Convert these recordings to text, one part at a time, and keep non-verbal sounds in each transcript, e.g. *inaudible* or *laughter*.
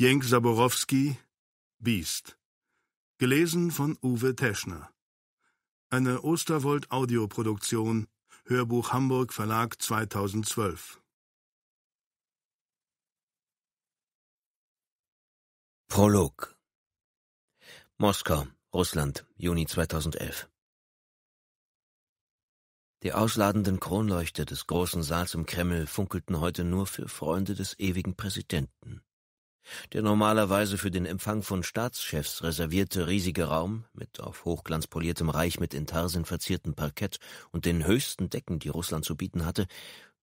Jenk Saborowski Biest. Gelesen von Uwe Teschner. Eine Osterwold Audioproduktion Hörbuch Hamburg Verlag 2012. Prolog Moskau, Russland, Juni 2011. Die ausladenden Kronleuchter des großen Saals im Kreml funkelten heute nur für Freunde des ewigen Präsidenten. Der normalerweise für den Empfang von Staatschefs reservierte riesige Raum mit auf Hochglanz poliertem Reich mit Intarsien verzierten Parkett und den höchsten Decken, die Russland zu bieten hatte,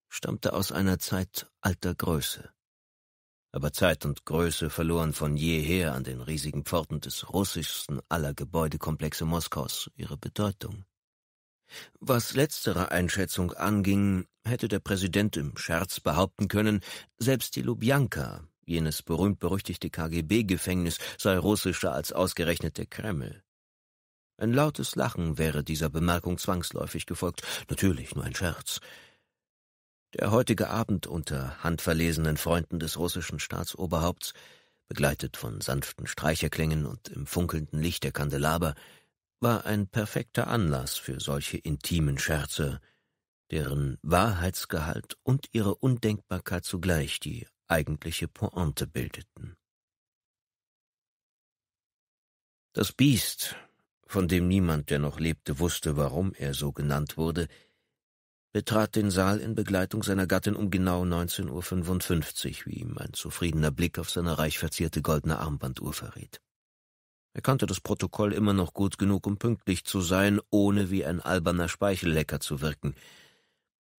stammte aus einer Zeit alter Größe. Aber Zeit und Größe verloren von jeher an den riesigen Pforten des russischsten aller Gebäudekomplexe Moskaus ihre Bedeutung. Was letztere Einschätzung anging, hätte der Präsident im Scherz behaupten können, selbst die Lubjanka, Jenes berühmt-berüchtigte KGB-Gefängnis sei russischer als ausgerechnet der Kreml. Ein lautes Lachen wäre dieser Bemerkung zwangsläufig gefolgt. Natürlich nur ein Scherz. Der heutige Abend unter handverlesenen Freunden des russischen Staatsoberhaupts, begleitet von sanften Streicherklängen und im funkelnden Licht der Kandelaber, war ein perfekter Anlass für solche intimen Scherze, deren Wahrheitsgehalt und ihre Undenkbarkeit zugleich die eigentliche Pointe bildeten. Das Biest, von dem niemand, der noch lebte, wusste, warum er so genannt wurde, betrat den Saal in Begleitung seiner Gattin um genau 19.55 Uhr, wie ihm ein zufriedener Blick auf seine reich verzierte goldene Armbanduhr verriet. Er kannte das Protokoll immer noch gut genug, um pünktlich zu sein, ohne wie ein alberner Speichellecker zu wirken.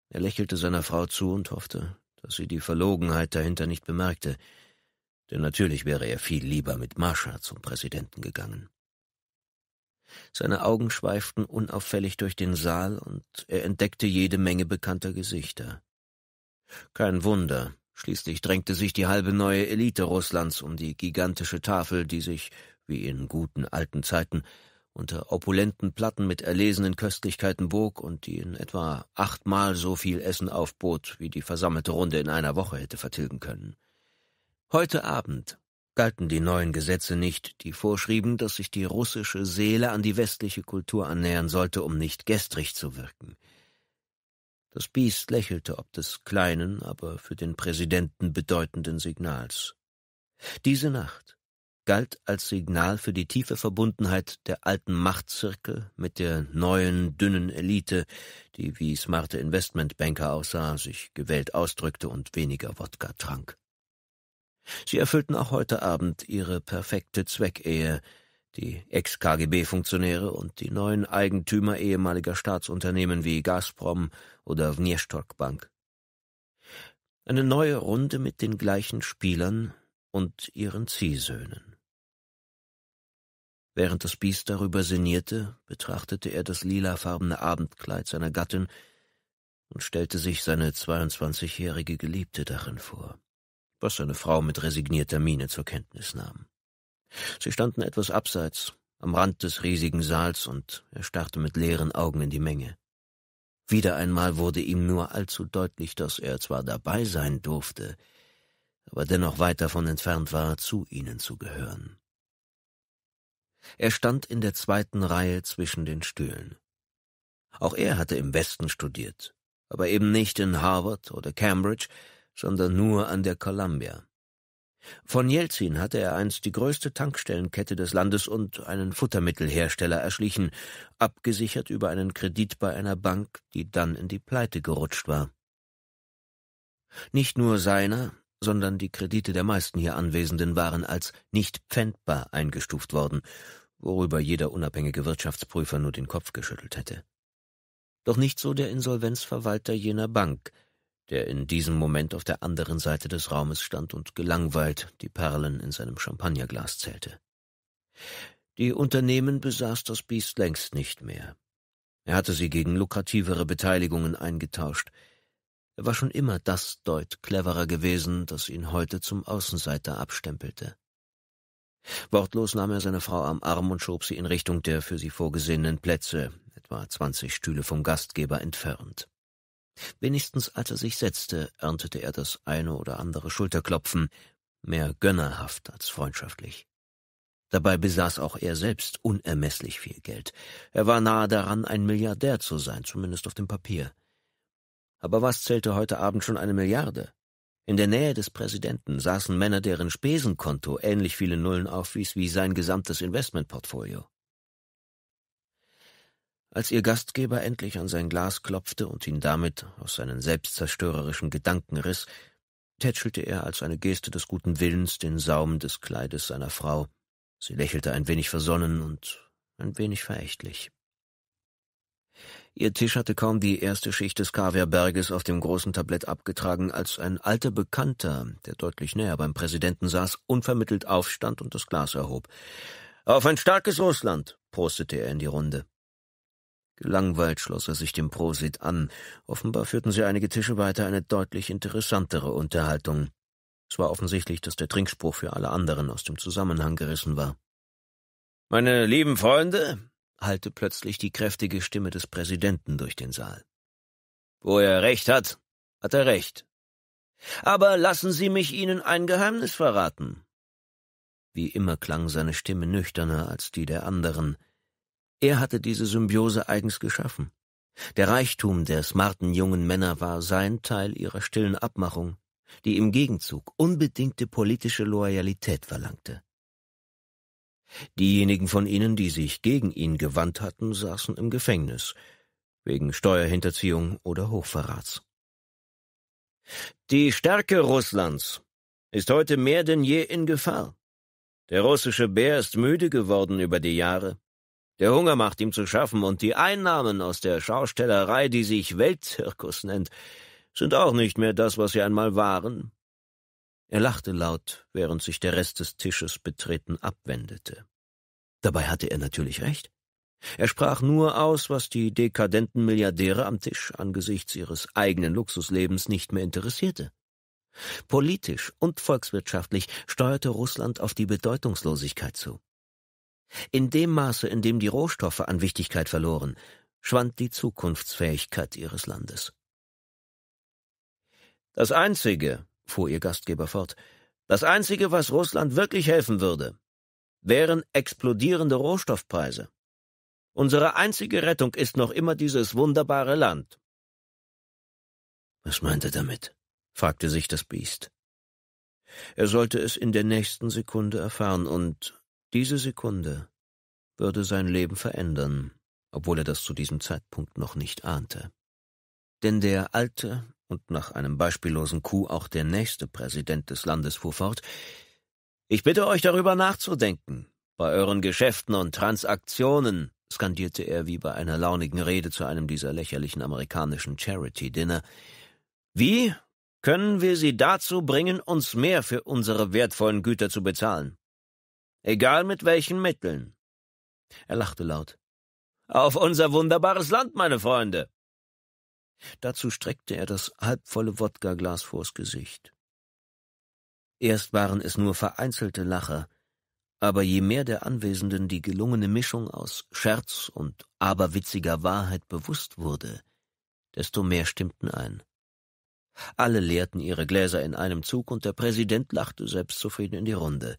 Er lächelte seiner Frau zu und hoffte, dass sie die Verlogenheit dahinter nicht bemerkte, denn natürlich wäre er viel lieber mit Mascha zum Präsidenten gegangen. Seine Augen schweiften unauffällig durch den Saal und er entdeckte jede Menge bekannter Gesichter. Kein Wunder, schließlich drängte sich die halbe neue Elite Russlands um die gigantische Tafel, die sich, wie in guten alten Zeiten, unter opulenten Platten mit erlesenen Köstlichkeiten bog und die in etwa achtmal so viel Essen aufbot, wie die versammelte Runde in einer Woche hätte vertilgen können. Heute Abend galten die neuen Gesetze nicht, die vorschrieben, dass sich die russische Seele an die westliche Kultur annähern sollte, um nicht gestrig zu wirken. Das Biest lächelte ob des kleinen, aber für den Präsidenten bedeutenden Signals. Diese Nacht galt als Signal für die tiefe Verbundenheit der alten Machtzirkel mit der neuen, dünnen Elite, die wie smarte Investmentbanker aussah, sich gewählt ausdrückte und weniger Wodka trank. Sie erfüllten auch heute Abend ihre perfekte Zweckehe, die Ex-KGB-Funktionäre und die neuen Eigentümer ehemaliger Staatsunternehmen wie Gazprom oder Wniestork Bank. Eine neue Runde mit den gleichen Spielern und ihren Ziehsöhnen. Während das Biest darüber sinnierte, betrachtete er das lilafarbene Abendkleid seiner Gattin und stellte sich seine zweiundzwanzigjährige Geliebte darin vor, was seine Frau mit resignierter Miene zur Kenntnis nahm. Sie standen etwas abseits, am Rand des riesigen Saals, und er starrte mit leeren Augen in die Menge. Wieder einmal wurde ihm nur allzu deutlich, dass er zwar dabei sein durfte, aber dennoch weit davon entfernt war, zu ihnen zu gehören. Er stand in der zweiten Reihe zwischen den Stühlen. Auch er hatte im Westen studiert, aber eben nicht in Harvard oder Cambridge, sondern nur an der Columbia. Von Jelzin hatte er einst die größte Tankstellenkette des Landes und einen Futtermittelhersteller erschlichen, abgesichert über einen Kredit bei einer Bank, die dann in die Pleite gerutscht war. Nicht nur seiner, sondern die Kredite der meisten hier Anwesenden waren als nicht pfändbar eingestuft worden, worüber jeder unabhängige Wirtschaftsprüfer nur den Kopf geschüttelt hätte. Doch nicht so der Insolvenzverwalter jener Bank, der in diesem Moment auf der anderen Seite des Raumes stand und gelangweilt die Perlen in seinem Champagnerglas zählte. Die Unternehmen besaß das Biest längst nicht mehr. Er hatte sie gegen lukrativere Beteiligungen eingetauscht, er war schon immer das Deut cleverer gewesen, das ihn heute zum Außenseiter abstempelte. Wortlos nahm er seine Frau am Arm und schob sie in Richtung der für sie vorgesehenen Plätze, etwa zwanzig Stühle vom Gastgeber entfernt. Wenigstens als er sich setzte, erntete er das eine oder andere Schulterklopfen, mehr gönnerhaft als freundschaftlich. Dabei besaß auch er selbst unermeßlich viel Geld. Er war nahe daran, ein Milliardär zu sein, zumindest auf dem Papier. Aber was zählte heute Abend schon eine Milliarde? In der Nähe des Präsidenten saßen Männer, deren Spesenkonto ähnlich viele Nullen aufwies wie sein gesamtes Investmentportfolio. Als ihr Gastgeber endlich an sein Glas klopfte und ihn damit aus seinen selbstzerstörerischen Gedanken riss, tätschelte er als eine Geste des guten Willens den Saum des Kleides seiner Frau. Sie lächelte ein wenig versonnen und ein wenig verächtlich. Ihr Tisch hatte kaum die erste Schicht des Kaviarberges auf dem großen Tablett abgetragen, als ein alter Bekannter, der deutlich näher beim Präsidenten saß, unvermittelt aufstand und das Glas erhob. Auf ein starkes Russland, prostete er in die Runde. Gelangweilt schloss er sich dem Prosit an. Offenbar führten sie einige Tische weiter eine deutlich interessantere Unterhaltung. Es war offensichtlich, dass der Trinkspruch für alle anderen aus dem Zusammenhang gerissen war. Meine lieben Freunde, hallte plötzlich die kräftige Stimme des Präsidenten durch den Saal. Wo er recht hat, hat er recht. Aber lassen Sie mich Ihnen ein Geheimnis verraten. Wie immer klang seine Stimme nüchterner als die der anderen. Er hatte diese Symbiose eigens geschaffen. Der Reichtum der smarten jungen Männer war sein Teil ihrer stillen Abmachung, die im Gegenzug unbedingte politische Loyalität verlangte. Diejenigen von ihnen, die sich gegen ihn gewandt hatten, saßen im Gefängnis wegen Steuerhinterziehung oder Hochverrats. Die Stärke Russlands ist heute mehr denn je in Gefahr. Der russische Bär ist müde geworden über die Jahre. Der Hunger macht ihm zu schaffen und die Einnahmen aus der Schaustellerei, die sich Weltzirkus nennt, sind auch nicht mehr das, was sie einmal waren. Er lachte laut, während sich der Rest des Tisches betreten abwendete. Dabei hatte er natürlich recht. Er sprach nur aus, was die dekadenten Milliardäre am Tisch angesichts ihres eigenen Luxuslebens nicht mehr interessierte. Politisch und volkswirtschaftlich steuerte Russland auf die Bedeutungslosigkeit zu. In dem Maße, in dem die Rohstoffe an Wichtigkeit verloren, schwand die Zukunftsfähigkeit ihres Landes. Das Einzige, fuhr ihr Gastgeber fort, das Einzige, was Russland wirklich helfen würde, wären explodierende Rohstoffpreise. Unsere einzige Rettung ist noch immer dieses wunderbare Land. Was meint er damit? fragte sich das Biest. Er sollte es in der nächsten Sekunde erfahren, und diese Sekunde würde sein Leben verändern, obwohl er das zu diesem Zeitpunkt noch nicht ahnte. Denn der alte und nach einem beispiellosen Coup auch der nächste Präsident des Landes fuhr fort, ich bitte euch darüber nachzudenken, bei euren Geschäften und Transaktionen, skandierte er wie bei einer launigen Rede zu einem dieser lächerlichen amerikanischen Charity-Dinner. Wie können wir sie dazu bringen, uns mehr für unsere wertvollen Güter zu bezahlen? Egal mit welchen Mitteln. Er lachte laut. Auf unser wunderbares Land, meine Freunde. Dazu streckte er das halbvolle Wodkaglas vors Gesicht. Erst waren es nur vereinzelte Lacher, aber je mehr der Anwesenden die gelungene Mischung aus Scherz und aberwitziger Wahrheit bewusst wurde, desto mehr stimmten ein. Alle leerten ihre Gläser in einem Zug und der Präsident lachte selbstzufrieden in die Runde.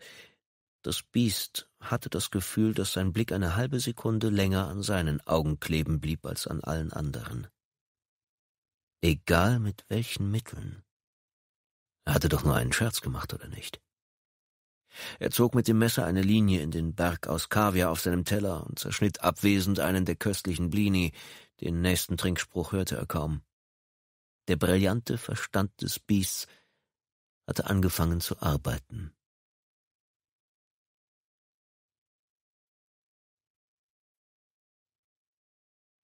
Das Biest hatte das Gefühl, dass sein Blick eine halbe Sekunde länger an seinen Augen kleben blieb als an allen anderen. Egal mit welchen Mitteln. Er hatte doch nur einen Scherz gemacht, oder nicht? Er zog mit dem Messer eine Linie in den Berg aus Kaviar auf seinem Teller und zerschnitt abwesend einen der köstlichen Blini. Den nächsten Trinkspruch hörte er kaum. Der brillante Verstand des Biests hatte angefangen zu arbeiten.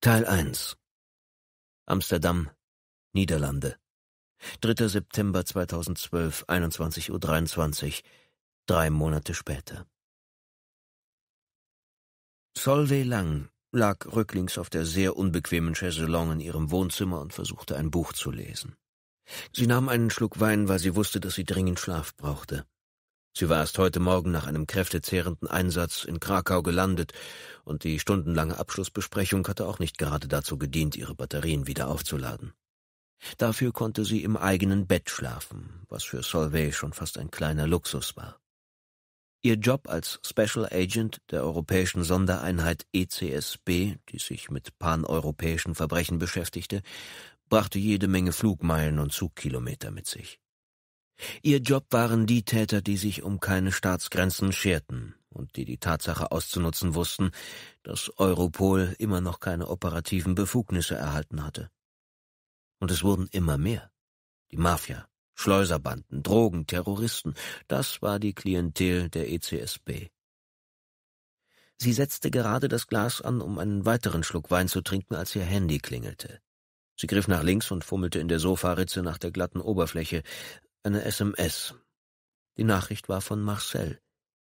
Teil 1 Amsterdam, Niederlande. 3. September 2012, 21.23 Uhr, drei Monate später. Solveig Lang lag rücklings auf der sehr unbequemen Chaiselongue in ihrem Wohnzimmer und versuchte ein Buch zu lesen. Sie nahm einen Schluck Wein, weil sie wusste, dass sie dringend Schlaf brauchte. Sie war erst heute Morgen nach einem kräftezehrenden Einsatz in Krakau gelandet, und die stundenlange Abschlussbesprechung hatte auch nicht gerade dazu gedient, ihre Batterien wieder aufzuladen. Dafür konnte sie im eigenen Bett schlafen, was für Solvay schon fast ein kleiner Luxus war. Ihr Job als Special Agent der europäischen Sondereinheit ECSB, die sich mit paneuropäischen Verbrechen beschäftigte, brachte jede Menge Flugmeilen und Zugkilometer mit sich. Ihr Job waren die Täter, die sich um keine Staatsgrenzen scherten und die die Tatsache auszunutzen wussten, dass Europol immer noch keine operativen Befugnisse erhalten hatte. Und es wurden immer mehr. Die Mafia, Schleuserbanden, Drogen, Terroristen, das war die Klientel der ECSB. Sie setzte gerade das Glas an, um einen weiteren Schluck Wein zu trinken, als ihr Handy klingelte. Sie griff nach links und fummelte in der Sofaritze nach der glatten Oberfläche. Eine SMS. Die Nachricht war von Marcel.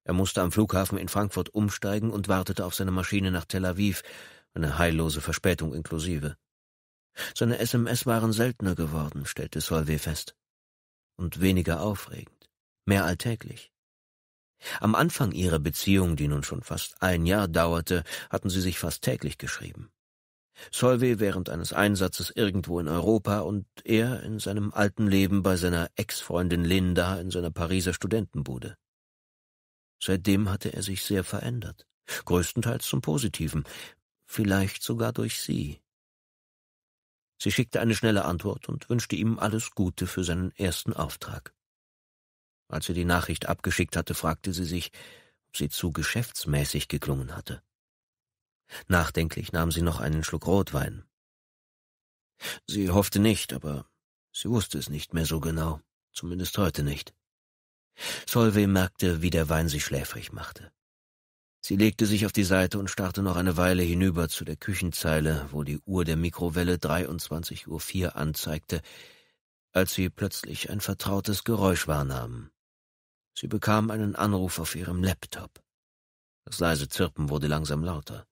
Er musste am Flughafen in Frankfurt umsteigen und wartete auf seine Maschine nach Tel Aviv, eine heillose Verspätung inklusive. Seine SMS waren seltener geworden, stellte Solvay fest. Und weniger aufregend, mehr alltäglich. Am Anfang ihrer Beziehung, die nun schon fast ein Jahr dauerte, hatten sie sich fast täglich geschrieben. Solvay während eines Einsatzes irgendwo in Europa und er in seinem alten Leben bei seiner Ex-Freundin Linda in seiner Pariser Studentenbude. Seitdem hatte er sich sehr verändert, größtenteils zum Positiven, vielleicht sogar durch sie. Sie schickte eine schnelle Antwort und wünschte ihm alles Gute für seinen ersten Auftrag. Als sie die Nachricht abgeschickt hatte, fragte sie sich, ob sie zu geschäftsmäßig geklungen hatte. Nachdenklich nahm sie noch einen Schluck Rotwein. Sie hoffte nicht, aber sie wusste es nicht mehr so genau, zumindest heute nicht. Solvay merkte, wie der Wein sie schläfrig machte. Sie legte sich auf die Seite und starrte noch eine Weile hinüber zu der Küchenzeile, wo die Uhr der Mikrowelle 23.04 Uhr anzeigte, als sie plötzlich ein vertrautes Geräusch wahrnahm. Sie bekam einen Anruf auf ihrem Laptop. Das leise Zirpen wurde langsam lauter.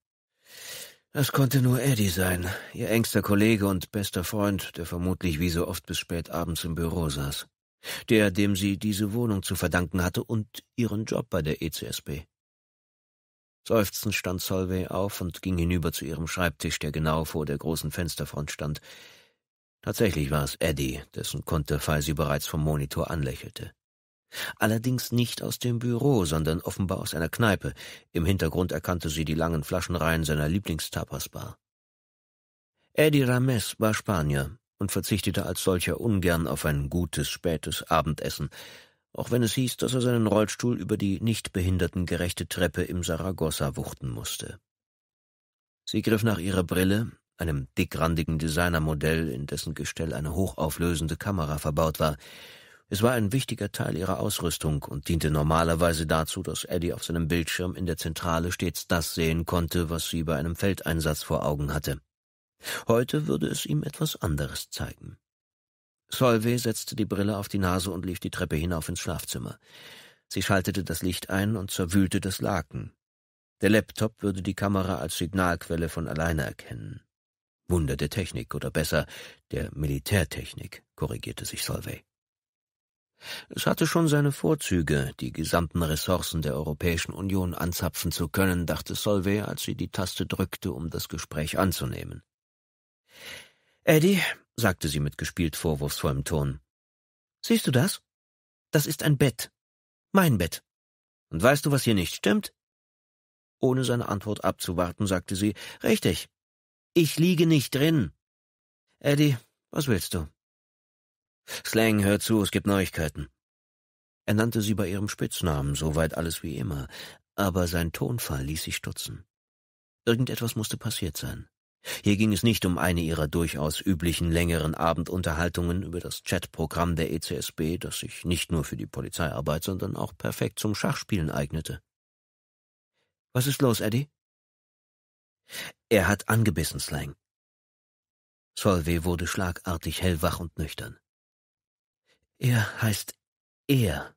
Es konnte nur Eddie sein, ihr engster Kollege und bester Freund, der vermutlich wie so oft bis spät abends im Büro saß, der, dem sie diese Wohnung zu verdanken hatte und ihren Job bei der ECSB. Seufzend stand Solvay auf und ging hinüber zu ihrem Schreibtisch, der genau vor der großen Fensterfront stand. Tatsächlich war es Eddie, dessen Konterfei sie bereits vom Monitor anlächelte. Allerdings nicht aus dem Büro, sondern offenbar aus einer Kneipe. Im Hintergrund erkannte sie die langen Flaschenreihen seiner Lieblingstapasbar. Eddie Rames war Spanier und verzichtete als solcher ungern auf ein gutes, spätes Abendessen, auch wenn es hieß, dass er seinen Rollstuhl über die nicht behindertengerechte Treppe im Saragossa wuchten musste. Sie griff nach ihrer Brille, einem dickrandigen Designermodell, in dessen Gestell eine hochauflösende Kamera verbaut war. Es war ein wichtiger Teil ihrer Ausrüstung und diente normalerweise dazu, dass Eddie auf seinem Bildschirm in der Zentrale stets das sehen konnte, was sie bei einem Feldeinsatz vor Augen hatte. Heute würde es ihm etwas anderes zeigen. Solvay setzte die Brille auf die Nase und lief die Treppe hinauf ins Schlafzimmer. Sie schaltete das Licht ein und zerwühlte das Laken. Der Laptop würde die Kamera als Signalquelle von alleine erkennen. Wunder der Technik oder besser der Militärtechnik, korrigierte sich Solvay. Es hatte schon seine Vorzüge, die gesamten Ressourcen der Europäischen Union anzapfen zu können, dachte Solvay, als sie die Taste drückte, um das Gespräch anzunehmen. Eddie, sagte sie mit gespielt vorwurfsvollem Ton. Siehst du das? Das ist ein Bett. Mein Bett. Und weißt du, was hier nicht stimmt? Ohne seine Antwort abzuwarten, sagte sie, richtig. Ich liege nicht drin. Eddie, was willst du? Slang, hör zu, es gibt Neuigkeiten. Er nannte sie bei ihrem Spitznamen, soweit alles wie immer, aber sein Tonfall ließ sie stutzen. Irgendetwas musste passiert sein. Hier ging es nicht um eine ihrer durchaus üblichen längeren Abendunterhaltungen über das Chatprogramm der ECSB, das sich nicht nur für die Polizeiarbeit, sondern auch perfekt zum Schachspielen eignete. Was ist los, Eddie? Er hat angebissen, Slang. Solvay wurde schlagartig hellwach und nüchtern. Er heißt er,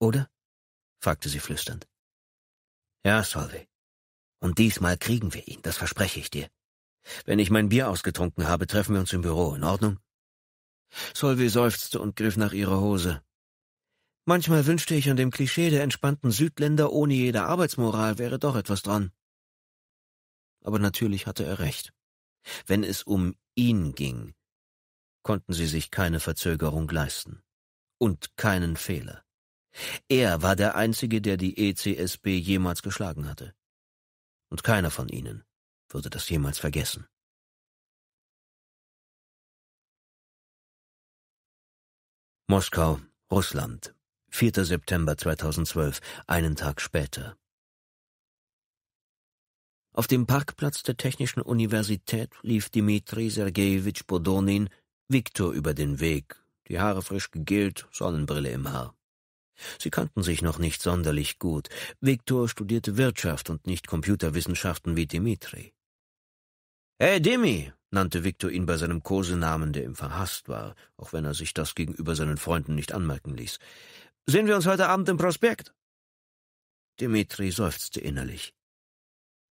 oder? fragte sie flüsternd. Ja, Solvay. Und diesmal kriegen wir ihn, das verspreche ich dir. Wenn ich mein Bier ausgetrunken habe, treffen wir uns im Büro, in Ordnung? Solvi seufzte und griff nach ihrer Hose. Manchmal wünschte ich an dem Klischee der entspannten Südländer ohne jede Arbeitsmoral wäre doch etwas dran. Aber natürlich hatte er recht. Wenn es um ihn ging, konnten sie sich keine Verzögerung leisten. Und keinen Fehler. Er war der Einzige, der die ECSB jemals geschlagen hatte. Und keiner von ihnen würde das jemals vergessen. Moskau, Russland, 4. September 2012, einen Tag später. Auf dem Parkplatz der Technischen Universität lief Dmitri Sergejewitsch Podonin Viktor über den Weg, die Haare frisch gegelt, Sonnenbrille im Haar. Sie kannten sich noch nicht sonderlich gut. Viktor studierte Wirtschaft und nicht Computerwissenschaften wie Dmitri. Hey, Demi, nannte Viktor ihn bei seinem Kosenamen, der ihm verhasst war, auch wenn er sich das gegenüber seinen Freunden nicht anmerken ließ. Sehen wir uns heute Abend im Prospekt? Dimitri seufzte innerlich.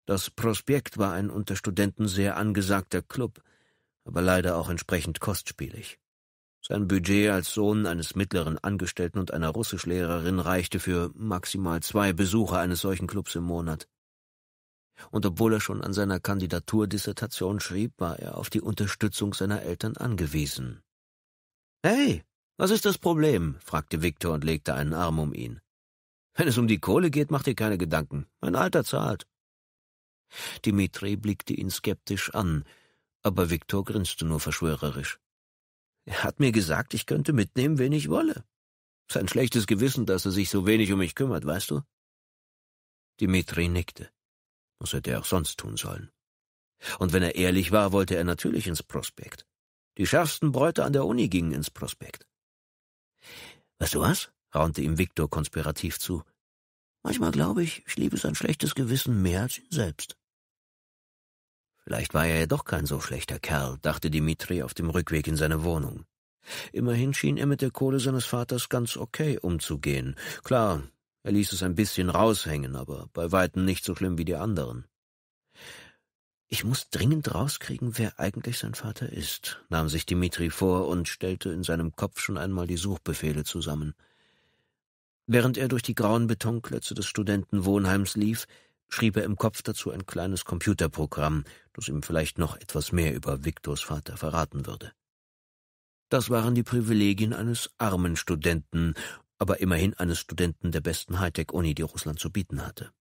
Das Prospekt war ein unter Studenten sehr angesagter Club, aber leider auch entsprechend kostspielig. Sein Budget als Sohn eines mittleren Angestellten und einer Russischlehrerin reichte für maximal zwei Besucher eines solchen Clubs im Monat. Und obwohl er schon an seiner Kandidaturdissertation schrieb, war er auf die Unterstützung seiner Eltern angewiesen. Hey, was ist das Problem? fragte Viktor und legte einen Arm um ihn. Wenn es um die Kohle geht, mach dir keine Gedanken. Mein Alter zahlt. Dimitri blickte ihn skeptisch an, aber Viktor grinste nur verschwörerisch. Er hat mir gesagt, ich könnte mitnehmen, wen ich wolle. Sein schlechtes Gewissen, dass er sich so wenig um mich kümmert, weißt du? Dimitri nickte. Was hätte er auch sonst tun sollen? Und wenn er ehrlich war, wollte er natürlich ins Prospekt. Die schärfsten Bräute an der Uni gingen ins Prospekt. Weißt du was? raunte ihm Viktor konspirativ zu. Manchmal glaube ich, ich liebe sein schlechtes Gewissen mehr als ihn selbst. Vielleicht war er ja doch kein so schlechter Kerl, dachte Dimitri auf dem Rückweg in seine Wohnung. Immerhin schien er mit der Kohle seines Vaters ganz okay umzugehen. Klar, er ließ es ein bisschen raushängen, aber bei weitem nicht so schlimm wie die anderen. Ich muss dringend rauskriegen, wer eigentlich sein Vater ist, nahm sich Dimitri vor und stellte in seinem Kopf schon einmal die Suchbefehle zusammen. Während er durch die grauen Betonklötze des Studentenwohnheims lief, schrieb er im Kopf dazu ein kleines Computerprogramm, das ihm vielleicht noch etwas mehr über Viktors Vater verraten würde. Das waren die Privilegien eines armen Studenten, aber immerhin eines Studenten der besten Hightech-Uni, die Russland zu bieten hatte.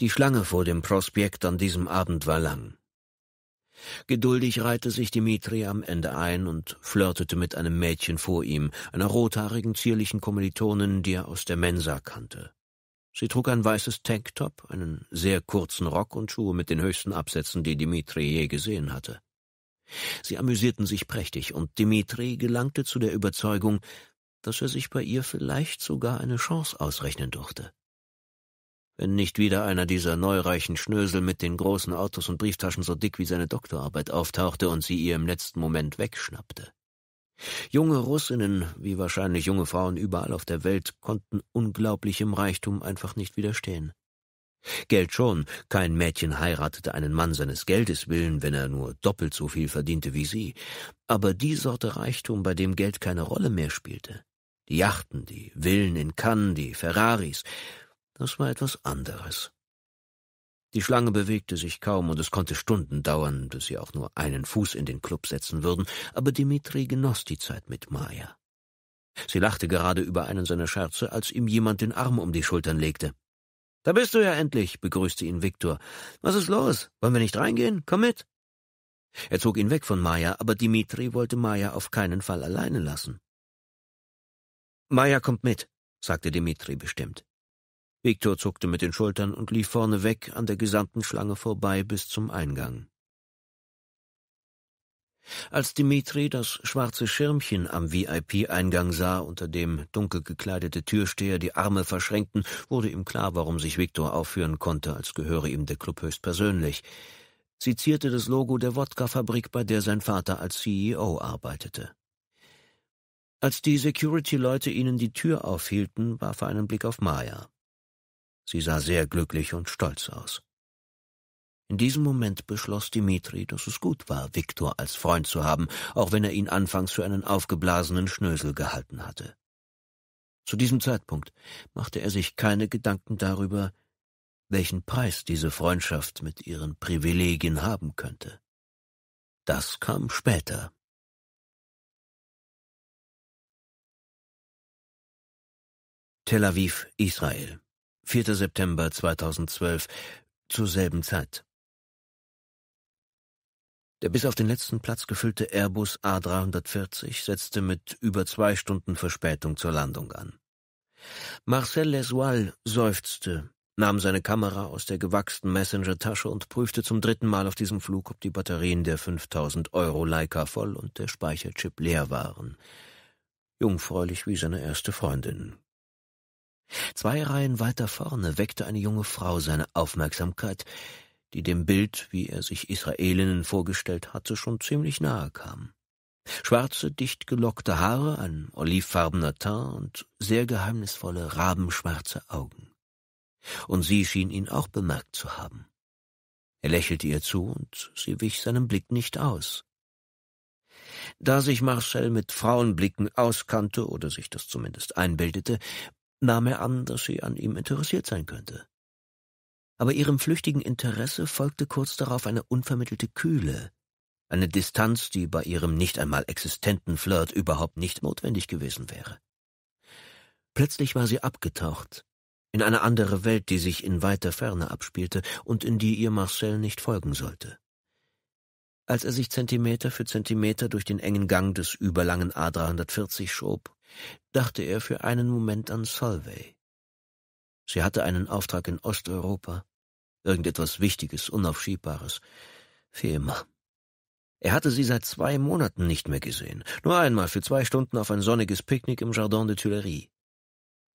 Die Schlange vor dem Prospekt an diesem Abend war lang. Geduldig reihte sich Dimitri am Ende ein und flirtete mit einem Mädchen vor ihm, einer rothaarigen, zierlichen Kommilitonin, die er aus der Mensa kannte. Sie trug ein weißes Tanktop, einen sehr kurzen Rock und Schuhe mit den höchsten Absätzen, die Dimitri je gesehen hatte. Sie amüsierten sich prächtig, und Dimitri gelangte zu der Überzeugung, dass er sich bei ihr vielleicht sogar eine Chance ausrechnen durfte. Wenn nicht wieder einer dieser neureichen Schnösel mit den großen Autos und Brieftaschen so dick wie seine Doktorarbeit auftauchte und sie ihr im letzten Moment wegschnappte. Junge Russinnen, wie wahrscheinlich junge Frauen überall auf der Welt, konnten unglaublichem Reichtum einfach nicht widerstehen. Geld schon, kein Mädchen heiratete einen Mann seines Geldes willen, wenn er nur doppelt so viel verdiente wie sie, aber die Sorte Reichtum, bei dem Geld keine Rolle mehr spielte. Die Yachten, die Villen in Cannes, die Ferraris, das war etwas anderes. Die Schlange bewegte sich kaum, und es konnte Stunden dauern, bis sie auch nur einen Fuß in den Club setzen würden, aber Dimitri genoss die Zeit mit Maya. Sie lachte gerade über einen seiner Scherze, als ihm jemand den Arm um die Schultern legte. Da bist du ja endlich, begrüßte ihn Viktor. Was ist los? Wollen wir nicht reingehen? Komm mit. Er zog ihn weg von Maya, aber Dimitri wollte Maya auf keinen Fall alleine lassen. Maya kommt mit, sagte Dimitri bestimmt. Viktor zuckte mit den Schultern und lief vorne weg an der gesamten Schlange vorbei bis zum Eingang. Als Dimitri das schwarze Schirmchen am VIP-Eingang sah, unter dem dunkel gekleidete Türsteher die Arme verschränkten, wurde ihm klar, warum sich Viktor aufführen konnte, als gehöre ihm der Club höchstpersönlich. Sie zierte das Logo der Wodkafabrik, bei der sein Vater als CEO arbeitete. Als die Security-Leute ihnen die Tür aufhielten, warf er einen Blick auf Maya. Sie sah sehr glücklich und stolz aus. In diesem Moment beschloss Dimitri, dass es gut war, Viktor als Freund zu haben, auch wenn er ihn anfangs für einen aufgeblasenen Schnösel gehalten hatte. Zu diesem Zeitpunkt machte er sich keine Gedanken darüber, welchen Preis diese Freundschaft mit ihren Privilegien haben könnte. Das kam später. Tel Aviv, Israel, 4. September 2012, zur selben Zeit. Der bis auf den letzten Platz gefüllte Airbus A340 setzte mit über zwei Stunden Verspätung zur Landung an. Marcel Lesoil seufzte, nahm seine Kamera aus der gewachsenen Messenger-Tasche und prüfte zum dritten Mal auf diesem Flug, ob die Batterien der 5000 Euro Leica voll und der Speicherchip leer waren. Jungfräulich wie seine erste Freundin. Zwei Reihen weiter vorne weckte eine junge Frau seine Aufmerksamkeit, die dem Bild, wie er sich Israelinnen vorgestellt hatte, schon ziemlich nahe kamen. Schwarze, dicht gelockte Haare, ein olivfarbener Teint und sehr geheimnisvolle, rabenschwarze Augen. Und sie schien ihn auch bemerkt zu haben. Er lächelte ihr zu und sie wich seinem Blick nicht aus. Da sich Marcel mit Frauenblicken auskannte oder sich das zumindest einbildete, nahm er an, dass sie an ihm interessiert sein könnte aber ihrem flüchtigen Interesse folgte kurz darauf eine unvermittelte Kühle, eine Distanz, die bei ihrem nicht einmal existenten Flirt überhaupt nicht notwendig gewesen wäre. Plötzlich war sie abgetaucht, in eine andere Welt, die sich in weiter Ferne abspielte und in die ihr Marcel nicht folgen sollte. Als er sich Zentimeter für Zentimeter durch den engen Gang des überlangen A340 schob, dachte er für einen Moment an Solvay. Sie hatte einen Auftrag in Osteuropa, Irgendetwas Wichtiges, Unaufschiebbares. Wie immer. Er hatte sie seit zwei Monaten nicht mehr gesehen. Nur einmal für zwei Stunden auf ein sonniges Picknick im Jardin de Tuileries.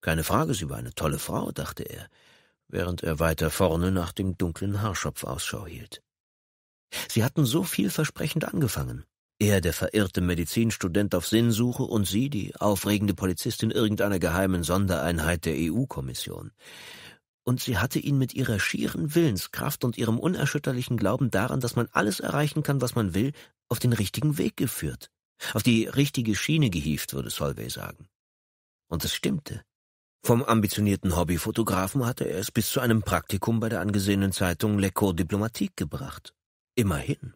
Keine Frage, sie war eine tolle Frau, dachte er, während er weiter vorne nach dem dunklen Haarschopf Ausschau hielt. Sie hatten so vielversprechend angefangen. Er, der verirrte Medizinstudent auf Sinnsuche, und sie, die aufregende Polizistin irgendeiner geheimen Sondereinheit der EU-Kommission und sie hatte ihn mit ihrer schieren Willenskraft und ihrem unerschütterlichen Glauben daran, dass man alles erreichen kann, was man will, auf den richtigen Weg geführt. Auf die richtige Schiene gehieft, würde Solvay sagen. Und es stimmte. Vom ambitionierten Hobbyfotografen hatte er es bis zu einem Praktikum bei der angesehenen Zeitung Le Cours Diplomatique gebracht. Immerhin.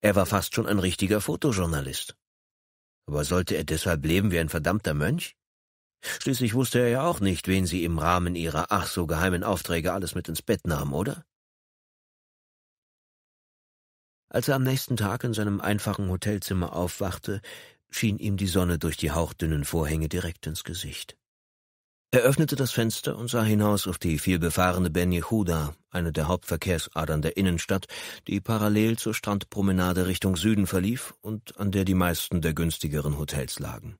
Er war fast schon ein richtiger Fotojournalist. Aber sollte er deshalb leben wie ein verdammter Mönch? Schließlich wusste er ja auch nicht, wen sie im Rahmen ihrer ach so geheimen Aufträge alles mit ins Bett nahm, oder? Als er am nächsten Tag in seinem einfachen Hotelzimmer aufwachte, schien ihm die Sonne durch die hauchdünnen Vorhänge direkt ins Gesicht. Er öffnete das Fenster und sah hinaus auf die vielbefahrene Ben Yehuda, eine der Hauptverkehrsadern der Innenstadt, die parallel zur Strandpromenade Richtung Süden verlief und an der die meisten der günstigeren Hotels lagen.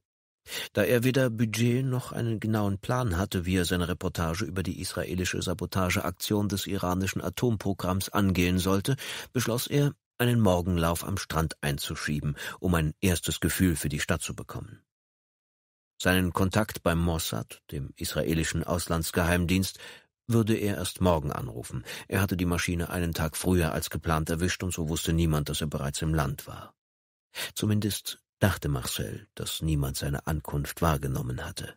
Da er weder Budget noch einen genauen Plan hatte, wie er seine Reportage über die israelische Sabotageaktion des iranischen Atomprogramms angehen sollte, beschloss er, einen Morgenlauf am Strand einzuschieben, um ein erstes Gefühl für die Stadt zu bekommen. Seinen Kontakt beim Mossad, dem israelischen Auslandsgeheimdienst, würde er erst morgen anrufen. Er hatte die Maschine einen Tag früher als geplant erwischt und so wusste niemand, dass er bereits im Land war. Zumindest dachte Marcel, dass niemand seine Ankunft wahrgenommen hatte.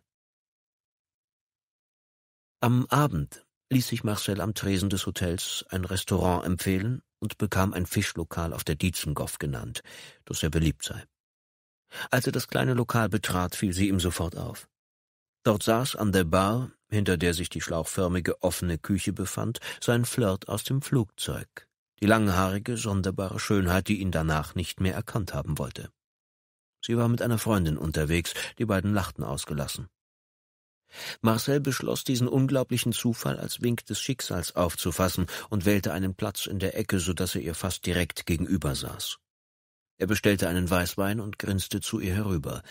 Am Abend ließ sich Marcel am Tresen des Hotels ein Restaurant empfehlen und bekam ein Fischlokal auf der Dietzengoff genannt, das sehr beliebt sei. Als er das kleine Lokal betrat, fiel sie ihm sofort auf. Dort saß an der Bar, hinter der sich die schlauchförmige offene Küche befand, sein Flirt aus dem Flugzeug, die langhaarige, sonderbare Schönheit, die ihn danach nicht mehr erkannt haben wollte. Sie war mit einer Freundin unterwegs, die beiden lachten ausgelassen. Marcel beschloss, diesen unglaublichen Zufall als Wink des Schicksals aufzufassen und wählte einen Platz in der Ecke, so dass er ihr fast direkt gegenüber saß. Er bestellte einen Weißwein und grinste zu ihr herüber.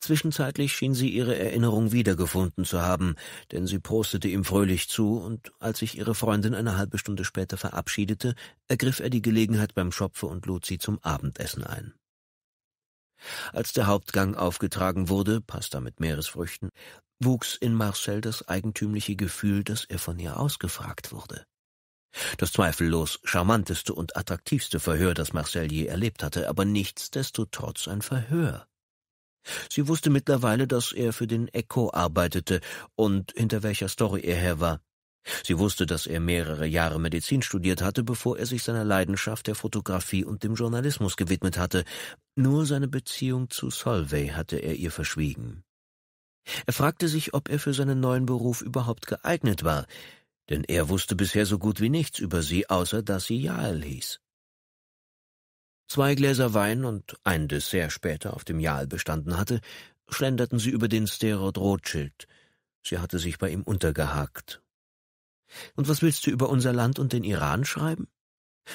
Zwischenzeitlich schien sie ihre Erinnerung wiedergefunden zu haben, denn sie prostete ihm fröhlich zu, und als sich ihre Freundin eine halbe Stunde später verabschiedete, ergriff er die Gelegenheit beim Schopfe und lud sie zum Abendessen ein. Als der Hauptgang aufgetragen wurde, Pasta mit Meeresfrüchten, wuchs in Marcel das eigentümliche Gefühl, dass er von ihr ausgefragt wurde. Das zweifellos charmanteste und attraktivste Verhör, das Marcel je erlebt hatte, aber nichtsdestotrotz ein Verhör. Sie wusste mittlerweile, dass er für den Echo arbeitete und hinter welcher Story er her war. Sie wusste, dass er mehrere Jahre Medizin studiert hatte, bevor er sich seiner Leidenschaft der Fotografie und dem Journalismus gewidmet hatte. Nur seine Beziehung zu Solvay hatte er ihr verschwiegen. Er fragte sich, ob er für seinen neuen Beruf überhaupt geeignet war, denn er wusste bisher so gut wie nichts über sie, außer dass sie Jael hieß. Zwei Gläser Wein und ein Dessert später auf dem Jahl bestanden hatte, schlenderten sie über den Sterod Rothschild. Sie hatte sich bei ihm untergehakt und was willst du über unser Land und den Iran schreiben?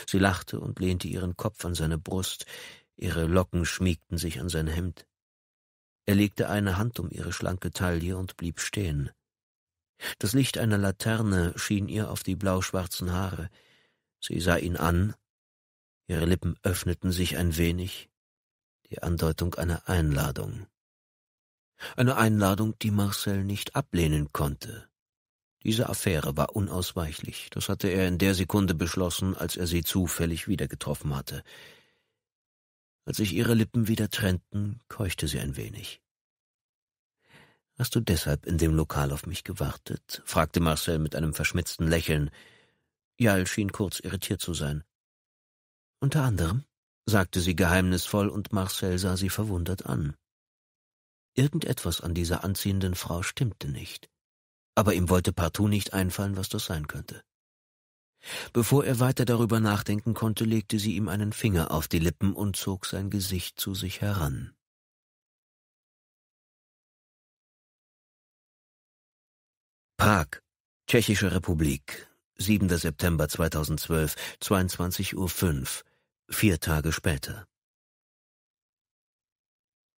Sie lachte und lehnte ihren Kopf an seine Brust, ihre Locken schmiegten sich an sein Hemd. Er legte eine Hand um ihre schlanke Taille und blieb stehen. Das Licht einer Laterne schien ihr auf die blauschwarzen Haare. Sie sah ihn an, ihre Lippen öffneten sich ein wenig, die Andeutung einer Einladung. Eine Einladung, die Marcel nicht ablehnen konnte. Diese Affäre war unausweichlich. Das hatte er in der Sekunde beschlossen, als er sie zufällig wieder getroffen hatte. Als sich ihre Lippen wieder trennten, keuchte sie ein wenig. Hast du deshalb in dem Lokal auf mich gewartet? fragte Marcel mit einem verschmitzten Lächeln. Jal schien kurz irritiert zu sein. Unter anderem, sagte sie geheimnisvoll, und Marcel sah sie verwundert an. Irgendetwas an dieser anziehenden Frau stimmte nicht aber ihm wollte partout nicht einfallen, was das sein könnte. Bevor er weiter darüber nachdenken konnte, legte sie ihm einen Finger auf die Lippen und zog sein Gesicht zu sich heran. Prag, Tschechische Republik, 7. September 2012, 22.05 Uhr, vier Tage später.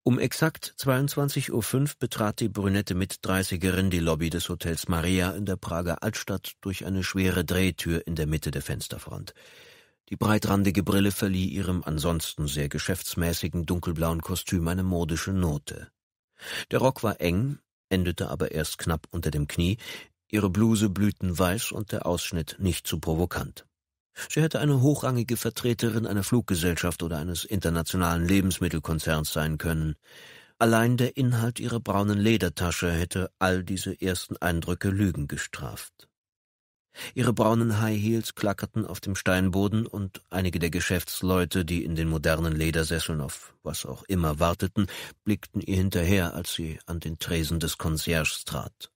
Um exakt 22.05 Uhr betrat die brünette Mitdreißigerin die Lobby des Hotels Maria in der Prager Altstadt durch eine schwere Drehtür in der Mitte der Fensterfront. Die breitrandige Brille verlieh ihrem ansonsten sehr geschäftsmäßigen dunkelblauen Kostüm eine modische Note. Der Rock war eng, endete aber erst knapp unter dem Knie, ihre Bluse blühten weiß und der Ausschnitt nicht zu provokant. Sie hätte eine hochrangige Vertreterin einer Fluggesellschaft oder eines internationalen Lebensmittelkonzerns sein können. Allein der Inhalt ihrer braunen Ledertasche hätte all diese ersten Eindrücke Lügen gestraft. Ihre braunen High Heels klackerten auf dem Steinboden und einige der Geschäftsleute, die in den modernen Ledersesseln auf was auch immer warteten, blickten ihr hinterher, als sie an den Tresen des Concierges trat.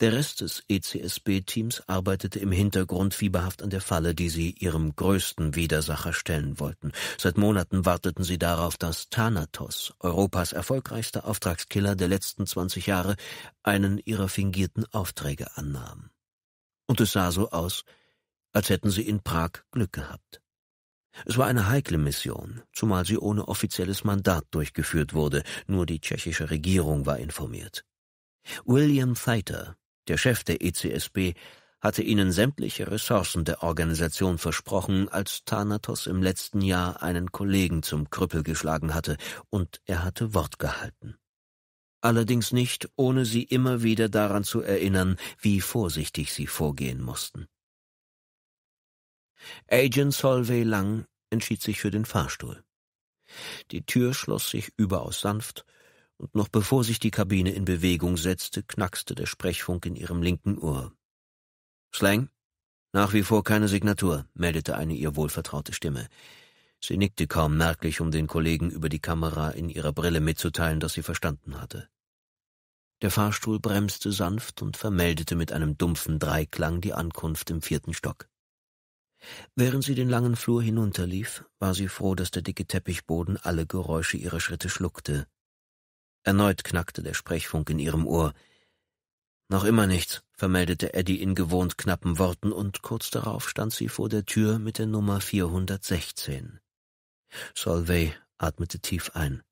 Der Rest des ECSB-Teams arbeitete im Hintergrund fieberhaft an der Falle, die sie ihrem größten Widersacher stellen wollten. Seit Monaten warteten sie darauf, dass Thanatos, Europas erfolgreichster Auftragskiller der letzten zwanzig Jahre, einen ihrer fingierten Aufträge annahm. Und es sah so aus, als hätten sie in Prag Glück gehabt. Es war eine heikle Mission, zumal sie ohne offizielles Mandat durchgeführt wurde, nur die tschechische Regierung war informiert. William Theiter, der Chef der ECSB, hatte ihnen sämtliche Ressourcen der Organisation versprochen, als Thanatos im letzten Jahr einen Kollegen zum Krüppel geschlagen hatte, und er hatte Wort gehalten. Allerdings nicht, ohne sie immer wieder daran zu erinnern, wie vorsichtig sie vorgehen mussten. Agent Solvay Lang entschied sich für den Fahrstuhl. Die Tür schloss sich überaus sanft und noch bevor sich die Kabine in Bewegung setzte, knackste der Sprechfunk in ihrem linken Ohr. Slang? Nach wie vor keine Signatur, meldete eine ihr wohlvertraute Stimme. Sie nickte kaum merklich, um den Kollegen über die Kamera in ihrer Brille mitzuteilen, dass sie verstanden hatte. Der Fahrstuhl bremste sanft und vermeldete mit einem dumpfen Dreiklang die Ankunft im vierten Stock. Während sie den langen Flur hinunterlief, war sie froh, dass der dicke Teppichboden alle Geräusche ihrer Schritte schluckte, Erneut knackte der Sprechfunk in ihrem Ohr. Noch immer nichts, vermeldete Eddie in gewohnt knappen Worten, und kurz darauf stand sie vor der Tür mit der Nummer 416. Solvay atmete tief ein.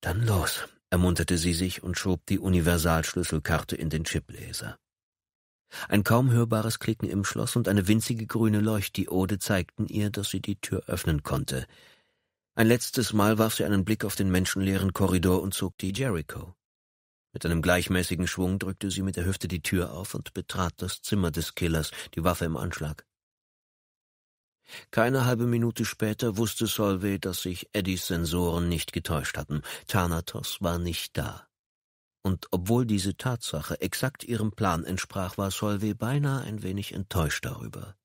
Dann los, ermunterte sie sich und schob die Universalschlüsselkarte in den Chipleser. Ein kaum hörbares Klicken im Schloss und eine winzige grüne Leuchtdiode zeigten ihr, dass sie die Tür öffnen konnte. Ein letztes Mal warf sie einen Blick auf den menschenleeren Korridor und zog die Jericho. Mit einem gleichmäßigen Schwung drückte sie mit der Hüfte die Tür auf und betrat das Zimmer des Killers, die Waffe im Anschlag. Keine halbe Minute später wusste Solvay, dass sich Eddies Sensoren nicht getäuscht hatten. Thanatos war nicht da. Und obwohl diese Tatsache exakt ihrem Plan entsprach, war Solvay beinahe ein wenig enttäuscht darüber.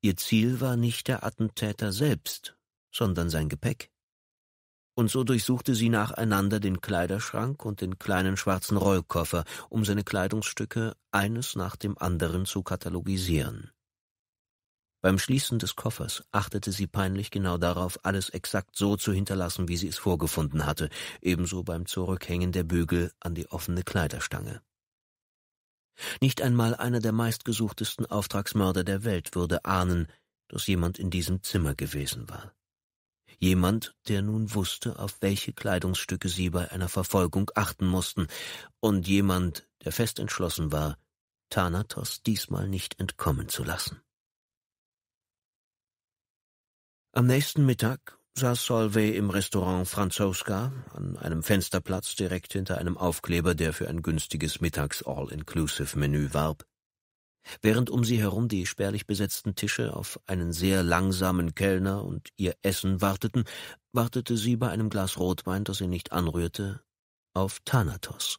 Ihr Ziel war nicht der Attentäter selbst, sondern sein Gepäck. Und so durchsuchte sie nacheinander den Kleiderschrank und den kleinen schwarzen Rollkoffer, um seine Kleidungsstücke eines nach dem anderen zu katalogisieren. Beim Schließen des Koffers achtete sie peinlich genau darauf, alles exakt so zu hinterlassen, wie sie es vorgefunden hatte, ebenso beim Zurückhängen der Bügel an die offene Kleiderstange. Nicht einmal einer der meistgesuchtesten Auftragsmörder der Welt würde ahnen, dass jemand in diesem Zimmer gewesen war jemand, der nun wusste, auf welche Kleidungsstücke sie bei einer Verfolgung achten mussten, und jemand, der fest entschlossen war, Thanatos diesmal nicht entkommen zu lassen. Am nächsten Mittag saß Solvay im Restaurant Franzoska an einem Fensterplatz direkt hinter einem Aufkleber, der für ein günstiges Mittags-All-Inclusive-Menü warb während um sie herum die spärlich besetzten Tische auf einen sehr langsamen Kellner und ihr Essen warteten, wartete sie bei einem Glas Rotwein, das sie nicht anrührte, auf Thanatos.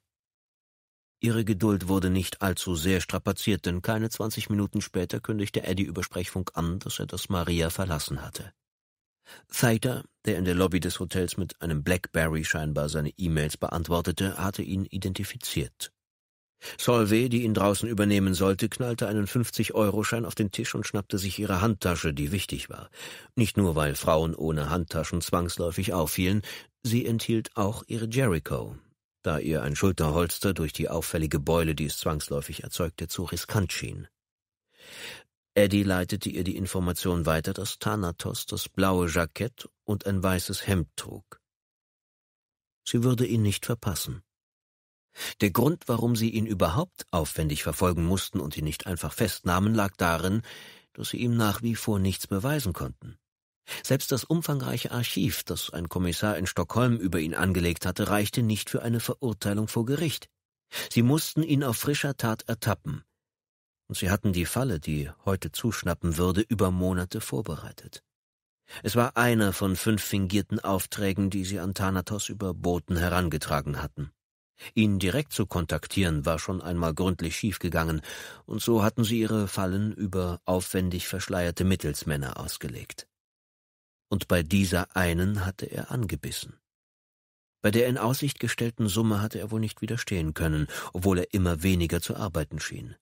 Ihre Geduld wurde nicht allzu sehr strapaziert, denn keine zwanzig Minuten später kündigte Eddie über Sprechfunk an, dass er das Maria verlassen hatte. Thaiter, der in der Lobby des Hotels mit einem Blackberry scheinbar seine E-Mails beantwortete, hatte ihn identifiziert. Solvay, die ihn draußen übernehmen sollte, knallte einen 50-Euro-Schein auf den Tisch und schnappte sich ihre Handtasche, die wichtig war. Nicht nur, weil Frauen ohne Handtaschen zwangsläufig auffielen, sie enthielt auch ihre Jericho, da ihr ein Schulterholster durch die auffällige Beule, die es zwangsläufig erzeugte, zu riskant schien. Eddie leitete ihr die Information weiter, dass Thanatos das blaue Jackett und ein weißes Hemd trug. Sie würde ihn nicht verpassen. Der Grund, warum sie ihn überhaupt aufwendig verfolgen mussten und ihn nicht einfach festnahmen, lag darin, dass sie ihm nach wie vor nichts beweisen konnten. Selbst das umfangreiche Archiv, das ein Kommissar in Stockholm über ihn angelegt hatte, reichte nicht für eine Verurteilung vor Gericht. Sie mussten ihn auf frischer Tat ertappen. Und sie hatten die Falle, die heute zuschnappen würde, über Monate vorbereitet. Es war einer von fünf fingierten Aufträgen, die sie an Thanatos über Boten herangetragen hatten. Ihn direkt zu kontaktieren war schon einmal gründlich schiefgegangen, und so hatten sie ihre Fallen über aufwendig verschleierte Mittelsmänner ausgelegt. Und bei dieser einen hatte er angebissen. Bei der in Aussicht gestellten Summe hatte er wohl nicht widerstehen können, obwohl er immer weniger zu arbeiten schien.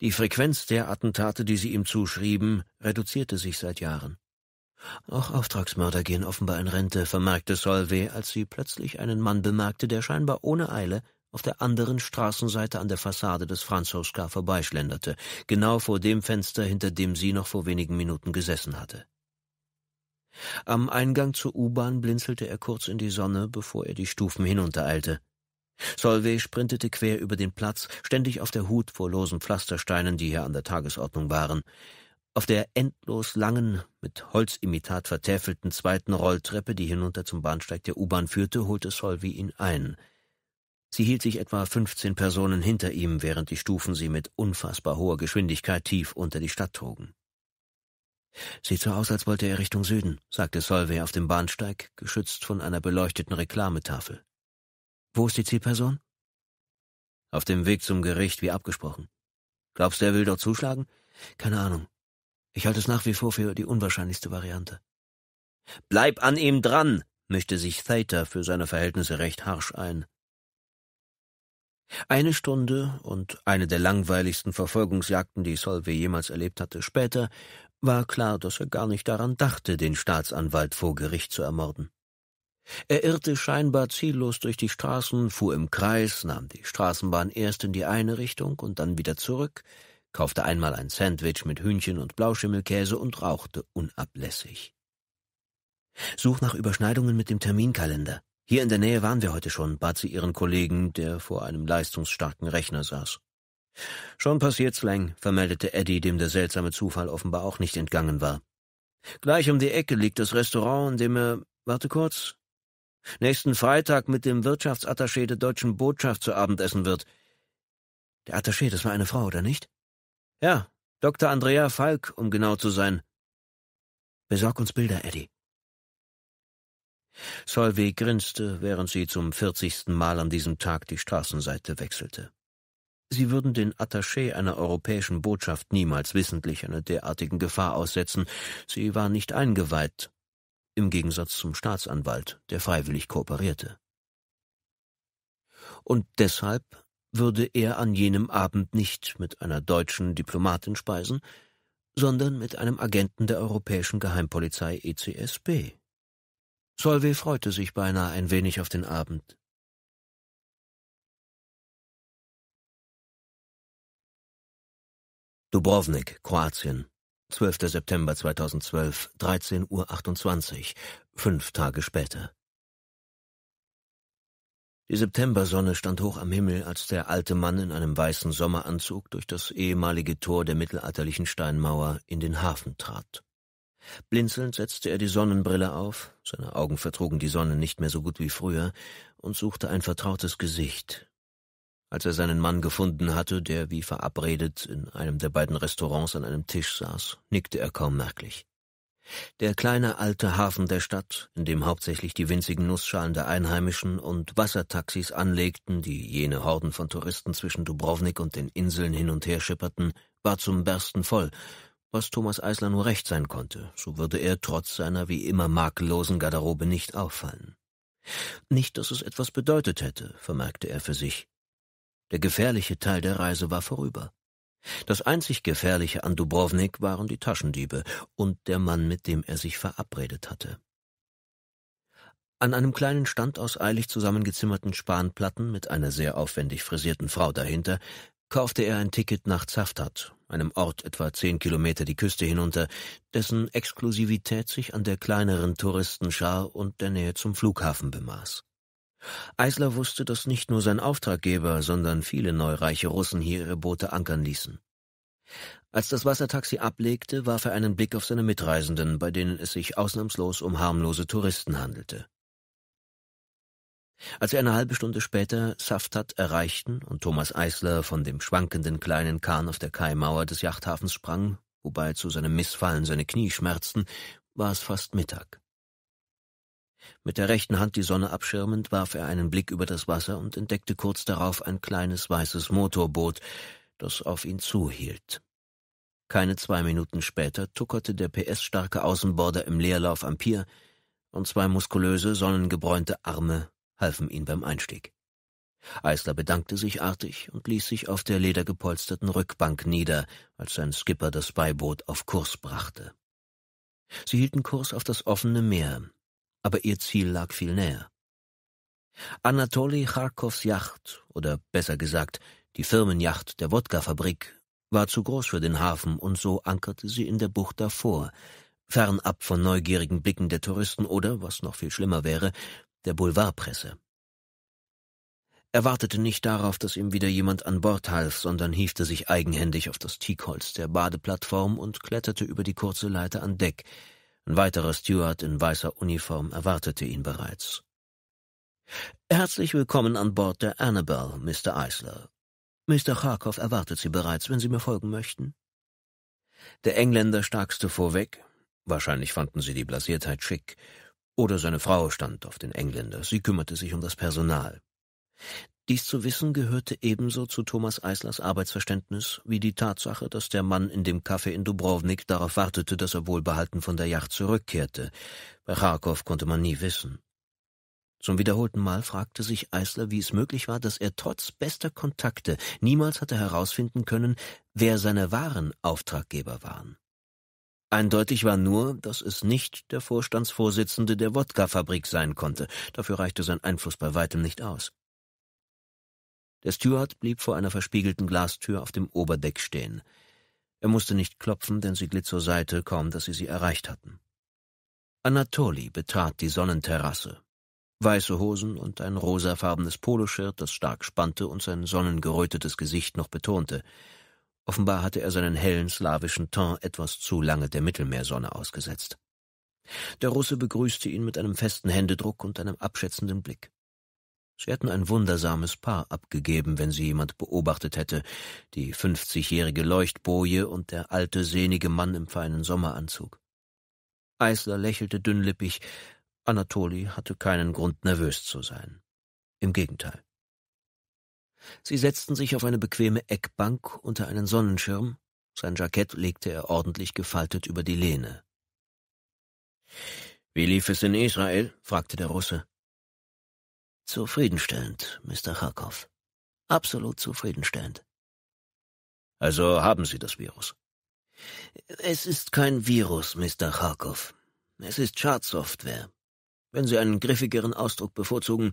Die Frequenz der Attentate, die sie ihm zuschrieben, reduzierte sich seit Jahren. Auch Auftragsmörder gehen offenbar in Rente, vermerkte Solvay, als sie plötzlich einen Mann bemerkte, der scheinbar ohne Eile auf der anderen Straßenseite an der Fassade des Franzoska vorbeischlenderte, genau vor dem Fenster, hinter dem sie noch vor wenigen Minuten gesessen hatte. Am Eingang zur U-Bahn blinzelte er kurz in die Sonne, bevor er die Stufen hinuntereilte. Solvay sprintete quer über den Platz, ständig auf der Hut vor losen Pflastersteinen, die hier an der Tagesordnung waren. Auf der endlos langen, mit Holzimitat vertäfelten zweiten Rolltreppe, die hinunter zum Bahnsteig der U-Bahn führte, holte Solvi ihn ein. Sie hielt sich etwa fünfzehn Personen hinter ihm, während die Stufen sie mit unfassbar hoher Geschwindigkeit tief unter die Stadt trugen. Sieht so aus, als wollte er Richtung Süden, sagte Solvay auf dem Bahnsteig, geschützt von einer beleuchteten Reklametafel. Wo ist die Zielperson? Auf dem Weg zum Gericht, wie abgesprochen. Glaubst du, er will dort zuschlagen? Keine Ahnung. Ich halte es nach wie vor für die unwahrscheinlichste Variante. Bleib an ihm dran, mischte sich Thater für seine Verhältnisse recht harsch ein. Eine Stunde und eine der langweiligsten Verfolgungsjagden, die Solvay jemals erlebt hatte, später war klar, dass er gar nicht daran dachte, den Staatsanwalt vor Gericht zu ermorden. Er irrte scheinbar ziellos durch die Straßen, fuhr im Kreis, nahm die Straßenbahn erst in die eine Richtung und dann wieder zurück, kaufte einmal ein Sandwich mit Hühnchen und Blauschimmelkäse und rauchte unablässig. Such nach Überschneidungen mit dem Terminkalender. Hier in der Nähe waren wir heute schon, bat sie ihren Kollegen, der vor einem leistungsstarken Rechner saß. Schon passiert's Lang, vermeldete Eddie, dem der seltsame Zufall offenbar auch nicht entgangen war. Gleich um die Ecke liegt das Restaurant, in dem er, warte kurz, nächsten Freitag mit dem Wirtschaftsattaché der deutschen Botschaft zu Abend essen wird. Der Attaché, das war eine Frau, oder nicht? Ja, Dr. Andrea Falk, um genau zu sein. Besorg uns Bilder, Eddie. Solvey grinste, während sie zum vierzigsten Mal an diesem Tag die Straßenseite wechselte. Sie würden den Attaché einer europäischen Botschaft niemals wissentlich einer derartigen Gefahr aussetzen. Sie war nicht eingeweiht, im Gegensatz zum Staatsanwalt, der freiwillig kooperierte. Und deshalb würde er an jenem Abend nicht mit einer deutschen Diplomatin speisen, sondern mit einem Agenten der Europäischen Geheimpolizei ECSB. Solvay freute sich beinahe ein wenig auf den Abend. Dubrovnik, Kroatien, 12. September 2012, 13.28 Uhr, fünf Tage später. Die Septembersonne stand hoch am Himmel, als der alte Mann in einem weißen Sommeranzug durch das ehemalige Tor der mittelalterlichen Steinmauer in den Hafen trat. Blinzelnd setzte er die Sonnenbrille auf, seine Augen vertrugen die Sonne nicht mehr so gut wie früher, und suchte ein vertrautes Gesicht. Als er seinen Mann gefunden hatte, der wie verabredet in einem der beiden Restaurants an einem Tisch saß, nickte er kaum merklich. Der kleine alte Hafen der Stadt, in dem hauptsächlich die winzigen Nussschalen der Einheimischen und Wassertaxis anlegten, die jene Horden von Touristen zwischen Dubrovnik und den Inseln hin und her schipperten, war zum Bersten voll, was Thomas Eisler nur recht sein konnte, so würde er trotz seiner wie immer makellosen Garderobe nicht auffallen. Nicht, dass es etwas bedeutet hätte, vermerkte er für sich. Der gefährliche Teil der Reise war vorüber. Das einzig Gefährliche an Dubrovnik waren die Taschendiebe und der Mann, mit dem er sich verabredet hatte. An einem kleinen Stand aus eilig zusammengezimmerten Spanplatten mit einer sehr aufwendig frisierten Frau dahinter kaufte er ein Ticket nach Zaftat, einem Ort etwa zehn Kilometer die Küste hinunter, dessen Exklusivität sich an der kleineren Touristenschar und der Nähe zum Flughafen bemaß. Eisler wusste, dass nicht nur sein Auftraggeber, sondern viele neureiche Russen hier ihre Boote ankern ließen. Als das Wassertaxi ablegte, warf er einen Blick auf seine Mitreisenden, bei denen es sich ausnahmslos um harmlose Touristen handelte. Als sie eine halbe Stunde später Saftat erreichten und Thomas Eisler von dem schwankenden kleinen Kahn auf der Kaimauer des Yachthafens sprang, wobei zu seinem Missfallen seine Knie schmerzten, war es fast Mittag. Mit der rechten Hand die Sonne abschirmend, warf er einen Blick über das Wasser und entdeckte kurz darauf ein kleines weißes Motorboot, das auf ihn zuhielt. Keine zwei Minuten später tuckerte der PS-starke Außenborder im Leerlauf am Pier und zwei muskulöse, sonnengebräunte Arme halfen ihm beim Einstieg. Eisler bedankte sich artig und ließ sich auf der ledergepolsterten Rückbank nieder, als sein Skipper das Beiboot auf Kurs brachte. Sie hielten Kurs auf das offene Meer, aber ihr Ziel lag viel näher. Anatoli Charkows Yacht, oder besser gesagt, die Firmenjacht der Wodkafabrik, war zu groß für den Hafen und so ankerte sie in der Bucht davor, fernab von neugierigen Blicken der Touristen oder, was noch viel schlimmer wäre, der Boulevardpresse. Er wartete nicht darauf, dass ihm wieder jemand an Bord half, sondern hiefte sich eigenhändig auf das Teakholz der Badeplattform und kletterte über die kurze Leiter an Deck, ein weiterer Steward in weißer Uniform erwartete ihn bereits. Herzlich willkommen an Bord der Annabelle, Mr. Eisler. Mr. Kharkov erwartet Sie bereits, wenn Sie mir folgen möchten. Der Engländer starkste vorweg. Wahrscheinlich fanden sie die Blasiertheit schick. Oder seine Frau stand auf den Engländer. Sie kümmerte sich um das Personal. Dies zu wissen gehörte ebenso zu Thomas Eislers Arbeitsverständnis wie die Tatsache, dass der Mann in dem Café in Dubrovnik darauf wartete, dass er wohlbehalten von der Yacht zurückkehrte. Bei Charkow konnte man nie wissen. Zum wiederholten Mal fragte sich Eisler, wie es möglich war, dass er trotz bester Kontakte niemals hatte herausfinden können, wer seine wahren Auftraggeber waren. Eindeutig war nur, dass es nicht der Vorstandsvorsitzende der Wodkafabrik sein konnte. Dafür reichte sein Einfluss bei weitem nicht aus. Der Steward blieb vor einer verspiegelten Glastür auf dem Oberdeck stehen. Er musste nicht klopfen, denn sie glitt zur Seite, kaum dass sie sie erreicht hatten. Anatoli betrat die Sonnenterrasse. Weiße Hosen und ein rosafarbenes Poloshirt, das stark spannte und sein sonnengerötetes Gesicht noch betonte. Offenbar hatte er seinen hellen slawischen Ton etwas zu lange der Mittelmeersonne ausgesetzt. Der Russe begrüßte ihn mit einem festen Händedruck und einem abschätzenden Blick. Sie hätten ein wundersames Paar abgegeben, wenn sie jemand beobachtet hätte, die fünfzigjährige Leuchtboje und der alte, sehnige Mann im feinen Sommeranzug. Eisler lächelte dünnlippig, Anatoli hatte keinen Grund, nervös zu sein. Im Gegenteil. Sie setzten sich auf eine bequeme Eckbank unter einen Sonnenschirm, sein Jackett legte er ordentlich gefaltet über die Lehne. Wie lief es in Israel? fragte der Russe. Zufriedenstellend, Mr. Kharkov. Absolut zufriedenstellend. Also haben Sie das Virus? Es ist kein Virus, Mr. Kharkov. Es ist Schadsoftware. Wenn Sie einen griffigeren Ausdruck bevorzugen,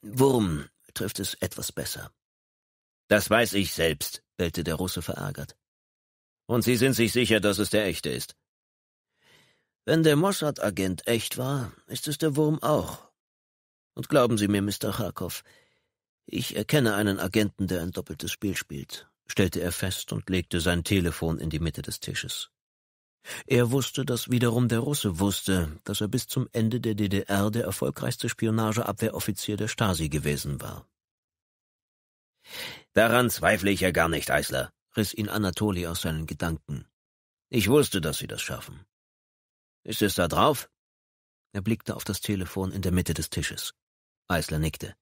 Wurm trifft es etwas besser. Das weiß ich selbst, bellte der Russe verärgert. Und Sie sind sich sicher, dass es der echte ist? Wenn der Mossad-Agent echt war, ist es der Wurm auch, und glauben Sie mir, Mr. Charkow, ich erkenne einen Agenten, der ein doppeltes Spiel spielt, stellte er fest und legte sein Telefon in die Mitte des Tisches. Er wusste, dass wiederum der Russe wusste, dass er bis zum Ende der DDR der erfolgreichste Spionageabwehroffizier der Stasi gewesen war. Daran zweifle ich ja gar nicht, Eisler, riss ihn Anatoli aus seinen Gedanken. Ich wusste, dass Sie das schaffen. Ist es da drauf? Er blickte auf das Telefon in der Mitte des Tisches. Eisler nickte.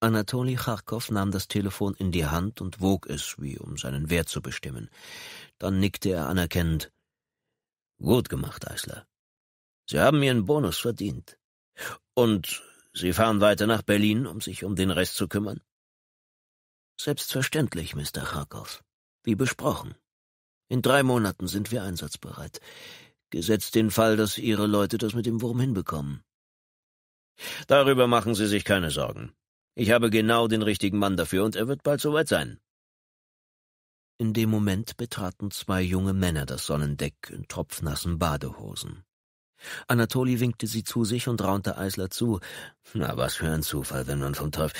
Anatoli Charkow nahm das Telefon in die Hand und wog es, wie um seinen Wert zu bestimmen. Dann nickte er anerkennend. Gut gemacht, Eisler. Sie haben Ihren Bonus verdient. Und Sie fahren weiter nach Berlin, um sich um den Rest zu kümmern? Selbstverständlich, Mr. Charkow. Wie besprochen. In drei Monaten sind wir einsatzbereit. Gesetzt den Fall, dass Ihre Leute das mit dem Wurm hinbekommen. Darüber machen Sie sich keine Sorgen. Ich habe genau den richtigen Mann dafür und er wird bald soweit sein. In dem Moment betraten zwei junge Männer das Sonnendeck in tropfnassen Badehosen. Anatoli winkte sie zu sich und raunte Eisler zu. Na, was für ein Zufall, wenn man vom Teufel.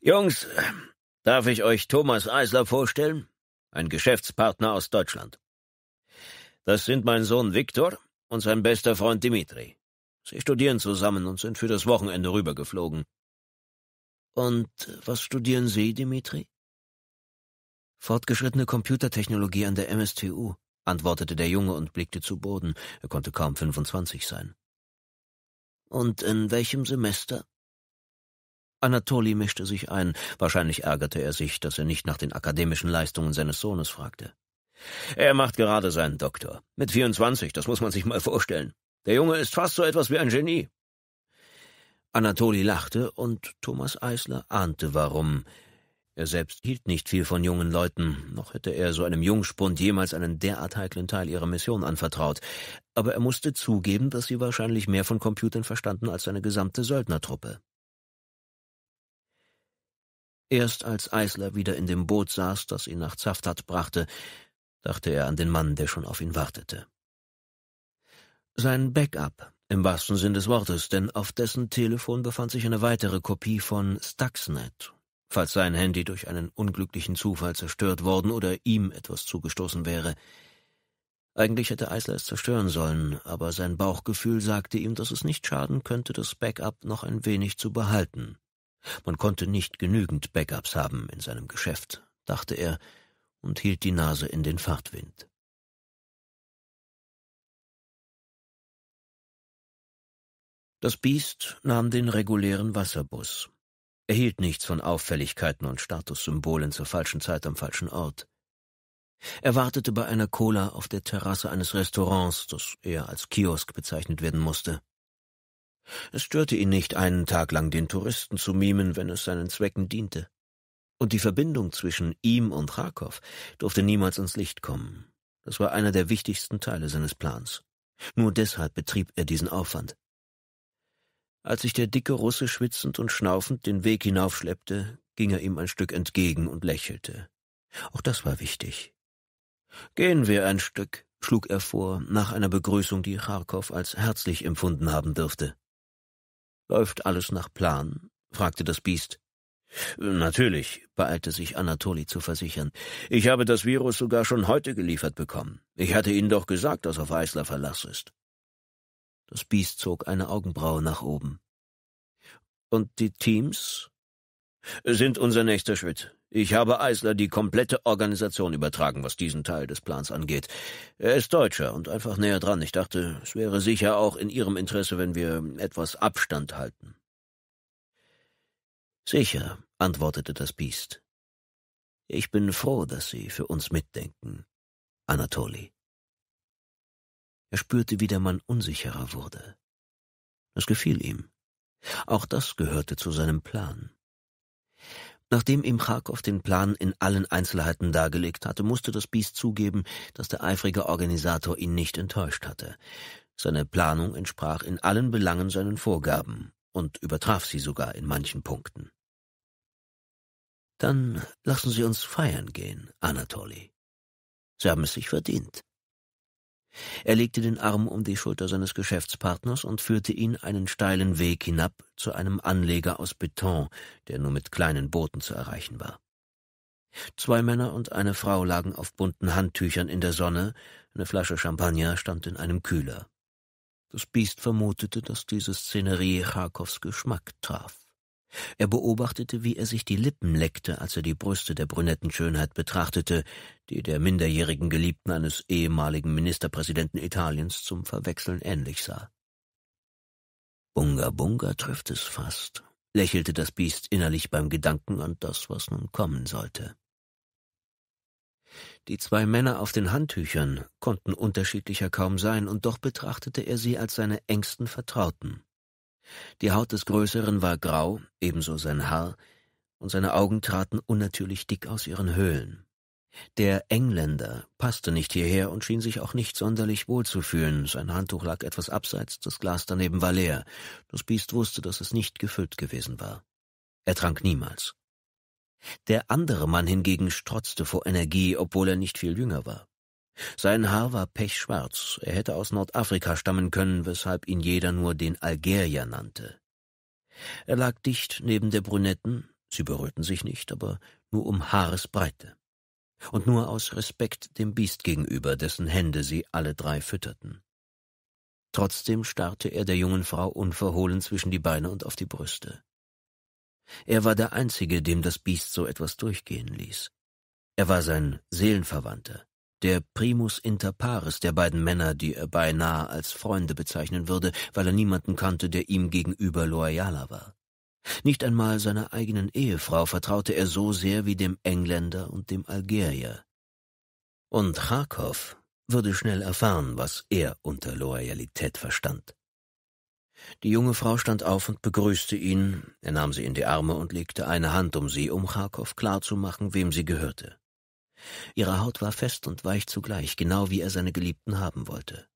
Jungs, darf ich euch Thomas Eisler vorstellen? Ein Geschäftspartner aus Deutschland. Das sind mein Sohn Viktor und sein bester Freund Dimitri. Sie studieren zusammen und sind für das Wochenende rübergeflogen. Und was studieren Sie, Dimitri? Fortgeschrittene Computertechnologie an der MSTU, antwortete der Junge und blickte zu Boden. Er konnte kaum 25 sein. Und in welchem Semester? Anatoli mischte sich ein. Wahrscheinlich ärgerte er sich, dass er nicht nach den akademischen Leistungen seines Sohnes fragte. Er macht gerade seinen Doktor. Mit 24, das muss man sich mal vorstellen. Der Junge ist fast so etwas wie ein Genie. Anatoli lachte und Thomas Eisler ahnte warum. Er selbst hielt nicht viel von jungen Leuten, noch hätte er so einem Jungspund jemals einen derart heiklen Teil ihrer Mission anvertraut. Aber er musste zugeben, dass sie wahrscheinlich mehr von Computern verstanden als seine gesamte Söldnertruppe. Erst als Eisler wieder in dem Boot saß, das ihn nach Zaftat brachte, dachte er an den Mann, der schon auf ihn wartete sein Backup im wahrsten Sinn des Wortes, denn auf dessen Telefon befand sich eine weitere Kopie von Stuxnet. Falls sein Handy durch einen unglücklichen Zufall zerstört worden oder ihm etwas zugestoßen wäre. Eigentlich hätte Eisler es zerstören sollen, aber sein Bauchgefühl sagte ihm, dass es nicht schaden könnte, das Backup noch ein wenig zu behalten. Man konnte nicht genügend Backups haben in seinem Geschäft, dachte er und hielt die Nase in den Fahrtwind. Das Biest nahm den regulären Wasserbus. Er hielt nichts von Auffälligkeiten und Statussymbolen zur falschen Zeit am falschen Ort. Er wartete bei einer Cola auf der Terrasse eines Restaurants, das eher als Kiosk bezeichnet werden musste. Es störte ihn nicht, einen Tag lang den Touristen zu mimen, wenn es seinen Zwecken diente. Und die Verbindung zwischen ihm und Rakow durfte niemals ans Licht kommen. Das war einer der wichtigsten Teile seines Plans. Nur deshalb betrieb er diesen Aufwand. Als sich der dicke Russe schwitzend und schnaufend den Weg hinaufschleppte, ging er ihm ein Stück entgegen und lächelte. Auch das war wichtig. Gehen wir ein Stück, schlug er vor, nach einer Begrüßung, die Charkow als herzlich empfunden haben dürfte. Läuft alles nach Plan? fragte das Biest. Natürlich, beeilte sich Anatoli zu versichern. Ich habe das Virus sogar schon heute geliefert bekommen. Ich hatte Ihnen doch gesagt, dass auf Eisler Verlass ist. Das Biest zog eine Augenbraue nach oben. Und die Teams? Sind unser nächster Schritt. Ich habe Eisler die komplette Organisation übertragen, was diesen Teil des Plans angeht. Er ist Deutscher und einfach näher dran. Ich dachte, es wäre sicher auch in Ihrem Interesse, wenn wir etwas Abstand halten. Sicher, antwortete das Biest. Ich bin froh, dass Sie für uns mitdenken, Anatoli. Er spürte, wie der Mann unsicherer wurde. Das gefiel ihm. Auch das gehörte zu seinem Plan. Nachdem ihm Charkow den Plan in allen Einzelheiten dargelegt hatte, musste das Biest zugeben, dass der eifrige Organisator ihn nicht enttäuscht hatte. Seine Planung entsprach in allen Belangen seinen Vorgaben und übertraf sie sogar in manchen Punkten. Dann lassen Sie uns feiern gehen, Anatoli. Sie haben es sich verdient. Er legte den Arm um die Schulter seines Geschäftspartners und führte ihn einen steilen Weg hinab zu einem Anleger aus Beton, der nur mit kleinen Booten zu erreichen war. Zwei Männer und eine Frau lagen auf bunten Handtüchern in der Sonne, eine Flasche Champagner stand in einem Kühler. Das Biest vermutete, dass diese Szenerie Charkows Geschmack traf. Er beobachtete, wie er sich die Lippen leckte, als er die Brüste der brünetten Schönheit betrachtete, die der minderjährigen Geliebten eines ehemaligen Ministerpräsidenten Italiens zum Verwechseln ähnlich sah. Bunga Bunga trifft es fast, lächelte das Biest innerlich beim Gedanken an das, was nun kommen sollte. Die zwei Männer auf den Handtüchern konnten unterschiedlicher kaum sein, und doch betrachtete er sie als seine engsten Vertrauten. Die Haut des Größeren war grau, ebenso sein Haar, und seine Augen traten unnatürlich dick aus ihren Höhlen. Der Engländer passte nicht hierher und schien sich auch nicht sonderlich wohlzufühlen. Sein Handtuch lag etwas abseits, das Glas daneben war leer. Das Biest wusste, dass es nicht gefüllt gewesen war. Er trank niemals. Der andere Mann hingegen strotzte vor Energie, obwohl er nicht viel jünger war. Sein Haar war pechschwarz, er hätte aus Nordafrika stammen können, weshalb ihn jeder nur den Algerier nannte. Er lag dicht neben der Brünetten, sie berührten sich nicht, aber nur um Haaresbreite. Und nur aus Respekt dem Biest gegenüber, dessen Hände sie alle drei fütterten. Trotzdem starrte er der jungen Frau unverhohlen zwischen die Beine und auf die Brüste. Er war der Einzige, dem das Biest so etwas durchgehen ließ. Er war sein Seelenverwandter, der Primus inter pares der beiden Männer, die er beinahe als Freunde bezeichnen würde, weil er niemanden kannte, der ihm gegenüber loyaler war. Nicht einmal seiner eigenen Ehefrau vertraute er so sehr wie dem Engländer und dem Algerier. Und Charkow würde schnell erfahren, was er unter Loyalität verstand. Die junge Frau stand auf und begrüßte ihn, er nahm sie in die Arme und legte eine Hand um sie, um Charkow klarzumachen, wem sie gehörte. Ihre Haut war fest und weich zugleich, genau wie er seine Geliebten haben wollte.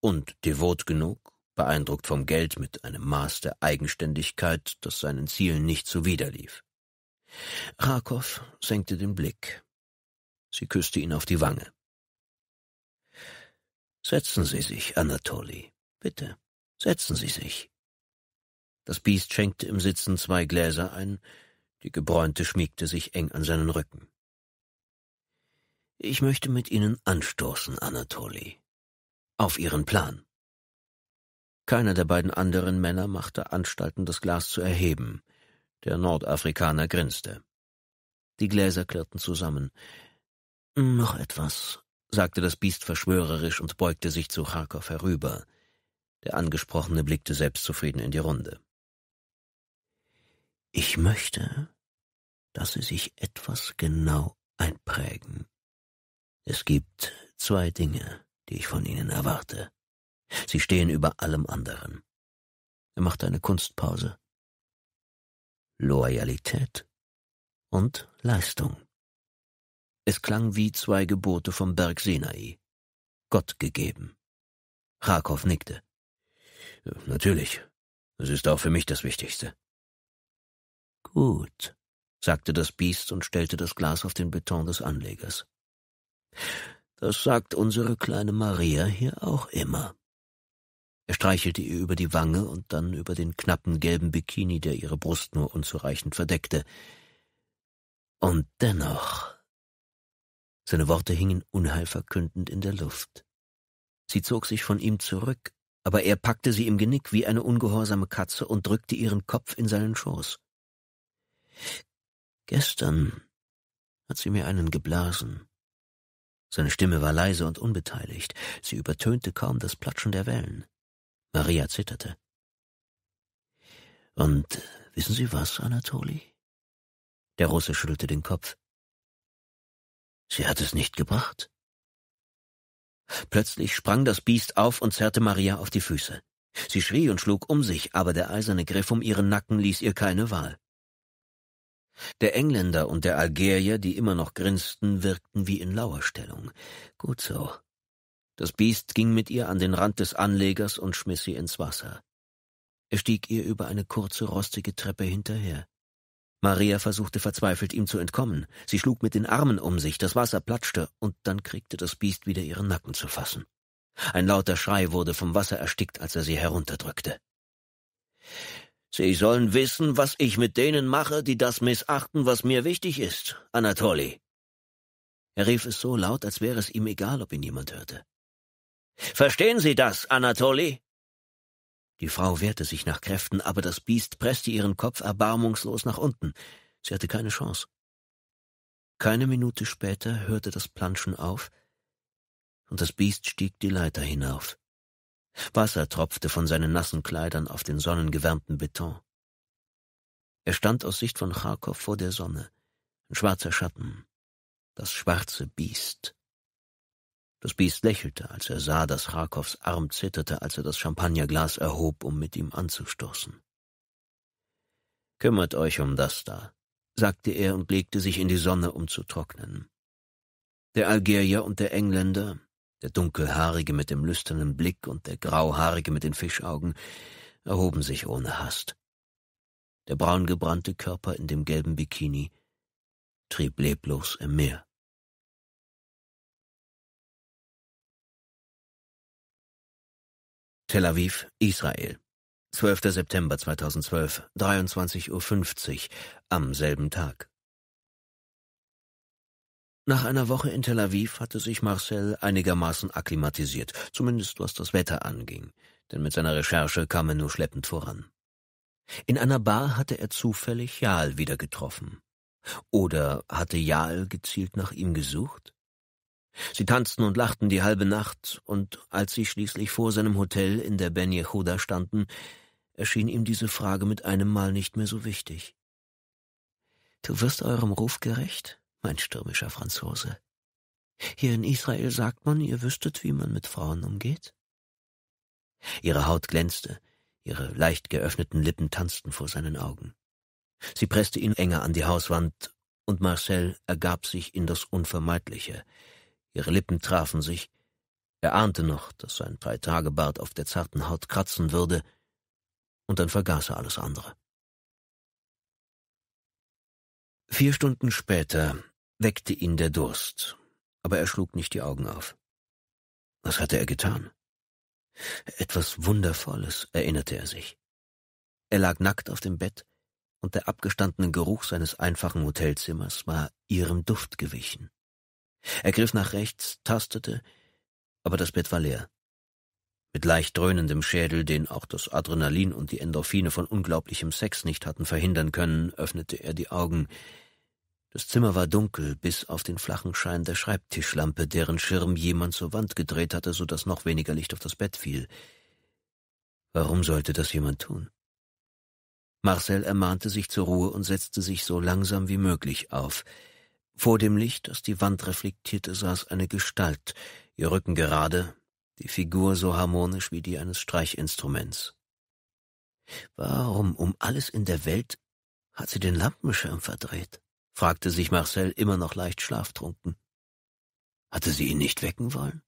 Und devot genug, beeindruckt vom Geld mit einem Maß der Eigenständigkeit, das seinen Zielen nicht zuwiderlief. Rakow senkte den Blick. Sie küsste ihn auf die Wange. Setzen Sie sich, Anatoli, bitte, setzen Sie sich. Das Biest schenkte im Sitzen zwei Gläser ein, die Gebräunte schmiegte sich eng an seinen Rücken. Ich möchte mit Ihnen anstoßen, Anatoli. Auf Ihren Plan. Keiner der beiden anderen Männer machte Anstalten, das Glas zu erheben. Der Nordafrikaner grinste. Die Gläser klirrten zusammen. Noch etwas, sagte das Biest verschwörerisch und beugte sich zu Charkow herüber. Der Angesprochene blickte selbstzufrieden in die Runde. Ich möchte, dass Sie sich etwas genau einprägen. Es gibt zwei Dinge, die ich von Ihnen erwarte. Sie stehen über allem anderen. Er machte eine Kunstpause. Loyalität und Leistung. Es klang wie zwei Gebote vom Berg Sinai. Gott gegeben. Rakow nickte. Natürlich. Es ist auch für mich das Wichtigste. Gut, sagte das Biest und stellte das Glas auf den Beton des Anlegers. Das sagt unsere kleine Maria hier auch immer. Er streichelte ihr über die Wange und dann über den knappen gelben Bikini, der ihre Brust nur unzureichend verdeckte. Und dennoch. Seine Worte hingen unheilverkündend in der Luft. Sie zog sich von ihm zurück, aber er packte sie im Genick wie eine ungehorsame Katze und drückte ihren Kopf in seinen Schoß. Gestern hat sie mir einen geblasen, seine Stimme war leise und unbeteiligt, sie übertönte kaum das Platschen der Wellen. Maria zitterte. Und wissen Sie was, Anatoli? Der Russe schüttelte den Kopf. Sie hat es nicht gebracht. Plötzlich sprang das Biest auf und zerrte Maria auf die Füße. Sie schrie und schlug um sich, aber der eiserne Griff um ihren Nacken ließ ihr keine Wahl. Der Engländer und der Algerier, die immer noch grinsten, wirkten wie in Lauerstellung. Gut so. Das Biest ging mit ihr an den Rand des Anlegers und schmiss sie ins Wasser. Er stieg ihr über eine kurze, rostige Treppe hinterher. Maria versuchte verzweifelt, ihm zu entkommen. Sie schlug mit den Armen um sich, das Wasser platschte, und dann kriegte das Biest wieder ihren Nacken zu fassen. Ein lauter Schrei wurde vom Wasser erstickt, als er sie herunterdrückte. Sie sollen wissen, was ich mit denen mache, die das missachten, was mir wichtig ist, Anatoli. Er rief es so laut, als wäre es ihm egal, ob ihn jemand hörte. Verstehen Sie das, Anatoli? Die Frau wehrte sich nach Kräften, aber das Biest presste ihren Kopf erbarmungslos nach unten. Sie hatte keine Chance. Keine Minute später hörte das Planschen auf, und das Biest stieg die Leiter hinauf. Wasser tropfte von seinen nassen Kleidern auf den sonnengewärmten Beton. Er stand aus Sicht von Charkow vor der Sonne, ein schwarzer Schatten, das schwarze Biest. Das Biest lächelte, als er sah, dass Charkows Arm zitterte, als er das Champagnerglas erhob, um mit ihm anzustoßen. Kümmert euch um das da, sagte er und legte sich in die Sonne, um zu trocknen. Der Algerier und der Engländer, der dunkelhaarige mit dem lüsternen Blick und der grauhaarige mit den Fischaugen erhoben sich ohne Hast. Der braungebrannte Körper in dem gelben Bikini trieb leblos im Meer. Tel Aviv, Israel. 12. September 2012, 23.50 Uhr am selben Tag. Nach einer Woche in Tel Aviv hatte sich Marcel einigermaßen akklimatisiert, zumindest was das Wetter anging, denn mit seiner Recherche kam er nur schleppend voran. In einer Bar hatte er zufällig Jahl wieder getroffen. Oder hatte Jahl gezielt nach ihm gesucht? Sie tanzten und lachten die halbe Nacht, und als sie schließlich vor seinem Hotel in der Ben Yehuda standen, erschien ihm diese Frage mit einem Mal nicht mehr so wichtig. Du wirst eurem Ruf gerecht? mein stürmischer Franzose. Hier in Israel sagt man, ihr wüsstet, wie man mit Frauen umgeht. Ihre Haut glänzte, ihre leicht geöffneten Lippen tanzten vor seinen Augen. Sie presste ihn enger an die Hauswand, und Marcel ergab sich in das Unvermeidliche. Ihre Lippen trafen sich, er ahnte noch, dass sein Dreitagebart auf der zarten Haut kratzen würde, und dann vergaß er alles andere. Vier Stunden später weckte ihn der Durst, aber er schlug nicht die Augen auf. Was hatte er getan? Etwas Wundervolles, erinnerte er sich. Er lag nackt auf dem Bett, und der abgestandene Geruch seines einfachen Hotelzimmers war ihrem Duft gewichen. Er griff nach rechts, tastete, aber das Bett war leer. Mit leicht dröhnendem Schädel, den auch das Adrenalin und die Endorphine von unglaublichem Sex nicht hatten verhindern können, öffnete er die Augen. Das Zimmer war dunkel, bis auf den flachen Schein der Schreibtischlampe, deren Schirm jemand zur Wand gedreht hatte, so dass noch weniger Licht auf das Bett fiel. Warum sollte das jemand tun? Marcel ermahnte sich zur Ruhe und setzte sich so langsam wie möglich auf. Vor dem Licht, das die Wand reflektierte, saß eine Gestalt, ihr Rücken gerade, die Figur so harmonisch wie die eines Streichinstruments. Warum um alles in der Welt hat sie den Lampenschirm verdreht? fragte sich Marcel immer noch leicht schlaftrunken. Hatte sie ihn nicht wecken wollen?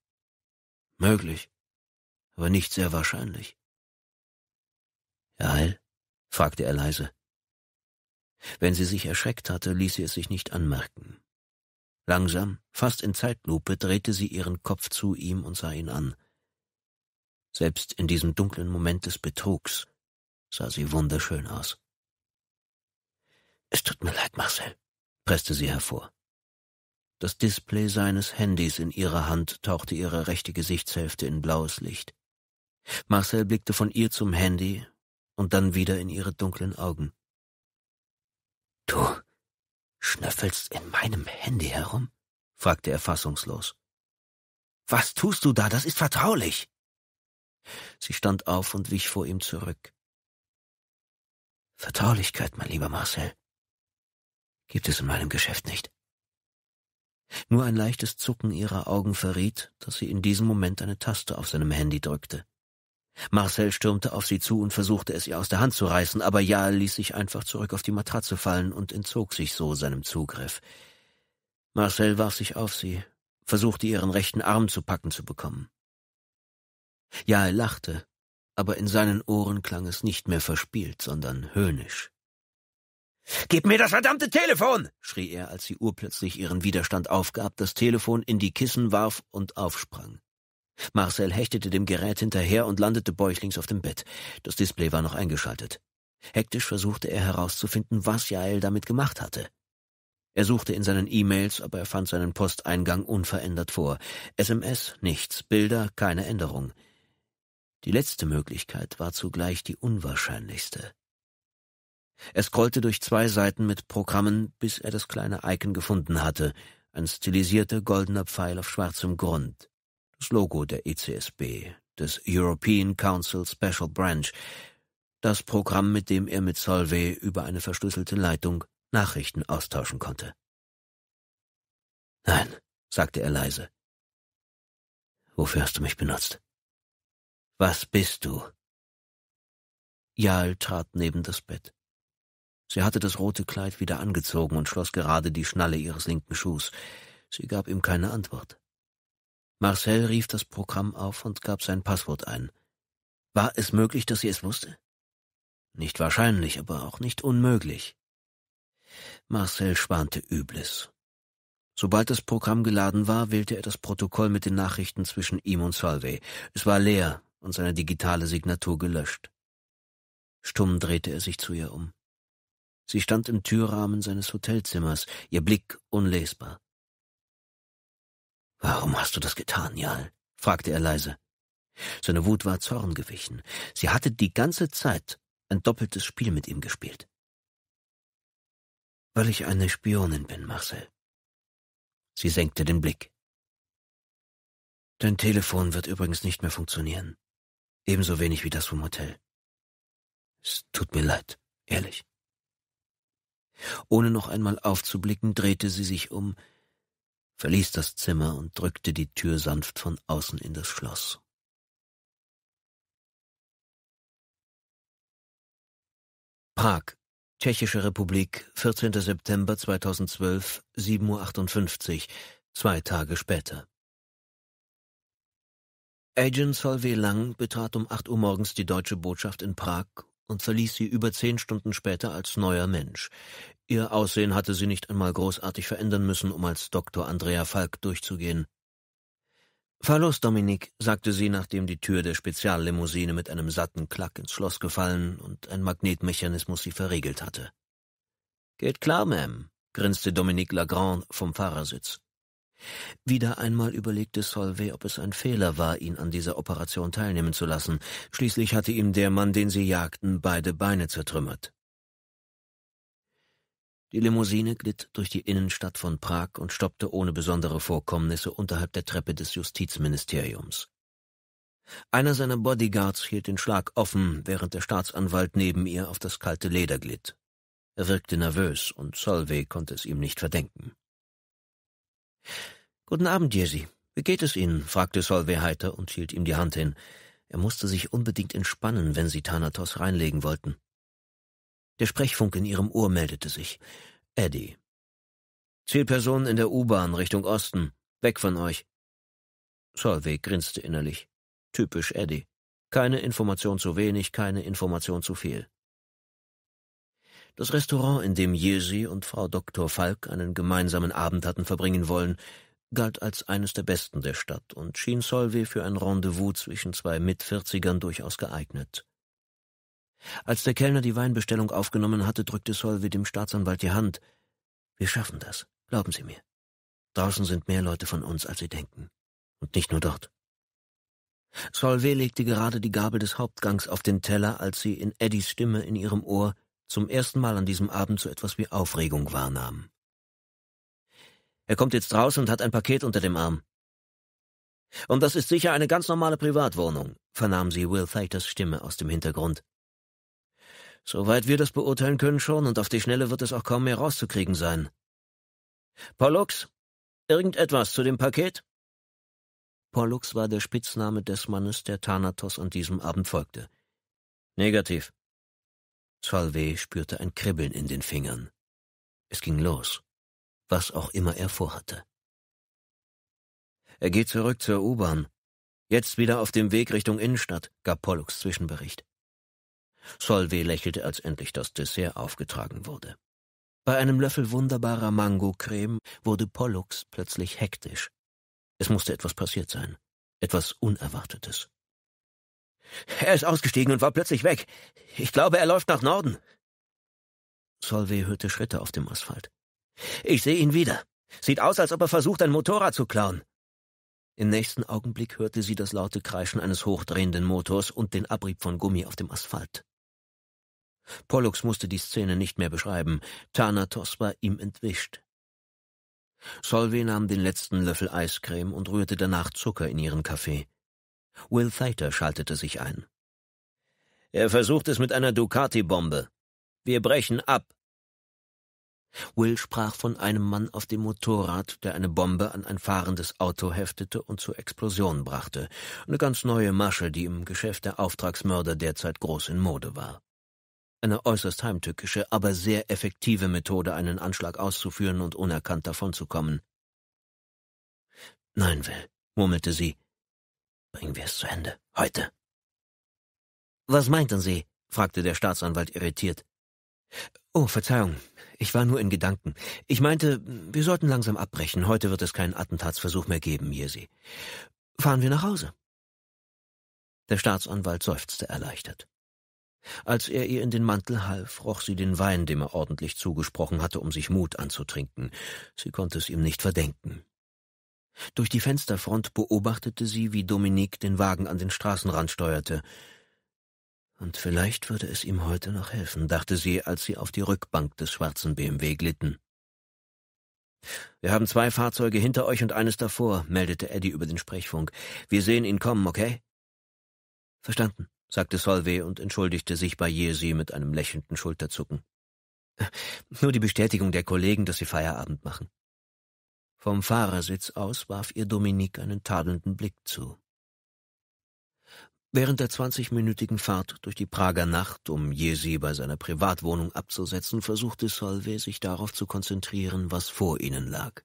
Möglich, aber nicht sehr wahrscheinlich. Jael? fragte er leise. Wenn sie sich erschreckt hatte, ließ sie es sich nicht anmerken. Langsam, fast in Zeitlupe, drehte sie ihren Kopf zu ihm und sah ihn an. Selbst in diesem dunklen Moment des Betrugs sah sie wunderschön aus. Es tut mir leid, Marcel, presste sie hervor. Das Display seines Handys in ihrer Hand tauchte ihre rechte Gesichtshälfte in blaues Licht. Marcel blickte von ihr zum Handy und dann wieder in ihre dunklen Augen. Du schnöffelst in meinem Handy herum? fragte er fassungslos. Was tust du da? Das ist vertraulich. Sie stand auf und wich vor ihm zurück. Vertraulichkeit, mein lieber Marcel gibt es in meinem Geschäft nicht. Nur ein leichtes Zucken ihrer Augen verriet, dass sie in diesem Moment eine Taste auf seinem Handy drückte. Marcel stürmte auf sie zu und versuchte es ihr aus der Hand zu reißen, aber Jael ließ sich einfach zurück auf die Matratze fallen und entzog sich so seinem Zugriff. Marcel warf sich auf sie, versuchte ihren rechten Arm zu packen zu bekommen. Jael lachte, aber in seinen Ohren klang es nicht mehr verspielt, sondern höhnisch. Gib mir das verdammte Telefon! schrie er, als die Uhr plötzlich ihren Widerstand aufgab, das Telefon in die Kissen warf und aufsprang. Marcel hechtete dem Gerät hinterher und landete bäuchlings auf dem Bett. Das Display war noch eingeschaltet. Hektisch versuchte er herauszufinden, was Jael damit gemacht hatte. Er suchte in seinen E-Mails, aber er fand seinen Posteingang unverändert vor. SMS, nichts, Bilder, keine Änderung. Die letzte Möglichkeit war zugleich die unwahrscheinlichste. Er scrollte durch zwei Seiten mit Programmen, bis er das kleine Icon gefunden hatte, ein stilisierter goldener Pfeil auf schwarzem Grund. Das Logo der ECSB, des European Council Special Branch, das Programm, mit dem er mit Solvay über eine verschlüsselte Leitung Nachrichten austauschen konnte. Nein, sagte er leise. Wofür hast du mich benutzt? Was bist du? Jahl trat neben das Bett. Sie hatte das rote Kleid wieder angezogen und schloss gerade die Schnalle ihres linken Schuhs. Sie gab ihm keine Antwort. Marcel rief das Programm auf und gab sein Passwort ein. War es möglich, dass sie es wusste? Nicht wahrscheinlich, aber auch nicht unmöglich. Marcel schwante Übles. Sobald das Programm geladen war, wählte er das Protokoll mit den Nachrichten zwischen ihm und Solvay. Es war leer und seine digitale Signatur gelöscht. Stumm drehte er sich zu ihr um. Sie stand im Türrahmen seines Hotelzimmers, ihr Blick unlesbar. Warum hast du das getan, Jal? fragte er leise. Seine Wut war Zorn gewichen. Sie hatte die ganze Zeit ein doppeltes Spiel mit ihm gespielt. Weil ich eine Spionin bin, Marcel. Sie senkte den Blick. Dein Telefon wird übrigens nicht mehr funktionieren. Ebenso wenig wie das vom Hotel. Es tut mir leid, ehrlich. Ohne noch einmal aufzublicken, drehte sie sich um, verließ das Zimmer und drückte die Tür sanft von außen in das Schloss. Prag, Tschechische Republik, 14. September 2012, 7.58 Uhr, zwei Tage später. Agent Solvay Lang betrat um 8 Uhr morgens die deutsche Botschaft in Prag und verließ sie über zehn Stunden später als neuer Mensch. Ihr Aussehen hatte sie nicht einmal großartig verändern müssen, um als Dr. Andrea Falk durchzugehen. Fahr los, Dominik, sagte sie, nachdem die Tür der Speziallimousine mit einem satten Klack ins Schloss gefallen und ein Magnetmechanismus sie verriegelt hatte. Geht klar, Ma'am, grinste Dominique Lagrand vom Fahrersitz. Wieder einmal überlegte Solvay, ob es ein Fehler war, ihn an dieser Operation teilnehmen zu lassen. Schließlich hatte ihm der Mann, den sie jagten, beide Beine zertrümmert. Die Limousine glitt durch die Innenstadt von Prag und stoppte ohne besondere Vorkommnisse unterhalb der Treppe des Justizministeriums. Einer seiner Bodyguards hielt den Schlag offen, während der Staatsanwalt neben ihr auf das kalte Leder glitt. Er wirkte nervös, und Solvay konnte es ihm nicht verdenken. Guten Abend, Jesse. Wie geht es Ihnen? fragte Solvay heiter und hielt ihm die Hand hin. Er musste sich unbedingt entspannen, wenn sie Thanatos reinlegen wollten. Der Sprechfunk in ihrem Ohr meldete sich. Eddie. Zielpersonen in der U-Bahn Richtung Osten. Weg von euch. Solvay grinste innerlich. Typisch Eddie. Keine Information zu wenig, keine Information zu viel. Das Restaurant, in dem Jesi und Frau Dr. Falk einen gemeinsamen Abend hatten verbringen wollen, galt als eines der besten der Stadt und schien Solvay für ein Rendezvous zwischen zwei Mitvierzigern durchaus geeignet. Als der Kellner die Weinbestellung aufgenommen hatte, drückte Solvay dem Staatsanwalt die Hand. Wir schaffen das, glauben Sie mir. Draußen sind mehr Leute von uns, als Sie denken. Und nicht nur dort. Solvay legte gerade die Gabel des Hauptgangs auf den Teller, als sie in Eddies Stimme in ihrem Ohr zum ersten Mal an diesem Abend so etwas wie Aufregung wahrnahm. Er kommt jetzt raus und hat ein Paket unter dem Arm. Und das ist sicher eine ganz normale Privatwohnung, vernahm sie Will Thacters Stimme aus dem Hintergrund. Soweit wir das beurteilen können schon, und auf die Schnelle wird es auch kaum mehr rauszukriegen sein. Pollux, irgendetwas zu dem Paket? Pollux war der Spitzname des Mannes, der Thanatos an diesem Abend folgte. Negativ. Salve spürte ein Kribbeln in den Fingern. Es ging los, was auch immer er vorhatte. Er geht zurück zur U-Bahn. Jetzt wieder auf dem Weg Richtung Innenstadt, gab Pollux Zwischenbericht. Solvay lächelte, als endlich das Dessert aufgetragen wurde. Bei einem Löffel wunderbarer Mangocreme wurde Pollux plötzlich hektisch. Es musste etwas passiert sein, etwas Unerwartetes. Er ist ausgestiegen und war plötzlich weg. Ich glaube, er läuft nach Norden. Solvay hörte Schritte auf dem Asphalt. Ich sehe ihn wieder. Sieht aus, als ob er versucht, ein Motorrad zu klauen. Im nächsten Augenblick hörte sie das laute Kreischen eines hochdrehenden Motors und den Abrieb von Gummi auf dem Asphalt. Pollux musste die Szene nicht mehr beschreiben. Thanatos war ihm entwischt. Solvay nahm den letzten Löffel Eiscreme und rührte danach Zucker in ihren Kaffee. Will Thater schaltete sich ein. Er versucht es mit einer Ducati-Bombe. Wir brechen ab. Will sprach von einem Mann auf dem Motorrad, der eine Bombe an ein fahrendes Auto heftete und zur Explosion brachte. Eine ganz neue Masche, die im Geschäft der Auftragsmörder derzeit groß in Mode war. Eine äußerst heimtückische, aber sehr effektive Methode, einen Anschlag auszuführen und unerkannt davonzukommen. Nein, Will, murmelte sie, Bringen wir es zu Ende. Heute. Was meinten Sie? fragte der Staatsanwalt irritiert. Oh, Verzeihung, ich war nur in Gedanken. Ich meinte, wir sollten langsam abbrechen. Heute wird es keinen Attentatsversuch mehr geben, Mirsi. Fahren wir nach Hause. Der Staatsanwalt seufzte erleichtert. Als er ihr in den Mantel half, roch sie den Wein, dem er ordentlich zugesprochen hatte, um sich Mut anzutrinken. Sie konnte es ihm nicht verdenken. Durch die Fensterfront beobachtete sie, wie Dominique den Wagen an den Straßenrand steuerte. Und vielleicht würde es ihm heute noch helfen, dachte sie, als sie auf die Rückbank des schwarzen BMW glitten. Wir haben zwei Fahrzeuge hinter euch und eines davor, meldete Eddie über den Sprechfunk. Wir sehen ihn kommen, okay? Verstanden, sagte Solvay und entschuldigte sich bei Jesi mit einem lächelnden Schulterzucken. Nur die Bestätigung der Kollegen, dass sie Feierabend machen. Vom Fahrersitz aus warf ihr Dominik einen tadelnden Blick zu. Während der zwanzigminütigen Fahrt durch die Prager Nacht, um Jesi bei seiner Privatwohnung abzusetzen, versuchte Solvay, sich darauf zu konzentrieren, was vor ihnen lag.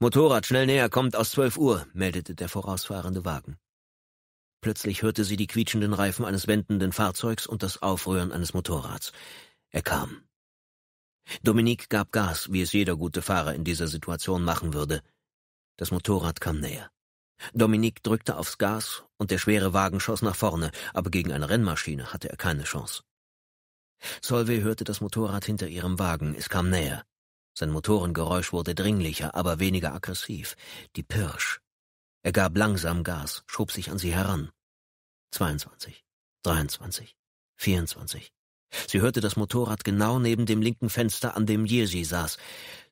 Motorrad schnell näher kommt aus zwölf Uhr, meldete der vorausfahrende Wagen. Plötzlich hörte sie die quietschenden Reifen eines wendenden Fahrzeugs und das Aufrühren eines Motorrads. Er kam. Dominik gab Gas, wie es jeder gute Fahrer in dieser Situation machen würde. Das Motorrad kam näher. Dominik drückte aufs Gas und der schwere Wagen schoss nach vorne, aber gegen eine Rennmaschine hatte er keine Chance. Solvay hörte das Motorrad hinter ihrem Wagen, es kam näher. Sein Motorengeräusch wurde dringlicher, aber weniger aggressiv. Die Pirsch. Er gab langsam Gas, schob sich an sie heran. 22, 23, 24. Sie hörte das Motorrad genau neben dem linken Fenster, an dem Jerzy saß.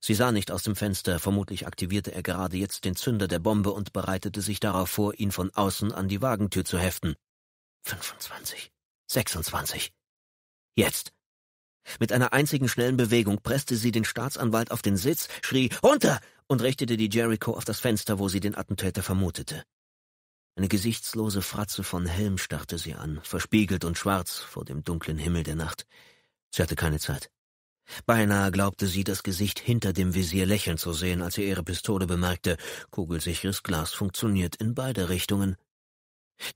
Sie sah nicht aus dem Fenster, vermutlich aktivierte er gerade jetzt den Zünder der Bombe und bereitete sich darauf vor, ihn von außen an die Wagentür zu heften. 25, 26. Jetzt. Mit einer einzigen schnellen Bewegung presste sie den Staatsanwalt auf den Sitz, schrie Runter und richtete die Jericho auf das Fenster, wo sie den Attentäter vermutete. Eine gesichtslose Fratze von Helm starrte sie an, verspiegelt und schwarz vor dem dunklen Himmel der Nacht. Sie hatte keine Zeit. Beinahe glaubte sie, das Gesicht hinter dem Visier lächeln zu sehen, als sie ihre Pistole bemerkte. Kugelsicheres Glas funktioniert in beide Richtungen.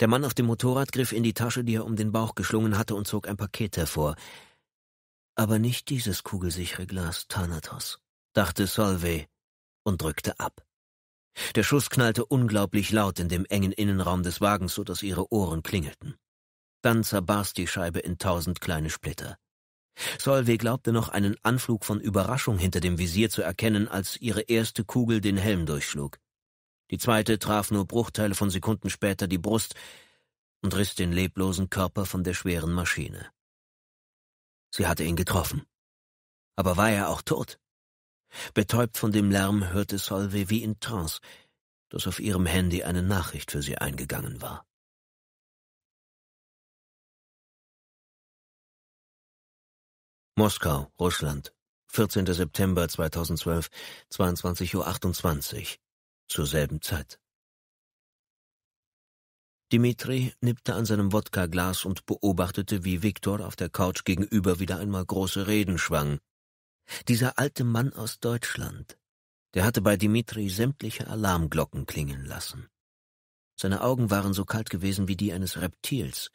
Der Mann auf dem Motorrad griff in die Tasche, die er um den Bauch geschlungen hatte, und zog ein Paket hervor. Aber nicht dieses kugelsichere Glas Thanatos, dachte Solvay und drückte ab. Der Schuss knallte unglaublich laut in dem engen Innenraum des Wagens, so dass ihre Ohren klingelten. Dann zerbarst die Scheibe in tausend kleine Splitter. Solveig glaubte noch einen Anflug von Überraschung hinter dem Visier zu erkennen, als ihre erste Kugel den Helm durchschlug. Die zweite traf nur Bruchteile von Sekunden später die Brust und riss den leblosen Körper von der schweren Maschine. Sie hatte ihn getroffen. Aber war er auch tot? Betäubt von dem Lärm hörte Solve wie in Trance, dass auf ihrem Handy eine Nachricht für sie eingegangen war. Moskau, Russland, 14. September 2012, 22.28 Uhr, zur selben Zeit. Dimitri nippte an seinem Wodkaglas und beobachtete, wie Viktor auf der Couch gegenüber wieder einmal große Reden schwang, dieser alte Mann aus Deutschland, der hatte bei Dimitri sämtliche Alarmglocken klingeln lassen. Seine Augen waren so kalt gewesen wie die eines Reptils,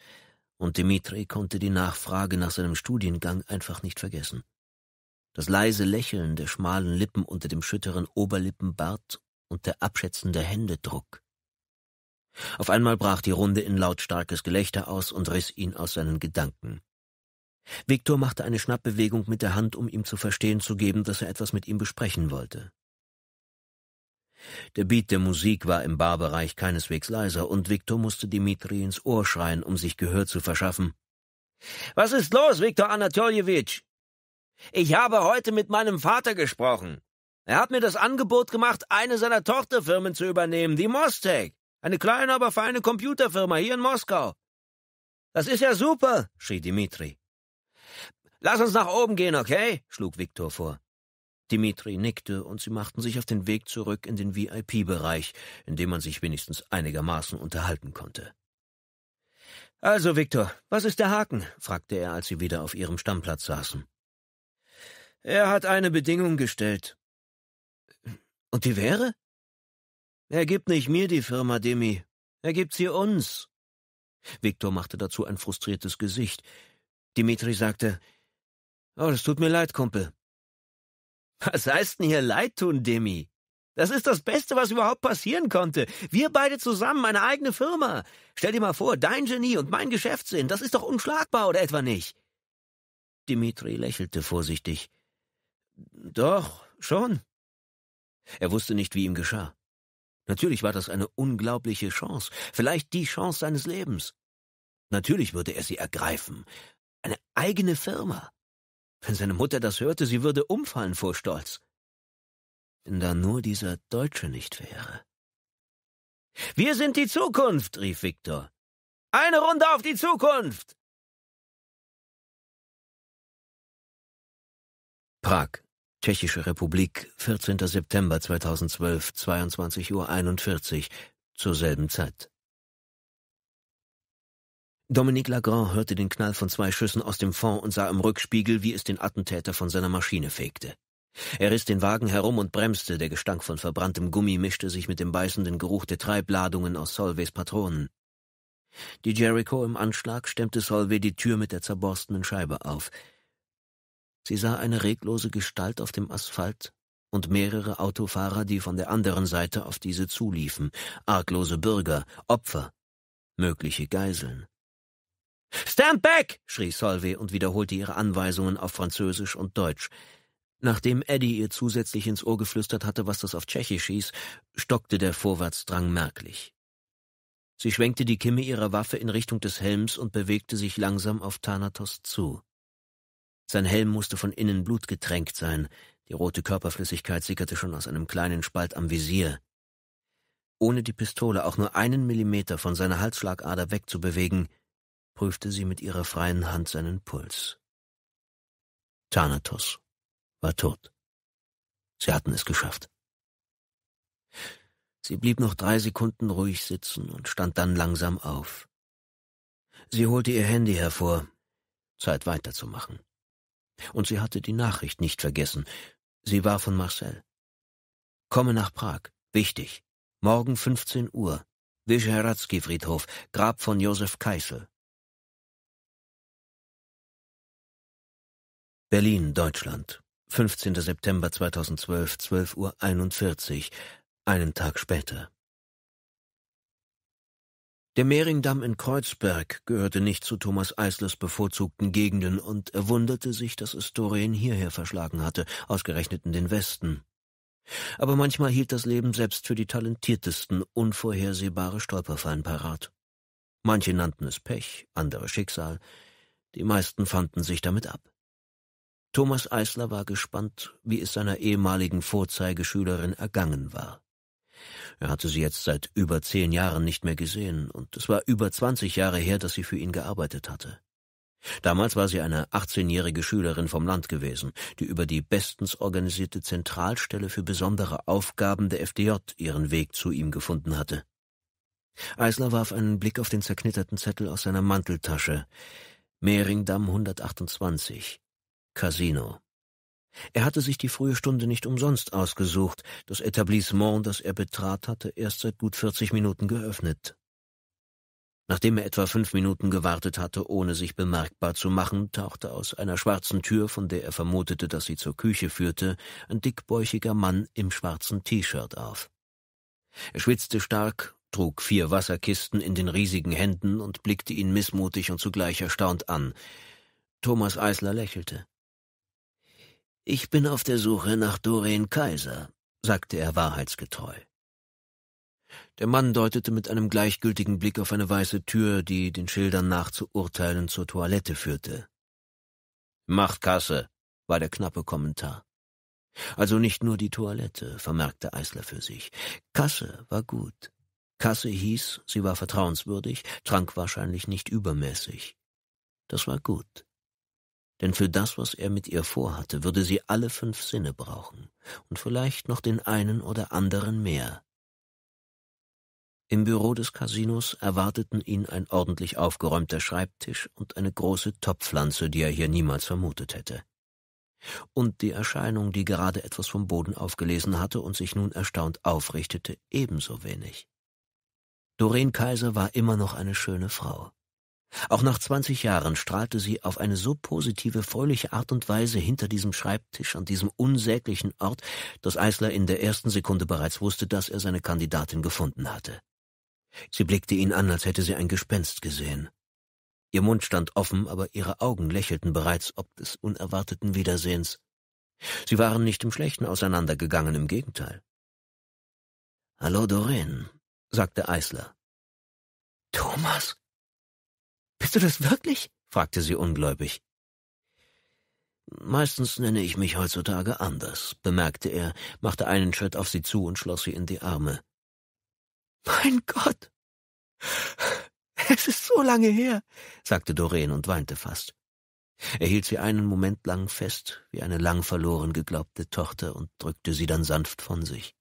und Dimitri konnte die Nachfrage nach seinem Studiengang einfach nicht vergessen. Das leise Lächeln der schmalen Lippen unter dem schütteren Oberlippenbart und der abschätzende Händedruck. Auf einmal brach die Runde in lautstarkes Gelächter aus und riss ihn aus seinen Gedanken. Viktor machte eine Schnappbewegung mit der Hand, um ihm zu verstehen zu geben, dass er etwas mit ihm besprechen wollte. Der Beat der Musik war im Barbereich keineswegs leiser, und Viktor musste Dimitri ins Ohr schreien, um sich Gehör zu verschaffen. Was ist los, Viktor Anatoljewitsch? Ich habe heute mit meinem Vater gesprochen. Er hat mir das Angebot gemacht, eine seiner Tochterfirmen zu übernehmen, die Mostek, Eine kleine, aber feine Computerfirma hier in Moskau. Das ist ja super, schrie Dimitri. Lass uns nach oben gehen, okay? schlug Viktor vor. Dimitri nickte und sie machten sich auf den Weg zurück in den VIP-Bereich, in dem man sich wenigstens einigermaßen unterhalten konnte. Also, Viktor, was ist der Haken? fragte er, als sie wieder auf ihrem Stammplatz saßen. Er hat eine Bedingung gestellt. Und die wäre? Er gibt nicht mir die Firma, Demi. Er gibt sie uns. Viktor machte dazu ein frustriertes Gesicht. Dimitri sagte, Oh, das tut mir leid, Kumpel. Was heißt denn hier leid tun, Demi? Das ist das Beste, was überhaupt passieren konnte. Wir beide zusammen, eine eigene Firma. Stell dir mal vor, dein Genie und mein Geschäftssinn, das ist doch unschlagbar, oder etwa nicht? Dimitri lächelte vorsichtig. Doch, schon. Er wusste nicht, wie ihm geschah. Natürlich war das eine unglaubliche Chance, vielleicht die Chance seines Lebens. Natürlich würde er sie ergreifen. Eine eigene Firma. Wenn seine Mutter das hörte, sie würde umfallen vor Stolz. Wenn da nur dieser Deutsche nicht wäre. Wir sind die Zukunft, rief Viktor. Eine Runde auf die Zukunft! Prag, Tschechische Republik, 14. September 2012, 22.41 Uhr, zur selben Zeit. Dominique Lagrand hörte den Knall von zwei Schüssen aus dem Fond und sah im Rückspiegel, wie es den Attentäter von seiner Maschine fegte. Er riss den Wagen herum und bremste, der Gestank von verbranntem Gummi mischte sich mit dem beißenden Geruch der Treibladungen aus Solveys Patronen. Die Jericho im Anschlag stemmte Solvay die Tür mit der zerborstenen Scheibe auf. Sie sah eine reglose Gestalt auf dem Asphalt und mehrere Autofahrer, die von der anderen Seite auf diese zuliefen, arglose Bürger, Opfer, mögliche Geiseln. Stand back! schrie Solvay und wiederholte ihre Anweisungen auf Französisch und Deutsch. Nachdem Eddie ihr zusätzlich ins Ohr geflüstert hatte, was das auf Tschechisch hieß, stockte der Vorwärtsdrang merklich. Sie schwenkte die Kimme ihrer Waffe in Richtung des Helms und bewegte sich langsam auf Thanatos zu. Sein Helm musste von innen blutgetränkt sein, die rote Körperflüssigkeit sickerte schon aus einem kleinen Spalt am Visier. Ohne die Pistole auch nur einen Millimeter von seiner Halsschlagader wegzubewegen, prüfte sie mit ihrer freien Hand seinen Puls. Thanatos war tot. Sie hatten es geschafft. Sie blieb noch drei Sekunden ruhig sitzen und stand dann langsam auf. Sie holte ihr Handy hervor, Zeit weiterzumachen. Und sie hatte die Nachricht nicht vergessen. Sie war von Marcel. Komme nach Prag. Wichtig. Morgen 15 Uhr. Wyscheheradsky-Friedhof, Grab von Josef Keißel. Berlin, Deutschland. 15. September 2012, 12.41 Uhr, einen Tag später. Der Mehringdamm in Kreuzberg gehörte nicht zu Thomas Eislers bevorzugten Gegenden und er wunderte sich, dass es Doreen hierher verschlagen hatte, ausgerechnet in den Westen. Aber manchmal hielt das Leben selbst für die talentiertesten unvorhersehbare Stolperfallen parat. Manche nannten es Pech, andere Schicksal, die meisten fanden sich damit ab. Thomas Eisler war gespannt, wie es seiner ehemaligen Vorzeigeschülerin ergangen war. Er hatte sie jetzt seit über zehn Jahren nicht mehr gesehen, und es war über zwanzig Jahre her, dass sie für ihn gearbeitet hatte. Damals war sie eine 18-jährige Schülerin vom Land gewesen, die über die bestens organisierte Zentralstelle für besondere Aufgaben der FDJ ihren Weg zu ihm gefunden hatte. Eisler warf einen Blick auf den zerknitterten Zettel aus seiner Manteltasche. Mehringdamm 128. Casino. Er hatte sich die frühe Stunde nicht umsonst ausgesucht, das Etablissement, das er betrat, hatte erst seit gut vierzig Minuten geöffnet. Nachdem er etwa fünf Minuten gewartet hatte, ohne sich bemerkbar zu machen, tauchte aus einer schwarzen Tür, von der er vermutete, dass sie zur Küche führte, ein dickbäuchiger Mann im schwarzen T-Shirt auf. Er schwitzte stark, trug vier Wasserkisten in den riesigen Händen und blickte ihn missmutig und zugleich erstaunt an. Thomas Eisler lächelte. Ich bin auf der Suche nach Doreen Kaiser, sagte er wahrheitsgetreu. Der Mann deutete mit einem gleichgültigen Blick auf eine weiße Tür, die den Schildern nach zu urteilen zur Toilette führte. Macht Kasse, war der knappe Kommentar. Also nicht nur die Toilette, vermerkte Eisler für sich. Kasse war gut. Kasse hieß, sie war vertrauenswürdig, trank wahrscheinlich nicht übermäßig. Das war gut denn für das, was er mit ihr vorhatte, würde sie alle fünf Sinne brauchen und vielleicht noch den einen oder anderen mehr. Im Büro des Casinos erwarteten ihn ein ordentlich aufgeräumter Schreibtisch und eine große Topfpflanze, die er hier niemals vermutet hätte. Und die Erscheinung, die gerade etwas vom Boden aufgelesen hatte und sich nun erstaunt aufrichtete, ebenso wenig. Doreen Kaiser war immer noch eine schöne Frau. Auch nach zwanzig Jahren strahlte sie auf eine so positive, fröhliche Art und Weise hinter diesem Schreibtisch, an diesem unsäglichen Ort, dass Eisler in der ersten Sekunde bereits wusste, dass er seine Kandidatin gefunden hatte. Sie blickte ihn an, als hätte sie ein Gespenst gesehen. Ihr Mund stand offen, aber ihre Augen lächelten bereits ob des unerwarteten Wiedersehens. Sie waren nicht im Schlechten auseinandergegangen, im Gegenteil. Hallo, Doreen, sagte Eisler. Thomas, bist du das wirklich? fragte sie ungläubig. Meistens nenne ich mich heutzutage anders, bemerkte er, machte einen Schritt auf sie zu und schloss sie in die Arme. Mein Gott. Es ist so lange her, sagte Doreen und weinte fast. Er hielt sie einen Moment lang fest, wie eine lang verloren geglaubte Tochter, und drückte sie dann sanft von sich.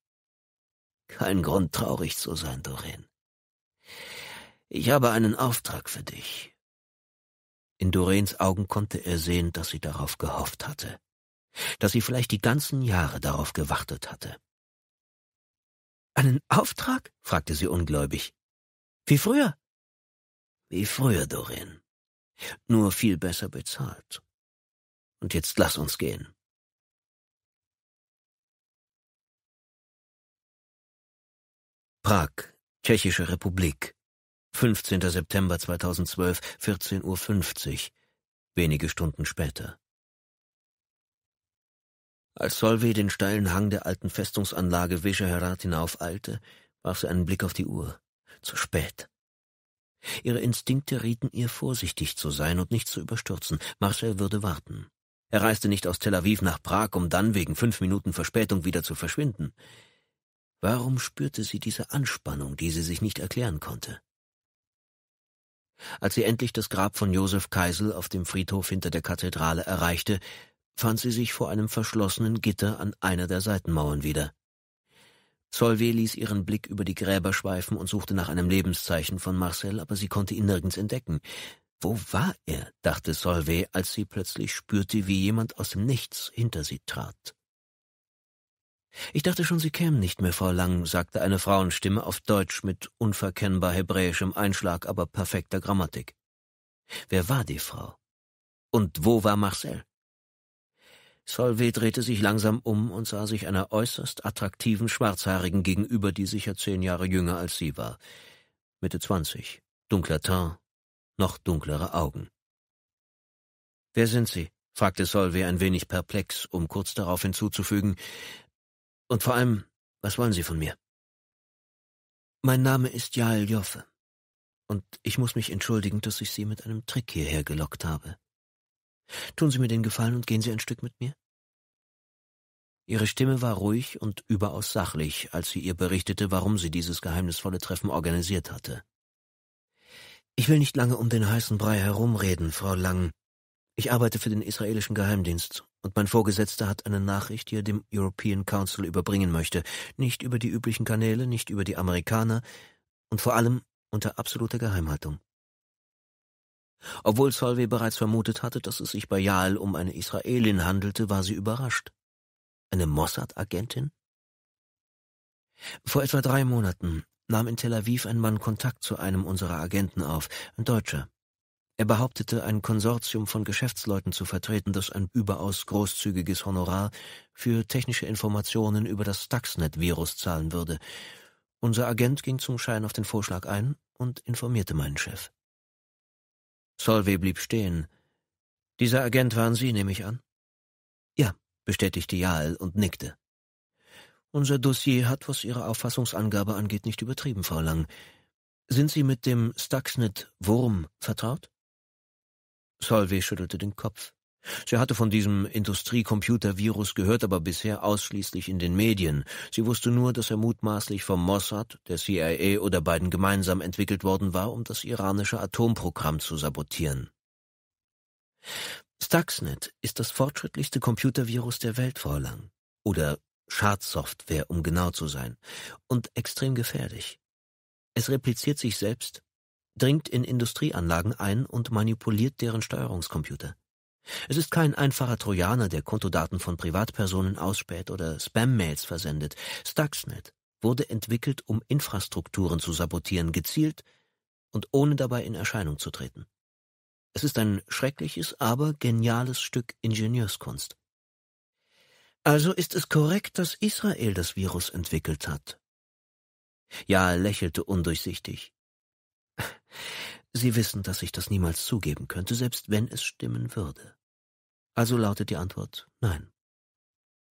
Kein Grund, traurig zu sein, Doreen. Ich habe einen Auftrag für dich. In Doreens Augen konnte er sehen, dass sie darauf gehofft hatte, dass sie vielleicht die ganzen Jahre darauf gewartet hatte. Einen Auftrag? fragte sie ungläubig. Wie früher? Wie früher, Doreen. Nur viel besser bezahlt. Und jetzt lass uns gehen. Prag, Tschechische Republik, 15. September 2012, 14.50 Uhr, wenige Stunden später. Als Solveig den steilen Hang der alten Festungsanlage Viseherat hinaufeilte, warf sie einen Blick auf die Uhr. Zu spät. Ihre Instinkte rieten ihr, vorsichtig zu sein und nicht zu überstürzen. Marcel würde warten. Er reiste nicht aus Tel Aviv nach Prag, um dann wegen fünf Minuten Verspätung wieder zu verschwinden. Warum spürte sie diese Anspannung, die sie sich nicht erklären konnte? Als sie endlich das Grab von Josef Keisel auf dem Friedhof hinter der Kathedrale erreichte, fand sie sich vor einem verschlossenen Gitter an einer der Seitenmauern wieder. Solvay ließ ihren Blick über die Gräber schweifen und suchte nach einem Lebenszeichen von Marcel, aber sie konnte ihn nirgends entdecken. Wo war er? dachte Solvay, als sie plötzlich spürte, wie jemand aus dem Nichts hinter sie trat. Ich dachte schon, Sie kämen nicht mehr, Frau Lang, sagte eine Frauenstimme auf Deutsch mit unverkennbar hebräischem Einschlag, aber perfekter Grammatik. Wer war die Frau? Und wo war Marcel? Solvay drehte sich langsam um und sah sich einer äußerst attraktiven Schwarzhaarigen gegenüber, die sicher zehn Jahre jünger als sie war. Mitte zwanzig, dunkler Teint, noch dunklere Augen. Wer sind Sie? fragte Solvay ein wenig perplex, um kurz darauf hinzuzufügen, und vor allem, was wollen Sie von mir? Mein Name ist Jael Joffe. Und ich muss mich entschuldigen, dass ich Sie mit einem Trick hierher gelockt habe. Tun Sie mir den Gefallen und gehen Sie ein Stück mit mir? Ihre Stimme war ruhig und überaus sachlich, als sie ihr berichtete, warum sie dieses geheimnisvolle Treffen organisiert hatte. Ich will nicht lange um den heißen Brei herumreden, Frau Lang. Ich arbeite für den israelischen Geheimdienst und mein Vorgesetzter hat eine Nachricht, die er dem European Council überbringen möchte, nicht über die üblichen Kanäle, nicht über die Amerikaner und vor allem unter absoluter Geheimhaltung. Obwohl Solvay bereits vermutet hatte, dass es sich bei Jahl um eine Israelin handelte, war sie überrascht. Eine Mossad-Agentin? Vor etwa drei Monaten nahm in Tel Aviv ein Mann Kontakt zu einem unserer Agenten auf, ein Deutscher. Er behauptete, ein Konsortium von Geschäftsleuten zu vertreten, das ein überaus großzügiges Honorar für technische Informationen über das Stuxnet-Virus zahlen würde. Unser Agent ging zum Schein auf den Vorschlag ein und informierte meinen Chef. Solvay blieb stehen. Dieser Agent waren Sie, nehme ich an? Ja, bestätigte Jael und nickte. Unser Dossier hat, was Ihre Auffassungsangabe angeht, nicht übertrieben, Frau Lang. Sind Sie mit dem Stuxnet-Wurm vertraut? Solvay schüttelte den Kopf. Sie hatte von diesem Industriecomputervirus gehört, aber bisher ausschließlich in den Medien. Sie wusste nur, dass er mutmaßlich vom Mossad, der CIA oder beiden gemeinsam entwickelt worden war, um das iranische Atomprogramm zu sabotieren. Stuxnet ist das fortschrittlichste Computervirus der Welt, Vorlang. Oder Schadsoftware, um genau zu sein. Und extrem gefährlich. Es repliziert sich selbst dringt in Industrieanlagen ein und manipuliert deren Steuerungskomputer. Es ist kein einfacher Trojaner, der Kontodaten von Privatpersonen ausspäht oder Spam-Mails versendet. Stuxnet wurde entwickelt, um Infrastrukturen zu sabotieren, gezielt und ohne dabei in Erscheinung zu treten. Es ist ein schreckliches, aber geniales Stück Ingenieurskunst. Also ist es korrekt, dass Israel das Virus entwickelt hat. Ja, lächelte undurchsichtig. Sie wissen, dass ich das niemals zugeben könnte, selbst wenn es stimmen würde. Also lautet die Antwort Nein.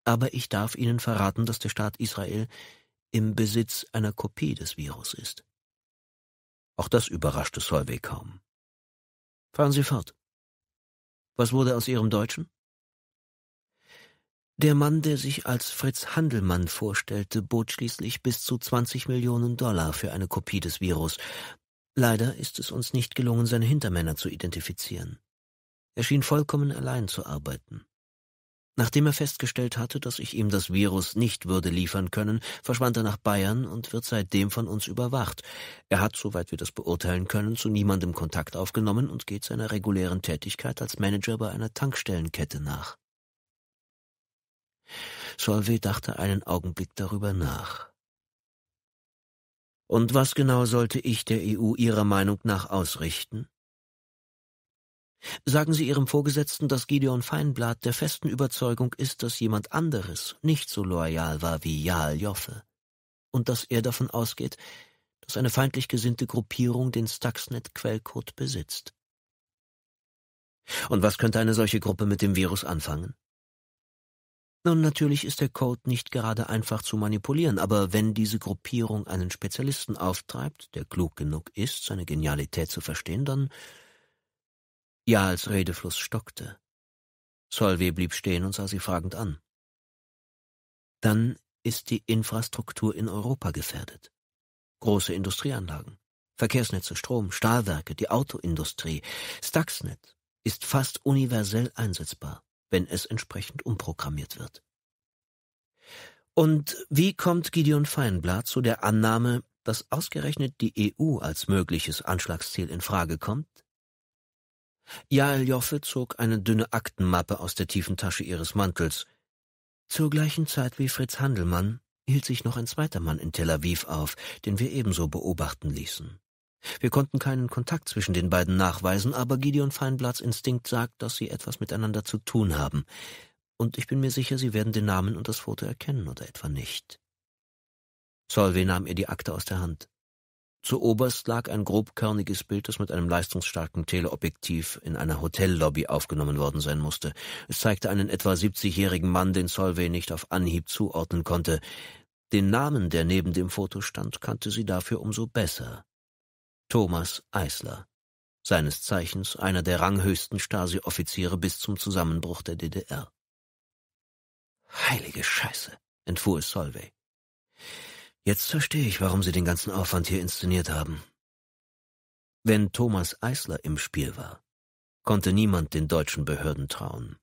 Aber ich darf Ihnen verraten, dass der Staat Israel im Besitz einer Kopie des Virus ist. Auch das überraschte Solveig kaum. Fahren Sie fort. Was wurde aus Ihrem Deutschen? Der Mann, der sich als Fritz Handelmann vorstellte, bot schließlich bis zu 20 Millionen Dollar für eine Kopie des Virus, Leider ist es uns nicht gelungen, seine Hintermänner zu identifizieren. Er schien vollkommen allein zu arbeiten. Nachdem er festgestellt hatte, dass ich ihm das Virus nicht würde liefern können, verschwand er nach Bayern und wird seitdem von uns überwacht. Er hat, soweit wir das beurteilen können, zu niemandem Kontakt aufgenommen und geht seiner regulären Tätigkeit als Manager bei einer Tankstellenkette nach. Solvay dachte einen Augenblick darüber nach. Und was genau sollte ich der EU Ihrer Meinung nach ausrichten? Sagen Sie Ihrem Vorgesetzten, dass Gideon Feinblatt der festen Überzeugung ist, dass jemand anderes nicht so loyal war wie Jahl Joffe und dass er davon ausgeht, dass eine feindlich gesinnte Gruppierung den Stuxnet-Quellcode besitzt. Und was könnte eine solche Gruppe mit dem Virus anfangen? Nun, natürlich ist der Code nicht gerade einfach zu manipulieren, aber wenn diese Gruppierung einen Spezialisten auftreibt, der klug genug ist, seine Genialität zu verstehen, dann. Ja, als Redefluss stockte. Solvay blieb stehen und sah sie fragend an. Dann ist die Infrastruktur in Europa gefährdet. Große Industrieanlagen, Verkehrsnetze, Strom, Stahlwerke, die Autoindustrie. Stuxnet ist fast universell einsetzbar wenn es entsprechend umprogrammiert wird. Und wie kommt Gideon Feinblatt zu der Annahme, dass ausgerechnet die EU als mögliches Anschlagsziel in Frage kommt? Jael Joffe zog eine dünne Aktenmappe aus der tiefen Tasche ihres Mantels. Zur gleichen Zeit wie Fritz Handelmann hielt sich noch ein zweiter Mann in Tel Aviv auf, den wir ebenso beobachten ließen. Wir konnten keinen Kontakt zwischen den beiden nachweisen, aber Gideon Feinblatts Instinkt sagt, dass sie etwas miteinander zu tun haben. Und ich bin mir sicher, Sie werden den Namen und das Foto erkennen oder etwa nicht. Solvay nahm ihr die Akte aus der Hand. Zu oberst lag ein grobkörniges Bild, das mit einem leistungsstarken Teleobjektiv in einer Hotellobby aufgenommen worden sein musste. Es zeigte einen etwa siebzigjährigen Mann, den Solvay nicht auf Anhieb zuordnen konnte. Den Namen, der neben dem Foto stand, kannte sie dafür umso besser. Thomas Eisler, seines Zeichens einer der ranghöchsten Stasi-Offiziere bis zum Zusammenbruch der DDR. Heilige Scheiße, entfuhr es Solvay. Jetzt verstehe ich, warum Sie den ganzen Aufwand hier inszeniert haben. Wenn Thomas Eisler im Spiel war, konnte niemand den deutschen Behörden trauen.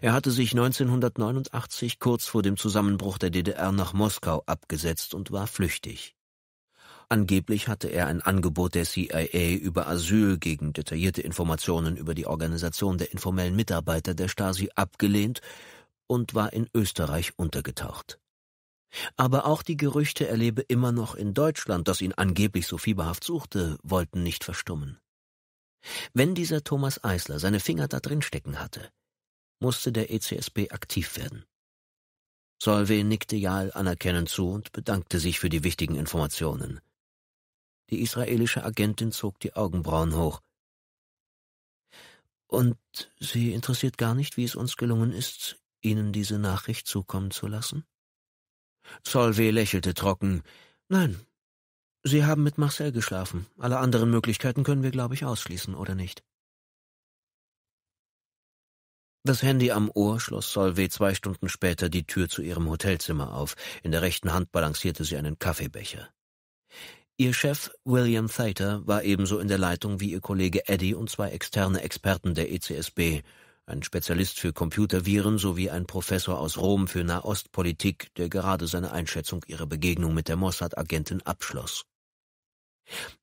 Er hatte sich 1989 kurz vor dem Zusammenbruch der DDR nach Moskau abgesetzt und war flüchtig. Angeblich hatte er ein Angebot der CIA über Asyl gegen detaillierte Informationen über die Organisation der informellen Mitarbeiter der Stasi abgelehnt und war in Österreich untergetaucht. Aber auch die Gerüchte, er lebe immer noch in Deutschland, das ihn angeblich so fieberhaft suchte, wollten nicht verstummen. Wenn dieser Thomas Eisler seine Finger da drin stecken hatte, musste der ECSB aktiv werden. Solvay nickte Jahl anerkennend zu und bedankte sich für die wichtigen Informationen. Die israelische Agentin zog die Augenbrauen hoch. Und Sie interessiert gar nicht, wie es uns gelungen ist, Ihnen diese Nachricht zukommen zu lassen? Solvay lächelte trocken. Nein, Sie haben mit Marcel geschlafen. Alle anderen Möglichkeiten können wir, glaube ich, ausschließen, oder nicht? Das Handy am Ohr schloss Solvay zwei Stunden später die Tür zu ihrem Hotelzimmer auf. In der rechten Hand balancierte sie einen Kaffeebecher. Ihr Chef William Thater war ebenso in der Leitung wie ihr Kollege Eddy und zwei externe Experten der ECSB, ein Spezialist für Computerviren sowie ein Professor aus Rom für Nahostpolitik, der gerade seine Einschätzung ihrer Begegnung mit der Mossad-Agentin abschloss.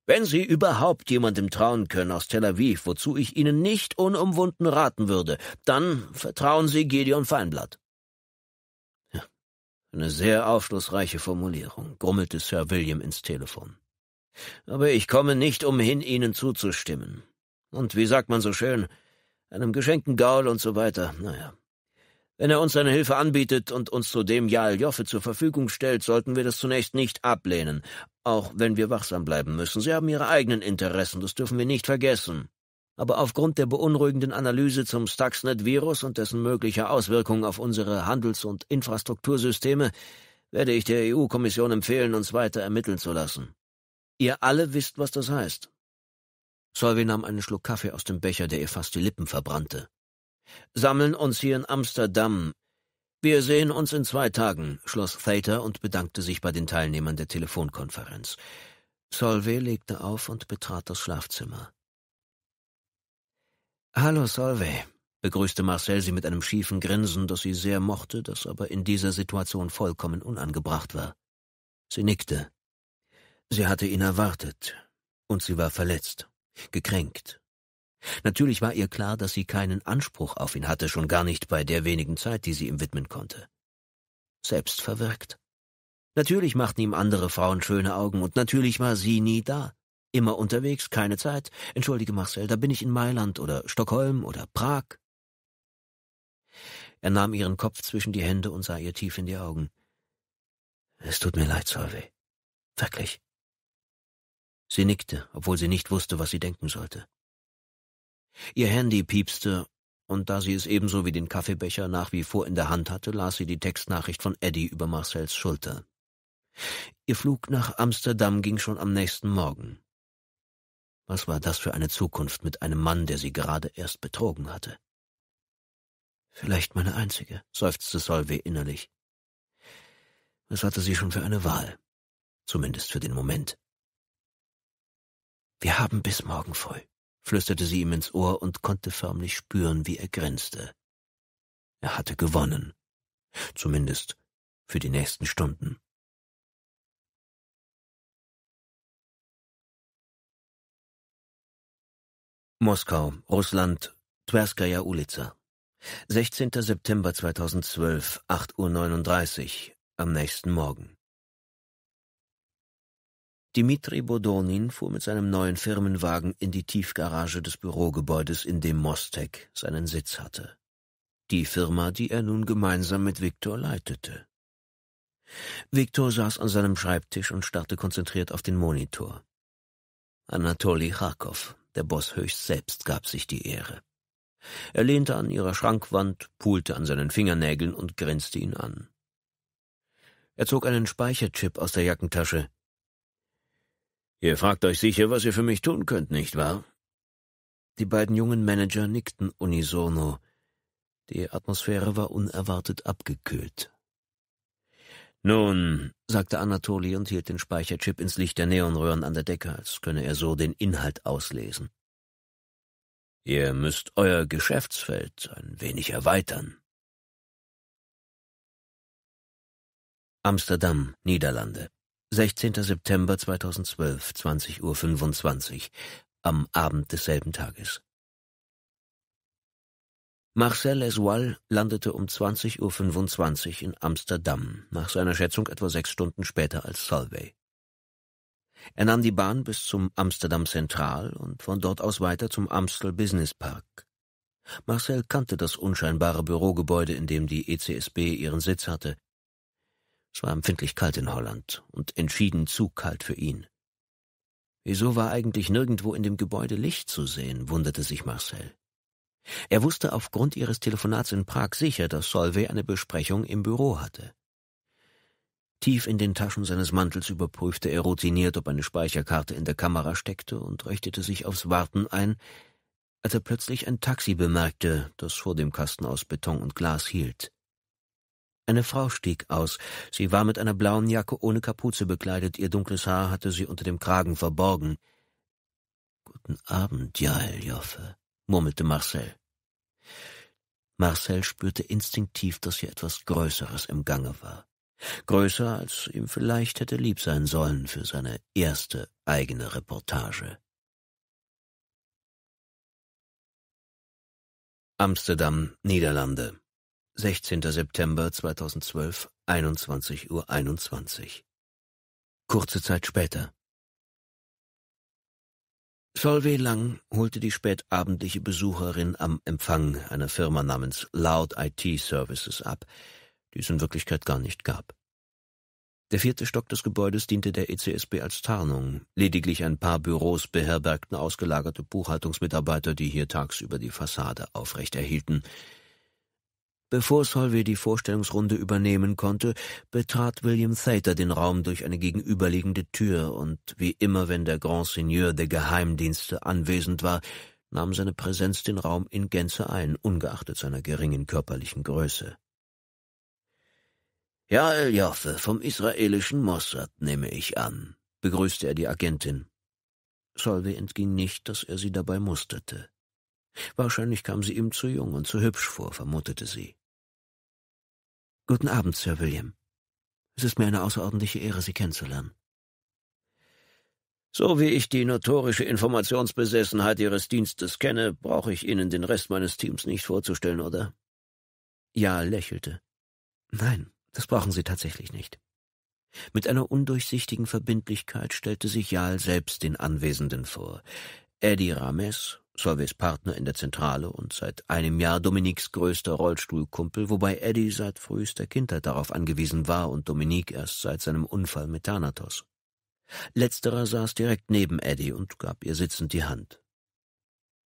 Wenn Sie überhaupt jemandem trauen können aus Tel Aviv, wozu ich Ihnen nicht unumwunden raten würde, dann vertrauen Sie Gideon Feinblatt. Ja, eine sehr aufschlussreiche Formulierung, grummelte Sir William ins Telefon aber ich komme nicht umhin, Ihnen zuzustimmen. Und wie sagt man so schön, einem geschenkten Gaul und so weiter, naja. Wenn er uns seine Hilfe anbietet und uns zudem Jael Joffe zur Verfügung stellt, sollten wir das zunächst nicht ablehnen, auch wenn wir wachsam bleiben müssen. Sie haben ihre eigenen Interessen, das dürfen wir nicht vergessen. Aber aufgrund der beunruhigenden Analyse zum Stuxnet-Virus und dessen möglicher Auswirkungen auf unsere Handels- und Infrastruktursysteme werde ich der EU-Kommission empfehlen, uns weiter ermitteln zu lassen. Ihr alle wisst, was das heißt. Solvi nahm einen Schluck Kaffee aus dem Becher, der ihr fast die Lippen verbrannte. Sammeln uns hier in Amsterdam. Wir sehen uns in zwei Tagen, schloss Thater und bedankte sich bei den Teilnehmern der Telefonkonferenz. Solvay legte auf und betrat das Schlafzimmer. Hallo, Solvay, begrüßte Marcel sie mit einem schiefen Grinsen, das sie sehr mochte, das aber in dieser Situation vollkommen unangebracht war. Sie nickte. Sie hatte ihn erwartet, und sie war verletzt, gekränkt. Natürlich war ihr klar, dass sie keinen Anspruch auf ihn hatte, schon gar nicht bei der wenigen Zeit, die sie ihm widmen konnte. Selbst verwirkt. Natürlich machten ihm andere Frauen schöne Augen, und natürlich war sie nie da. Immer unterwegs, keine Zeit. Entschuldige, Marcel, da bin ich in Mailand oder Stockholm oder Prag. Er nahm ihren Kopf zwischen die Hände und sah ihr tief in die Augen. Es tut mir leid, Solveig. Wirklich. Sie nickte, obwohl sie nicht wusste, was sie denken sollte. Ihr Handy piepste, und da sie es ebenso wie den Kaffeebecher nach wie vor in der Hand hatte, las sie die Textnachricht von Eddie über Marcells Schulter. Ihr Flug nach Amsterdam ging schon am nächsten Morgen. Was war das für eine Zukunft mit einem Mann, der sie gerade erst betrogen hatte? Vielleicht meine einzige, seufzte Solvay innerlich. Was hatte sie schon für eine Wahl? Zumindest für den Moment. Wir haben bis morgen früh, flüsterte sie ihm ins Ohr und konnte förmlich spüren, wie er grinste. Er hatte gewonnen. Zumindest für die nächsten Stunden. Moskau, Russland, Tverskaya Ulica. 16. September 2012, 8.39 Uhr, am nächsten Morgen. Dimitri Bodonin fuhr mit seinem neuen Firmenwagen in die Tiefgarage des Bürogebäudes, in dem Mostek seinen Sitz hatte. Die Firma, die er nun gemeinsam mit Viktor leitete. Viktor saß an seinem Schreibtisch und starrte konzentriert auf den Monitor. Anatoli Charkow, der Boss höchst selbst, gab sich die Ehre. Er lehnte an ihrer Schrankwand, pulte an seinen Fingernägeln und grinste ihn an. Er zog einen Speicherchip aus der Jackentasche, Ihr fragt euch sicher, was ihr für mich tun könnt, nicht wahr? Die beiden jungen Manager nickten unisono. Die Atmosphäre war unerwartet abgekühlt. Nun, sagte Anatoli und hielt den Speicherchip ins Licht der Neonröhren an der Decke, als könne er so den Inhalt auslesen. Ihr müsst euer Geschäftsfeld ein wenig erweitern. Amsterdam, Niederlande. 16. September 2012, 20.25 Uhr, am Abend desselben Tages. Marcel Esual landete um 20.25 Uhr in Amsterdam, nach seiner Schätzung etwa sechs Stunden später als Solvay. Er nahm die Bahn bis zum Amsterdam Central und von dort aus weiter zum Amstel Business Park. Marcel kannte das unscheinbare Bürogebäude, in dem die ECSB ihren Sitz hatte, es war empfindlich kalt in Holland und entschieden zu kalt für ihn. Wieso war eigentlich nirgendwo in dem Gebäude Licht zu sehen, wunderte sich Marcel. Er wusste aufgrund ihres Telefonats in Prag sicher, dass Solvay eine Besprechung im Büro hatte. Tief in den Taschen seines Mantels überprüfte er routiniert, ob eine Speicherkarte in der Kamera steckte und richtete sich aufs Warten ein, als er plötzlich ein Taxi bemerkte, das vor dem Kasten aus Beton und Glas hielt. Eine Frau stieg aus. Sie war mit einer blauen Jacke ohne Kapuze bekleidet, ihr dunkles Haar hatte sie unter dem Kragen verborgen. Guten Abend, Jaeljoffe, murmelte Marcel. Marcel spürte instinktiv, dass hier etwas Größeres im Gange war. Größer, als ihm vielleicht hätte lieb sein sollen für seine erste eigene Reportage. Amsterdam, Niederlande, 16. September 2012, 21.21 Uhr. 21. Kurze Zeit später. Solvay Lang holte die spätabendliche Besucherin am Empfang einer Firma namens Loud IT Services ab, die es in Wirklichkeit gar nicht gab. Der vierte Stock des Gebäudes diente der ECSB als Tarnung. Lediglich ein paar Büros beherbergten ausgelagerte Buchhaltungsmitarbeiter, die hier tagsüber die Fassade aufrechterhielten. erhielten. Bevor Solvay die Vorstellungsrunde übernehmen konnte, betrat William Thater den Raum durch eine gegenüberliegende Tür und wie immer, wenn der Grand Seigneur der Geheimdienste anwesend war, nahm seine Präsenz den Raum in Gänze ein, ungeachtet seiner geringen körperlichen Größe. Ja, El vom israelischen Mossad nehme ich an, begrüßte er die Agentin. Solvay entging nicht, dass er sie dabei musterte. Wahrscheinlich kam sie ihm zu jung und zu hübsch vor, vermutete sie. Guten Abend, Sir William. Es ist mir eine außerordentliche Ehre, Sie kennenzulernen. So wie ich die notorische Informationsbesessenheit Ihres Dienstes kenne, brauche ich Ihnen den Rest meines Teams nicht vorzustellen, oder? Ja lächelte. Nein, das brauchen Sie tatsächlich nicht. Mit einer undurchsichtigen Verbindlichkeit stellte sich Jal selbst den Anwesenden vor. Eddie Rames, Servicepartner in der Zentrale und seit einem Jahr Dominiks größter Rollstuhlkumpel, wobei Eddie seit frühester Kindheit darauf angewiesen war und Dominik erst seit seinem Unfall mit Thanatos. Letzterer saß direkt neben Eddie und gab ihr sitzend die Hand.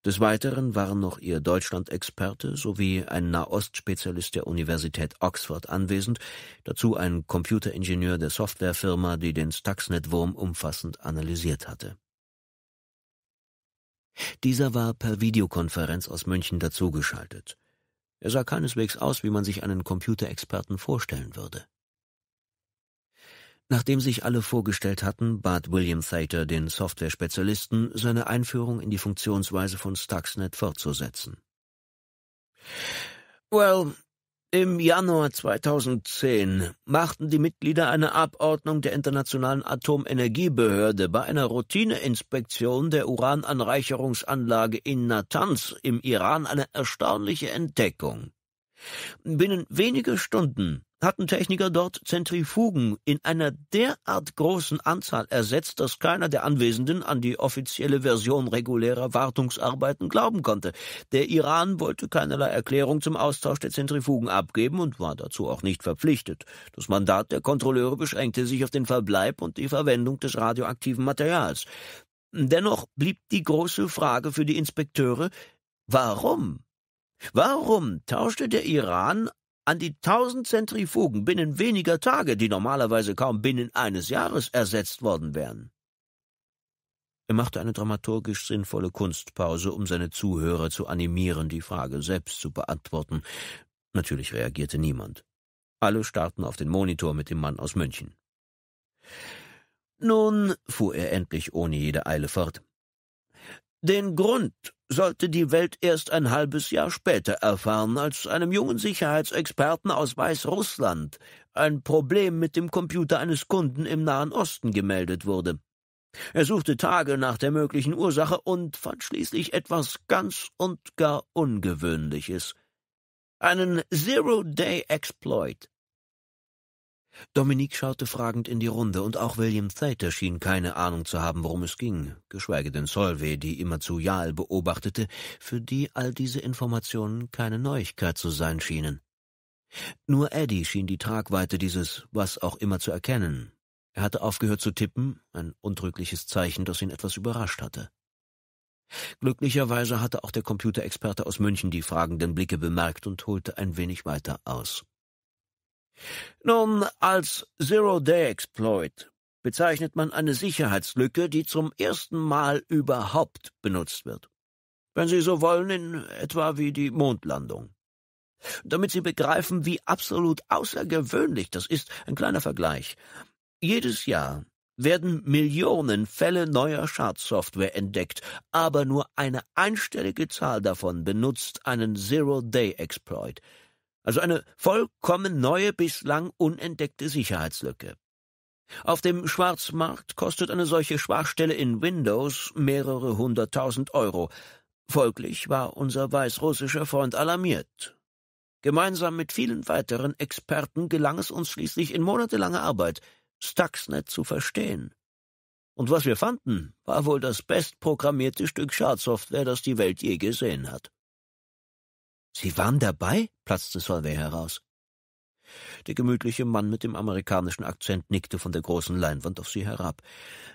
Des Weiteren waren noch ihr Deutschland-Experte sowie ein Nahost-Spezialist der Universität Oxford anwesend, dazu ein Computeringenieur der Softwarefirma, die den Stuxnet-Wurm umfassend analysiert hatte. Dieser war per Videokonferenz aus München dazugeschaltet. Er sah keineswegs aus, wie man sich einen Computerexperten vorstellen würde. Nachdem sich alle vorgestellt hatten, bat William Thater den Software-Spezialisten, seine Einführung in die Funktionsweise von Stuxnet fortzusetzen. Well, im Januar 2010 machten die Mitglieder eine Abordnung der Internationalen Atomenergiebehörde bei einer Routineinspektion der Urananreicherungsanlage in Natanz im Iran eine erstaunliche Entdeckung. Binnen weniger Stunden hatten Techniker dort Zentrifugen in einer derart großen Anzahl ersetzt, dass keiner der Anwesenden an die offizielle Version regulärer Wartungsarbeiten glauben konnte. Der Iran wollte keinerlei Erklärung zum Austausch der Zentrifugen abgeben und war dazu auch nicht verpflichtet. Das Mandat der Kontrolleure beschränkte sich auf den Verbleib und die Verwendung des radioaktiven Materials. Dennoch blieb die große Frage für die Inspekteure, warum Warum tauschte der Iran an die tausend Zentrifugen binnen weniger Tage, die normalerweise kaum binnen eines Jahres ersetzt worden wären? Er machte eine dramaturgisch sinnvolle Kunstpause, um seine Zuhörer zu animieren, die Frage selbst zu beantworten. Natürlich reagierte niemand. Alle starrten auf den Monitor mit dem Mann aus München. Nun, fuhr er endlich ohne jede Eile fort, den Grund sollte die Welt erst ein halbes Jahr später erfahren, als einem jungen Sicherheitsexperten aus Weißrussland ein Problem mit dem Computer eines Kunden im Nahen Osten gemeldet wurde. Er suchte Tage nach der möglichen Ursache und fand schließlich etwas ganz und gar Ungewöhnliches. Einen Zero-Day-Exploit, Dominique schaute fragend in die Runde, und auch William Thater schien keine Ahnung zu haben, worum es ging, geschweige denn Solvay, die immerzu Jahl beobachtete, für die all diese Informationen keine Neuigkeit zu sein schienen. Nur Eddie schien die Tragweite dieses was auch immer zu erkennen. Er hatte aufgehört zu tippen, ein untrügliches Zeichen, das ihn etwas überrascht hatte. Glücklicherweise hatte auch der Computerexperte aus München die fragenden Blicke bemerkt und holte ein wenig weiter aus. Nun, als Zero-Day-Exploit bezeichnet man eine Sicherheitslücke, die zum ersten Mal überhaupt benutzt wird. Wenn Sie so wollen, in etwa wie die Mondlandung. Damit Sie begreifen, wie absolut außergewöhnlich das ist, ein kleiner Vergleich. Jedes Jahr werden Millionen Fälle neuer Schadsoftware entdeckt, aber nur eine einstellige Zahl davon benutzt einen Zero-Day-Exploit. Also eine vollkommen neue, bislang unentdeckte Sicherheitslücke. Auf dem Schwarzmarkt kostet eine solche Schwachstelle in Windows mehrere hunderttausend Euro. Folglich war unser weißrussischer Freund alarmiert. Gemeinsam mit vielen weiteren Experten gelang es uns schließlich in monatelanger Arbeit, Stuxnet zu verstehen. Und was wir fanden, war wohl das bestprogrammierte Stück Schadsoftware, das die Welt je gesehen hat. Sie waren dabei? platzte Solvay heraus. Der gemütliche Mann mit dem amerikanischen Akzent nickte von der großen Leinwand auf sie herab.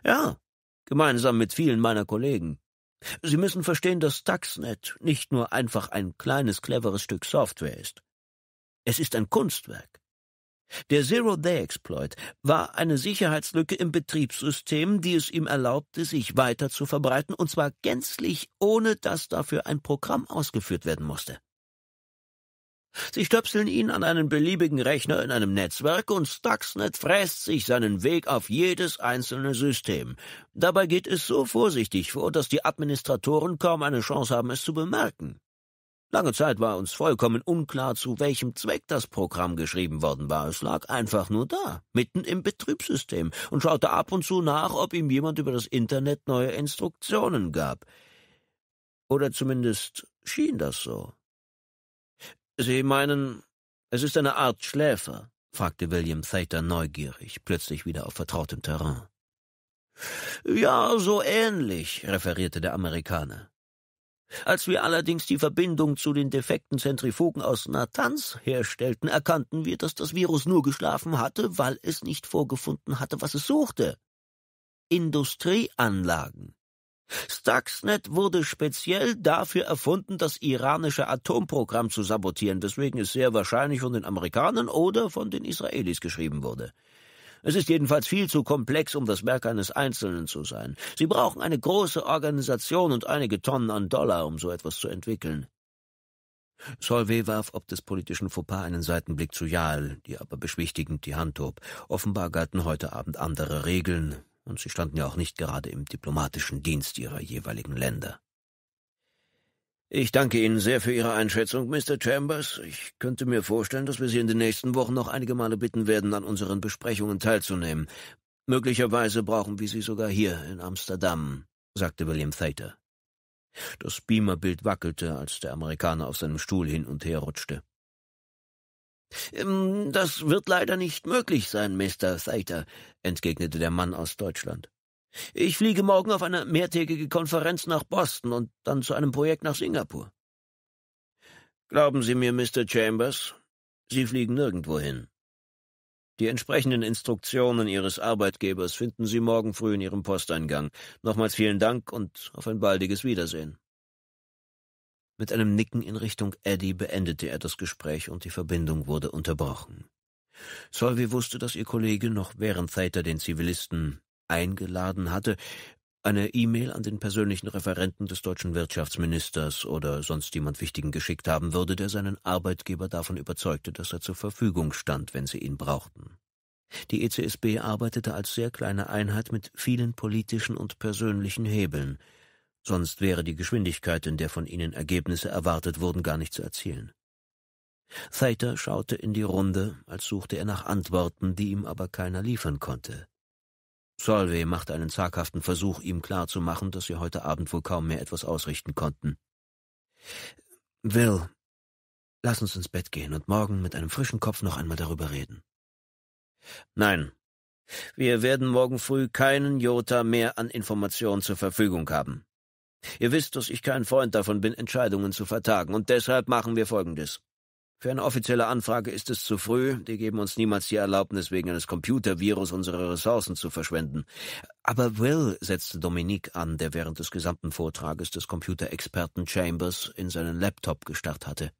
Ja, gemeinsam mit vielen meiner Kollegen. Sie müssen verstehen, dass Stuxnet nicht nur einfach ein kleines, cleveres Stück Software ist. Es ist ein Kunstwerk. Der Zero-Day-Exploit war eine Sicherheitslücke im Betriebssystem, die es ihm erlaubte, sich weiter zu verbreiten, und zwar gänzlich ohne dass dafür ein Programm ausgeführt werden musste. Sie stöpseln ihn an einen beliebigen Rechner in einem Netzwerk und Stuxnet fräst sich seinen Weg auf jedes einzelne System. Dabei geht es so vorsichtig vor, dass die Administratoren kaum eine Chance haben, es zu bemerken. Lange Zeit war uns vollkommen unklar, zu welchem Zweck das Programm geschrieben worden war. Es lag einfach nur da, mitten im Betriebssystem, und schaute ab und zu nach, ob ihm jemand über das Internet neue Instruktionen gab. Oder zumindest schien das so. Sie meinen, es ist eine Art Schläfer? fragte William Thater neugierig, plötzlich wieder auf vertrautem Terrain. Ja, so ähnlich, referierte der Amerikaner. Als wir allerdings die Verbindung zu den defekten Zentrifugen aus Natanz herstellten, erkannten wir, dass das Virus nur geschlafen hatte, weil es nicht vorgefunden hatte, was es suchte. Industrieanlagen. Stuxnet wurde speziell dafür erfunden, das iranische Atomprogramm zu sabotieren, weswegen es sehr wahrscheinlich von den Amerikanern oder von den Israelis geschrieben wurde. Es ist jedenfalls viel zu komplex, um das Werk eines Einzelnen zu sein. Sie brauchen eine große Organisation und einige Tonnen an Dollar, um so etwas zu entwickeln. Solvay warf ob des politischen Fauxpas einen Seitenblick zu Jahl, die aber beschwichtigend die Hand hob. Offenbar galten heute Abend andere Regeln, und sie standen ja auch nicht gerade im diplomatischen Dienst ihrer jeweiligen Länder. Ich danke Ihnen sehr für Ihre Einschätzung, Mr. Chambers. Ich könnte mir vorstellen, dass wir Sie in den nächsten Wochen noch einige Male bitten werden, an unseren Besprechungen teilzunehmen. Möglicherweise brauchen wir Sie sogar hier in Amsterdam, sagte William Thater. Das Beamerbild wackelte, als der Amerikaner auf seinem Stuhl hin und her rutschte. Ähm, das wird leider nicht möglich sein, Mr. Seiter, entgegnete der Mann aus Deutschland. Ich fliege morgen auf eine mehrtägige Konferenz nach Boston und dann zu einem Projekt nach Singapur. Glauben Sie mir, Mr. Chambers, Sie fliegen nirgendwo hin. Die entsprechenden Instruktionen Ihres Arbeitgebers finden Sie morgen früh in Ihrem Posteingang. Nochmals vielen Dank und auf ein baldiges Wiedersehen. Mit einem Nicken in Richtung Eddie beendete er das Gespräch und die Verbindung wurde unterbrochen. Solvi wusste, dass ihr Kollege noch während Zeiter den Zivilisten eingeladen hatte, eine E-Mail an den persönlichen Referenten des deutschen Wirtschaftsministers oder sonst jemand Wichtigen geschickt haben würde, der seinen Arbeitgeber davon überzeugte, dass er zur Verfügung stand, wenn sie ihn brauchten. Die ECSB arbeitete als sehr kleine Einheit mit vielen politischen und persönlichen Hebeln – sonst wäre die Geschwindigkeit, in der von ihnen Ergebnisse erwartet wurden, gar nicht zu erzielen. Theiter schaute in die Runde, als suchte er nach Antworten, die ihm aber keiner liefern konnte. Solvay machte einen zaghaften Versuch, ihm klarzumachen, dass sie heute Abend wohl kaum mehr etwas ausrichten konnten. Will, lass uns ins Bett gehen und morgen mit einem frischen Kopf noch einmal darüber reden. Nein, wir werden morgen früh keinen Jota mehr an Informationen zur Verfügung haben. Ihr wisst, dass ich kein Freund davon bin, Entscheidungen zu vertagen, und deshalb machen wir Folgendes. Für eine offizielle Anfrage ist es zu früh, die geben uns niemals die Erlaubnis, wegen eines Computervirus unsere Ressourcen zu verschwenden. Aber Will, setzte Dominique an, der während des gesamten Vortrages des Computerexperten Chambers in seinen Laptop gestarrt hatte.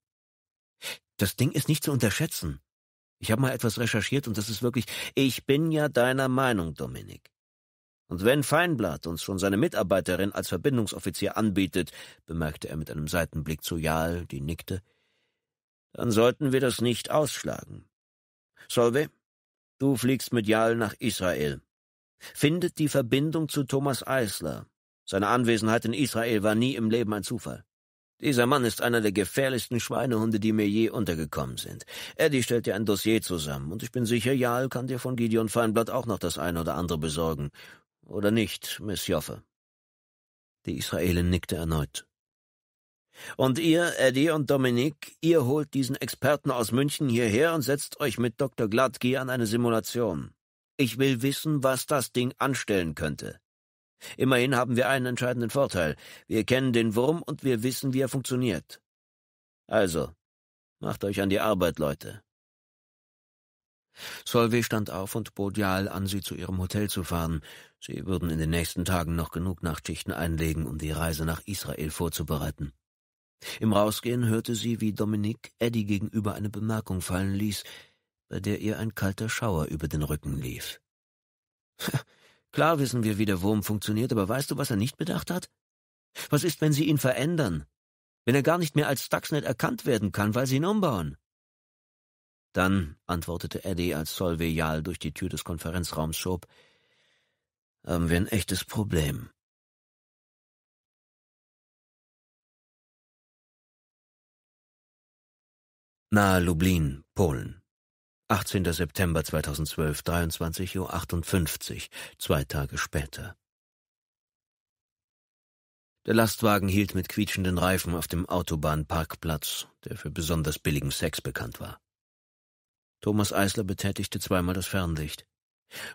Das Ding ist nicht zu unterschätzen. Ich habe mal etwas recherchiert und das ist wirklich. Ich bin ja deiner Meinung, Dominik. Und wenn Feinblatt uns schon seine Mitarbeiterin als Verbindungsoffizier anbietet, bemerkte er mit einem Seitenblick zu Jahl, die nickte, dann sollten wir das nicht ausschlagen. Solve, du fliegst mit Jahl nach Israel. Findet die Verbindung zu Thomas Eisler. Seine Anwesenheit in Israel war nie im Leben ein Zufall. Dieser Mann ist einer der gefährlichsten Schweinehunde, die mir je untergekommen sind. Eddie stellt dir ein Dossier zusammen, und ich bin sicher, Jarl kann dir von Gideon Feinblatt auch noch das eine oder andere besorgen. Oder nicht, Miss Joffe? Die Israelin nickte erneut. Und ihr, Eddie und Dominik, ihr holt diesen Experten aus München hierher und setzt euch mit Dr. Gladgi an eine Simulation. Ich will wissen, was das Ding anstellen könnte. Immerhin haben wir einen entscheidenden Vorteil. Wir kennen den Wurm und wir wissen, wie er funktioniert. Also, macht euch an die Arbeit, Leute. Solvay stand auf und bot Jahl an, sie zu ihrem Hotel zu fahren. Sie würden in den nächsten Tagen noch genug Nachtschichten einlegen, um die Reise nach Israel vorzubereiten. Im Rausgehen hörte sie, wie Dominique Eddie gegenüber eine Bemerkung fallen ließ, bei der ihr ein kalter Schauer über den Rücken lief. *laughs* Klar wissen wir, wie der Wurm funktioniert, aber weißt du, was er nicht bedacht hat? Was ist, wenn sie ihn verändern? Wenn er gar nicht mehr als Stuxnet erkannt werden kann, weil sie ihn umbauen? Dann, antwortete Eddie, als Solvejal durch die Tür des Konferenzraums schob, haben wir ein echtes Problem. Nahe Lublin, Polen. 18. September 2012, 23.58 Uhr, zwei Tage später. Der Lastwagen hielt mit quietschenden Reifen auf dem Autobahnparkplatz, der für besonders billigen Sex bekannt war. Thomas Eisler betätigte zweimal das Fernlicht.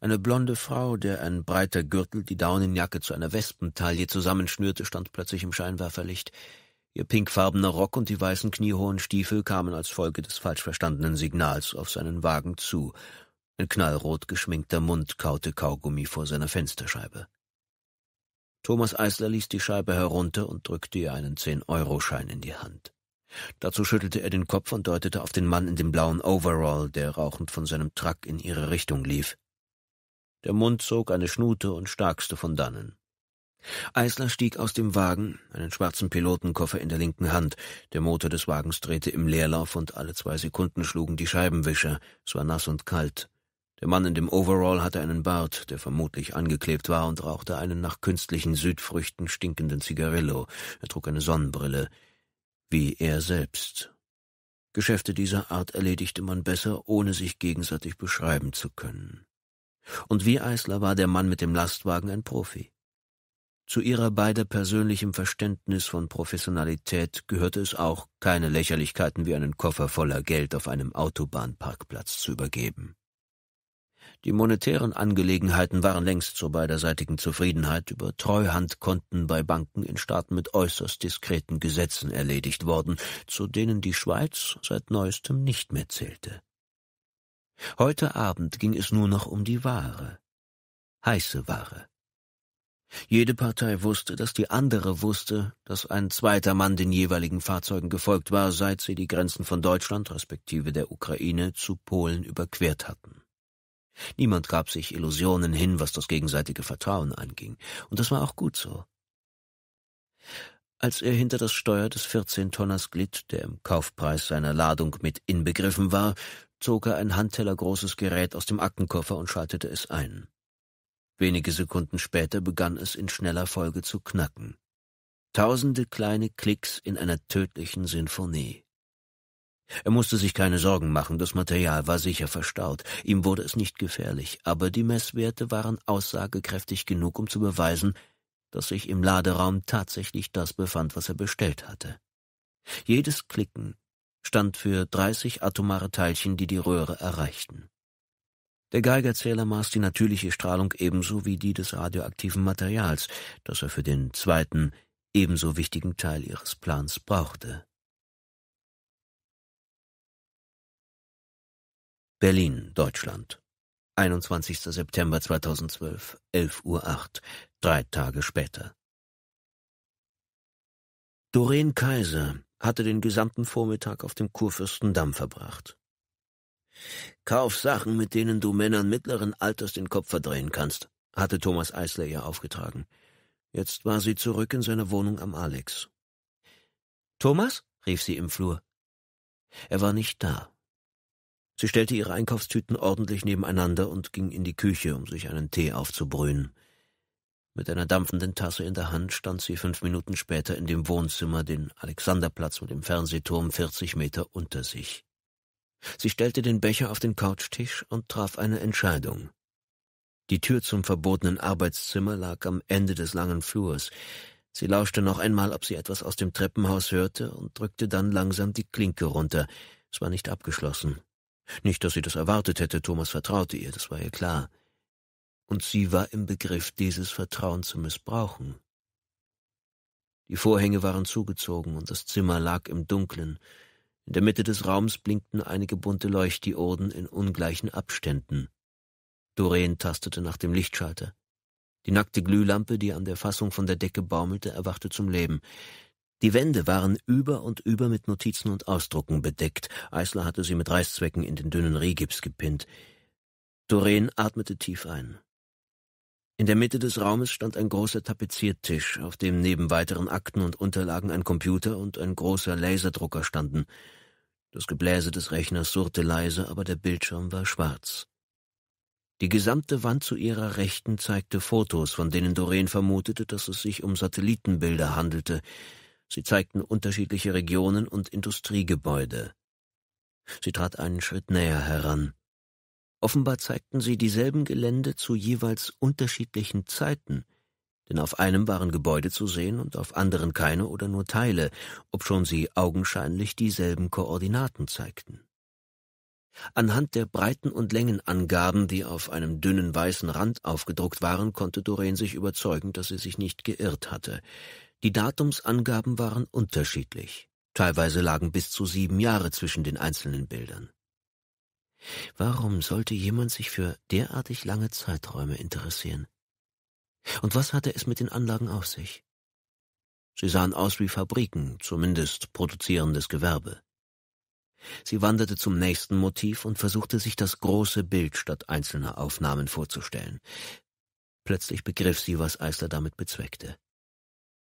Eine blonde Frau, der ein breiter Gürtel die Daunenjacke zu einer Wespentaille zusammenschnürte, stand plötzlich im Scheinwerferlicht. Ihr pinkfarbener Rock und die weißen kniehohen Stiefel kamen als Folge des falsch verstandenen Signals auf seinen Wagen zu. Ein knallrot geschminkter Mund kaute Kaugummi vor seiner Fensterscheibe. Thomas Eisler ließ die Scheibe herunter und drückte ihr einen Zehn-Euro-Schein in die Hand. Dazu schüttelte er den Kopf und deutete auf den Mann in dem blauen Overall, der rauchend von seinem Truck in ihre Richtung lief. Der Mund zog eine Schnute und starkste von dannen. Eisler stieg aus dem Wagen, einen schwarzen Pilotenkoffer in der linken Hand. Der Motor des Wagens drehte im Leerlauf und alle zwei Sekunden schlugen die Scheibenwischer. Es war nass und kalt. Der Mann in dem Overall hatte einen Bart, der vermutlich angeklebt war, und rauchte einen nach künstlichen Südfrüchten stinkenden Zigarillo. Er trug eine Sonnenbrille wie er selbst. Geschäfte dieser Art erledigte man besser, ohne sich gegenseitig beschreiben zu können. Und wie Eisler war der Mann mit dem Lastwagen ein Profi. Zu ihrer beider persönlichem Verständnis von Professionalität gehörte es auch, keine Lächerlichkeiten wie einen Koffer voller Geld auf einem Autobahnparkplatz zu übergeben. Die monetären Angelegenheiten waren längst zur beiderseitigen Zufriedenheit über Treuhandkonten bei Banken in Staaten mit äußerst diskreten Gesetzen erledigt worden, zu denen die Schweiz seit neuestem nicht mehr zählte. Heute Abend ging es nur noch um die Ware, heiße Ware. Jede Partei wusste, dass die andere wusste, dass ein zweiter Mann den jeweiligen Fahrzeugen gefolgt war, seit sie die Grenzen von Deutschland respektive der Ukraine zu Polen überquert hatten. Niemand gab sich Illusionen hin, was das gegenseitige Vertrauen anging, und das war auch gut so. Als er hinter das Steuer des 14-Tonners glitt, der im Kaufpreis seiner Ladung mit inbegriffen war, zog er ein handtellergroßes Gerät aus dem Aktenkoffer und schaltete es ein. Wenige Sekunden später begann es in schneller Folge zu knacken. Tausende kleine Klicks in einer tödlichen Sinfonie. Er musste sich keine Sorgen machen, das Material war sicher verstaut, ihm wurde es nicht gefährlich, aber die Messwerte waren aussagekräftig genug, um zu beweisen, dass sich im Laderaum tatsächlich das befand, was er bestellt hatte. Jedes Klicken stand für 30 atomare Teilchen, die die Röhre erreichten. Der Geigerzähler maß die natürliche Strahlung ebenso wie die des radioaktiven Materials, das er für den zweiten, ebenso wichtigen Teil ihres Plans brauchte. Berlin, Deutschland. 21. September 2012, 11.08 Uhr, drei Tage später. Doreen Kaiser hatte den gesamten Vormittag auf dem Kurfürstendamm verbracht. Kauf Sachen, mit denen du Männern mittleren Alters den Kopf verdrehen kannst, hatte Thomas Eisler ihr aufgetragen. Jetzt war sie zurück in seiner Wohnung am Alex. Thomas? rief sie im Flur. Er war nicht da. Sie stellte ihre Einkaufstüten ordentlich nebeneinander und ging in die Küche, um sich einen Tee aufzubrühen. Mit einer dampfenden Tasse in der Hand stand sie fünf Minuten später in dem Wohnzimmer, den Alexanderplatz mit dem Fernsehturm vierzig Meter unter sich. Sie stellte den Becher auf den Couchtisch und traf eine Entscheidung. Die Tür zum verbotenen Arbeitszimmer lag am Ende des langen Flurs. Sie lauschte noch einmal, ob sie etwas aus dem Treppenhaus hörte, und drückte dann langsam die Klinke runter. Es war nicht abgeschlossen. Nicht, dass sie das erwartet hätte, Thomas vertraute ihr, das war ihr klar. Und sie war im Begriff, dieses Vertrauen zu missbrauchen. Die Vorhänge waren zugezogen und das Zimmer lag im Dunklen. In der Mitte des Raums blinkten einige bunte Leuchtdioden in ungleichen Abständen. Doreen tastete nach dem Lichtschalter. Die nackte Glühlampe, die an der Fassung von der Decke baumelte, erwachte zum Leben. Die Wände waren über und über mit Notizen und Ausdrucken bedeckt. Eisler hatte sie mit Reißzwecken in den dünnen Rehgips gepinnt. Doreen atmete tief ein. In der Mitte des Raumes stand ein großer Tapeziertisch, auf dem neben weiteren Akten und Unterlagen ein Computer und ein großer Laserdrucker standen. Das Gebläse des Rechners surrte leise, aber der Bildschirm war schwarz. Die gesamte Wand zu ihrer Rechten zeigte Fotos, von denen Doreen vermutete, dass es sich um Satellitenbilder handelte. Sie zeigten unterschiedliche Regionen und Industriegebäude. Sie trat einen Schritt näher heran. Offenbar zeigten sie dieselben Gelände zu jeweils unterschiedlichen Zeiten, denn auf einem waren Gebäude zu sehen und auf anderen keine oder nur Teile, obschon sie augenscheinlich dieselben Koordinaten zeigten. Anhand der Breiten- und Längenangaben, die auf einem dünnen weißen Rand aufgedruckt waren, konnte Doreen sich überzeugen, dass sie sich nicht geirrt hatte. Die Datumsangaben waren unterschiedlich. Teilweise lagen bis zu sieben Jahre zwischen den einzelnen Bildern. Warum sollte jemand sich für derartig lange Zeiträume interessieren? Und was hatte es mit den Anlagen auf sich? Sie sahen aus wie Fabriken, zumindest produzierendes Gewerbe. Sie wanderte zum nächsten Motiv und versuchte sich das große Bild statt einzelner Aufnahmen vorzustellen. Plötzlich begriff sie, was Eisler damit bezweckte.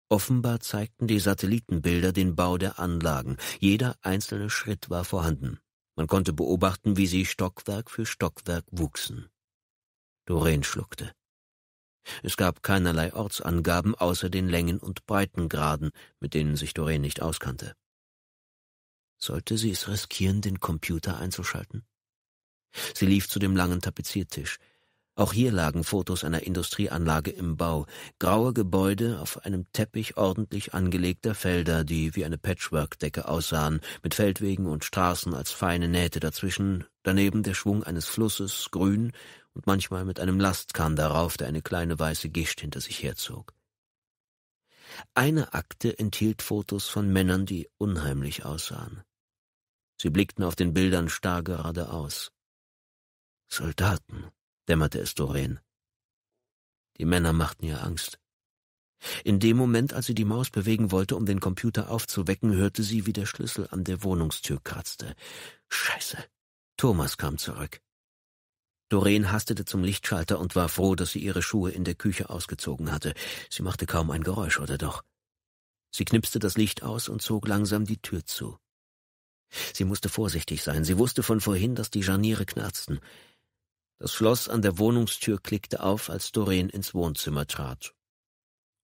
Offenbar zeigten die Satellitenbilder den Bau der Anlagen. Jeder einzelne Schritt war vorhanden. Man konnte beobachten, wie sie Stockwerk für Stockwerk wuchsen. Doreen schluckte. Es gab keinerlei Ortsangaben außer den Längen und Breitengraden, mit denen sich Doreen nicht auskannte. Sollte sie es riskieren, den Computer einzuschalten? Sie lief zu dem langen Tapeziertisch. Auch hier lagen Fotos einer Industrieanlage im Bau, graue Gebäude auf einem Teppich ordentlich angelegter Felder, die wie eine Patchwork-Decke aussahen, mit Feldwegen und Straßen als feine Nähte dazwischen, daneben der Schwung eines Flusses, grün und manchmal mit einem Lastkahn darauf, der eine kleine weiße Gischt hinter sich herzog. Eine Akte enthielt Fotos von Männern, die unheimlich aussahen. Sie blickten auf den Bildern starr geradeaus. Soldaten dämmerte es Doreen. Die Männer machten ihr Angst. In dem Moment, als sie die Maus bewegen wollte, um den Computer aufzuwecken, hörte sie, wie der Schlüssel an der Wohnungstür kratzte. Scheiße. Thomas kam zurück. Doreen hastete zum Lichtschalter und war froh, dass sie ihre Schuhe in der Küche ausgezogen hatte. Sie machte kaum ein Geräusch, oder doch? Sie knipste das Licht aus und zog langsam die Tür zu. Sie musste vorsichtig sein. Sie wusste von vorhin, dass die Scharniere knarzten. Das Schloss an der Wohnungstür klickte auf, als Doreen ins Wohnzimmer trat.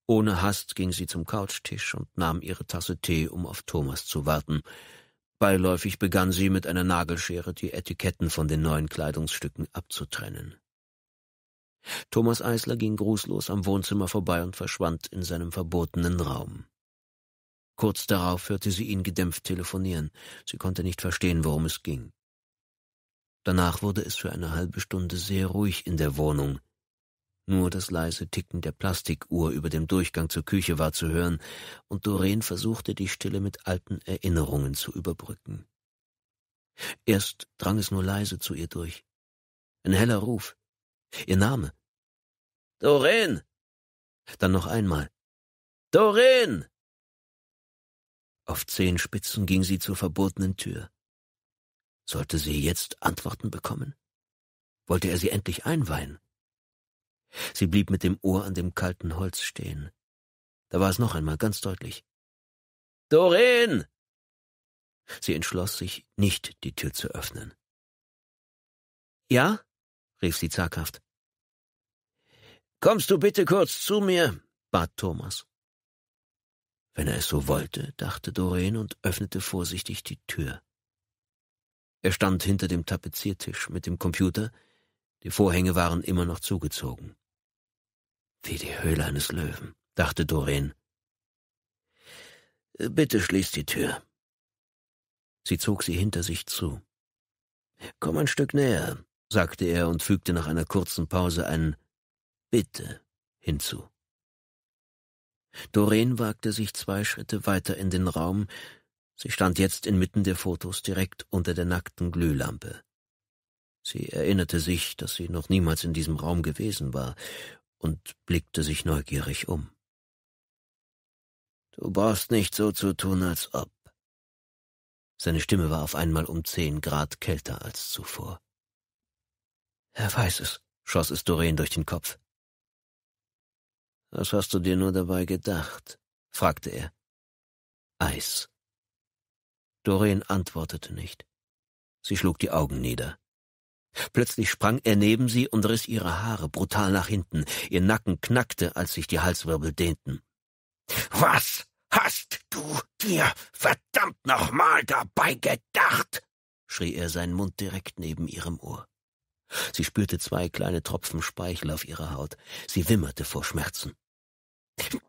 Ohne Hast ging sie zum Couchtisch und nahm ihre Tasse Tee, um auf Thomas zu warten. Beiläufig begann sie mit einer Nagelschere die Etiketten von den neuen Kleidungsstücken abzutrennen. Thomas Eisler ging grußlos am Wohnzimmer vorbei und verschwand in seinem verbotenen Raum. Kurz darauf hörte sie ihn gedämpft telefonieren. Sie konnte nicht verstehen, worum es ging. Danach wurde es für eine halbe Stunde sehr ruhig in der Wohnung. Nur das leise Ticken der Plastikuhr über dem Durchgang zur Küche war zu hören, und Doreen versuchte die Stille mit alten Erinnerungen zu überbrücken. Erst drang es nur leise zu ihr durch. Ein heller Ruf. Ihr Name. Doreen! Dann noch einmal. Doreen! Auf zehn Spitzen ging sie zur verbotenen Tür. Sollte sie jetzt Antworten bekommen? Wollte er sie endlich einweihen? Sie blieb mit dem Ohr an dem kalten Holz stehen. Da war es noch einmal ganz deutlich. Doreen! Sie entschloss sich, nicht die Tür zu öffnen. Ja? rief sie zaghaft. Kommst du bitte kurz zu mir? bat Thomas. Wenn er es so wollte, dachte Doreen und öffnete vorsichtig die Tür. Er stand hinter dem Tapeziertisch mit dem Computer, die Vorhänge waren immer noch zugezogen. Wie die Höhle eines Löwen, dachte Doreen. Bitte schließ die Tür. Sie zog sie hinter sich zu. Komm ein Stück näher, sagte er und fügte nach einer kurzen Pause ein Bitte hinzu. Doreen wagte sich zwei Schritte weiter in den Raum, Sie stand jetzt inmitten der Fotos direkt unter der nackten Glühlampe. Sie erinnerte sich, dass sie noch niemals in diesem Raum gewesen war und blickte sich neugierig um. Du brauchst nicht so zu tun, als ob. Seine Stimme war auf einmal um zehn Grad kälter als zuvor. Er weiß es, schoss es Doreen durch den Kopf. Was hast du dir nur dabei gedacht? fragte er. Eis Doreen antwortete nicht. Sie schlug die Augen nieder. Plötzlich sprang er neben sie und riss ihre Haare brutal nach hinten. Ihr Nacken knackte, als sich die Halswirbel dehnten. Was hast du dir verdammt nochmal dabei gedacht? schrie er seinen Mund direkt neben ihrem Ohr. Sie spürte zwei kleine Tropfen Speichel auf ihrer Haut. Sie wimmerte vor Schmerzen.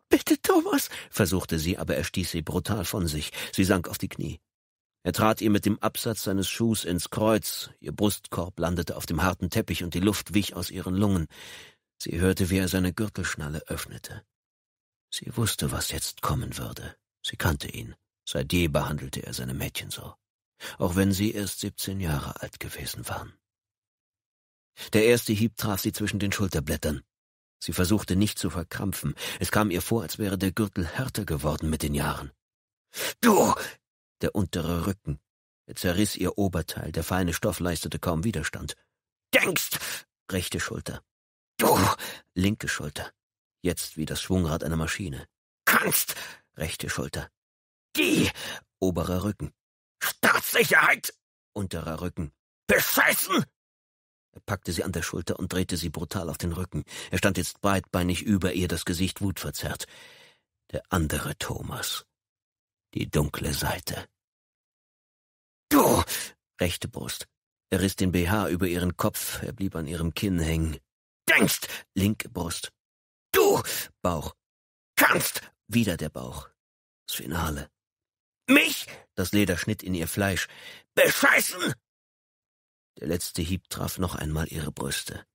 Bitte, Thomas, versuchte sie, aber er stieß sie brutal von sich. Sie sank auf die Knie. Er trat ihr mit dem Absatz seines Schuhs ins Kreuz, ihr Brustkorb landete auf dem harten Teppich und die Luft wich aus ihren Lungen. Sie hörte, wie er seine Gürtelschnalle öffnete. Sie wusste, was jetzt kommen würde. Sie kannte ihn. Seit je behandelte er seine Mädchen so, auch wenn sie erst siebzehn Jahre alt gewesen waren. Der erste Hieb traf sie zwischen den Schulterblättern. Sie versuchte nicht zu verkrampfen. Es kam ihr vor, als wäre der Gürtel härter geworden mit den Jahren. Du der untere Rücken. Er zerriss ihr Oberteil, der feine Stoff leistete kaum Widerstand. Denkst! rechte Schulter. Du! linke Schulter. Jetzt wie das Schwungrad einer Maschine. Kannst! rechte Schulter. Die! oberer Rücken. Staatssicherheit! unterer Rücken. Bescheißen! Er packte sie an der Schulter und drehte sie brutal auf den Rücken. Er stand jetzt breitbeinig über ihr, das Gesicht wutverzerrt. Der andere Thomas die dunkle Seite. Du! Rechte Brust. Er riss den BH über ihren Kopf, er blieb an ihrem Kinn hängen. Denkst! Linke Brust. Du! Bauch. Kannst! Wieder der Bauch. Das Finale. Mich? Das Leder schnitt in ihr Fleisch. Bescheißen! Der letzte Hieb traf noch einmal ihre Brüste.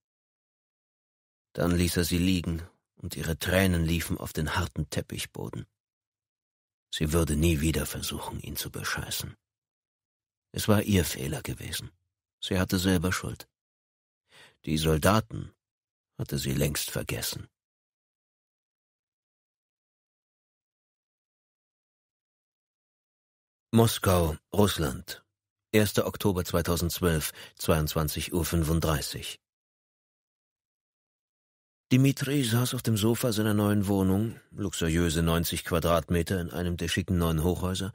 Dann ließ er sie liegen, und ihre Tränen liefen auf den harten Teppichboden. Sie würde nie wieder versuchen, ihn zu bescheißen. Es war ihr Fehler gewesen. Sie hatte selber Schuld. Die Soldaten hatte sie längst vergessen. Moskau, Russland. 1. Oktober 2012, 22.35 Uhr. Dimitri saß auf dem Sofa seiner neuen Wohnung, luxuriöse 90 Quadratmeter in einem der schicken neuen Hochhäuser,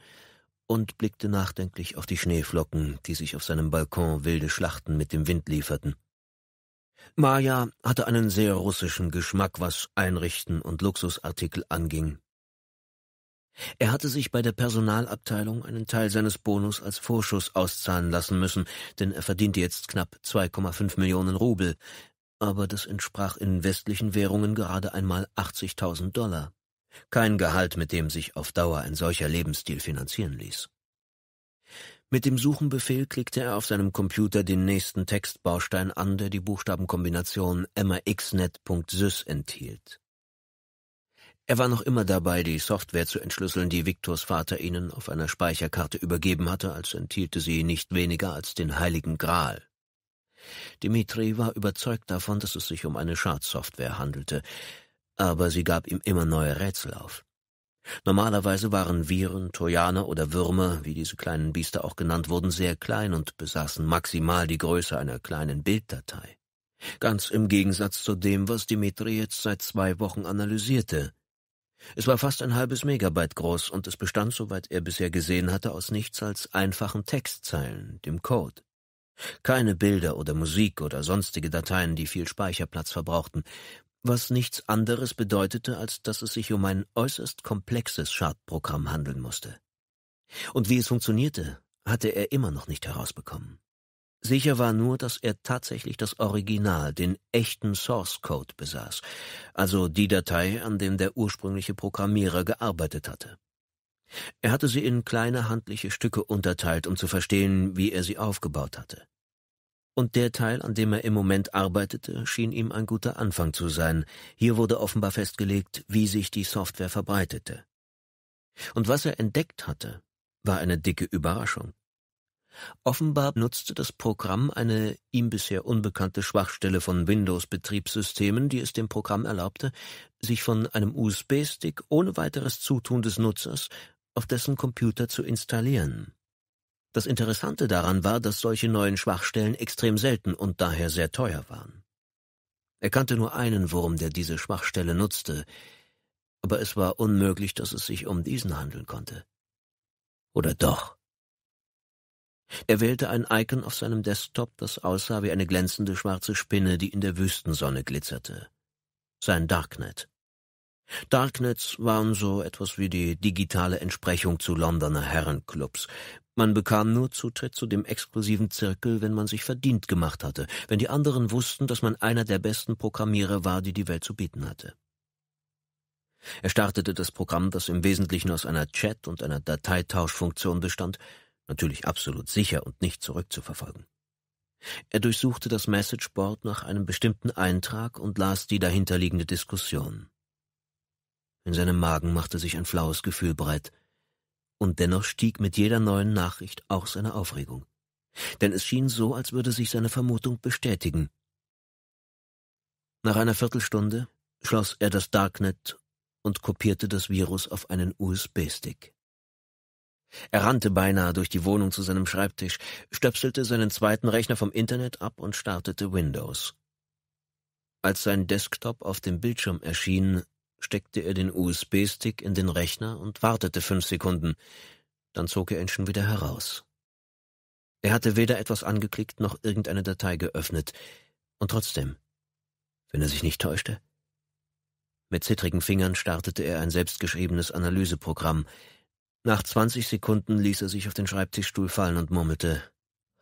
und blickte nachdenklich auf die Schneeflocken, die sich auf seinem Balkon wilde Schlachten mit dem Wind lieferten. Maja hatte einen sehr russischen Geschmack, was Einrichten und Luxusartikel anging. Er hatte sich bei der Personalabteilung einen Teil seines Bonus als Vorschuss auszahlen lassen müssen, denn er verdiente jetzt knapp 2,5 Millionen Rubel, aber das entsprach in westlichen Währungen gerade einmal 80.000 Dollar. Kein Gehalt, mit dem sich auf Dauer ein solcher Lebensstil finanzieren ließ. Mit dem Suchenbefehl klickte er auf seinem Computer den nächsten Textbaustein an, der die Buchstabenkombination maxnet.sys enthielt. Er war noch immer dabei, die Software zu entschlüsseln, die Viktors Vater ihnen auf einer Speicherkarte übergeben hatte, als enthielte sie nicht weniger als den Heiligen Gral. Dimitri war überzeugt davon, dass es sich um eine Schadsoftware handelte, aber sie gab ihm immer neue Rätsel auf. Normalerweise waren Viren, Trojaner oder Würmer, wie diese kleinen Biester auch genannt wurden, sehr klein und besaßen maximal die Größe einer kleinen Bilddatei. Ganz im Gegensatz zu dem, was Dimitri jetzt seit zwei Wochen analysierte. Es war fast ein halbes Megabyte groß und es bestand, soweit er bisher gesehen hatte, aus nichts als einfachen Textzeilen, dem Code. Keine Bilder oder Musik oder sonstige Dateien, die viel Speicherplatz verbrauchten, was nichts anderes bedeutete, als dass es sich um ein äußerst komplexes Schadprogramm handeln musste. Und wie es funktionierte, hatte er immer noch nicht herausbekommen. Sicher war nur, dass er tatsächlich das Original, den echten Source Code besaß, also die Datei, an dem der ursprüngliche Programmierer gearbeitet hatte. Er hatte sie in kleine handliche Stücke unterteilt, um zu verstehen, wie er sie aufgebaut hatte. Und der Teil, an dem er im Moment arbeitete, schien ihm ein guter Anfang zu sein. Hier wurde offenbar festgelegt, wie sich die Software verbreitete. Und was er entdeckt hatte, war eine dicke Überraschung. Offenbar nutzte das Programm eine ihm bisher unbekannte Schwachstelle von Windows-Betriebssystemen, die es dem Programm erlaubte, sich von einem USB-Stick ohne weiteres Zutun des Nutzers auf dessen Computer zu installieren. Das Interessante daran war, dass solche neuen Schwachstellen extrem selten und daher sehr teuer waren. Er kannte nur einen Wurm, der diese Schwachstelle nutzte, aber es war unmöglich, dass es sich um diesen handeln konnte. Oder doch? Er wählte ein Icon auf seinem Desktop, das aussah wie eine glänzende schwarze Spinne, die in der Wüstensonne glitzerte. Sein Darknet. Darknets waren so etwas wie die digitale Entsprechung zu Londoner Herrenclubs. Man bekam nur Zutritt zu dem exklusiven Zirkel, wenn man sich verdient gemacht hatte, wenn die anderen wussten, dass man einer der besten Programmierer war, die die Welt zu bieten hatte. Er startete das Programm, das im Wesentlichen aus einer Chat- und einer Dateitauschfunktion bestand, natürlich absolut sicher und nicht zurückzuverfolgen. Er durchsuchte das Messageboard nach einem bestimmten Eintrag und las die dahinterliegende Diskussion. In seinem Magen machte sich ein flaues Gefühl breit. Und dennoch stieg mit jeder neuen Nachricht auch seine Aufregung. Denn es schien so, als würde sich seine Vermutung bestätigen. Nach einer Viertelstunde schloss er das Darknet und kopierte das Virus auf einen USB-Stick. Er rannte beinahe durch die Wohnung zu seinem Schreibtisch, stöpselte seinen zweiten Rechner vom Internet ab und startete Windows. Als sein Desktop auf dem Bildschirm erschien, steckte er den USB-Stick in den Rechner und wartete fünf Sekunden. Dann zog er ihn schon wieder heraus. Er hatte weder etwas angeklickt noch irgendeine Datei geöffnet. Und trotzdem, wenn er sich nicht täuschte. Mit zittrigen Fingern startete er ein selbstgeschriebenes Analyseprogramm. Nach zwanzig Sekunden ließ er sich auf den Schreibtischstuhl fallen und murmelte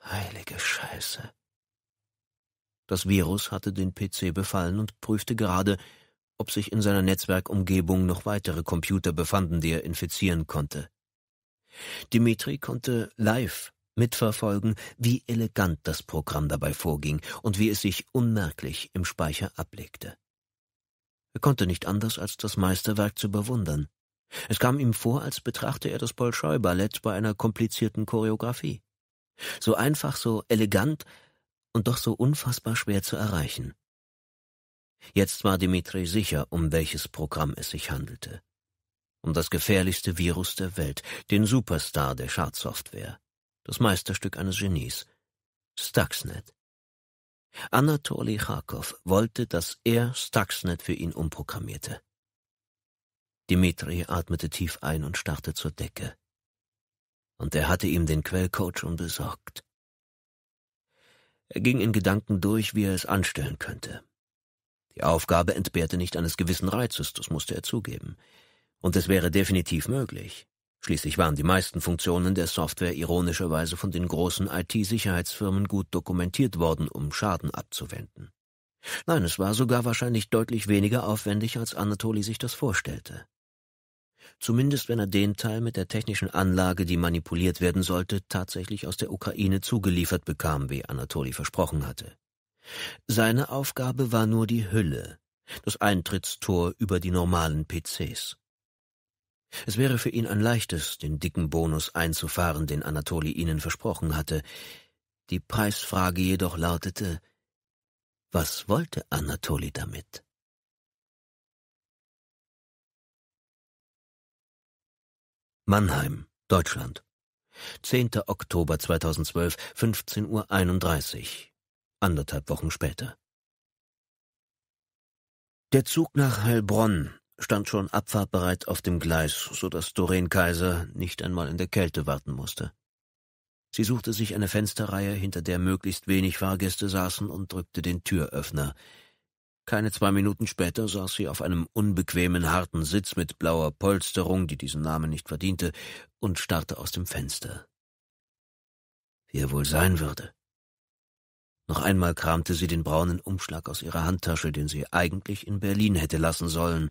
Heilige Scheiße. Das Virus hatte den PC befallen und prüfte gerade, ob sich in seiner Netzwerkumgebung noch weitere Computer befanden, die er infizieren konnte. Dimitri konnte live mitverfolgen, wie elegant das Programm dabei vorging und wie es sich unmerklich im Speicher ablegte. Er konnte nicht anders, als das Meisterwerk zu bewundern. Es kam ihm vor, als betrachte er das Bolschoi-Ballett bei einer komplizierten Choreografie. So einfach, so elegant und doch so unfassbar schwer zu erreichen. Jetzt war Dimitri sicher, um welches Programm es sich handelte. Um das gefährlichste Virus der Welt, den Superstar der Schadsoftware, das Meisterstück eines Genies, Stuxnet. Anatoly Charkow wollte, dass er Stuxnet für ihn umprogrammierte. Dimitri atmete tief ein und starrte zur Decke. Und er hatte ihm den Quellcode schon besorgt. Er ging in Gedanken durch, wie er es anstellen könnte. Die Aufgabe entbehrte nicht eines gewissen Reizes, das musste er zugeben. Und es wäre definitiv möglich. Schließlich waren die meisten Funktionen der Software ironischerweise von den großen IT-Sicherheitsfirmen gut dokumentiert worden, um Schaden abzuwenden. Nein, es war sogar wahrscheinlich deutlich weniger aufwendig, als Anatoly sich das vorstellte. Zumindest wenn er den Teil mit der technischen Anlage, die manipuliert werden sollte, tatsächlich aus der Ukraine zugeliefert bekam, wie Anatoly versprochen hatte. Seine Aufgabe war nur die Hülle, das Eintrittstor über die normalen PCs. Es wäre für ihn ein leichtes, den dicken Bonus einzufahren, den Anatoli ihnen versprochen hatte. Die Preisfrage jedoch lautete, was wollte Anatoli damit? Mannheim, Deutschland. 10. Oktober 2012, 15.31 Uhr anderthalb Wochen später. Der Zug nach Heilbronn stand schon abfahrtbereit auf dem Gleis, so dass Doreen Kaiser nicht einmal in der Kälte warten musste. Sie suchte sich eine Fensterreihe, hinter der möglichst wenig Fahrgäste saßen, und drückte den Türöffner. Keine zwei Minuten später saß sie auf einem unbequemen, harten Sitz mit blauer Polsterung, die diesen Namen nicht verdiente, und starrte aus dem Fenster. Wie er wohl sein würde. Noch einmal kramte sie den braunen Umschlag aus ihrer Handtasche, den sie eigentlich in Berlin hätte lassen sollen,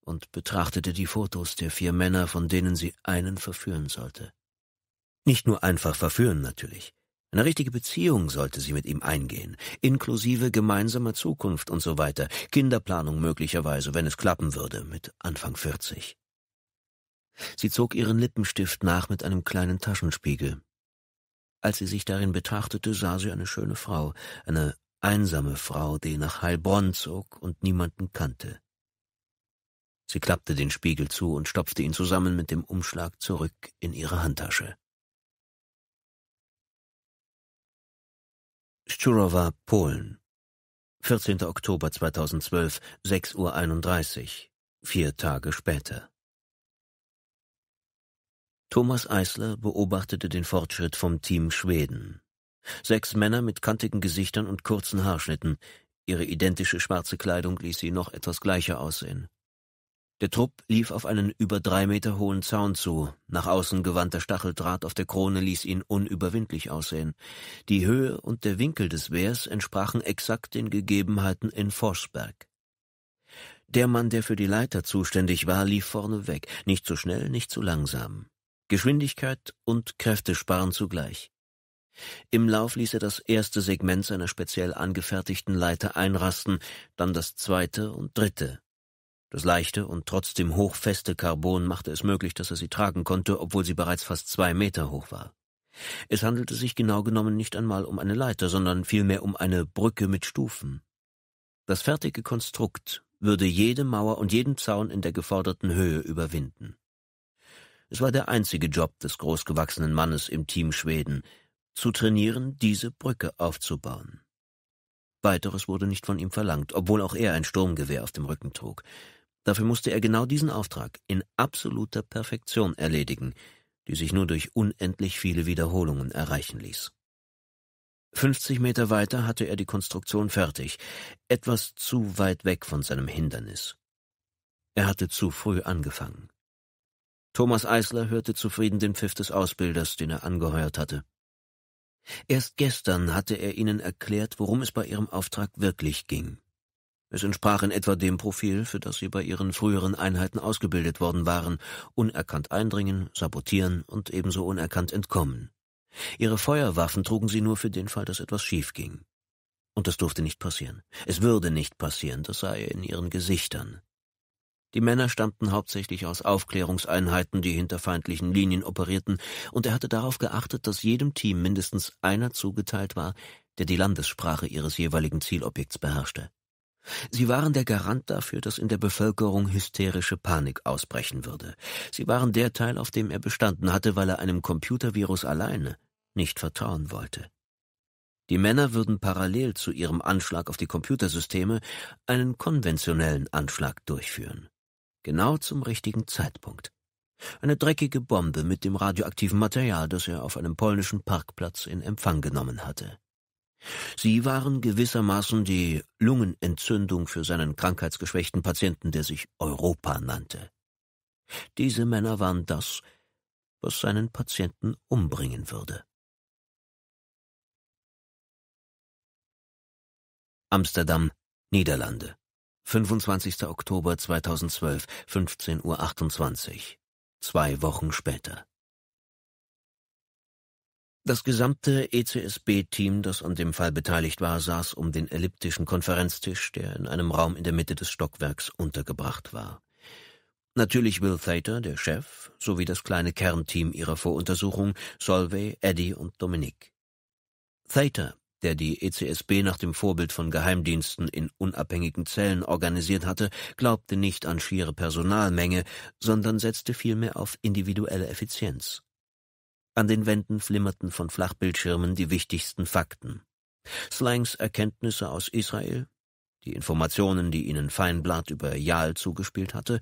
und betrachtete die Fotos der vier Männer, von denen sie einen verführen sollte. Nicht nur einfach verführen natürlich. Eine richtige Beziehung sollte sie mit ihm eingehen, inklusive gemeinsamer Zukunft und so weiter, Kinderplanung möglicherweise, wenn es klappen würde, mit Anfang 40. Sie zog ihren Lippenstift nach mit einem kleinen Taschenspiegel, als sie sich darin betrachtete, sah sie eine schöne Frau, eine einsame Frau, die nach Heilbronn zog und niemanden kannte. Sie klappte den Spiegel zu und stopfte ihn zusammen mit dem Umschlag zurück in ihre Handtasche. Schurowa, Polen. 14. Oktober 2012, 6.31 Uhr, vier Tage später. Thomas Eisler beobachtete den Fortschritt vom Team Schweden. Sechs Männer mit kantigen Gesichtern und kurzen Haarschnitten. Ihre identische schwarze Kleidung ließ sie noch etwas gleicher aussehen. Der Trupp lief auf einen über drei Meter hohen Zaun zu. Nach außen gewandter Stacheldraht auf der Krone ließ ihn unüberwindlich aussehen. Die Höhe und der Winkel des Wehrs entsprachen exakt den Gegebenheiten in Forsberg. Der Mann, der für die Leiter zuständig war, lief vorne weg, nicht zu schnell, nicht zu langsam. Geschwindigkeit und Kräfte sparen zugleich. Im Lauf ließ er das erste Segment seiner speziell angefertigten Leiter einrasten, dann das zweite und dritte. Das leichte und trotzdem hochfeste Carbon machte es möglich, dass er sie tragen konnte, obwohl sie bereits fast zwei Meter hoch war. Es handelte sich genau genommen nicht einmal um eine Leiter, sondern vielmehr um eine Brücke mit Stufen. Das fertige Konstrukt würde jede Mauer und jeden Zaun in der geforderten Höhe überwinden. Es war der einzige Job des großgewachsenen Mannes im Team Schweden, zu trainieren, diese Brücke aufzubauen. Weiteres wurde nicht von ihm verlangt, obwohl auch er ein Sturmgewehr auf dem Rücken trug. Dafür musste er genau diesen Auftrag in absoluter Perfektion erledigen, die sich nur durch unendlich viele Wiederholungen erreichen ließ. Fünfzig Meter weiter hatte er die Konstruktion fertig, etwas zu weit weg von seinem Hindernis. Er hatte zu früh angefangen. Thomas Eisler hörte zufrieden den Pfiff des Ausbilders, den er angeheuert hatte. Erst gestern hatte er ihnen erklärt, worum es bei ihrem Auftrag wirklich ging. Es entsprach in etwa dem Profil, für das sie bei ihren früheren Einheiten ausgebildet worden waren, unerkannt eindringen, sabotieren und ebenso unerkannt entkommen. Ihre Feuerwaffen trugen sie nur für den Fall, dass etwas schief ging. Und das durfte nicht passieren. Es würde nicht passieren, das sah er in ihren Gesichtern. Die Männer stammten hauptsächlich aus Aufklärungseinheiten, die hinter feindlichen Linien operierten, und er hatte darauf geachtet, dass jedem Team mindestens einer zugeteilt war, der die Landessprache ihres jeweiligen Zielobjekts beherrschte. Sie waren der Garant dafür, dass in der Bevölkerung hysterische Panik ausbrechen würde. Sie waren der Teil, auf dem er bestanden hatte, weil er einem Computervirus alleine nicht vertrauen wollte. Die Männer würden parallel zu ihrem Anschlag auf die Computersysteme einen konventionellen Anschlag durchführen genau zum richtigen Zeitpunkt. Eine dreckige Bombe mit dem radioaktiven Material, das er auf einem polnischen Parkplatz in Empfang genommen hatte. Sie waren gewissermaßen die Lungenentzündung für seinen krankheitsgeschwächten Patienten, der sich Europa nannte. Diese Männer waren das, was seinen Patienten umbringen würde. Amsterdam, Niederlande. 25. Oktober 2012, 15.28 Uhr. Zwei Wochen später. Das gesamte ECSB-Team, das an dem Fall beteiligt war, saß um den elliptischen Konferenztisch, der in einem Raum in der Mitte des Stockwerks untergebracht war. Natürlich Will Thater, der Chef, sowie das kleine Kernteam ihrer Voruntersuchung, Solvay, Eddie und Dominique. Thater der die ECSB nach dem Vorbild von Geheimdiensten in unabhängigen Zellen organisiert hatte, glaubte nicht an schiere Personalmenge, sondern setzte vielmehr auf individuelle Effizienz. An den Wänden flimmerten von Flachbildschirmen die wichtigsten Fakten. Slangs Erkenntnisse aus Israel, die Informationen, die ihnen Feinblatt über Jahl zugespielt hatte,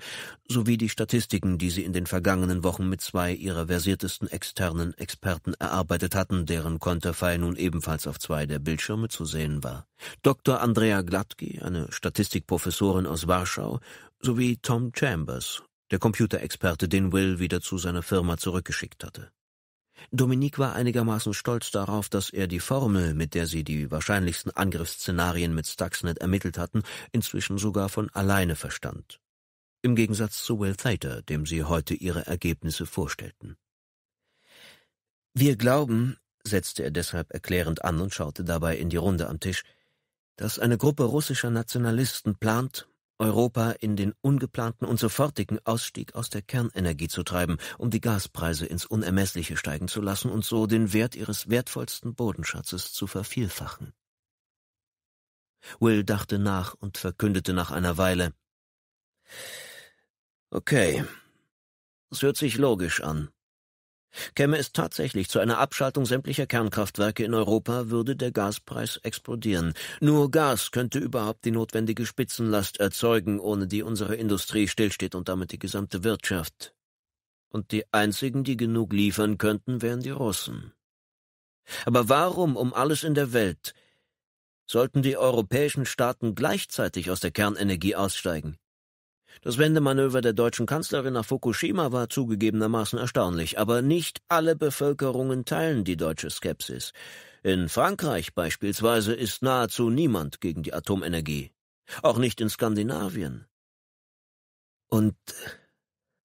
sowie die Statistiken, die sie in den vergangenen Wochen mit zwei ihrer versiertesten externen Experten erarbeitet hatten, deren Konterfei nun ebenfalls auf zwei der Bildschirme zu sehen war. Dr. Andrea Gladki, eine Statistikprofessorin aus Warschau, sowie Tom Chambers, der Computerexperte, den Will wieder zu seiner Firma zurückgeschickt hatte. Dominique war einigermaßen stolz darauf, dass er die Formel, mit der sie die wahrscheinlichsten Angriffsszenarien mit Stuxnet ermittelt hatten, inzwischen sogar von alleine verstand. Im Gegensatz zu Will Thater, dem sie heute ihre Ergebnisse vorstellten. Wir glauben, setzte er deshalb erklärend an und schaute dabei in die Runde am Tisch, dass eine Gruppe russischer Nationalisten plant, Europa in den ungeplanten und sofortigen Ausstieg aus der Kernenergie zu treiben, um die Gaspreise ins Unermessliche steigen zu lassen und so den Wert ihres wertvollsten Bodenschatzes zu vervielfachen. Will dachte nach und verkündete nach einer Weile Okay, es hört sich logisch an. Käme es tatsächlich zu einer Abschaltung sämtlicher Kernkraftwerke in Europa, würde der Gaspreis explodieren. Nur Gas könnte überhaupt die notwendige Spitzenlast erzeugen, ohne die unsere Industrie stillsteht und damit die gesamte Wirtschaft. Und die einzigen, die genug liefern könnten, wären die Russen. Aber warum um alles in der Welt sollten die europäischen Staaten gleichzeitig aus der Kernenergie aussteigen? Das Wendemanöver der deutschen Kanzlerin nach Fukushima war zugegebenermaßen erstaunlich, aber nicht alle Bevölkerungen teilen die deutsche Skepsis. In Frankreich beispielsweise ist nahezu niemand gegen die Atomenergie, auch nicht in Skandinavien. Und äh,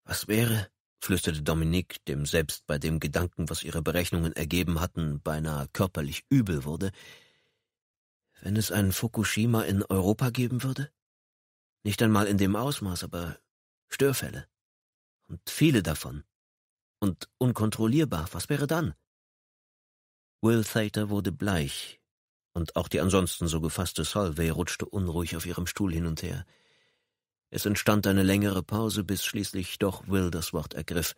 was wäre, flüsterte Dominique, dem selbst bei dem Gedanken, was ihre Berechnungen ergeben hatten, beinahe körperlich übel wurde, wenn es einen Fukushima in Europa geben würde? Nicht einmal in dem Ausmaß, aber Störfälle. Und viele davon. Und unkontrollierbar. Was wäre dann? Will Thater wurde bleich, und auch die ansonsten so gefasste Solvay rutschte unruhig auf ihrem Stuhl hin und her. Es entstand eine längere Pause, bis schließlich doch Will das Wort ergriff.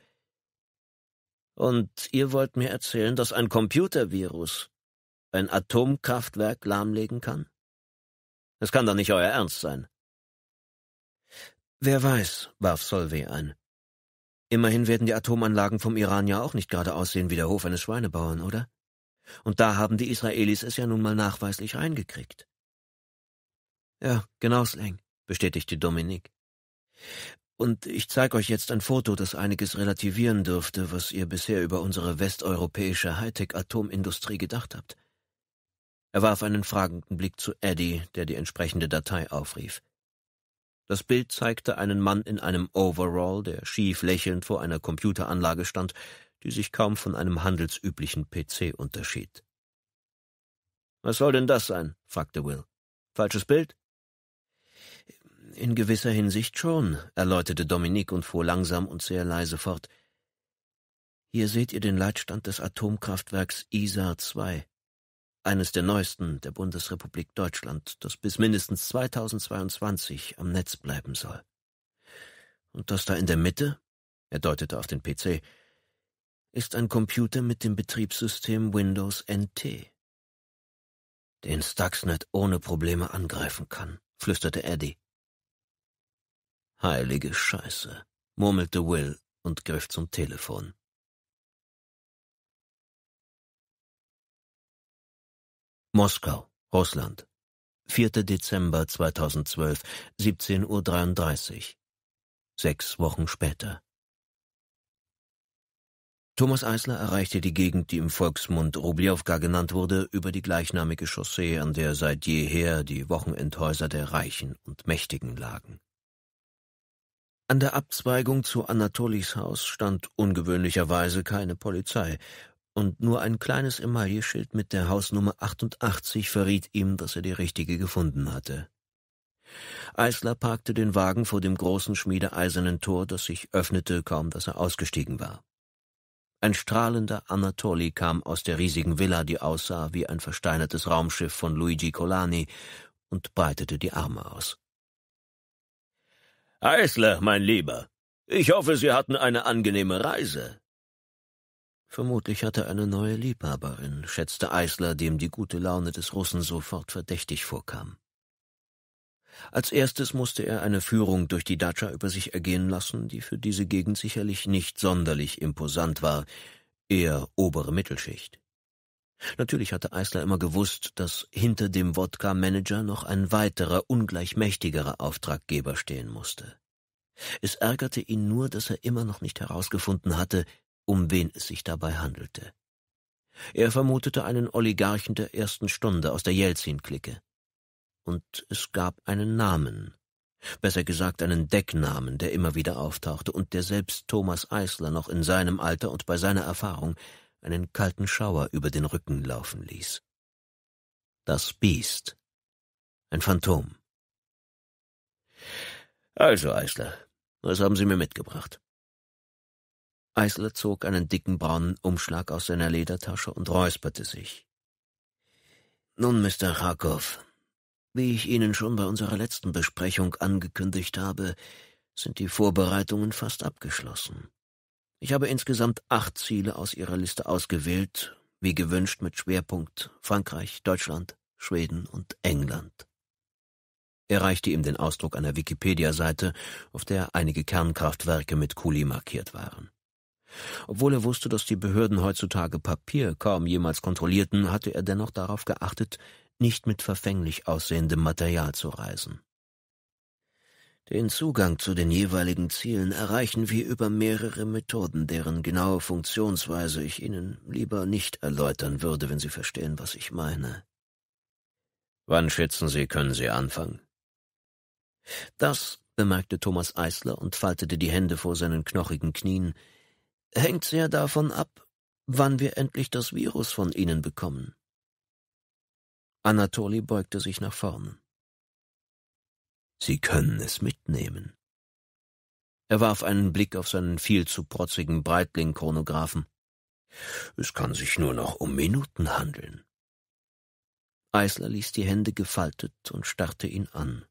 Und ihr wollt mir erzählen, dass ein Computervirus ein Atomkraftwerk lahmlegen kann? Es kann doch nicht euer Ernst sein. Wer weiß, warf Solvay ein. Immerhin werden die Atomanlagen vom Iran ja auch nicht gerade aussehen wie der Hof eines Schweinebauern, oder? Und da haben die Israelis es ja nun mal nachweislich reingekriegt. Ja, genau, Slang, bestätigte Dominik. Und ich zeige euch jetzt ein Foto, das einiges relativieren dürfte, was ihr bisher über unsere westeuropäische Hightech-Atomindustrie gedacht habt. Er warf einen fragenden Blick zu Eddie, der die entsprechende Datei aufrief. Das Bild zeigte einen Mann in einem Overall, der schief lächelnd vor einer Computeranlage stand, die sich kaum von einem handelsüblichen PC unterschied. Was soll denn das sein? fragte Will. Falsches Bild? In gewisser Hinsicht schon, erläuterte Dominik und fuhr langsam und sehr leise fort. Hier seht ihr den Leitstand des Atomkraftwerks ISAR II eines der neuesten der Bundesrepublik Deutschland, das bis mindestens 2022 am Netz bleiben soll. Und das da in der Mitte, er deutete auf den PC, ist ein Computer mit dem Betriebssystem Windows NT. Den Stuxnet ohne Probleme angreifen kann, flüsterte Eddie. Heilige Scheiße, murmelte Will und griff zum Telefon. Moskau, Russland. 4. Dezember 2012, 17.33 Uhr. Sechs Wochen später. Thomas Eisler erreichte die Gegend, die im Volksmund Rubliowka genannt wurde, über die gleichnamige Chaussee, an der seit jeher die Wochenendhäuser der Reichen und Mächtigen lagen. An der Abzweigung zu Anatolis Haus stand ungewöhnlicherweise keine Polizei, und nur ein kleines Emailleschild mit der Hausnummer 88 verriet ihm, dass er die richtige gefunden hatte. Eisler parkte den Wagen vor dem großen schmiedeeisernen Tor, das sich öffnete, kaum dass er ausgestiegen war. Ein strahlender Anatoli kam aus der riesigen Villa, die aussah wie ein versteinertes Raumschiff von Luigi Colani, und breitete die Arme aus. Eisler, mein Lieber, ich hoffe, Sie hatten eine angenehme Reise. Vermutlich hat er eine neue Liebhaberin, schätzte Eisler, dem die gute Laune des Russen sofort verdächtig vorkam. Als erstes musste er eine Führung durch die Datscha über sich ergehen lassen, die für diese Gegend sicherlich nicht sonderlich imposant war, eher obere Mittelschicht. Natürlich hatte Eisler immer gewusst, dass hinter dem Wodka-Manager noch ein weiterer, ungleich mächtigerer Auftraggeber stehen musste. Es ärgerte ihn nur, dass er immer noch nicht herausgefunden hatte, um wen es sich dabei handelte. Er vermutete einen Oligarchen der ersten Stunde aus der Jelzin-Clique. Und es gab einen Namen, besser gesagt einen Decknamen, der immer wieder auftauchte und der selbst Thomas Eisler noch in seinem Alter und bei seiner Erfahrung einen kalten Schauer über den Rücken laufen ließ. Das Biest. Ein Phantom. Also, Eisler, was haben Sie mir mitgebracht? Eisler zog einen dicken braunen Umschlag aus seiner Ledertasche und räusperte sich. Nun, Mr. Kharkov, wie ich Ihnen schon bei unserer letzten Besprechung angekündigt habe, sind die Vorbereitungen fast abgeschlossen. Ich habe insgesamt acht Ziele aus Ihrer Liste ausgewählt, wie gewünscht mit Schwerpunkt Frankreich, Deutschland, Schweden und England. Er reichte ihm den Ausdruck einer Wikipedia-Seite, auf der einige Kernkraftwerke mit Kuli markiert waren. Obwohl er wusste, dass die Behörden heutzutage Papier kaum jemals kontrollierten, hatte er dennoch darauf geachtet, nicht mit verfänglich aussehendem Material zu reisen. Den Zugang zu den jeweiligen Zielen erreichen wir über mehrere Methoden, deren genaue Funktionsweise ich Ihnen lieber nicht erläutern würde, wenn Sie verstehen, was ich meine. Wann schätzen Sie, können Sie anfangen? Das bemerkte Thomas Eisler und faltete die Hände vor seinen knochigen Knien, hängt sehr davon ab, wann wir endlich das Virus von Ihnen bekommen. Anatoli beugte sich nach vorn. Sie können es mitnehmen. Er warf einen Blick auf seinen viel zu protzigen Breitling-Chronographen. Es kann sich nur noch um Minuten handeln. Eisler ließ die Hände gefaltet und starrte ihn an.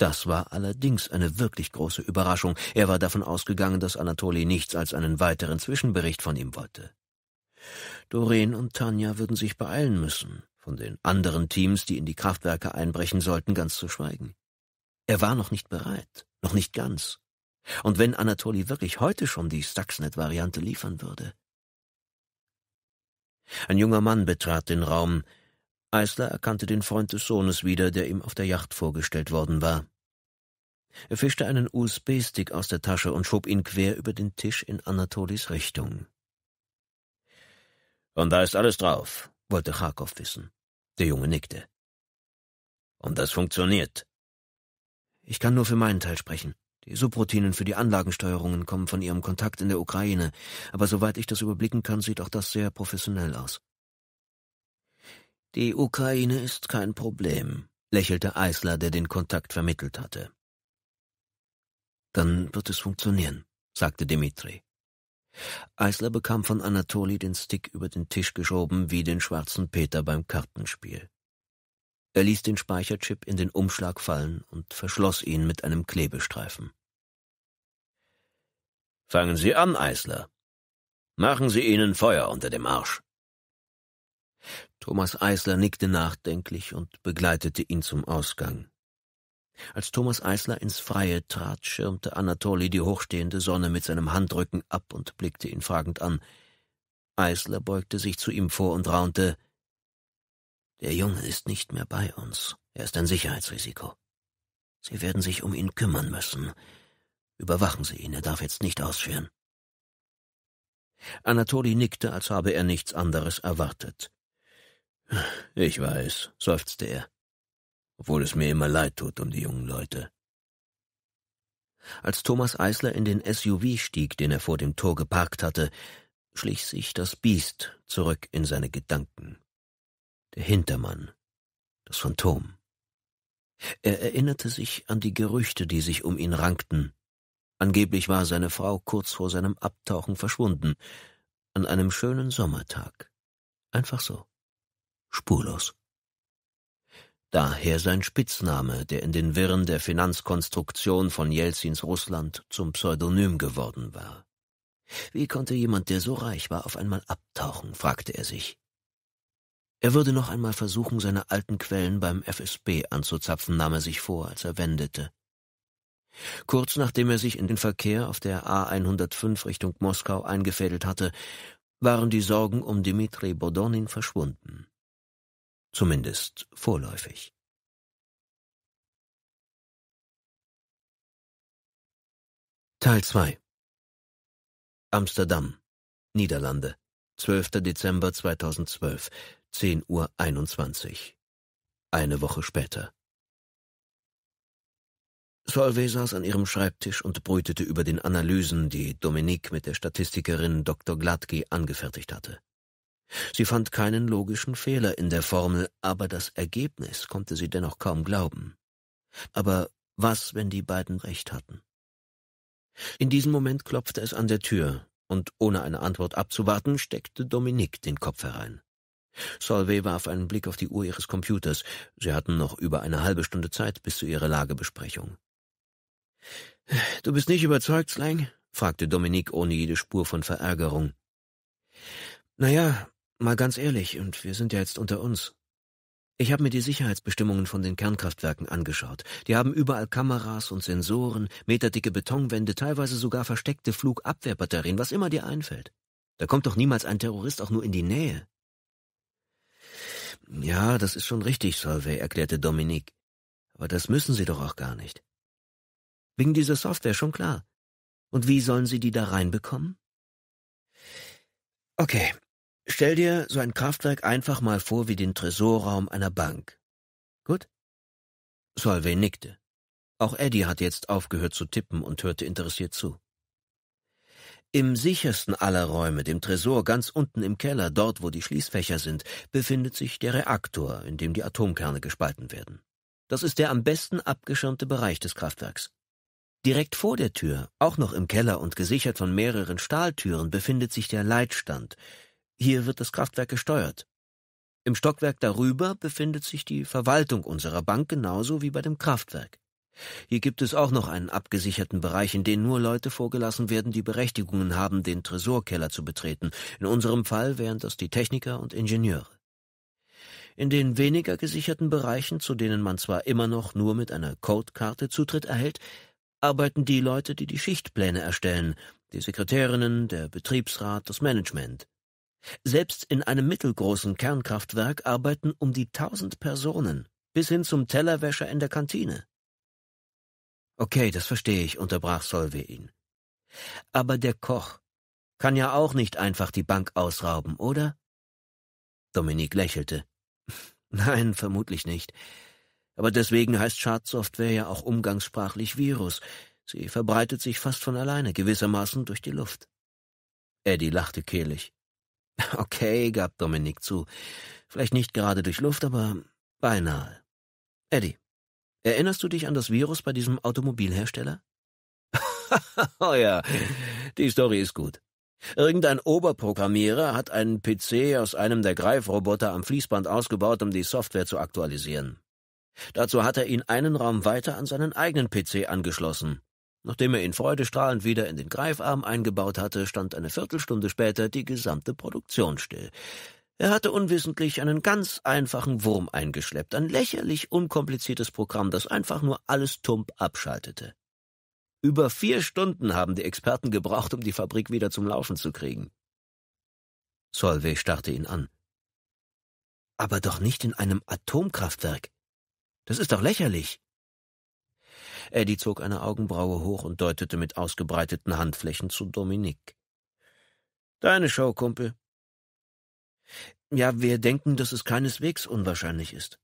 Das war allerdings eine wirklich große Überraschung. Er war davon ausgegangen, dass Anatoli nichts als einen weiteren Zwischenbericht von ihm wollte. Doreen und Tanja würden sich beeilen müssen, von den anderen Teams, die in die Kraftwerke einbrechen sollten, ganz zu schweigen. Er war noch nicht bereit, noch nicht ganz. Und wenn Anatoli wirklich heute schon die Stuxnet-Variante liefern würde. Ein junger Mann betrat den Raum, Eisler erkannte den Freund des Sohnes wieder, der ihm auf der Yacht vorgestellt worden war. Er fischte einen USB-Stick aus der Tasche und schob ihn quer über den Tisch in Anatolis Richtung. Und da ist alles drauf, wollte Charkow wissen. Der Junge nickte. Und das funktioniert. Ich kann nur für meinen Teil sprechen. Die Subroutinen für die Anlagensteuerungen kommen von ihrem Kontakt in der Ukraine, aber soweit ich das überblicken kann, sieht auch das sehr professionell aus. Die Ukraine ist kein Problem, lächelte Eisler, der den Kontakt vermittelt hatte. Dann wird es funktionieren, sagte Dimitri. Eisler bekam von Anatoli den Stick über den Tisch geschoben wie den schwarzen Peter beim Kartenspiel. Er ließ den Speicherchip in den Umschlag fallen und verschloss ihn mit einem Klebestreifen. Fangen Sie an, Eisler. Machen Sie ihnen Feuer unter dem Arsch. Thomas Eisler nickte nachdenklich und begleitete ihn zum Ausgang. Als Thomas Eisler ins Freie trat, schirmte Anatoli die hochstehende Sonne mit seinem Handrücken ab und blickte ihn fragend an. Eisler beugte sich zu ihm vor und raunte Der Junge ist nicht mehr bei uns, er ist ein Sicherheitsrisiko. Sie werden sich um ihn kümmern müssen. Überwachen Sie ihn, er darf jetzt nicht ausführen. Anatoli nickte, als habe er nichts anderes erwartet. Ich weiß, seufzte er, obwohl es mir immer leid tut um die jungen Leute. Als Thomas Eisler in den SUV stieg, den er vor dem Tor geparkt hatte, schlich sich das Biest zurück in seine Gedanken. Der Hintermann, das Phantom. Er erinnerte sich an die Gerüchte, die sich um ihn rankten. Angeblich war seine Frau kurz vor seinem Abtauchen verschwunden, an einem schönen Sommertag. Einfach so spurlos. Daher sein Spitzname, der in den Wirren der Finanzkonstruktion von Jelzins Russland zum Pseudonym geworden war. Wie konnte jemand, der so reich war, auf einmal abtauchen, fragte er sich. Er würde noch einmal versuchen, seine alten Quellen beim FSB anzuzapfen, nahm er sich vor, als er wendete. Kurz nachdem er sich in den Verkehr auf der A 105 Richtung Moskau eingefädelt hatte, waren die Sorgen um Dmitri Bodonin verschwunden zumindest vorläufig. Teil 2 Amsterdam, Niederlande, 12. Dezember 2012, 10.21 Uhr. Eine Woche später. Solvay saß an ihrem Schreibtisch und brütete über den Analysen, die Dominique mit der Statistikerin Dr. Gladke angefertigt hatte. Sie fand keinen logischen Fehler in der Formel, aber das Ergebnis konnte sie dennoch kaum glauben. Aber was, wenn die beiden recht hatten? In diesem Moment klopfte es an der Tür, und ohne eine Antwort abzuwarten, steckte Dominique den Kopf herein. Solvay warf einen Blick auf die Uhr ihres Computers. Sie hatten noch über eine halbe Stunde Zeit bis zu ihrer Lagebesprechung. Du bist nicht überzeugt, Slang? fragte Dominique ohne jede Spur von Verärgerung. Naja, Mal ganz ehrlich, und wir sind ja jetzt unter uns. Ich habe mir die Sicherheitsbestimmungen von den Kernkraftwerken angeschaut. Die haben überall Kameras und Sensoren, meterdicke Betonwände, teilweise sogar versteckte Flugabwehrbatterien, was immer dir einfällt. Da kommt doch niemals ein Terrorist auch nur in die Nähe. Ja, das ist schon richtig, Solvay, erklärte Dominique. Aber das müssen sie doch auch gar nicht. Wegen dieser Software, schon klar. Und wie sollen sie die da reinbekommen? Okay, Stell dir so ein Kraftwerk einfach mal vor wie den Tresorraum einer Bank. Gut? Solvay nickte. Auch Eddie hat jetzt aufgehört zu tippen und hörte interessiert zu. Im sichersten aller Räume, dem Tresor ganz unten im Keller, dort wo die Schließfächer sind, befindet sich der Reaktor, in dem die Atomkerne gespalten werden. Das ist der am besten abgeschirmte Bereich des Kraftwerks. Direkt vor der Tür, auch noch im Keller und gesichert von mehreren Stahltüren, befindet sich der Leitstand, hier wird das Kraftwerk gesteuert. Im Stockwerk darüber befindet sich die Verwaltung unserer Bank genauso wie bei dem Kraftwerk. Hier gibt es auch noch einen abgesicherten Bereich, in den nur Leute vorgelassen werden, die Berechtigungen haben, den Tresorkeller zu betreten. In unserem Fall wären das die Techniker und Ingenieure. In den weniger gesicherten Bereichen, zu denen man zwar immer noch nur mit einer Codekarte Zutritt erhält, arbeiten die Leute, die die Schichtpläne erstellen, die Sekretärinnen, der Betriebsrat, das Management. Selbst in einem mittelgroßen Kernkraftwerk arbeiten um die tausend Personen, bis hin zum Tellerwäscher in der Kantine. Okay, das verstehe ich, unterbrach Solve ihn. Aber der Koch kann ja auch nicht einfach die Bank ausrauben, oder? Dominik lächelte. *laughs* Nein, vermutlich nicht. Aber deswegen heißt Schadsoftware ja auch umgangssprachlich Virus. Sie verbreitet sich fast von alleine, gewissermaßen durch die Luft. Eddie lachte kehlig. *laughs* Okay, gab Dominik zu. Vielleicht nicht gerade durch Luft, aber beinahe. Eddie, erinnerst du dich an das Virus bei diesem Automobilhersteller? *laughs* oh ja, die Story ist gut. Irgendein Oberprogrammierer hat einen PC aus einem der Greifroboter am Fließband ausgebaut, um die Software zu aktualisieren. Dazu hat er ihn einen Raum weiter an seinen eigenen PC angeschlossen. Nachdem er ihn freudestrahlend wieder in den Greifarm eingebaut hatte, stand eine Viertelstunde später die gesamte Produktion still. Er hatte unwissentlich einen ganz einfachen Wurm eingeschleppt, ein lächerlich unkompliziertes Programm, das einfach nur alles tump abschaltete. Über vier Stunden haben die Experten gebraucht, um die Fabrik wieder zum Laufen zu kriegen. Solvay starrte ihn an. Aber doch nicht in einem Atomkraftwerk. Das ist doch lächerlich. Eddie zog eine Augenbraue hoch und deutete mit ausgebreiteten Handflächen zu Dominik. Deine Show, Kumpel. Ja, wir denken, dass es keineswegs unwahrscheinlich ist.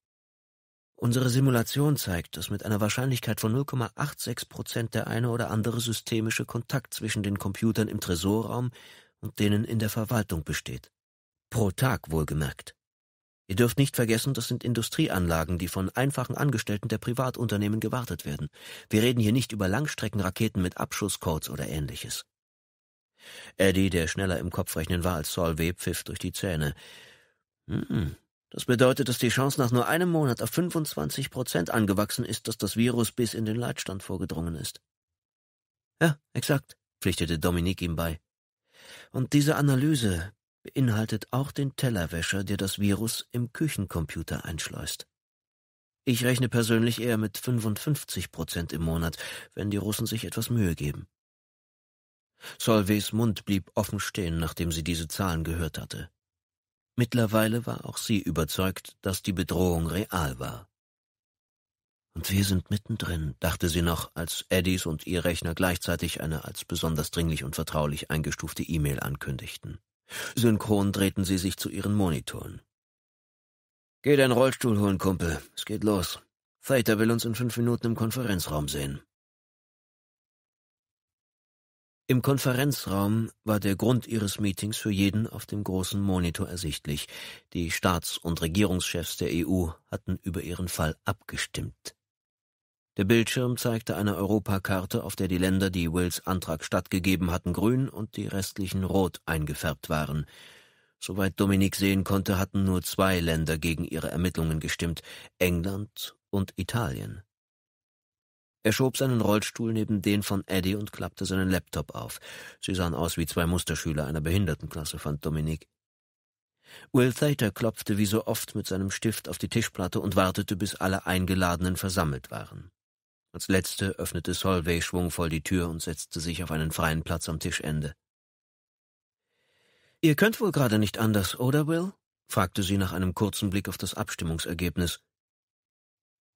Unsere Simulation zeigt, dass mit einer Wahrscheinlichkeit von 0,86 Prozent der eine oder andere systemische Kontakt zwischen den Computern im Tresorraum und denen in der Verwaltung besteht. Pro Tag wohlgemerkt. Ihr dürft nicht vergessen, das sind Industrieanlagen, die von einfachen Angestellten der Privatunternehmen gewartet werden. Wir reden hier nicht über Langstreckenraketen mit Abschusscodes oder ähnliches. Eddie, der schneller im Kopf rechnen war als Solvay, pfiff durch die Zähne. Hm, das bedeutet, dass die Chance nach nur einem Monat auf 25 Prozent angewachsen ist, dass das Virus bis in den Leitstand vorgedrungen ist. Ja, exakt, pflichtete Dominique ihm bei. Und diese Analyse, beinhaltet auch den Tellerwäscher, der das Virus im Küchencomputer einschleust. Ich rechne persönlich eher mit 55 Prozent im Monat, wenn die Russen sich etwas Mühe geben. Solveys Mund blieb offen stehen, nachdem sie diese Zahlen gehört hatte. Mittlerweile war auch sie überzeugt, dass die Bedrohung real war. Und wir sind mittendrin, dachte sie noch, als Eddies und ihr Rechner gleichzeitig eine als besonders dringlich und vertraulich eingestufte E-Mail ankündigten. Synchron drehten sie sich zu ihren Monitoren. Geh deinen Rollstuhl holen, Kumpel. Es geht los. Vater will uns in fünf Minuten im Konferenzraum sehen. Im Konferenzraum war der Grund ihres Meetings für jeden auf dem großen Monitor ersichtlich. Die Staats- und Regierungschefs der EU hatten über ihren Fall abgestimmt. Der Bildschirm zeigte eine Europakarte, auf der die Länder, die Wills Antrag stattgegeben hatten, grün und die restlichen rot eingefärbt waren. Soweit Dominik sehen konnte, hatten nur zwei Länder gegen ihre Ermittlungen gestimmt, England und Italien. Er schob seinen Rollstuhl neben den von Eddie und klappte seinen Laptop auf. Sie sahen aus wie zwei Musterschüler einer Behindertenklasse, fand Dominik. Will Thater klopfte wie so oft mit seinem Stift auf die Tischplatte und wartete, bis alle Eingeladenen versammelt waren. Als letzte öffnete Solvay schwungvoll die Tür und setzte sich auf einen freien Platz am Tischende. Ihr könnt wohl gerade nicht anders, oder Will? fragte sie nach einem kurzen Blick auf das Abstimmungsergebnis.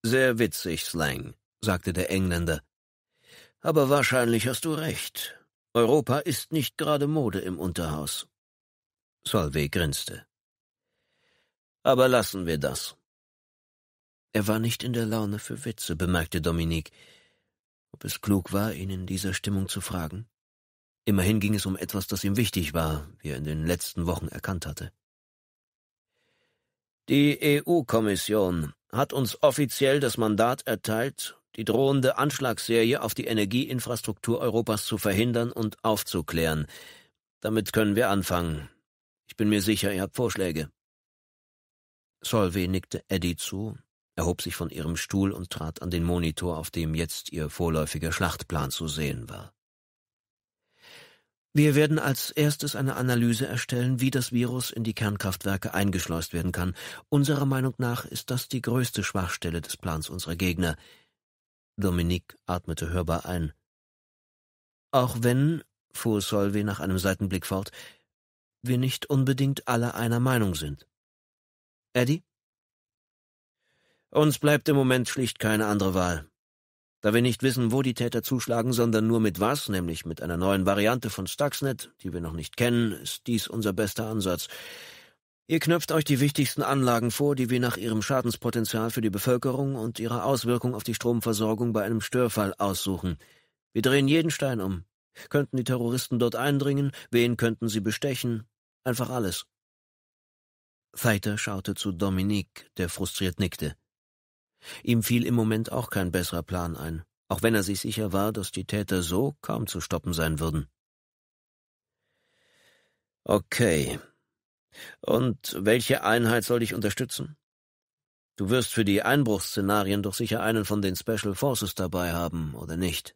Sehr witzig, Slang, sagte der Engländer. Aber wahrscheinlich hast du recht. Europa ist nicht gerade Mode im Unterhaus. Solvay grinste. Aber lassen wir das. Er war nicht in der Laune für Witze, bemerkte Dominique. Ob es klug war, ihn in dieser Stimmung zu fragen? Immerhin ging es um etwas, das ihm wichtig war, wie er in den letzten Wochen erkannt hatte. Die EU-Kommission hat uns offiziell das Mandat erteilt, die drohende Anschlagsserie auf die Energieinfrastruktur Europas zu verhindern und aufzuklären. Damit können wir anfangen. Ich bin mir sicher, ihr habt Vorschläge. Solvay nickte Eddie zu erhob sich von ihrem Stuhl und trat an den Monitor, auf dem jetzt ihr vorläufiger Schlachtplan zu sehen war. Wir werden als erstes eine Analyse erstellen, wie das Virus in die Kernkraftwerke eingeschleust werden kann. Unserer Meinung nach ist das die größte Schwachstelle des Plans unserer Gegner. Dominique atmete hörbar ein. Auch wenn, fuhr Solvay nach einem Seitenblick fort, wir nicht unbedingt alle einer Meinung sind. Eddie? Uns bleibt im Moment schlicht keine andere Wahl. Da wir nicht wissen, wo die Täter zuschlagen, sondern nur mit was, nämlich mit einer neuen Variante von Stuxnet, die wir noch nicht kennen, ist dies unser bester Ansatz. Ihr knöpft euch die wichtigsten Anlagen vor, die wir nach ihrem Schadenspotenzial für die Bevölkerung und ihrer Auswirkung auf die Stromversorgung bei einem Störfall aussuchen. Wir drehen jeden Stein um. Könnten die Terroristen dort eindringen? Wen könnten sie bestechen? Einfach alles. Feiter schaute zu Dominique, der frustriert nickte. Ihm fiel im Moment auch kein besserer Plan ein, auch wenn er sich sicher war, dass die Täter so kaum zu stoppen sein würden. Okay. Und welche Einheit soll dich unterstützen? Du wirst für die Einbruchsszenarien doch sicher einen von den Special Forces dabei haben, oder nicht?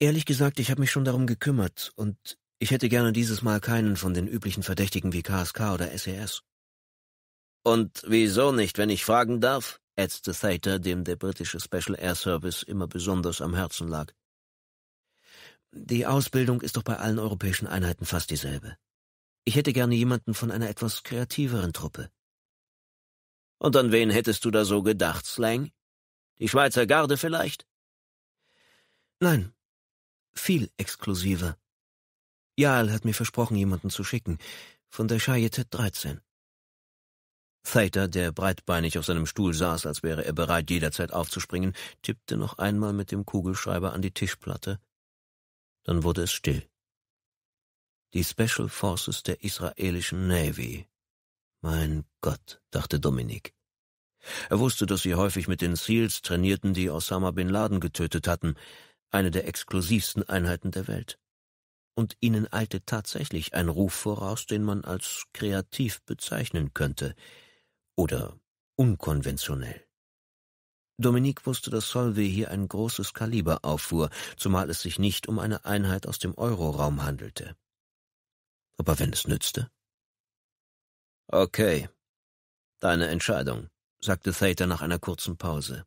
Ehrlich gesagt, ich habe mich schon darum gekümmert und ich hätte gerne dieses Mal keinen von den üblichen Verdächtigen wie KSK oder SES. E und wieso nicht, wenn ich fragen darf? Ed Theta, dem der britische Special Air Service immer besonders am Herzen lag. Die Ausbildung ist doch bei allen europäischen Einheiten fast dieselbe. Ich hätte gerne jemanden von einer etwas kreativeren Truppe. Und an wen hättest du da so gedacht, Slang? Die Schweizer Garde vielleicht? Nein, viel exklusiver. Jarl hat mir versprochen, jemanden zu schicken, von der Shayet 13. Thater, der breitbeinig auf seinem Stuhl saß, als wäre er bereit, jederzeit aufzuspringen, tippte noch einmal mit dem Kugelschreiber an die Tischplatte. Dann wurde es still. Die Special Forces der israelischen Navy. Mein Gott, dachte Dominik. Er wusste, dass sie häufig mit den SEALs trainierten, die Osama bin Laden getötet hatten, eine der exklusivsten Einheiten der Welt. Und ihnen eilte tatsächlich ein Ruf voraus, den man als kreativ bezeichnen könnte oder unkonventionell. Dominique wusste, dass Solvay hier ein großes Kaliber auffuhr, zumal es sich nicht um eine Einheit aus dem Euroraum handelte. Aber wenn es nützte? Okay, deine Entscheidung, sagte Thater nach einer kurzen Pause.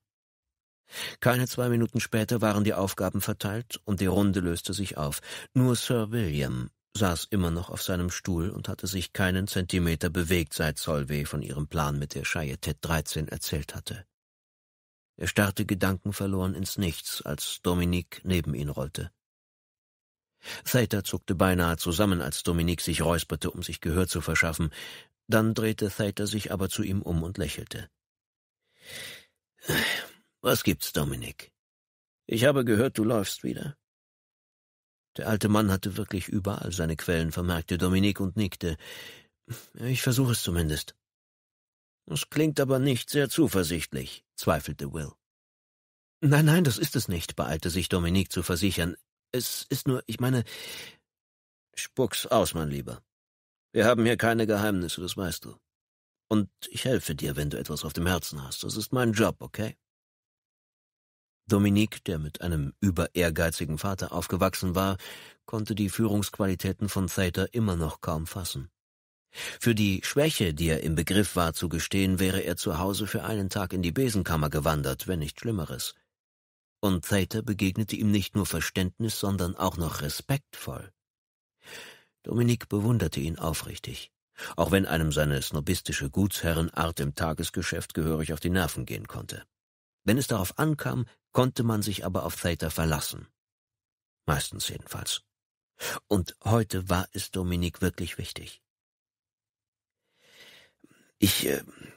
Keine zwei Minuten später waren die Aufgaben verteilt und die Runde löste sich auf. Nur Sir William saß immer noch auf seinem Stuhl und hatte sich keinen Zentimeter bewegt, seit Solvay von ihrem Plan mit der Chayetet 13 erzählt hatte. Er starrte gedankenverloren ins Nichts, als Dominique neben ihn rollte. Thater zuckte beinahe zusammen, als Dominique sich räusperte, um sich Gehör zu verschaffen. Dann drehte Thater sich aber zu ihm um und lächelte. Was gibt's, Dominik? Ich habe gehört, du läufst wieder. Der alte Mann hatte wirklich überall seine Quellen, vermerkte Dominik und nickte. Ich versuche es zumindest. Es klingt aber nicht sehr zuversichtlich, zweifelte Will. Nein, nein, das ist es nicht, beeilte sich Dominik zu versichern. Es ist nur, ich meine. Spuck's aus, mein Lieber. Wir haben hier keine Geheimnisse, das weißt du. Und ich helfe dir, wenn du etwas auf dem Herzen hast. Das ist mein Job, okay? Dominik, der mit einem über ehrgeizigen Vater aufgewachsen war, konnte die Führungsqualitäten von Thater immer noch kaum fassen. Für die Schwäche, die er im Begriff war zu gestehen, wäre er zu Hause für einen Tag in die Besenkammer gewandert, wenn nicht Schlimmeres. Und Thater begegnete ihm nicht nur Verständnis, sondern auch noch respektvoll. Dominik bewunderte ihn aufrichtig, auch wenn einem seine snobistische Gutsherrenart im Tagesgeschäft gehörig auf die Nerven gehen konnte. Wenn es darauf ankam, konnte man sich aber auf Theta verlassen. Meistens jedenfalls. Und heute war es Dominik wirklich wichtig. Ich, ähm,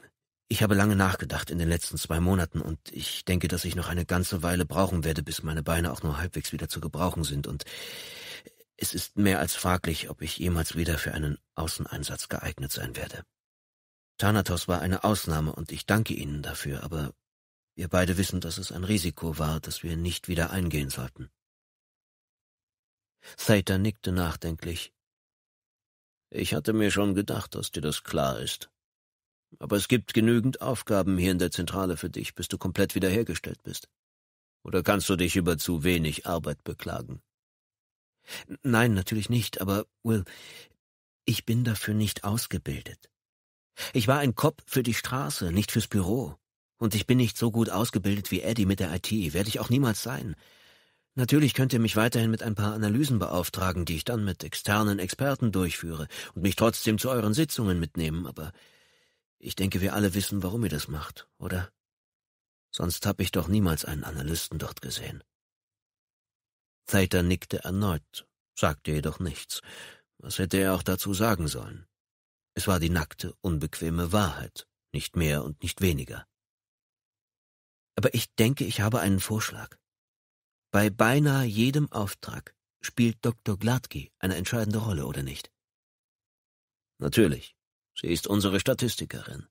ich habe lange nachgedacht in den letzten zwei Monaten und ich denke, dass ich noch eine ganze Weile brauchen werde, bis meine Beine auch nur halbwegs wieder zu gebrauchen sind und es ist mehr als fraglich, ob ich jemals wieder für einen Außeneinsatz geeignet sein werde. Thanatos war eine Ausnahme und ich danke Ihnen dafür, aber wir beide wissen, dass es ein Risiko war, das wir nicht wieder eingehen sollten. Theta nickte nachdenklich. Ich hatte mir schon gedacht, dass dir das klar ist. Aber es gibt genügend Aufgaben hier in der Zentrale für dich, bis du komplett wiederhergestellt bist. Oder kannst du dich über zu wenig Arbeit beklagen? Nein, natürlich nicht, aber Will, ich bin dafür nicht ausgebildet. Ich war ein Kopf für die Straße, nicht fürs Büro. Und ich bin nicht so gut ausgebildet wie Eddie mit der IT, werde ich auch niemals sein. Natürlich könnt ihr mich weiterhin mit ein paar Analysen beauftragen, die ich dann mit externen Experten durchführe und mich trotzdem zu euren Sitzungen mitnehmen, aber ich denke, wir alle wissen, warum ihr das macht, oder? Sonst hab ich doch niemals einen Analysten dort gesehen. Thater nickte erneut, sagte jedoch nichts. Was hätte er auch dazu sagen sollen? Es war die nackte, unbequeme Wahrheit, nicht mehr und nicht weniger. Aber ich denke, ich habe einen Vorschlag. Bei beinahe jedem Auftrag spielt Dr. Gladki eine entscheidende Rolle, oder nicht? Natürlich. Sie ist unsere Statistikerin.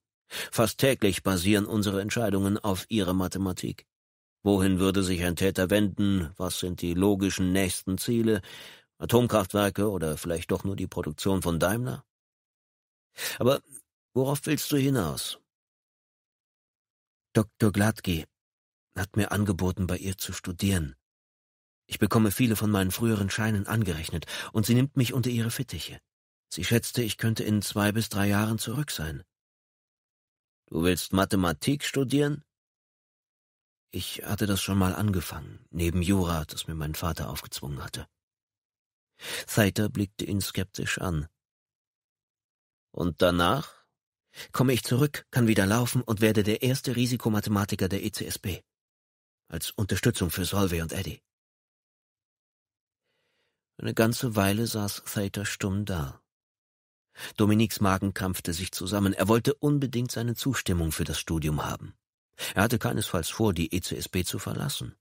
Fast täglich basieren unsere Entscheidungen auf ihrer Mathematik. Wohin würde sich ein Täter wenden? Was sind die logischen nächsten Ziele? Atomkraftwerke oder vielleicht doch nur die Produktion von Daimler? Aber worauf willst du hinaus? Dr. Gladki hat mir angeboten, bei ihr zu studieren. Ich bekomme viele von meinen früheren Scheinen angerechnet, und sie nimmt mich unter ihre Fittiche. Sie schätzte, ich könnte in zwei bis drei Jahren zurück sein. Du willst Mathematik studieren? Ich hatte das schon mal angefangen, neben Jura, das mir mein Vater aufgezwungen hatte. Zeiter blickte ihn skeptisch an. Und danach? Komme ich zurück, kann wieder laufen und werde der erste Risikomathematiker der ECSB als Unterstützung für Solvay und Eddie. Eine ganze Weile saß Thater stumm da. Dominiks Magen krampfte sich zusammen. Er wollte unbedingt seine Zustimmung für das Studium haben. Er hatte keinesfalls vor, die ECSB zu verlassen.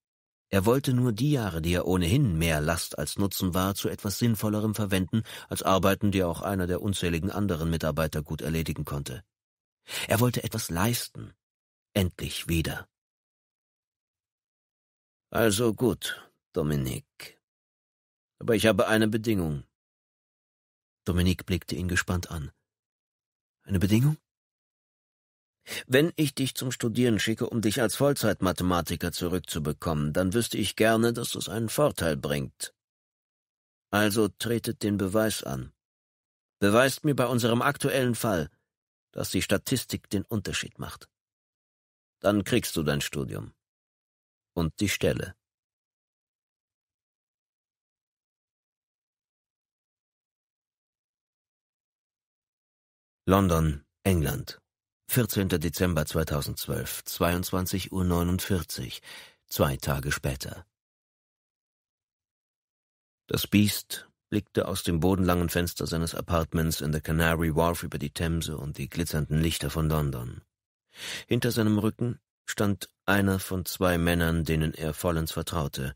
Er wollte nur die Jahre, die er ohnehin mehr Last als Nutzen war, zu etwas Sinnvollerem verwenden, als Arbeiten, die auch einer der unzähligen anderen Mitarbeiter gut erledigen konnte. Er wollte etwas leisten. Endlich wieder. Also gut, Dominik. Aber ich habe eine Bedingung. Dominik blickte ihn gespannt an. Eine Bedingung? Wenn ich dich zum Studieren schicke, um dich als Vollzeitmathematiker zurückzubekommen, dann wüsste ich gerne, dass das einen Vorteil bringt. Also tretet den Beweis an. Beweist mir bei unserem aktuellen Fall, dass die Statistik den Unterschied macht. Dann kriegst du dein Studium und die Stelle. London, England. 14. Dezember 2012, 22.49 Uhr, zwei Tage später. Das Biest blickte aus dem bodenlangen Fenster seines Apartments in der Canary Wharf über die Themse und die glitzernden Lichter von London. Hinter seinem Rücken stand einer von zwei Männern, denen er vollends vertraute,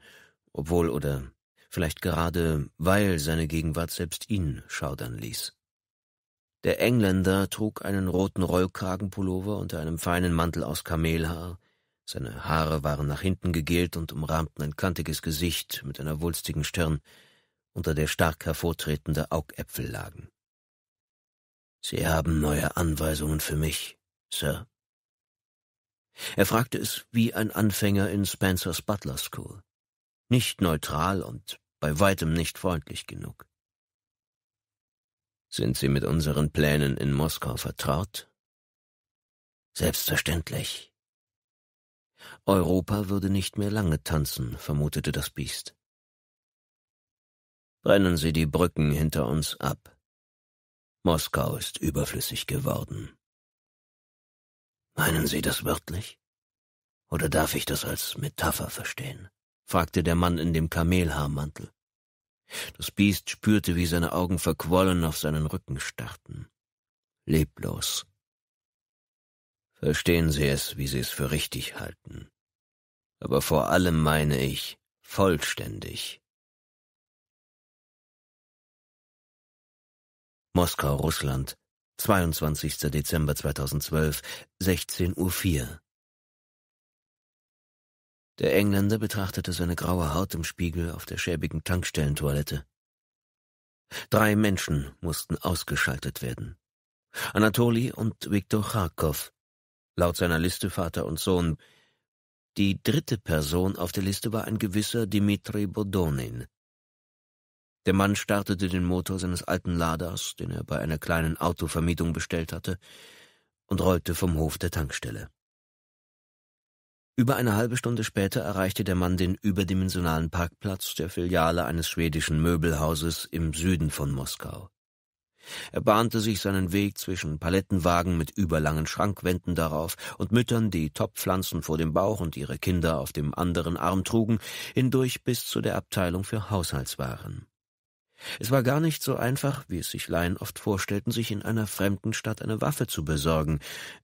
obwohl oder vielleicht gerade weil seine Gegenwart selbst ihn schaudern ließ. Der Engländer trug einen roten Rollkragenpullover unter einem feinen Mantel aus Kamelhaar, seine Haare waren nach hinten gegelt und umrahmten ein kantiges Gesicht mit einer wulstigen Stirn, unter der stark hervortretende Augäpfel lagen. Sie haben neue Anweisungen für mich, Sir, er fragte es wie ein Anfänger in Spencers Butler School. Nicht neutral und bei weitem nicht freundlich genug. Sind Sie mit unseren Plänen in Moskau vertraut? Selbstverständlich. Europa würde nicht mehr lange tanzen, vermutete das Biest. Brennen Sie die Brücken hinter uns ab. Moskau ist überflüssig geworden. Meinen Sie das wörtlich? Oder darf ich das als Metapher verstehen? fragte der Mann in dem Kamelhaarmantel. Das Biest spürte, wie seine Augen verquollen auf seinen Rücken starrten. Leblos. Verstehen Sie es, wie Sie es für richtig halten. Aber vor allem meine ich vollständig. Moskau, Russland, 22. Dezember 2012, 16.04 Uhr. Der Engländer betrachtete seine graue Haut im Spiegel auf der schäbigen Tankstellentoilette. Drei Menschen mussten ausgeschaltet werden. Anatoli und Viktor Charkow, laut seiner Liste Vater und Sohn. Die dritte Person auf der Liste war ein gewisser Dmitri Bodonin, der Mann startete den Motor seines alten Laders, den er bei einer kleinen Autovermietung bestellt hatte, und rollte vom Hof der Tankstelle. Über eine halbe Stunde später erreichte der Mann den überdimensionalen Parkplatz der Filiale eines schwedischen Möbelhauses im Süden von Moskau. Er bahnte sich seinen Weg zwischen Palettenwagen mit überlangen Schrankwänden darauf und Müttern, die Topfpflanzen vor dem Bauch und ihre Kinder auf dem anderen Arm trugen, hindurch bis zu der Abteilung für Haushaltswaren. Es war gar nicht so einfach, wie es sich Laien oft vorstellten, sich in einer fremden Stadt eine Waffe zu besorgen,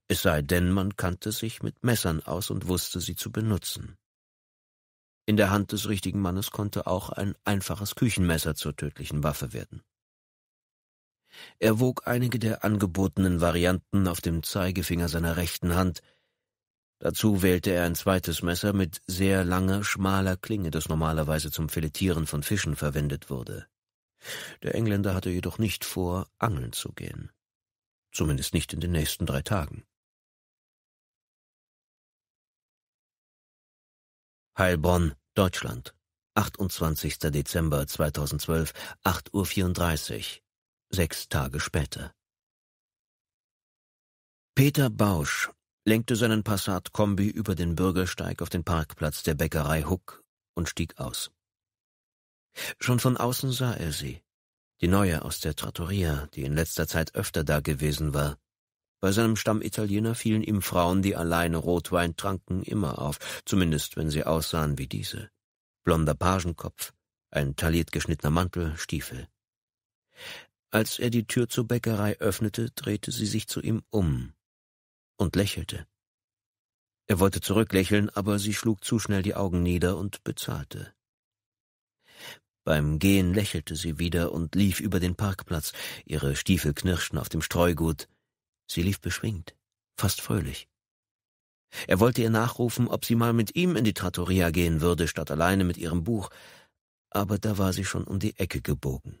es sei denn, man kannte sich mit Messern aus und wusste sie zu benutzen. In der Hand des richtigen Mannes konnte auch ein einfaches Küchenmesser zur tödlichen Waffe werden. Er wog einige der angebotenen Varianten auf dem Zeigefinger seiner rechten Hand, Dazu wählte er ein zweites Messer mit sehr langer, schmaler Klinge, das normalerweise zum Filetieren von Fischen verwendet wurde. Der Engländer hatte jedoch nicht vor, angeln zu gehen. Zumindest nicht in den nächsten drei Tagen. Heilbronn, Deutschland, 28. Dezember 2012, 8.34 Uhr, sechs Tage später. Peter Bausch lenkte seinen Passat-Kombi über den Bürgersteig auf den Parkplatz der Bäckerei Huck und stieg aus. Schon von außen sah er sie, die neue aus der Trattoria, die in letzter Zeit öfter da gewesen war. Bei seinem Stammitaliener fielen ihm Frauen, die alleine Rotwein tranken, immer auf, zumindest wenn sie aussahen wie diese. Blonder Pagenkopf, ein tailliert geschnittener Mantel, Stiefel. Als er die Tür zur Bäckerei öffnete, drehte sie sich zu ihm um und lächelte. Er wollte zurücklächeln, aber sie schlug zu schnell die Augen nieder und bezahlte. Beim Gehen lächelte sie wieder und lief über den Parkplatz, ihre Stiefel knirschten auf dem Streugut. Sie lief beschwingt, fast fröhlich. Er wollte ihr nachrufen, ob sie mal mit ihm in die Trattoria gehen würde, statt alleine mit ihrem Buch, aber da war sie schon um die Ecke gebogen.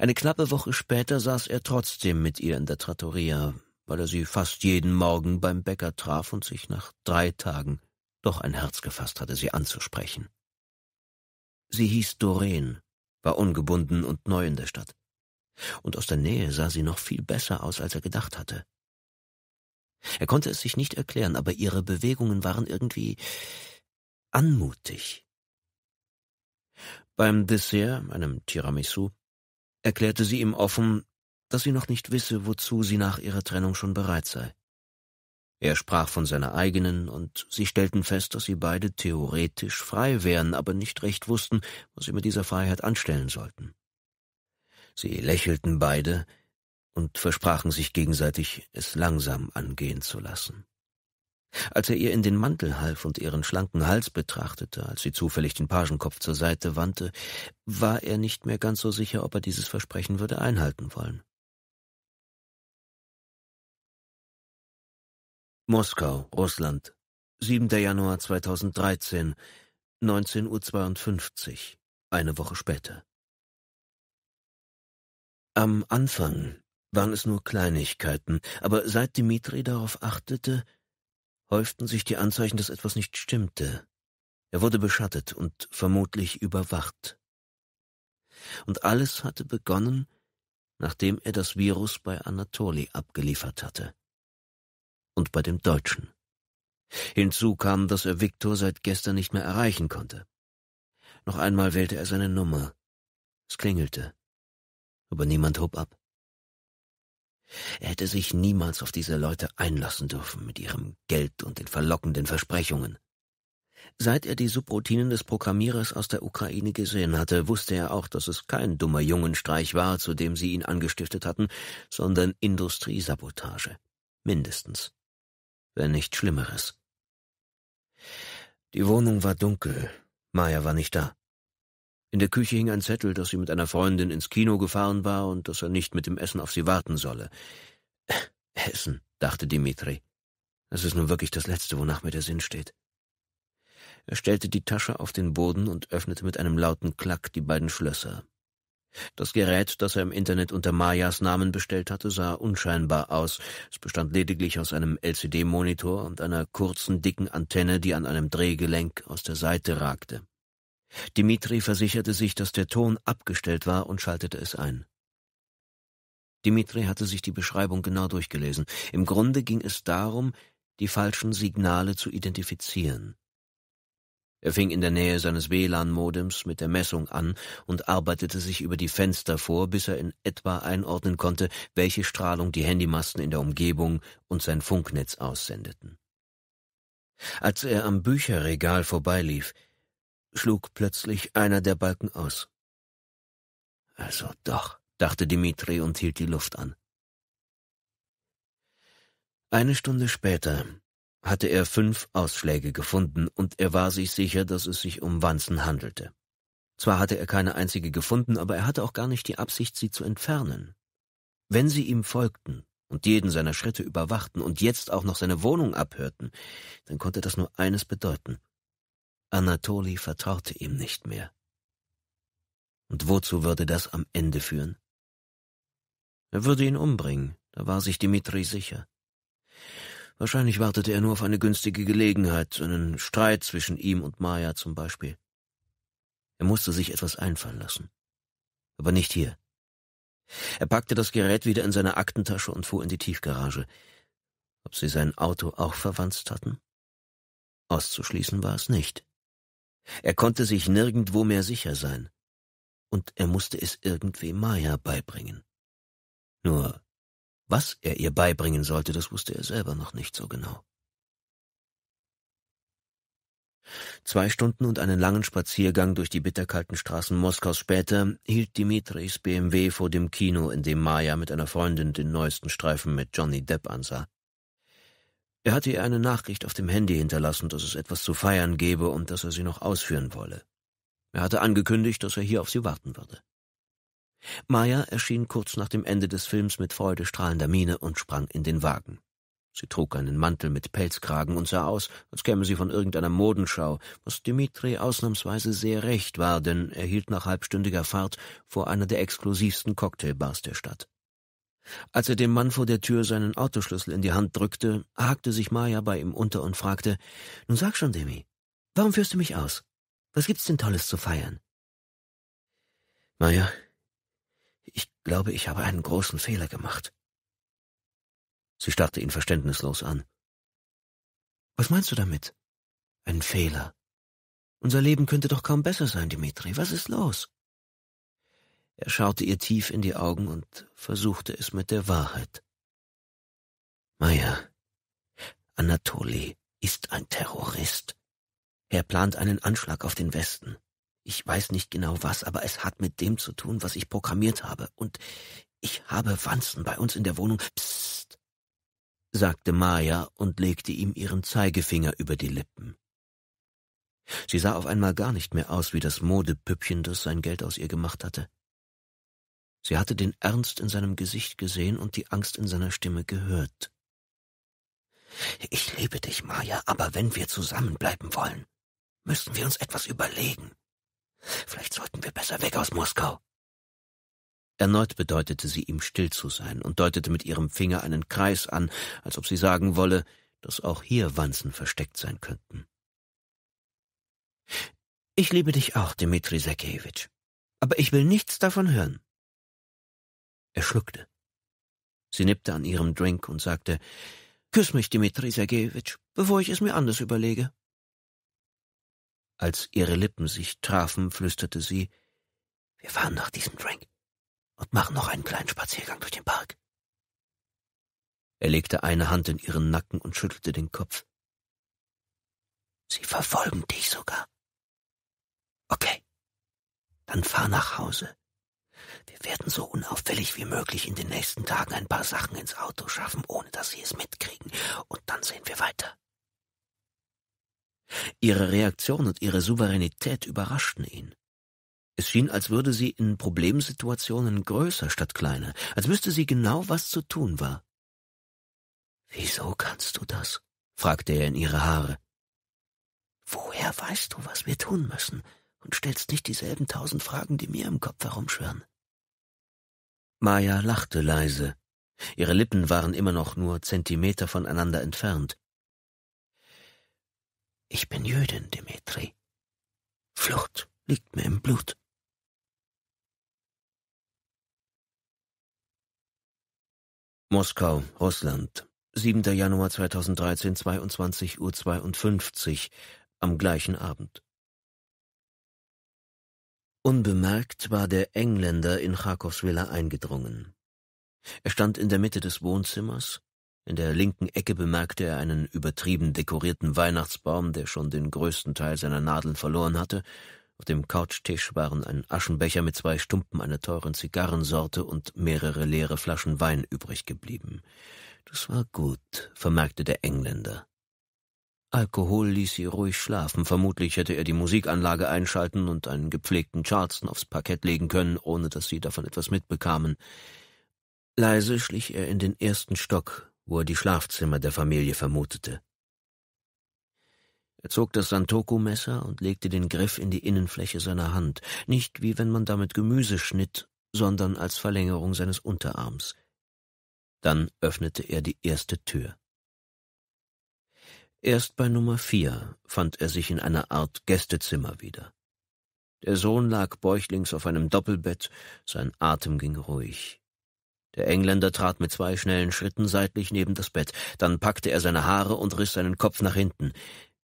Eine knappe Woche später saß er trotzdem mit ihr in der Trattoria, weil er sie fast jeden Morgen beim Bäcker traf und sich nach drei Tagen doch ein Herz gefasst hatte, sie anzusprechen. Sie hieß Doreen, war ungebunden und neu in der Stadt. Und aus der Nähe sah sie noch viel besser aus, als er gedacht hatte. Er konnte es sich nicht erklären, aber ihre Bewegungen waren irgendwie anmutig. Beim Dessert, einem Tiramisu, erklärte sie ihm offen, dass sie noch nicht wisse, wozu sie nach ihrer Trennung schon bereit sei. Er sprach von seiner eigenen, und sie stellten fest, dass sie beide theoretisch frei wären, aber nicht recht wussten, was sie mit dieser Freiheit anstellen sollten. Sie lächelten beide und versprachen sich gegenseitig, es langsam angehen zu lassen. Als er ihr in den Mantel half und ihren schlanken Hals betrachtete, als sie zufällig den Pagenkopf zur Seite wandte, war er nicht mehr ganz so sicher, ob er dieses Versprechen würde einhalten wollen. Moskau, Russland, 7. Januar 2013, 19.52 Uhr, eine Woche später. Am Anfang waren es nur Kleinigkeiten, aber seit Dimitri darauf achtete, häuften sich die Anzeichen, dass etwas nicht stimmte. Er wurde beschattet und vermutlich überwacht. Und alles hatte begonnen, nachdem er das Virus bei Anatoli abgeliefert hatte und bei dem Deutschen. Hinzu kam, dass er Viktor seit gestern nicht mehr erreichen konnte. Noch einmal wählte er seine Nummer. Es klingelte. Aber niemand hob ab. Er hätte sich niemals auf diese Leute einlassen dürfen mit ihrem Geld und den verlockenden Versprechungen. Seit er die Subroutinen des Programmierers aus der Ukraine gesehen hatte, wusste er auch, dass es kein dummer Jungenstreich war, zu dem sie ihn angestiftet hatten, sondern Industriesabotage. Mindestens wenn nicht Schlimmeres. Die Wohnung war dunkel, Maya war nicht da. In der Küche hing ein Zettel, dass sie mit einer Freundin ins Kino gefahren war und dass er nicht mit dem Essen auf sie warten solle. Äh, Essen, dachte Dimitri. Das ist nun wirklich das Letzte, wonach mir der Sinn steht. Er stellte die Tasche auf den Boden und öffnete mit einem lauten Klack die beiden Schlösser. Das Gerät, das er im Internet unter Mayas Namen bestellt hatte, sah unscheinbar aus. Es bestand lediglich aus einem LCD-Monitor und einer kurzen, dicken Antenne, die an einem Drehgelenk aus der Seite ragte. Dimitri versicherte sich, dass der Ton abgestellt war und schaltete es ein. Dimitri hatte sich die Beschreibung genau durchgelesen. Im Grunde ging es darum, die falschen Signale zu identifizieren. Er fing in der Nähe seines WLAN-Modems mit der Messung an und arbeitete sich über die Fenster vor, bis er in etwa einordnen konnte, welche Strahlung die Handymasten in der Umgebung und sein Funknetz aussendeten. Als er am Bücherregal vorbeilief, schlug plötzlich einer der Balken aus. Also doch, dachte Dimitri und hielt die Luft an. Eine Stunde später hatte er fünf Ausschläge gefunden und er war sich sicher, dass es sich um Wanzen handelte. Zwar hatte er keine einzige gefunden, aber er hatte auch gar nicht die Absicht, sie zu entfernen. Wenn sie ihm folgten und jeden seiner Schritte überwachten und jetzt auch noch seine Wohnung abhörten, dann konnte das nur eines bedeuten. Anatoli vertraute ihm nicht mehr. Und wozu würde das am Ende führen? Er würde ihn umbringen, da war sich Dimitri sicher. Wahrscheinlich wartete er nur auf eine günstige Gelegenheit, einen Streit zwischen ihm und Maya zum Beispiel. Er musste sich etwas einfallen lassen. Aber nicht hier. Er packte das Gerät wieder in seine Aktentasche und fuhr in die Tiefgarage. Ob sie sein Auto auch verwanzt hatten? Auszuschließen war es nicht. Er konnte sich nirgendwo mehr sicher sein. Und er musste es irgendwie Maya beibringen. Nur was er ihr beibringen sollte, das wusste er selber noch nicht so genau. Zwei Stunden und einen langen Spaziergang durch die bitterkalten Straßen Moskaus später hielt Dimitris BMW vor dem Kino, in dem Maya mit einer Freundin den neuesten Streifen mit Johnny Depp ansah. Er hatte ihr eine Nachricht auf dem Handy hinterlassen, dass es etwas zu feiern gebe und dass er sie noch ausführen wolle. Er hatte angekündigt, dass er hier auf sie warten würde. Maya erschien kurz nach dem Ende des Films mit freudestrahlender Miene und sprang in den Wagen. Sie trug einen Mantel mit Pelzkragen und sah aus, als käme sie von irgendeiner Modenschau, was Dimitri ausnahmsweise sehr recht war, denn er hielt nach halbstündiger Fahrt vor einer der exklusivsten Cocktailbars der Stadt. Als er dem Mann vor der Tür seinen Autoschlüssel in die Hand drückte, hakte sich Maya bei ihm unter und fragte, Nun sag schon, Demi, warum führst du mich aus? Was gibt's denn Tolles zu feiern? Maya, ich glaube, ich habe einen großen Fehler gemacht. Sie starrte ihn verständnislos an. Was meinst du damit? Ein Fehler. Unser Leben könnte doch kaum besser sein, Dimitri. Was ist los? Er schaute ihr tief in die Augen und versuchte es mit der Wahrheit. Meier, Anatoli ist ein Terrorist. Er plant einen Anschlag auf den Westen. Ich weiß nicht genau was, aber es hat mit dem zu tun, was ich programmiert habe. Und ich habe Wanzen bei uns in der Wohnung. Psst, sagte Maya und legte ihm ihren Zeigefinger über die Lippen. Sie sah auf einmal gar nicht mehr aus wie das Modepüppchen, das sein Geld aus ihr gemacht hatte. Sie hatte den Ernst in seinem Gesicht gesehen und die Angst in seiner Stimme gehört. Ich liebe dich, Maya, aber wenn wir zusammenbleiben wollen, müssen wir uns etwas überlegen. Vielleicht sollten wir besser weg aus Moskau. Erneut bedeutete sie ihm still zu sein und deutete mit ihrem Finger einen Kreis an, als ob sie sagen wolle, dass auch hier Wanzen versteckt sein könnten. Ich liebe dich auch, Dmitri Sergejewitsch, aber ich will nichts davon hören. Er schluckte. Sie nippte an ihrem Drink und sagte, Küss mich, Dmitri Sergejewitsch, bevor ich es mir anders überlege. Als ihre Lippen sich trafen, flüsterte sie, wir fahren nach diesem Drink und machen noch einen kleinen Spaziergang durch den Park. Er legte eine Hand in ihren Nacken und schüttelte den Kopf. Sie verfolgen dich sogar. Okay, dann fahr nach Hause. Wir werden so unauffällig wie möglich in den nächsten Tagen ein paar Sachen ins Auto schaffen, ohne dass sie es mitkriegen, und dann sehen wir weiter. Ihre Reaktion und ihre Souveränität überraschten ihn. Es schien, als würde sie in Problemsituationen größer statt kleiner, als wüsste sie genau, was zu tun war. Wieso kannst du das? fragte er in ihre Haare. Woher weißt du, was wir tun müssen, und stellst nicht dieselben tausend Fragen, die mir im Kopf herumschwirren? Maya lachte leise. Ihre Lippen waren immer noch nur Zentimeter voneinander entfernt. Ich bin Jüdin, Dimitri. Flucht liegt mir im Blut. Moskau, Russland, 7. Januar 2013, 22.52 Uhr 52, am gleichen Abend. Unbemerkt war der Engländer in Charkows Villa eingedrungen. Er stand in der Mitte des Wohnzimmers, in der linken Ecke bemerkte er einen übertrieben dekorierten Weihnachtsbaum, der schon den größten Teil seiner Nadeln verloren hatte. Auf dem Couchtisch waren ein Aschenbecher mit zwei Stumpen einer teuren Zigarrensorte und mehrere leere Flaschen Wein übrig geblieben. Das war gut, vermerkte der Engländer. Alkohol ließ sie ruhig schlafen. Vermutlich hätte er die Musikanlage einschalten und einen gepflegten Charleston aufs Parkett legen können, ohne dass sie davon etwas mitbekamen. Leise schlich er in den ersten Stock, wo er die Schlafzimmer der Familie vermutete. Er zog das Santoku-Messer und legte den Griff in die Innenfläche seiner Hand, nicht wie wenn man damit Gemüse schnitt, sondern als Verlängerung seines Unterarms. Dann öffnete er die erste Tür. Erst bei Nummer vier fand er sich in einer Art Gästezimmer wieder. Der Sohn lag bäuchlings auf einem Doppelbett, sein Atem ging ruhig. Der Engländer trat mit zwei schnellen Schritten seitlich neben das Bett. Dann packte er seine Haare und riss seinen Kopf nach hinten.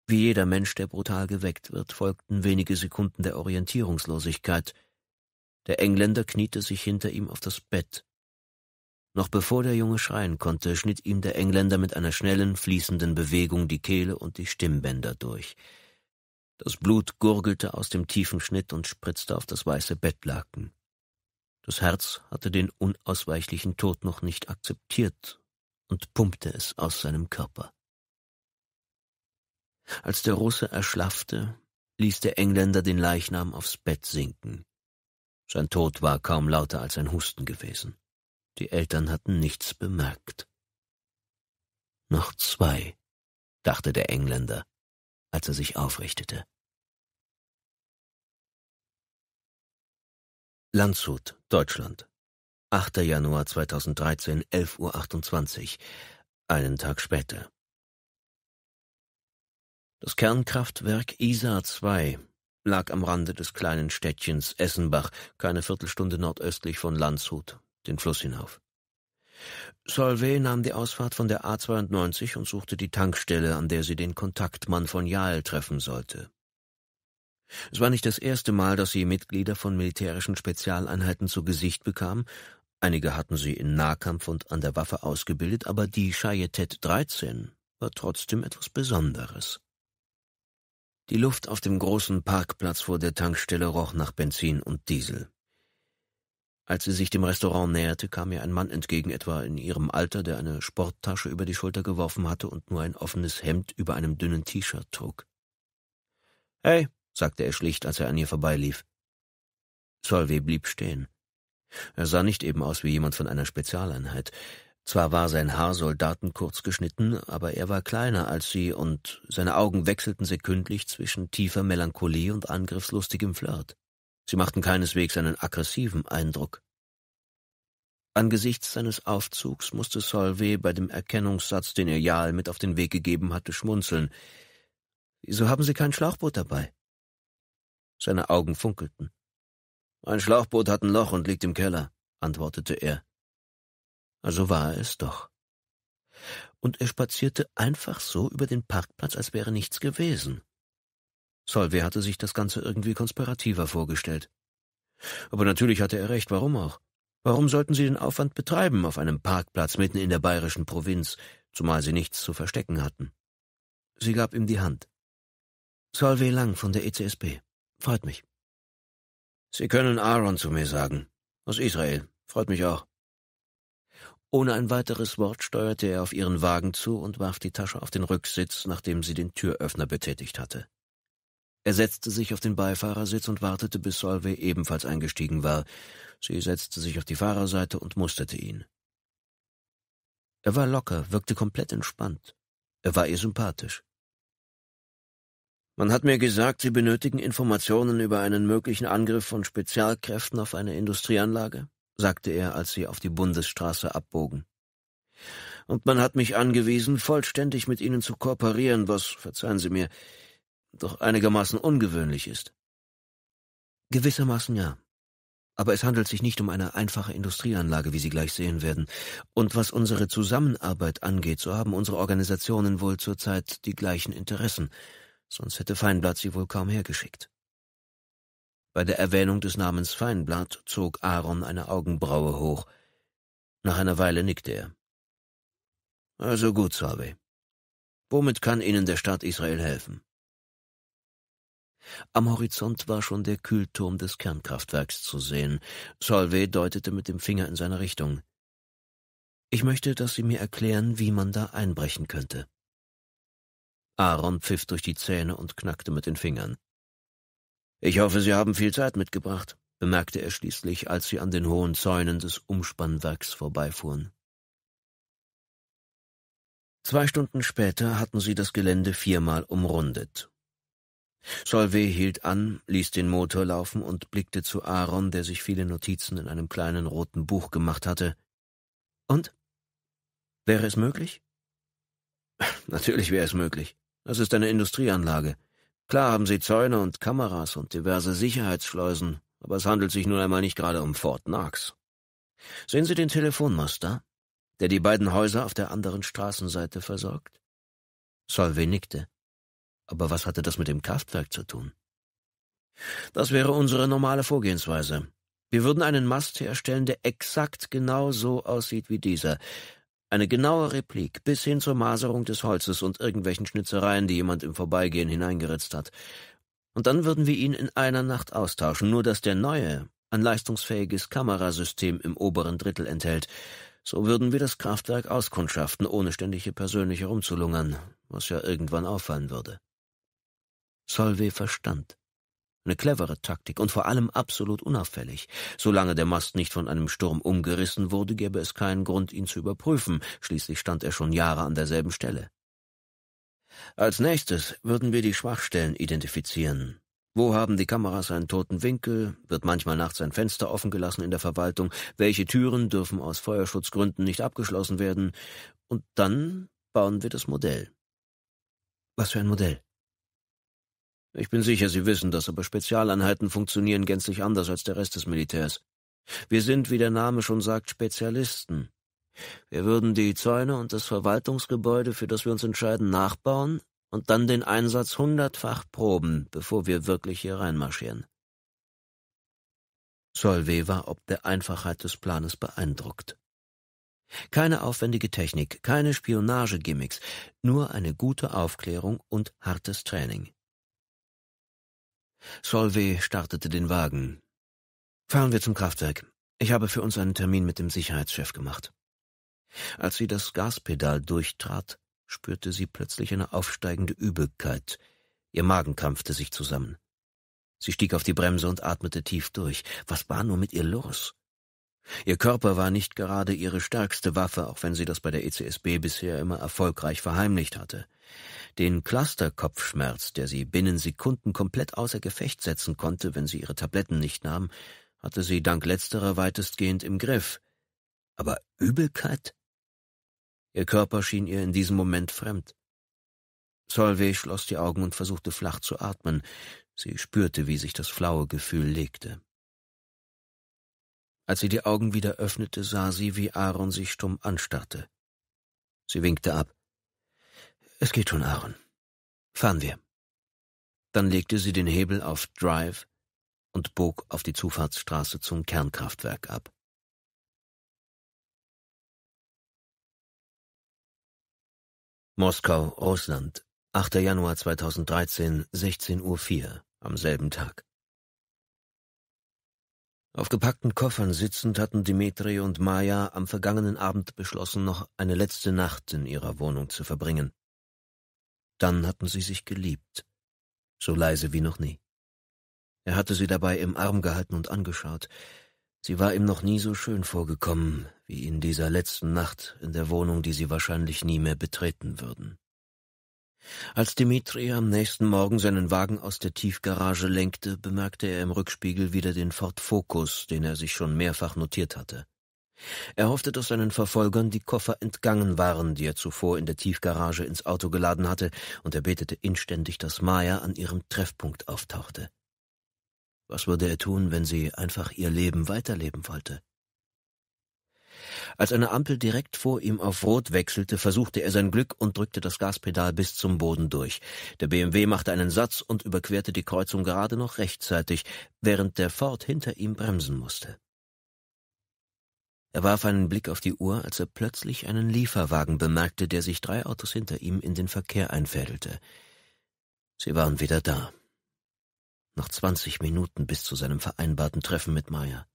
Wie jeder Mensch, der brutal geweckt wird, folgten wenige Sekunden der Orientierungslosigkeit. Der Engländer kniete sich hinter ihm auf das Bett. Noch bevor der Junge schreien konnte, schnitt ihm der Engländer mit einer schnellen, fließenden Bewegung die Kehle und die Stimmbänder durch. Das Blut gurgelte aus dem tiefen Schnitt und spritzte auf das weiße Bettlaken. Das Herz hatte den unausweichlichen Tod noch nicht akzeptiert und pumpte es aus seinem Körper. Als der Russe erschlaffte, ließ der Engländer den Leichnam aufs Bett sinken. Sein Tod war kaum lauter als ein Husten gewesen. Die Eltern hatten nichts bemerkt. Noch zwei, dachte der Engländer, als er sich aufrichtete. Landshut, Deutschland. 8. Januar 2013, 11.28 Uhr, einen Tag später. Das Kernkraftwerk Isar II lag am Rande des kleinen Städtchens Essenbach, keine Viertelstunde nordöstlich von Landshut, den Fluss hinauf. Solvay nahm die Ausfahrt von der A92 und suchte die Tankstelle, an der sie den Kontaktmann von Jahl treffen sollte. Es war nicht das erste Mal, dass sie Mitglieder von militärischen Spezialeinheiten zu Gesicht bekam. Einige hatten sie in Nahkampf und an der Waffe ausgebildet, aber die Chayetet 13 war trotzdem etwas Besonderes. Die Luft auf dem großen Parkplatz vor der Tankstelle roch nach Benzin und Diesel. Als sie sich dem Restaurant näherte, kam ihr ein Mann entgegen, etwa in ihrem Alter, der eine Sporttasche über die Schulter geworfen hatte und nur ein offenes Hemd über einem dünnen T-Shirt trug. Hey, sagte er schlicht, als er an ihr vorbeilief. Solvay blieb stehen. Er sah nicht eben aus wie jemand von einer Spezialeinheit. Zwar war sein Haar soldatenkurz geschnitten, aber er war kleiner als sie und seine Augen wechselten sekündlich zwischen tiefer Melancholie und angriffslustigem Flirt. Sie machten keineswegs einen aggressiven Eindruck. Angesichts seines Aufzugs musste Solvay bei dem Erkennungssatz, den er Jahl mit auf den Weg gegeben hatte, schmunzeln. Wieso haben Sie kein Schlauchboot dabei? Seine Augen funkelten. Ein Schlauchboot hat ein Loch und liegt im Keller, antwortete er. Also war er es doch. Und er spazierte einfach so über den Parkplatz, als wäre nichts gewesen. Solvay hatte sich das Ganze irgendwie konspirativer vorgestellt. Aber natürlich hatte er recht, warum auch? Warum sollten sie den Aufwand betreiben auf einem Parkplatz mitten in der bayerischen Provinz, zumal sie nichts zu verstecken hatten? Sie gab ihm die Hand. Solvay Lang von der ECSB. Freut mich. Sie können Aaron zu mir sagen. Aus Israel. Freut mich auch. Ohne ein weiteres Wort steuerte er auf ihren Wagen zu und warf die Tasche auf den Rücksitz, nachdem sie den Türöffner betätigt hatte. Er setzte sich auf den Beifahrersitz und wartete, bis Solvay ebenfalls eingestiegen war. Sie setzte sich auf die Fahrerseite und musterte ihn. Er war locker, wirkte komplett entspannt. Er war ihr sympathisch. Man hat mir gesagt, Sie benötigen Informationen über einen möglichen Angriff von Spezialkräften auf eine Industrieanlage, sagte er, als sie auf die Bundesstraße abbogen. Und man hat mich angewiesen, vollständig mit Ihnen zu kooperieren, was, verzeihen Sie mir, doch einigermaßen ungewöhnlich ist. Gewissermaßen ja. Aber es handelt sich nicht um eine einfache Industrieanlage, wie Sie gleich sehen werden. Und was unsere Zusammenarbeit angeht, so haben unsere Organisationen wohl zurzeit die gleichen Interessen sonst hätte Feinblatt sie wohl kaum hergeschickt. Bei der Erwähnung des Namens Feinblatt zog Aaron eine Augenbraue hoch. Nach einer Weile nickte er. Also gut, Salve. Womit kann Ihnen der Staat Israel helfen? Am Horizont war schon der Kühlturm des Kernkraftwerks zu sehen. Solvay deutete mit dem Finger in seine Richtung. Ich möchte, dass Sie mir erklären, wie man da einbrechen könnte. Aaron pfiff durch die Zähne und knackte mit den Fingern. Ich hoffe, Sie haben viel Zeit mitgebracht, bemerkte er schließlich, als sie an den hohen Zäunen des Umspannwerks vorbeifuhren. Zwei Stunden später hatten sie das Gelände viermal umrundet. Solvay hielt an, ließ den Motor laufen und blickte zu Aaron, der sich viele Notizen in einem kleinen roten Buch gemacht hatte. Und? Wäre es möglich? *laughs* Natürlich wäre es möglich. Es ist eine Industrieanlage. Klar haben sie Zäune und Kameras und diverse Sicherheitsschleusen, aber es handelt sich nun einmal nicht gerade um Fort Knox. Sehen Sie den Telefonmast da, der die beiden Häuser auf der anderen Straßenseite versorgt? Solvay nickte. Aber was hatte das mit dem Kraftwerk zu tun? Das wäre unsere normale Vorgehensweise. Wir würden einen Mast herstellen, der exakt genau so aussieht wie dieser, eine genaue Replik bis hin zur Maserung des Holzes und irgendwelchen Schnitzereien, die jemand im Vorbeigehen hineingeritzt hat. Und dann würden wir ihn in einer Nacht austauschen, nur dass der neue ein leistungsfähiges Kamerasystem im oberen Drittel enthält. So würden wir das Kraftwerk auskundschaften, ohne ständig hier persönlich herumzulungern, was ja irgendwann auffallen würde. Solve verstand. Eine clevere Taktik und vor allem absolut unauffällig. Solange der Mast nicht von einem Sturm umgerissen wurde, gäbe es keinen Grund, ihn zu überprüfen. Schließlich stand er schon Jahre an derselben Stelle. Als nächstes würden wir die Schwachstellen identifizieren. Wo haben die Kameras einen toten Winkel? Wird manchmal nachts ein Fenster offen gelassen in der Verwaltung? Welche Türen dürfen aus Feuerschutzgründen nicht abgeschlossen werden? Und dann bauen wir das Modell. Was für ein Modell? Ich bin sicher, Sie wissen das, aber Spezialeinheiten funktionieren gänzlich anders als der Rest des Militärs. Wir sind, wie der Name schon sagt, Spezialisten. Wir würden die Zäune und das Verwaltungsgebäude, für das wir uns entscheiden, nachbauen und dann den Einsatz hundertfach proben, bevor wir wirklich hier reinmarschieren. Solvay war ob der Einfachheit des Planes beeindruckt. Keine aufwendige Technik, keine Spionagegimmicks, nur eine gute Aufklärung und hartes Training. Solvay startete den Wagen. Fahren wir zum Kraftwerk. Ich habe für uns einen Termin mit dem Sicherheitschef gemacht. Als sie das Gaspedal durchtrat, spürte sie plötzlich eine aufsteigende Übelkeit. Ihr Magen krampfte sich zusammen. Sie stieg auf die Bremse und atmete tief durch. Was war nur mit ihr los? Ihr Körper war nicht gerade ihre stärkste Waffe, auch wenn sie das bei der ECSB bisher immer erfolgreich verheimlicht hatte. Den Clusterkopfschmerz, der sie binnen Sekunden komplett außer Gefecht setzen konnte, wenn sie ihre Tabletten nicht nahm, hatte sie dank letzterer weitestgehend im Griff. Aber Übelkeit? Ihr Körper schien ihr in diesem Moment fremd. Solveig schloss die Augen und versuchte flach zu atmen. Sie spürte, wie sich das flaue Gefühl legte. Als sie die Augen wieder öffnete, sah sie, wie Aaron sich stumm anstarrte. Sie winkte ab. Es geht schon, Aaron. Fahren wir. Dann legte sie den Hebel auf Drive und bog auf die Zufahrtsstraße zum Kernkraftwerk ab. Moskau, Russland, 8. Januar 2013, 16.04 Uhr, am selben Tag. Auf gepackten Koffern sitzend hatten Dimitri und Maya am vergangenen Abend beschlossen, noch eine letzte Nacht in ihrer Wohnung zu verbringen. Dann hatten sie sich geliebt, so leise wie noch nie. Er hatte sie dabei im Arm gehalten und angeschaut. Sie war ihm noch nie so schön vorgekommen wie in dieser letzten Nacht in der Wohnung, die sie wahrscheinlich nie mehr betreten würden. Als Dimitri am nächsten Morgen seinen Wagen aus der Tiefgarage lenkte, bemerkte er im Rückspiegel wieder den Ford Focus, den er sich schon mehrfach notiert hatte. Er hoffte, dass seinen Verfolgern die Koffer entgangen waren, die er zuvor in der Tiefgarage ins Auto geladen hatte, und er betete inständig, dass Maya an ihrem Treffpunkt auftauchte. Was würde er tun, wenn sie einfach ihr Leben weiterleben wollte? Als eine Ampel direkt vor ihm auf Rot wechselte, versuchte er sein Glück und drückte das Gaspedal bis zum Boden durch. Der BMW machte einen Satz und überquerte die Kreuzung gerade noch rechtzeitig, während der Ford hinter ihm bremsen musste. Er warf einen Blick auf die Uhr, als er plötzlich einen Lieferwagen bemerkte, der sich drei Autos hinter ihm in den Verkehr einfädelte. Sie waren wieder da. Noch zwanzig Minuten bis zu seinem vereinbarten Treffen mit Meyer.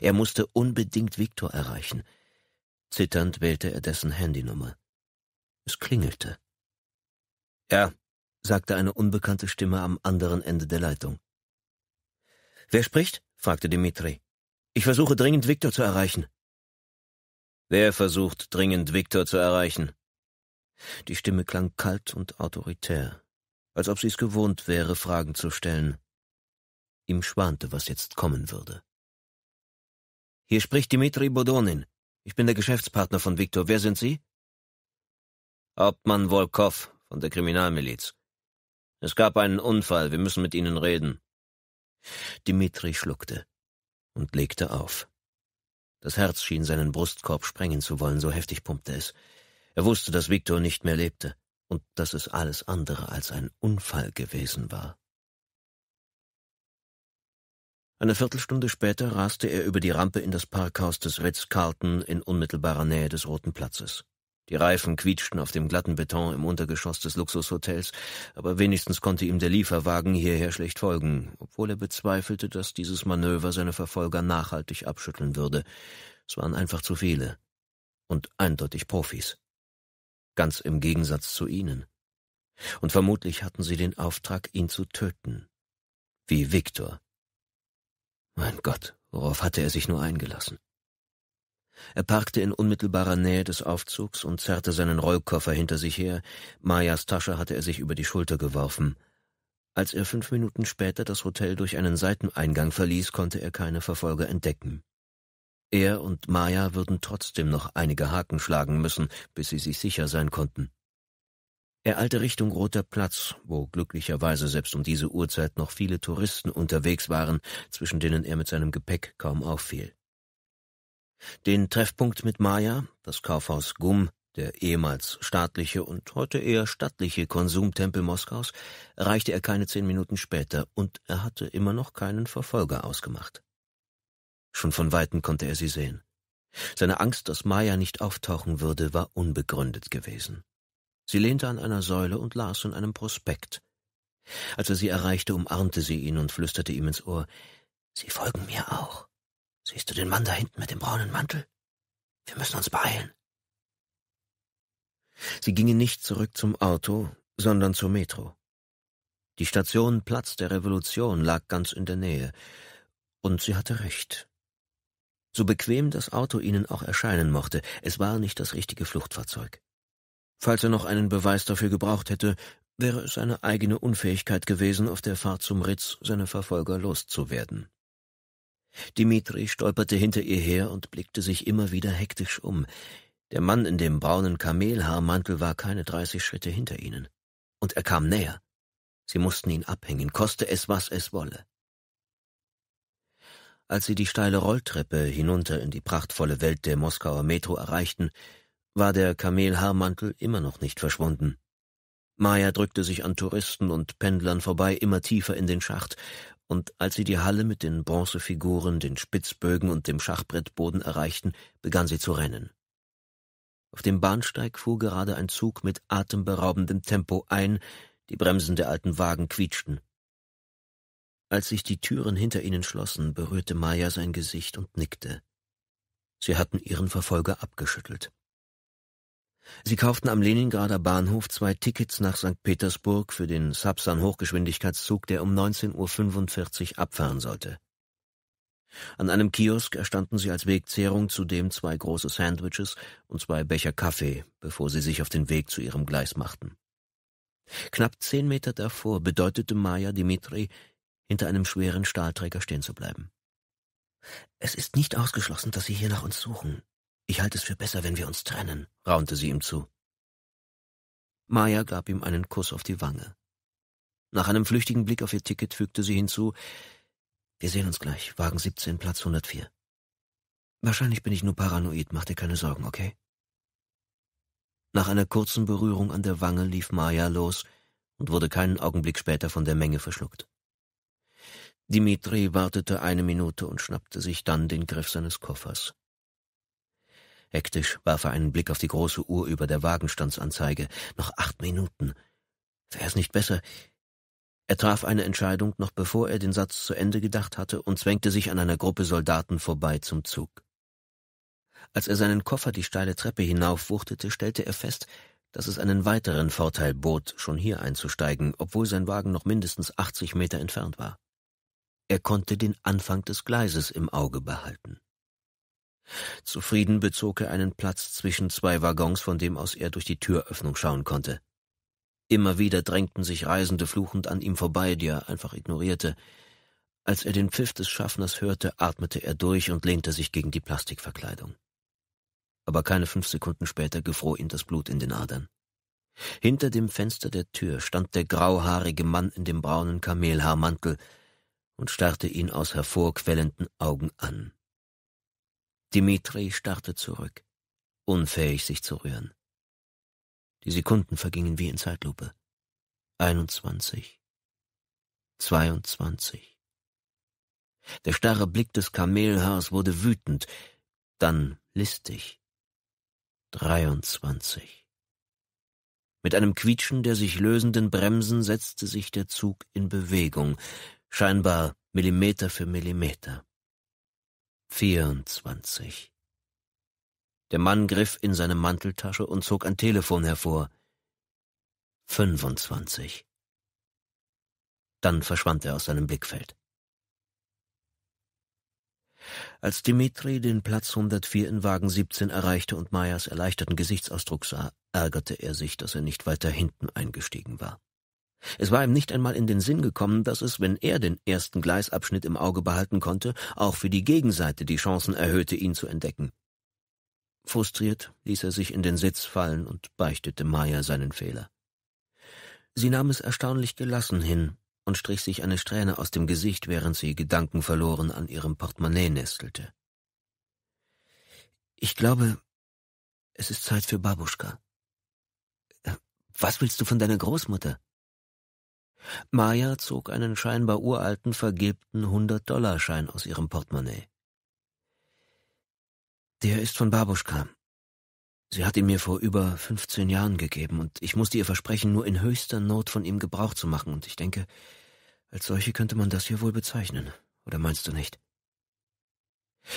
Er musste unbedingt Viktor erreichen. Zitternd wählte er dessen Handynummer. Es klingelte. Ja, sagte eine unbekannte Stimme am anderen Ende der Leitung. Wer spricht? fragte Dimitri. Ich versuche dringend Viktor zu erreichen. Wer versucht dringend Viktor zu erreichen? Die Stimme klang kalt und autoritär, als ob sie es gewohnt wäre, Fragen zu stellen. Ihm schwante, was jetzt kommen würde. Hier spricht Dimitri Bodonin. Ich bin der Geschäftspartner von Viktor. Wer sind Sie? Hauptmann Volkov von der Kriminalmiliz. Es gab einen Unfall. Wir müssen mit Ihnen reden. Dimitri schluckte und legte auf. Das Herz schien seinen Brustkorb sprengen zu wollen, so heftig pumpte es. Er wusste, dass Viktor nicht mehr lebte und dass es alles andere als ein Unfall gewesen war. Eine Viertelstunde später raste er über die Rampe in das Parkhaus des Ritz-Carlton in unmittelbarer Nähe des Roten Platzes. Die Reifen quietschten auf dem glatten Beton im Untergeschoss des Luxushotels, aber wenigstens konnte ihm der Lieferwagen hierher schlecht folgen, obwohl er bezweifelte, dass dieses Manöver seine Verfolger nachhaltig abschütteln würde. Es waren einfach zu viele und eindeutig Profis. Ganz im Gegensatz zu ihnen. Und vermutlich hatten sie den Auftrag, ihn zu töten. Wie Viktor. Mein Gott, worauf hatte er sich nur eingelassen? Er parkte in unmittelbarer Nähe des Aufzugs und zerrte seinen Rollkoffer hinter sich her. Mayas Tasche hatte er sich über die Schulter geworfen. Als er fünf Minuten später das Hotel durch einen Seiteneingang verließ, konnte er keine Verfolger entdecken. Er und Maya würden trotzdem noch einige Haken schlagen müssen, bis sie sich sicher sein konnten. Er eilte Richtung Roter Platz, wo glücklicherweise selbst um diese Uhrzeit noch viele Touristen unterwegs waren, zwischen denen er mit seinem Gepäck kaum auffiel. Den Treffpunkt mit Maya, das Kaufhaus Gumm, der ehemals staatliche und heute eher stattliche Konsumtempel Moskaus, erreichte er keine zehn Minuten später und er hatte immer noch keinen Verfolger ausgemacht. Schon von Weitem konnte er sie sehen. Seine Angst, dass Maya nicht auftauchen würde, war unbegründet gewesen. Sie lehnte an einer Säule und las in einem Prospekt. Als er sie erreichte, umarmte sie ihn und flüsterte ihm ins Ohr Sie folgen mir auch. Siehst du den Mann da hinten mit dem braunen Mantel? Wir müssen uns beeilen. Sie gingen nicht zurück zum Auto, sondern zur Metro. Die Station Platz der Revolution lag ganz in der Nähe, und sie hatte recht. So bequem das Auto ihnen auch erscheinen mochte, es war nicht das richtige Fluchtfahrzeug. Falls er noch einen Beweis dafür gebraucht hätte, wäre es seine eigene Unfähigkeit gewesen, auf der Fahrt zum Ritz seine Verfolger loszuwerden. Dimitri stolperte hinter ihr her und blickte sich immer wieder hektisch um. Der Mann in dem braunen Kamelhaarmantel war keine dreißig Schritte hinter ihnen. Und er kam näher. Sie mussten ihn abhängen, koste es, was es wolle. Als sie die steile Rolltreppe hinunter in die prachtvolle Welt der Moskauer Metro erreichten, war der Kamelhaarmantel immer noch nicht verschwunden. Maya drückte sich an Touristen und Pendlern vorbei immer tiefer in den Schacht, und als sie die Halle mit den Bronzefiguren, den Spitzbögen und dem Schachbrettboden erreichten, begann sie zu rennen. Auf dem Bahnsteig fuhr gerade ein Zug mit atemberaubendem Tempo ein, die Bremsen der alten Wagen quietschten. Als sich die Türen hinter ihnen schlossen, berührte Maya sein Gesicht und nickte. Sie hatten ihren Verfolger abgeschüttelt. Sie kauften am Leningrader Bahnhof zwei Tickets nach St. Petersburg für den Sapsan-Hochgeschwindigkeitszug, der um 19.45 Uhr abfahren sollte. An einem Kiosk erstanden sie als Wegzehrung zudem zwei große Sandwiches und zwei Becher Kaffee, bevor sie sich auf den Weg zu ihrem Gleis machten. Knapp zehn Meter davor bedeutete Maja Dimitri, hinter einem schweren Stahlträger stehen zu bleiben. Es ist nicht ausgeschlossen, dass sie hier nach uns suchen, ich halte es für besser, wenn wir uns trennen, raunte sie ihm zu. Maya gab ihm einen Kuss auf die Wange. Nach einem flüchtigen Blick auf ihr Ticket fügte sie hinzu, wir sehen uns gleich, Wagen 17, Platz 104. Wahrscheinlich bin ich nur paranoid, mach dir keine Sorgen, okay? Nach einer kurzen Berührung an der Wange lief Maya los und wurde keinen Augenblick später von der Menge verschluckt. Dimitri wartete eine Minute und schnappte sich dann den Griff seines Koffers. Hektisch warf er einen Blick auf die große Uhr über der Wagenstandsanzeige. Noch acht Minuten. Wäre es nicht besser? Er traf eine Entscheidung, noch bevor er den Satz zu Ende gedacht hatte, und zwängte sich an einer Gruppe Soldaten vorbei zum Zug. Als er seinen Koffer die steile Treppe hinaufwuchtete, stellte er fest, dass es einen weiteren Vorteil bot, schon hier einzusteigen, obwohl sein Wagen noch mindestens achtzig Meter entfernt war. Er konnte den Anfang des Gleises im Auge behalten. Zufrieden bezog er einen Platz zwischen zwei Waggons, von dem aus er durch die Türöffnung schauen konnte. Immer wieder drängten sich Reisende fluchend an ihm vorbei, die er einfach ignorierte. Als er den Pfiff des Schaffners hörte, atmete er durch und lehnte sich gegen die Plastikverkleidung. Aber keine fünf Sekunden später gefror ihm das Blut in den Adern. Hinter dem Fenster der Tür stand der grauhaarige Mann in dem braunen Kamelhaarmantel und starrte ihn aus hervorquellenden Augen an. Dimitri starrte zurück, unfähig sich zu rühren. Die Sekunden vergingen wie in Zeitlupe. 21, 22. Der starre Blick des Kamelhaars wurde wütend, dann listig. 23. Mit einem Quietschen der sich lösenden Bremsen setzte sich der Zug in Bewegung, scheinbar Millimeter für Millimeter. 24. Der Mann griff in seine Manteltasche und zog ein Telefon hervor. 25. Dann verschwand er aus seinem Blickfeld. Als Dimitri den Platz 104 in Wagen 17 erreichte und Mayas erleichterten Gesichtsausdruck sah, ärgerte er sich, dass er nicht weiter hinten eingestiegen war. Es war ihm nicht einmal in den Sinn gekommen, dass es, wenn er den ersten Gleisabschnitt im Auge behalten konnte, auch für die Gegenseite die Chancen erhöhte, ihn zu entdecken. Frustriert ließ er sich in den Sitz fallen und beichtete Maya seinen Fehler. Sie nahm es erstaunlich gelassen hin und strich sich eine Strähne aus dem Gesicht, während sie gedankenverloren an ihrem Portemonnaie nestelte. Ich glaube, es ist Zeit für Babuschka. Äh, was willst du von deiner Großmutter? Maya zog einen scheinbar uralten, vergilbten 100-Dollar-Schein aus ihrem Portemonnaie. Der ist von Babuschka. Sie hat ihn mir vor über fünfzehn Jahren gegeben und ich musste ihr versprechen, nur in höchster Not von ihm Gebrauch zu machen und ich denke, als solche könnte man das hier wohl bezeichnen. Oder meinst du nicht?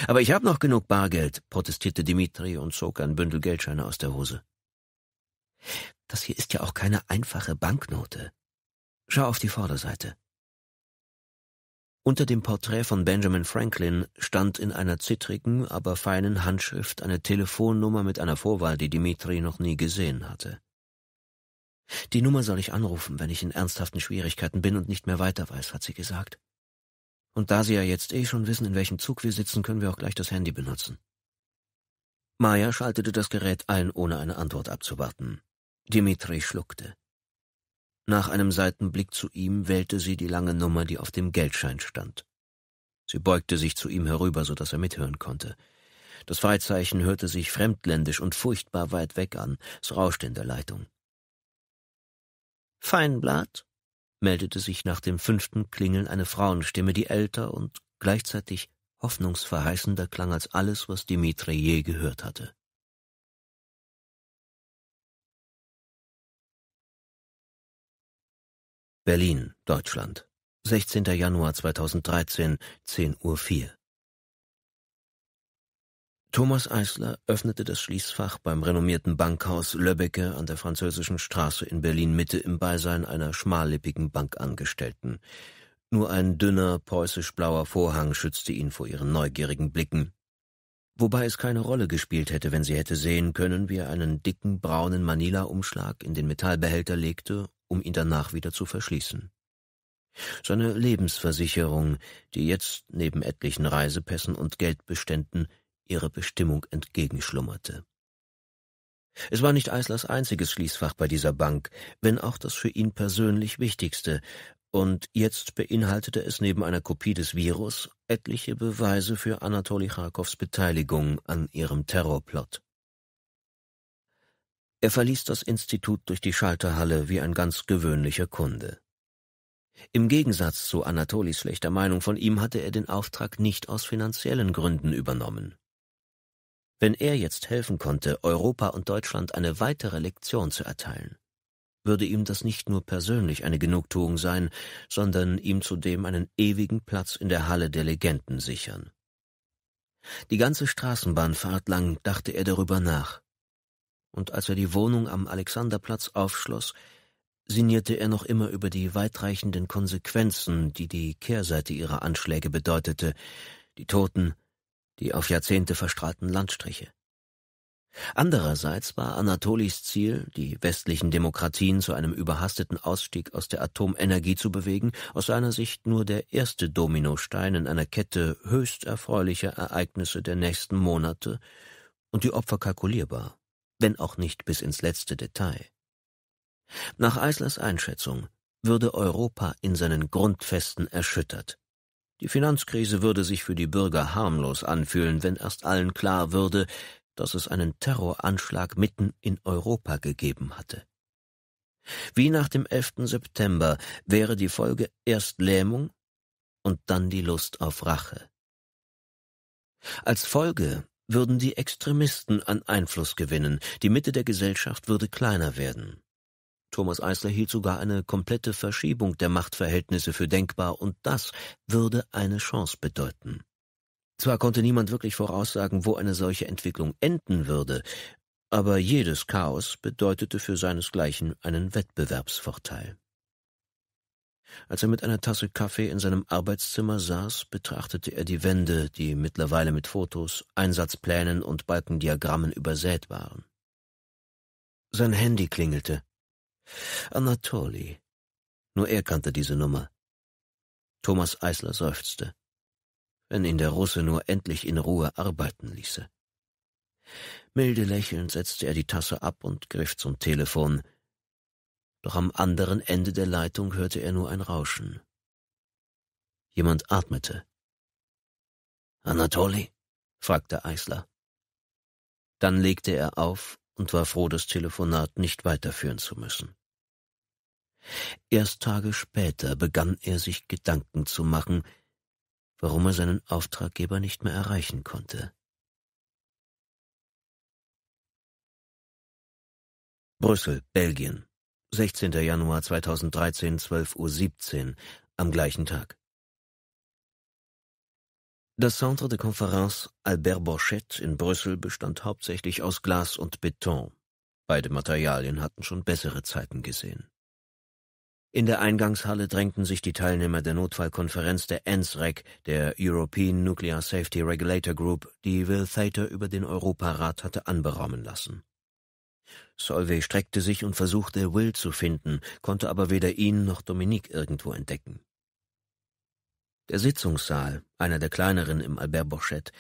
Aber ich habe noch genug Bargeld, protestierte Dimitri und zog ein Bündel Geldscheine aus der Hose. Das hier ist ja auch keine einfache Banknote. Schau auf die Vorderseite. Unter dem Porträt von Benjamin Franklin stand in einer zittrigen, aber feinen Handschrift eine Telefonnummer mit einer Vorwahl, die Dimitri noch nie gesehen hatte. Die Nummer soll ich anrufen, wenn ich in ernsthaften Schwierigkeiten bin und nicht mehr weiter weiß, hat sie gesagt. Und da Sie ja jetzt eh schon wissen, in welchem Zug wir sitzen, können wir auch gleich das Handy benutzen. Maya schaltete das Gerät ein, ohne eine Antwort abzuwarten. Dimitri schluckte. Nach einem Seitenblick zu ihm wählte sie die lange Nummer, die auf dem Geldschein stand. Sie beugte sich zu ihm herüber, so dass er mithören konnte. Das Freizeichen hörte sich fremdländisch und furchtbar weit weg an. Es rauschte in der Leitung. Feinblatt? meldete sich nach dem fünften Klingeln eine Frauenstimme, die älter und gleichzeitig hoffnungsverheißender klang als alles, was Dimitri je gehört hatte. Berlin, Deutschland. 16. Januar 2013, 10.04 Uhr. Thomas Eisler öffnete das Schließfach beim renommierten Bankhaus Löbbecke an der französischen Straße in Berlin-Mitte im Beisein einer schmallippigen Bankangestellten. Nur ein dünner, preußisch-blauer Vorhang schützte ihn vor ihren neugierigen Blicken. Wobei es keine Rolle gespielt hätte, wenn sie hätte sehen können, wie er einen dicken braunen Manila-Umschlag in den Metallbehälter legte um ihn danach wieder zu verschließen. Seine Lebensversicherung, die jetzt neben etlichen Reisepässen und Geldbeständen ihrer Bestimmung entgegenschlummerte. Es war nicht Eislers einziges Schließfach bei dieser Bank, wenn auch das für ihn persönlich wichtigste, und jetzt beinhaltete es neben einer Kopie des Virus etliche Beweise für Anatoli Charkows Beteiligung an ihrem Terrorplot. Er verließ das Institut durch die Schalterhalle wie ein ganz gewöhnlicher Kunde. Im Gegensatz zu Anatolis schlechter Meinung von ihm hatte er den Auftrag nicht aus finanziellen Gründen übernommen. Wenn er jetzt helfen konnte, Europa und Deutschland eine weitere Lektion zu erteilen, würde ihm das nicht nur persönlich eine Genugtuung sein, sondern ihm zudem einen ewigen Platz in der Halle der Legenden sichern. Die ganze Straßenbahnfahrt lang dachte er darüber nach und als er die Wohnung am Alexanderplatz aufschloss, sinnierte er noch immer über die weitreichenden Konsequenzen, die die Kehrseite ihrer Anschläge bedeutete, die Toten, die auf Jahrzehnte verstrahlten Landstriche. Andererseits war Anatolis Ziel, die westlichen Demokratien zu einem überhasteten Ausstieg aus der Atomenergie zu bewegen, aus seiner Sicht nur der erste Dominostein in einer Kette höchst erfreulicher Ereignisse der nächsten Monate und die Opfer kalkulierbar wenn auch nicht bis ins letzte Detail. Nach Eislers Einschätzung würde Europa in seinen Grundfesten erschüttert. Die Finanzkrise würde sich für die Bürger harmlos anfühlen, wenn erst allen klar würde, dass es einen Terroranschlag mitten in Europa gegeben hatte. Wie nach dem 11. September wäre die Folge erst Lähmung und dann die Lust auf Rache. Als Folge würden die Extremisten an Einfluss gewinnen, die Mitte der Gesellschaft würde kleiner werden. Thomas Eisler hielt sogar eine komplette Verschiebung der Machtverhältnisse für denkbar, und das würde eine Chance bedeuten. Zwar konnte niemand wirklich voraussagen, wo eine solche Entwicklung enden würde, aber jedes Chaos bedeutete für seinesgleichen einen Wettbewerbsvorteil. Als er mit einer Tasse Kaffee in seinem Arbeitszimmer saß, betrachtete er die Wände, die mittlerweile mit Fotos, Einsatzplänen und Balkendiagrammen übersät waren. Sein Handy klingelte. Anatoli. Nur er kannte diese Nummer. Thomas Eisler seufzte. Wenn ihn der Russe nur endlich in Ruhe arbeiten ließe. Milde lächelnd setzte er die Tasse ab und griff zum Telefon, doch am anderen Ende der Leitung hörte er nur ein Rauschen. Jemand atmete. Anatoli? fragte Eisler. Dann legte er auf und war froh, das Telefonat nicht weiterführen zu müssen. Erst Tage später begann er sich Gedanken zu machen, warum er seinen Auftraggeber nicht mehr erreichen konnte. Brüssel, Belgien, 16. Januar 2013, 12.17 Uhr, am gleichen Tag. Das Centre de Conférence Albert Borchette in Brüssel bestand hauptsächlich aus Glas und Beton. Beide Materialien hatten schon bessere Zeiten gesehen. In der Eingangshalle drängten sich die Teilnehmer der Notfallkonferenz der ENSREG, der European Nuclear Safety Regulator Group, die Will Thater über den Europarat hatte anberaumen lassen. Solvay streckte sich und versuchte, Will zu finden, konnte aber weder ihn noch Dominique irgendwo entdecken. Der Sitzungssaal, einer der kleineren im Albert Bochette,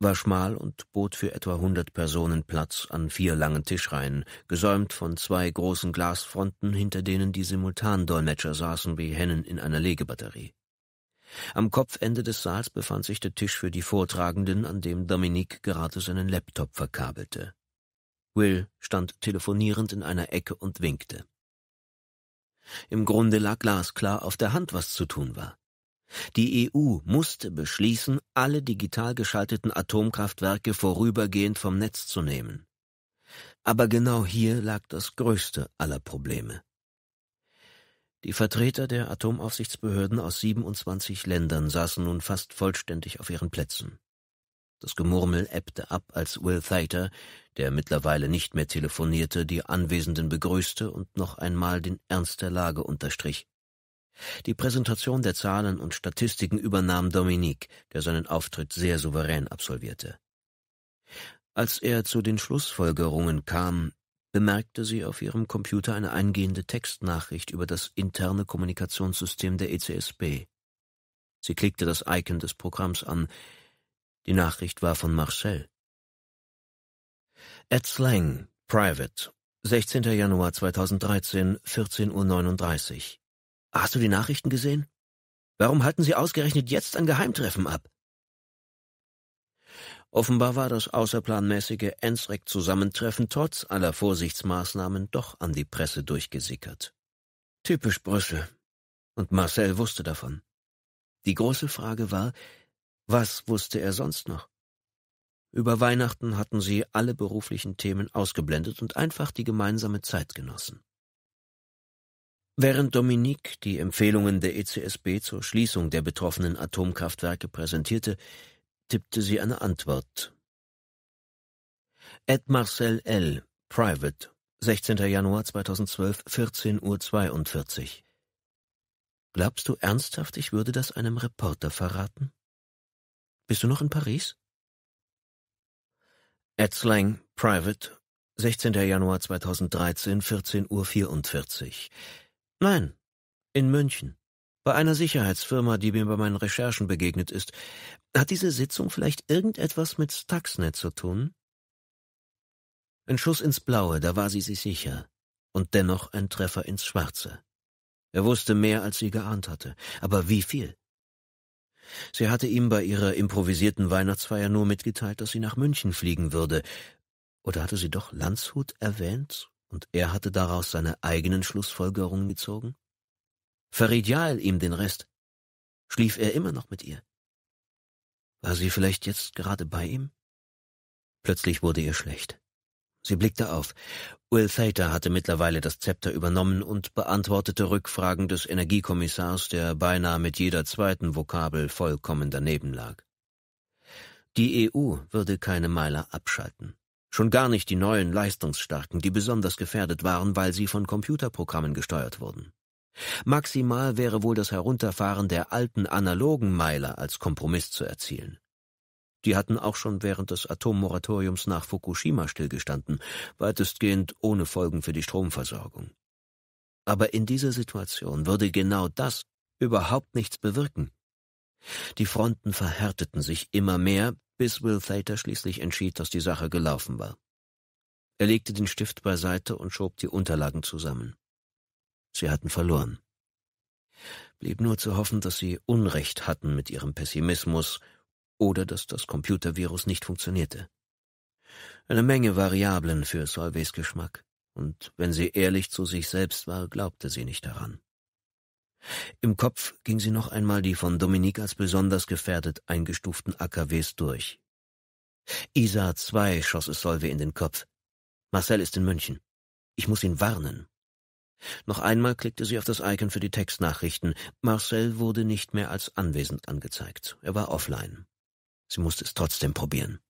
war schmal und bot für etwa hundert Personen Platz an vier langen Tischreihen, gesäumt von zwei großen Glasfronten, hinter denen die Simultandolmetscher saßen wie Hennen in einer Legebatterie. Am Kopfende des Saals befand sich der Tisch für die Vortragenden, an dem Dominique gerade seinen Laptop verkabelte. Will stand telefonierend in einer Ecke und winkte. Im Grunde lag glasklar auf der Hand, was zu tun war. Die EU musste beschließen, alle digital geschalteten Atomkraftwerke vorübergehend vom Netz zu nehmen. Aber genau hier lag das größte aller Probleme. Die Vertreter der Atomaufsichtsbehörden aus 27 Ländern saßen nun fast vollständig auf ihren Plätzen. Das Gemurmel ebbte ab, als Will Thater der mittlerweile nicht mehr telefonierte, die Anwesenden begrüßte und noch einmal den Ernst der Lage unterstrich. Die Präsentation der Zahlen und Statistiken übernahm Dominique, der seinen Auftritt sehr souverän absolvierte. Als er zu den Schlussfolgerungen kam, bemerkte sie auf ihrem Computer eine eingehende Textnachricht über das interne Kommunikationssystem der ECSB. Sie klickte das Icon des Programms an. Die Nachricht war von Marcel. Ed Slang, Private, 16. Januar 2013, 14.39 Uhr. Hast du die Nachrichten gesehen? Warum halten sie ausgerechnet jetzt ein Geheimtreffen ab? Offenbar war das außerplanmäßige Ensrek-Zusammentreffen trotz aller Vorsichtsmaßnahmen doch an die Presse durchgesickert. Typisch Brüssel. Und Marcel wusste davon. Die große Frage war, was wusste er sonst noch? Über Weihnachten hatten sie alle beruflichen Themen ausgeblendet und einfach die gemeinsame Zeit genossen. Während Dominique die Empfehlungen der ECSB zur Schließung der betroffenen Atomkraftwerke präsentierte, tippte sie eine Antwort. Ed Marcel L., Private, 16. Januar 2012, 14.42 Uhr. Glaubst du ernsthaft, ich würde das einem Reporter verraten? Bist du noch in Paris? Ed Slang, Private, 16. Januar 2013, 14.44 Uhr. Nein, in München. Bei einer Sicherheitsfirma, die mir bei meinen Recherchen begegnet ist. Hat diese Sitzung vielleicht irgendetwas mit Stuxnet zu tun? Ein Schuss ins Blaue, da war sie sich sicher. Und dennoch ein Treffer ins Schwarze. Er wusste mehr, als sie geahnt hatte. Aber wie viel? Sie hatte ihm bei ihrer improvisierten Weihnachtsfeier nur mitgeteilt, dass sie nach München fliegen würde. Oder hatte sie doch Landshut erwähnt und er hatte daraus seine eigenen Schlussfolgerungen gezogen? Verriet Jael ihm den Rest? Schlief er immer noch mit ihr? War sie vielleicht jetzt gerade bei ihm? Plötzlich wurde ihr schlecht. Sie blickte auf. Will Thater hatte mittlerweile das Zepter übernommen und beantwortete Rückfragen des Energiekommissars, der beinahe mit jeder zweiten Vokabel vollkommen daneben lag. Die EU würde keine Meiler abschalten. Schon gar nicht die neuen Leistungsstarken, die besonders gefährdet waren, weil sie von Computerprogrammen gesteuert wurden. Maximal wäre wohl das Herunterfahren der alten analogen Meiler als Kompromiss zu erzielen. Die hatten auch schon während des Atommoratoriums nach Fukushima stillgestanden, weitestgehend ohne Folgen für die Stromversorgung. Aber in dieser Situation würde genau das überhaupt nichts bewirken. Die Fronten verhärteten sich immer mehr, bis Will Thater schließlich entschied, dass die Sache gelaufen war. Er legte den Stift beiseite und schob die Unterlagen zusammen. Sie hatten verloren. Blieb nur zu hoffen, dass sie Unrecht hatten mit ihrem Pessimismus oder dass das Computervirus nicht funktionierte. Eine Menge Variablen für Solveys Geschmack, und wenn sie ehrlich zu sich selbst war, glaubte sie nicht daran. Im Kopf ging sie noch einmal die von Dominique als besonders gefährdet eingestuften AKWs durch. Isa 2 schoss es Solvey in den Kopf. Marcel ist in München. Ich muss ihn warnen. Noch einmal klickte sie auf das Icon für die Textnachrichten. Marcel wurde nicht mehr als anwesend angezeigt. Er war offline. Sie musste es trotzdem probieren.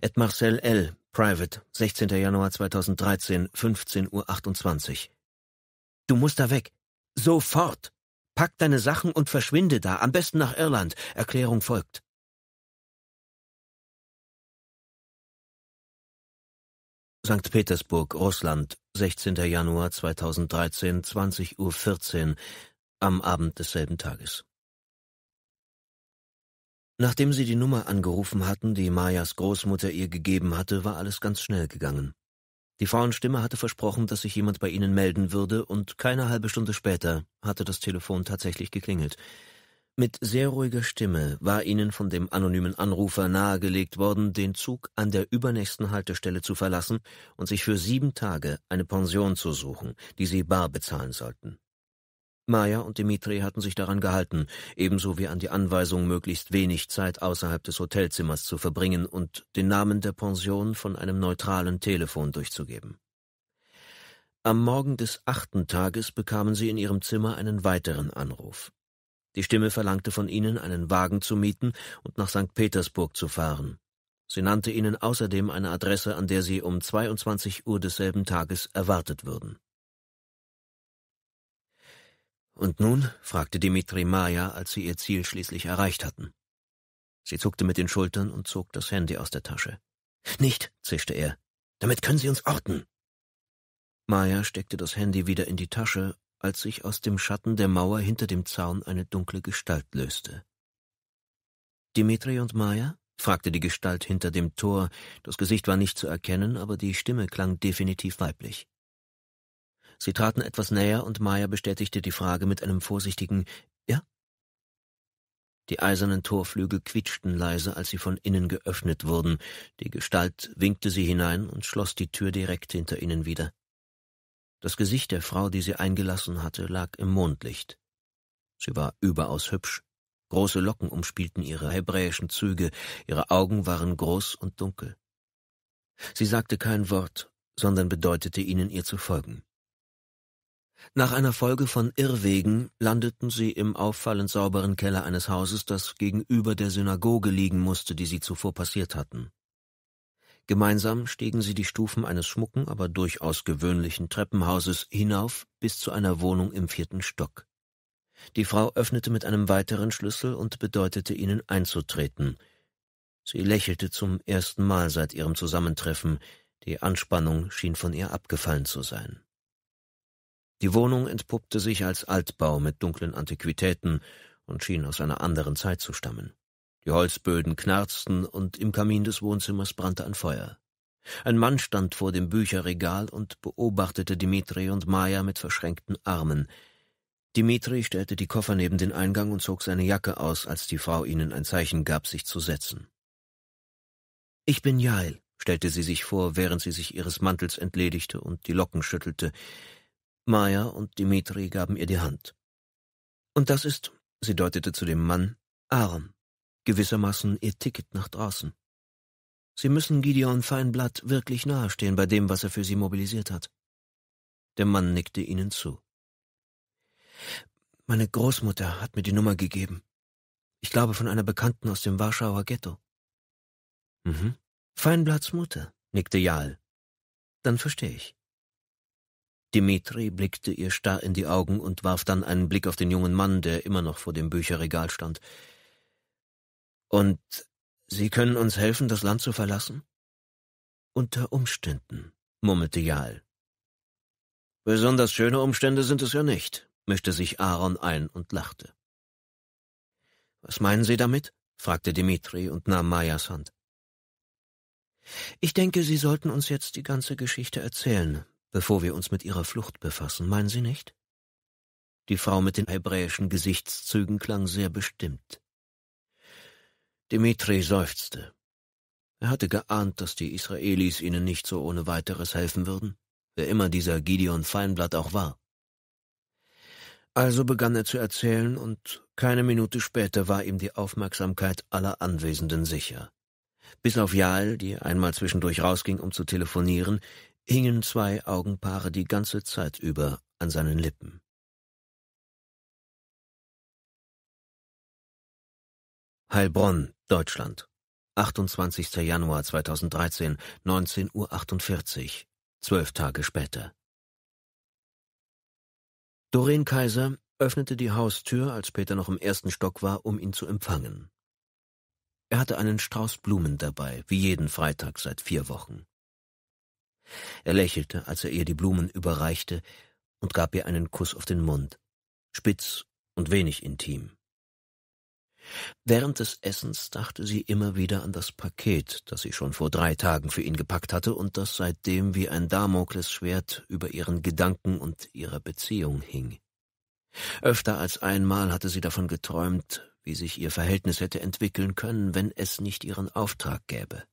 Ed Marcel L., Private, 16. Januar 2013, 15.28 Uhr. Du musst da weg. Sofort. Pack deine Sachen und verschwinde da, am besten nach Irland. Erklärung folgt. St. Petersburg, Russland, 16. Januar 2013, 20.14 Uhr, am Abend desselben Tages. Nachdem sie die Nummer angerufen hatten, die Mayas Großmutter ihr gegeben hatte, war alles ganz schnell gegangen. Die Frauenstimme hatte versprochen, dass sich jemand bei ihnen melden würde, und keine halbe Stunde später hatte das Telefon tatsächlich geklingelt. Mit sehr ruhiger Stimme war ihnen von dem anonymen Anrufer nahegelegt worden, den Zug an der übernächsten Haltestelle zu verlassen und sich für sieben Tage eine Pension zu suchen, die sie bar bezahlen sollten. Maya und Dimitri hatten sich daran gehalten, ebenso wie an die Anweisung, möglichst wenig Zeit außerhalb des Hotelzimmers zu verbringen und den Namen der Pension von einem neutralen Telefon durchzugeben. Am Morgen des achten Tages bekamen sie in ihrem Zimmer einen weiteren Anruf. Die Stimme verlangte von ihnen, einen Wagen zu mieten und nach St. Petersburg zu fahren. Sie nannte ihnen außerdem eine Adresse, an der sie um 22 Uhr desselben Tages erwartet würden. Und nun? fragte Dimitri Maya, als sie ihr Ziel schließlich erreicht hatten. Sie zuckte mit den Schultern und zog das Handy aus der Tasche. Nicht, zischte er. Damit können Sie uns orten. Maya steckte das Handy wieder in die Tasche, als sich aus dem Schatten der Mauer hinter dem Zaun eine dunkle Gestalt löste. Dimitri und Maya? fragte die Gestalt hinter dem Tor. Das Gesicht war nicht zu erkennen, aber die Stimme klang definitiv weiblich. Sie traten etwas näher und Maya bestätigte die Frage mit einem vorsichtigen Ja? Die eisernen Torflügel quietschten leise, als sie von innen geöffnet wurden. Die Gestalt winkte sie hinein und schloss die Tür direkt hinter ihnen wieder. Das Gesicht der Frau, die sie eingelassen hatte, lag im Mondlicht. Sie war überaus hübsch. Große Locken umspielten ihre hebräischen Züge, ihre Augen waren groß und dunkel. Sie sagte kein Wort, sondern bedeutete ihnen, ihr zu folgen. Nach einer Folge von Irrwegen landeten sie im auffallend sauberen Keller eines Hauses, das gegenüber der Synagoge liegen musste, die sie zuvor passiert hatten. Gemeinsam stiegen sie die Stufen eines schmucken, aber durchaus gewöhnlichen Treppenhauses hinauf bis zu einer Wohnung im vierten Stock. Die Frau öffnete mit einem weiteren Schlüssel und bedeutete ihnen einzutreten. Sie lächelte zum ersten Mal seit ihrem Zusammentreffen, die Anspannung schien von ihr abgefallen zu sein. Die Wohnung entpuppte sich als Altbau mit dunklen Antiquitäten und schien aus einer anderen Zeit zu stammen. Die Holzböden knarzten und im Kamin des Wohnzimmers brannte ein Feuer. Ein Mann stand vor dem Bücherregal und beobachtete Dimitri und Maja mit verschränkten Armen. Dimitri stellte die Koffer neben den Eingang und zog seine Jacke aus, als die Frau ihnen ein Zeichen gab, sich zu setzen. Ich bin Jael, stellte sie sich vor, während sie sich ihres Mantels entledigte und die Locken schüttelte. Maya und Dimitri gaben ihr die Hand. Und das ist, sie deutete zu dem Mann, arm, gewissermaßen ihr Ticket nach draußen. Sie müssen Gideon Feinblatt wirklich nahestehen bei dem, was er für sie mobilisiert hat. Der Mann nickte ihnen zu. Meine Großmutter hat mir die Nummer gegeben. Ich glaube von einer Bekannten aus dem Warschauer Ghetto. Mhm. Feinblatts Mutter, nickte Jal. Dann verstehe ich. Dimitri blickte ihr starr in die Augen und warf dann einen Blick auf den jungen Mann, der immer noch vor dem Bücherregal stand. Und Sie können uns helfen, das Land zu verlassen? Unter Umständen, murmelte Jahl. Besonders schöne Umstände sind es ja nicht, mischte sich Aaron ein und lachte. Was meinen Sie damit? fragte Dimitri und nahm Mayas Hand. Ich denke, Sie sollten uns jetzt die ganze Geschichte erzählen, bevor wir uns mit ihrer Flucht befassen, meinen Sie nicht? Die Frau mit den hebräischen Gesichtszügen klang sehr bestimmt. Dimitri seufzte. Er hatte geahnt, dass die Israelis ihnen nicht so ohne weiteres helfen würden, wer immer dieser Gideon Feinblatt auch war. Also begann er zu erzählen, und keine Minute später war ihm die Aufmerksamkeit aller Anwesenden sicher. Bis auf Jael, die einmal zwischendurch rausging, um zu telefonieren, hingen zwei Augenpaare die ganze Zeit über an seinen Lippen. Heilbronn, Deutschland. 28. Januar 2013, 19.48 Uhr, zwölf Tage später. Doreen Kaiser öffnete die Haustür, als Peter noch im ersten Stock war, um ihn zu empfangen. Er hatte einen Strauß Blumen dabei, wie jeden Freitag seit vier Wochen. Er lächelte, als er ihr die Blumen überreichte und gab ihr einen Kuss auf den Mund, spitz und wenig intim. Während des Essens dachte sie immer wieder an das Paket, das sie schon vor drei Tagen für ihn gepackt hatte und das seitdem wie ein Damoklesschwert über ihren Gedanken und ihrer Beziehung hing. Öfter als einmal hatte sie davon geträumt, wie sich ihr Verhältnis hätte entwickeln können, wenn es nicht ihren Auftrag gäbe.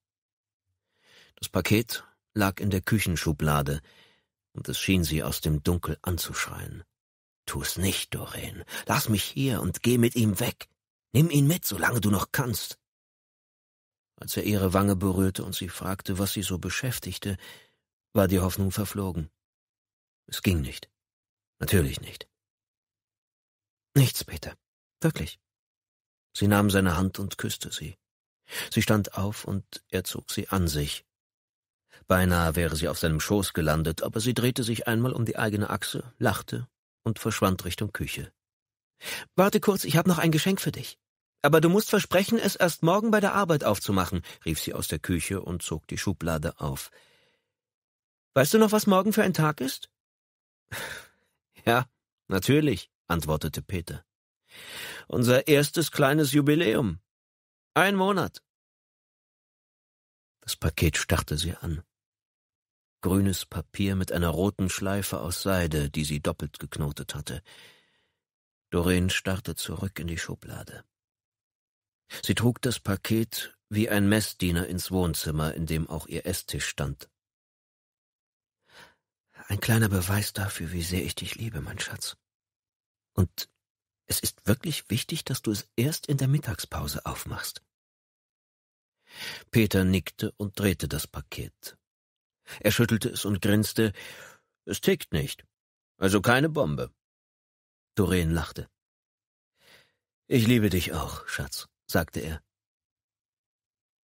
Das Paket lag in der Küchenschublade, und es schien sie aus dem Dunkel anzuschreien. Tu's nicht, Doreen. Lass mich hier und geh mit ihm weg. Nimm ihn mit, solange du noch kannst. Als er ihre Wange berührte und sie fragte, was sie so beschäftigte, war die Hoffnung verflogen. Es ging nicht. Natürlich nicht. Nichts, Peter. Wirklich. Sie nahm seine Hand und küsste sie. Sie stand auf und er zog sie an sich. Beinahe wäre sie auf seinem Schoß gelandet, aber sie drehte sich einmal um die eigene Achse, lachte und verschwand Richtung Küche. Warte kurz, ich habe noch ein Geschenk für dich. Aber du musst versprechen, es erst morgen bei der Arbeit aufzumachen, rief sie aus der Küche und zog die Schublade auf. Weißt du noch, was morgen für ein Tag ist? *laughs* Ja, natürlich, antwortete Peter. Unser erstes kleines Jubiläum. Ein Monat. Das Paket starrte sie an grünes Papier mit einer roten Schleife aus Seide, die sie doppelt geknotet hatte. Doreen starrte zurück in die Schublade. Sie trug das Paket wie ein Messdiener ins Wohnzimmer, in dem auch ihr Esstisch stand. Ein kleiner Beweis dafür, wie sehr ich dich liebe, mein Schatz. Und es ist wirklich wichtig, dass du es erst in der Mittagspause aufmachst. Peter nickte und drehte das Paket. Er schüttelte es und grinste. Es tickt nicht. Also keine Bombe. Doreen lachte. Ich liebe dich auch, Schatz, sagte er.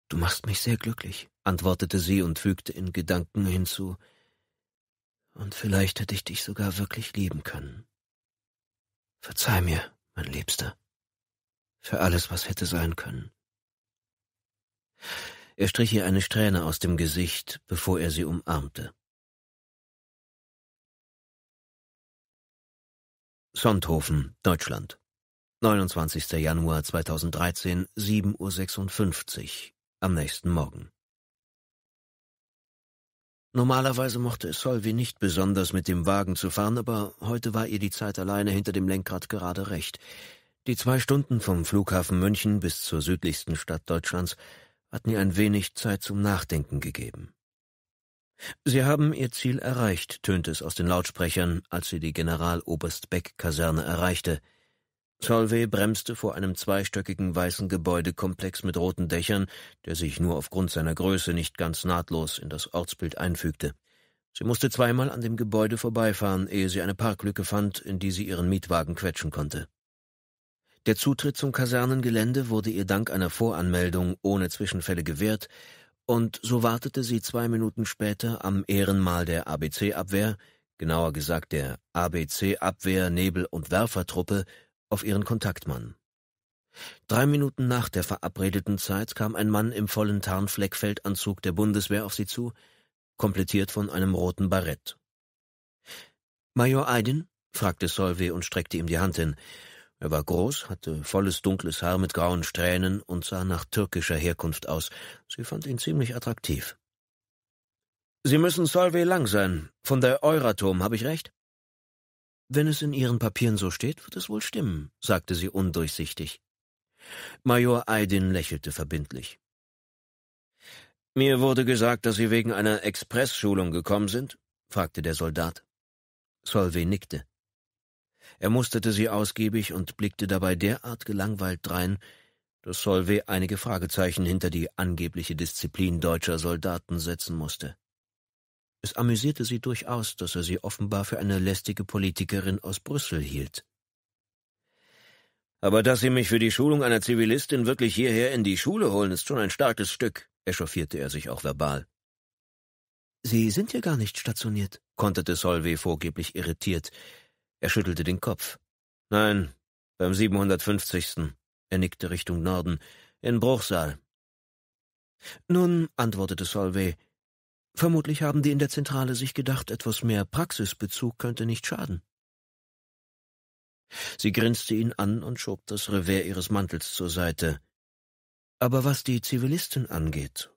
Du machst mich sehr glücklich, antwortete sie und fügte in Gedanken hinzu. Und vielleicht hätte ich dich sogar wirklich lieben können. Verzeih mir, mein Liebster, für alles, was hätte sein können. Er strich ihr eine Strähne aus dem Gesicht, bevor er sie umarmte. Sonthofen, Deutschland. 29. Januar 2013, 7.56 Uhr, am nächsten Morgen. Normalerweise mochte es Solvi nicht besonders, mit dem Wagen zu fahren, aber heute war ihr die Zeit alleine hinter dem Lenkrad gerade recht. Die zwei Stunden vom Flughafen München bis zur südlichsten Stadt Deutschlands hat mir ein wenig Zeit zum Nachdenken gegeben. Sie haben Ihr Ziel erreicht, tönte es aus den Lautsprechern, als sie die Generaloberst Beck-Kaserne erreichte. Solvay bremste vor einem zweistöckigen weißen Gebäudekomplex mit roten Dächern, der sich nur aufgrund seiner Größe nicht ganz nahtlos in das Ortsbild einfügte. Sie musste zweimal an dem Gebäude vorbeifahren, ehe sie eine Parklücke fand, in die sie ihren Mietwagen quetschen konnte. Der Zutritt zum Kasernengelände wurde ihr dank einer Voranmeldung ohne Zwischenfälle gewährt, und so wartete sie zwei Minuten später am Ehrenmal der ABC-Abwehr, genauer gesagt der ABC-Abwehr Nebel- und Werfertruppe, auf ihren Kontaktmann. Drei Minuten nach der verabredeten Zeit kam ein Mann im vollen Tarnfleckfeldanzug der Bundeswehr auf sie zu, komplettiert von einem roten Barett. Major Aydin? fragte Solvay und streckte ihm die Hand hin. Er war groß, hatte volles dunkles Haar mit grauen Strähnen und sah nach türkischer Herkunft aus. Sie fand ihn ziemlich attraktiv. Sie müssen Solvay Lang sein, von der Euratom, habe ich recht? Wenn es in Ihren Papieren so steht, wird es wohl stimmen, sagte sie undurchsichtig. Major Aydin lächelte verbindlich. Mir wurde gesagt, dass Sie wegen einer Expressschulung gekommen sind? fragte der Soldat. Solvay nickte. Er musterte sie ausgiebig und blickte dabei derart gelangweilt drein, dass Solvay einige Fragezeichen hinter die angebliche Disziplin deutscher Soldaten setzen musste. Es amüsierte sie durchaus, dass er sie offenbar für eine lästige Politikerin aus Brüssel hielt. Aber dass Sie mich für die Schulung einer Zivilistin wirklich hierher in die Schule holen, ist schon ein starkes Stück, echauffierte er sich auch verbal. Sie sind ja gar nicht stationiert, konterte Solvay vorgeblich irritiert, er schüttelte den Kopf. Nein, beim 750. Er nickte Richtung Norden. In Bruchsal. Nun, antwortete Solvay, vermutlich haben die in der Zentrale sich gedacht, etwas mehr Praxisbezug könnte nicht schaden. Sie grinste ihn an und schob das Revers ihres Mantels zur Seite. Aber was die Zivilisten angeht,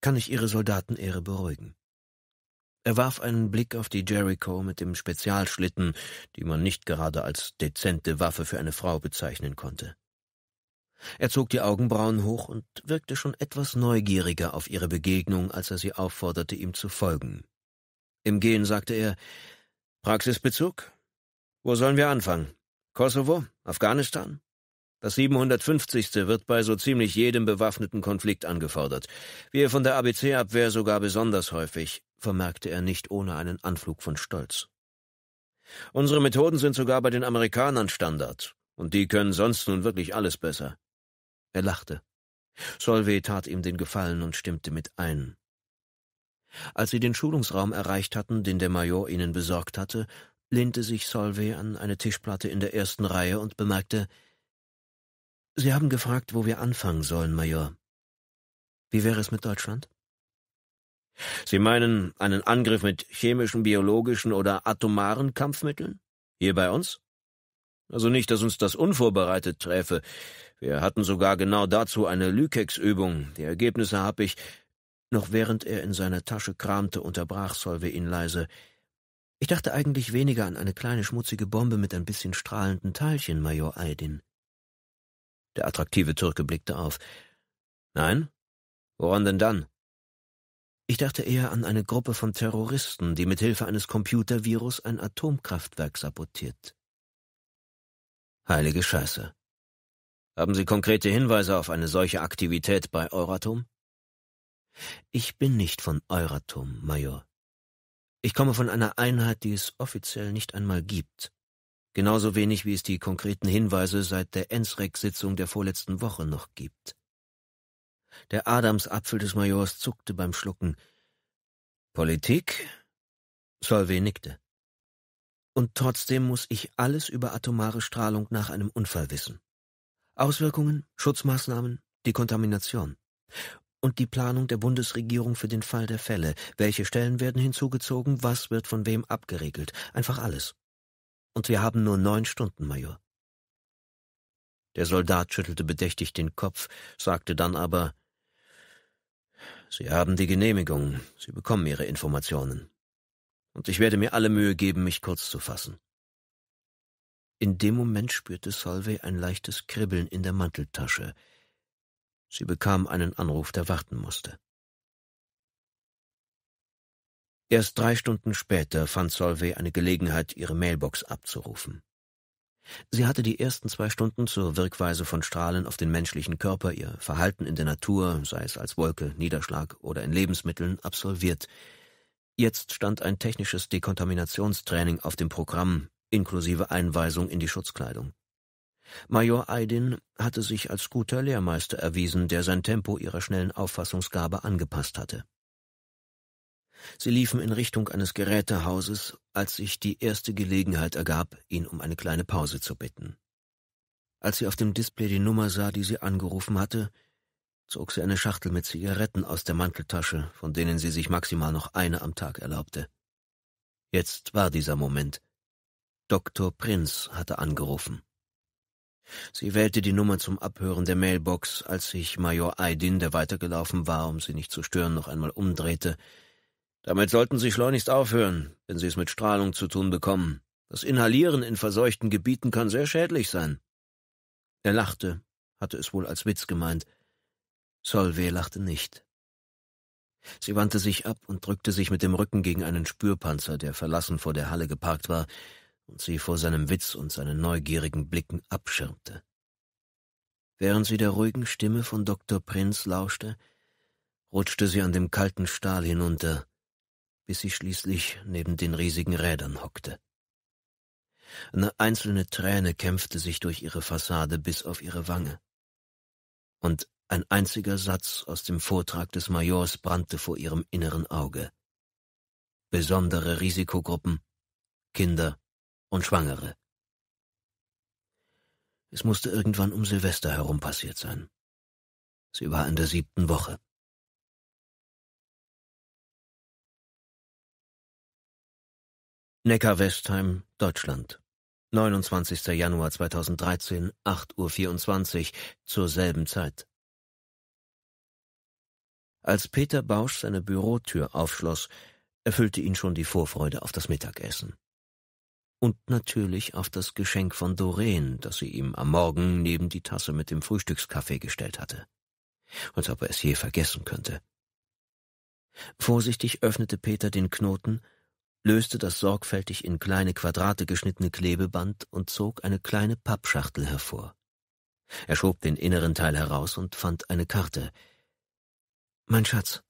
kann ich ihre Soldatenehre beruhigen. Er warf einen Blick auf die Jericho mit dem Spezialschlitten, die man nicht gerade als dezente Waffe für eine Frau bezeichnen konnte. Er zog die Augenbrauen hoch und wirkte schon etwas neugieriger auf ihre Begegnung, als er sie aufforderte, ihm zu folgen. Im Gehen sagte er Praxisbezug? Wo sollen wir anfangen? Kosovo? Afghanistan? Das 750. wird bei so ziemlich jedem bewaffneten Konflikt angefordert. Wir von der ABC-Abwehr sogar besonders häufig, vermerkte er nicht ohne einen Anflug von Stolz. Unsere Methoden sind sogar bei den Amerikanern Standard, und die können sonst nun wirklich alles besser. Er lachte. Solvay tat ihm den Gefallen und stimmte mit ein. Als sie den Schulungsraum erreicht hatten, den der Major ihnen besorgt hatte, lehnte sich Solvay an eine Tischplatte in der ersten Reihe und bemerkte, Sie haben gefragt, wo wir anfangen sollen, Major. Wie wäre es mit Deutschland? Sie meinen einen Angriff mit chemischen, biologischen oder atomaren Kampfmitteln? Hier bei uns? Also nicht, dass uns das unvorbereitet träfe. Wir hatten sogar genau dazu eine Lükex-Übung. Die Ergebnisse habe ich. Noch während er in seiner Tasche kramte, unterbrach Solve ihn leise. Ich dachte eigentlich weniger an eine kleine schmutzige Bombe mit ein bisschen strahlenden Teilchen, Major Aydin. Der attraktive Türke blickte auf. Nein? Woran denn dann? Ich dachte eher an eine Gruppe von Terroristen, die mit Hilfe eines Computervirus ein Atomkraftwerk sabotiert. Heilige Scheiße. Haben Sie konkrete Hinweise auf eine solche Aktivität bei Euratom? Ich bin nicht von Euratom, Major. Ich komme von einer Einheit, die es offiziell nicht einmal gibt genauso wenig wie es die konkreten Hinweise seit der Ensreg-Sitzung der vorletzten Woche noch gibt. Der Adamsapfel des Majors zuckte beim Schlucken. Politik? Solvay nickte. Und trotzdem muss ich alles über atomare Strahlung nach einem Unfall wissen. Auswirkungen, Schutzmaßnahmen, die Kontamination und die Planung der Bundesregierung für den Fall der Fälle. Welche Stellen werden hinzugezogen, was wird von wem abgeregelt, einfach alles. Und wir haben nur neun Stunden, Major. Der Soldat schüttelte bedächtig den Kopf, sagte dann aber Sie haben die Genehmigung, Sie bekommen Ihre Informationen. Und ich werde mir alle Mühe geben, mich kurz zu fassen. In dem Moment spürte Solvay ein leichtes Kribbeln in der Manteltasche. Sie bekam einen Anruf, der warten musste. Erst drei Stunden später fand Solvay eine Gelegenheit, ihre Mailbox abzurufen. Sie hatte die ersten zwei Stunden zur Wirkweise von Strahlen auf den menschlichen Körper, ihr Verhalten in der Natur, sei es als Wolke, Niederschlag oder in Lebensmitteln, absolviert. Jetzt stand ein technisches Dekontaminationstraining auf dem Programm, inklusive Einweisung in die Schutzkleidung. Major Aydin hatte sich als guter Lehrmeister erwiesen, der sein Tempo ihrer schnellen Auffassungsgabe angepasst hatte. Sie liefen in Richtung eines Gerätehauses, als sich die erste Gelegenheit ergab, ihn um eine kleine Pause zu bitten. Als sie auf dem Display die Nummer sah, die sie angerufen hatte, zog sie eine Schachtel mit Zigaretten aus der Manteltasche, von denen sie sich maximal noch eine am Tag erlaubte. Jetzt war dieser Moment. Dr. Prinz hatte angerufen. Sie wählte die Nummer zum Abhören der Mailbox, als sich Major Aydin, der weitergelaufen war, um sie nicht zu stören, noch einmal umdrehte, damit sollten Sie schleunigst aufhören, wenn Sie es mit Strahlung zu tun bekommen. Das Inhalieren in verseuchten Gebieten kann sehr schädlich sein. Er lachte, hatte es wohl als Witz gemeint. Solvay lachte nicht. Sie wandte sich ab und drückte sich mit dem Rücken gegen einen Spürpanzer, der verlassen vor der Halle geparkt war und sie vor seinem Witz und seinen neugierigen Blicken abschirmte. Während sie der ruhigen Stimme von Dr. Prinz lauschte, rutschte sie an dem kalten Stahl hinunter, bis sie schließlich neben den riesigen Rädern hockte. Eine einzelne Träne kämpfte sich durch ihre Fassade bis auf ihre Wange. Und ein einziger Satz aus dem Vortrag des Majors brannte vor ihrem inneren Auge. Besondere Risikogruppen, Kinder und Schwangere. Es musste irgendwann um Silvester herum passiert sein. Sie war in der siebten Woche. Neckar-Westheim, Deutschland. 29. Januar 2013, 8.24 Uhr, zur selben Zeit. Als Peter Bausch seine Bürotür aufschloss, erfüllte ihn schon die Vorfreude auf das Mittagessen. Und natürlich auf das Geschenk von Doreen, das sie ihm am Morgen neben die Tasse mit dem Frühstückskaffee gestellt hatte. Als ob er es je vergessen könnte. Vorsichtig öffnete Peter den Knoten löste das sorgfältig in kleine Quadrate geschnittene Klebeband und zog eine kleine Pappschachtel hervor. Er schob den inneren Teil heraus und fand eine Karte. Mein Schatz,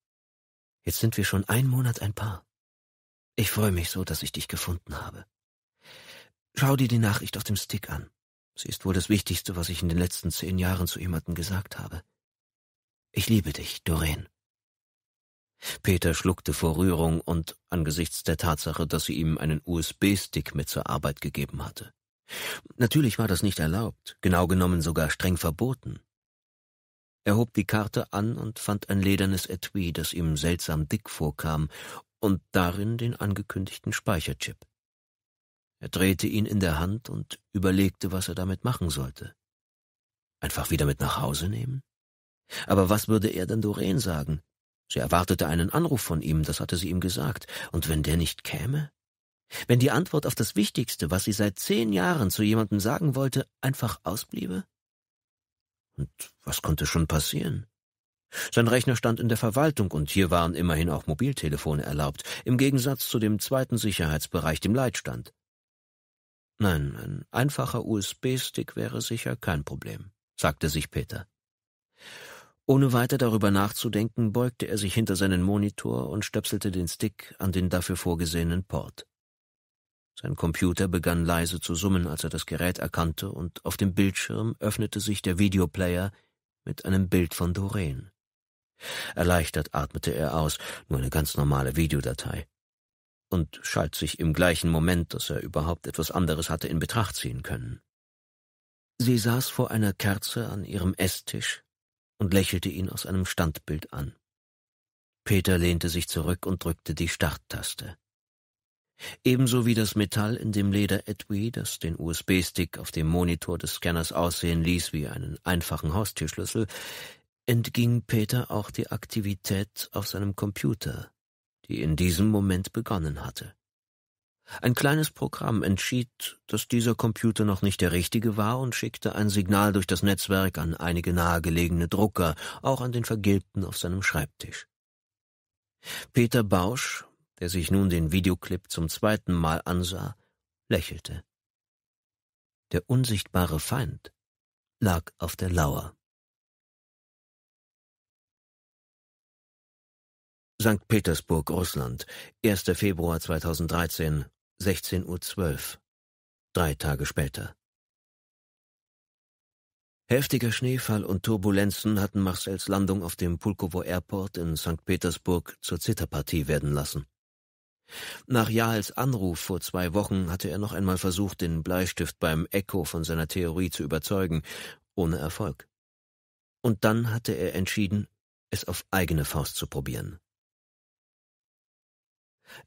jetzt sind wir schon ein Monat ein Paar. Ich freue mich so, dass ich dich gefunden habe. Schau dir die Nachricht auf dem Stick an. Sie ist wohl das Wichtigste, was ich in den letzten zehn Jahren zu jemandem gesagt habe. Ich liebe dich, Doreen. Peter schluckte vor Rührung und angesichts der Tatsache, dass sie ihm einen USB-Stick mit zur Arbeit gegeben hatte. Natürlich war das nicht erlaubt, genau genommen sogar streng verboten. Er hob die Karte an und fand ein ledernes Etui, das ihm seltsam dick vorkam, und darin den angekündigten Speicherchip. Er drehte ihn in der Hand und überlegte, was er damit machen sollte. Einfach wieder mit nach Hause nehmen? Aber was würde er denn Doreen sagen? Sie erwartete einen Anruf von ihm, das hatte sie ihm gesagt. Und wenn der nicht käme? Wenn die Antwort auf das Wichtigste, was sie seit zehn Jahren zu jemandem sagen wollte, einfach ausbliebe? Und was konnte schon passieren? Sein Rechner stand in der Verwaltung und hier waren immerhin auch Mobiltelefone erlaubt, im Gegensatz zu dem zweiten Sicherheitsbereich, dem Leitstand. Nein, ein einfacher USB-Stick wäre sicher kein Problem, sagte sich Peter. Ohne weiter darüber nachzudenken, beugte er sich hinter seinen Monitor und stöpselte den Stick an den dafür vorgesehenen Port. Sein Computer begann leise zu summen, als er das Gerät erkannte, und auf dem Bildschirm öffnete sich der Videoplayer mit einem Bild von Doreen. Erleichtert atmete er aus, nur eine ganz normale Videodatei. Und schalt sich im gleichen Moment, dass er überhaupt etwas anderes hatte in Betracht ziehen können. Sie saß vor einer Kerze an ihrem Esstisch und lächelte ihn aus einem Standbild an. Peter lehnte sich zurück und drückte die Starttaste. Ebenso wie das Metall in dem Leder-Etui, das den USB-Stick auf dem Monitor des Scanners aussehen ließ wie einen einfachen Haustürschlüssel, entging Peter auch die Aktivität auf seinem Computer, die in diesem Moment begonnen hatte. Ein kleines Programm entschied, dass dieser Computer noch nicht der richtige war und schickte ein Signal durch das Netzwerk an einige nahegelegene Drucker, auch an den Vergilbten auf seinem Schreibtisch. Peter Bausch, der sich nun den Videoclip zum zweiten Mal ansah, lächelte. Der unsichtbare Feind lag auf der Lauer. St. Petersburg, Russland, 1. Februar 2013, 16.12 Uhr. Drei Tage später. Heftiger Schneefall und Turbulenzen hatten Marcells Landung auf dem Pulkovo Airport in St. Petersburg zur Zitterpartie werden lassen. Nach Jahls Anruf vor zwei Wochen hatte er noch einmal versucht, den Bleistift beim Echo von seiner Theorie zu überzeugen, ohne Erfolg. Und dann hatte er entschieden, es auf eigene Faust zu probieren.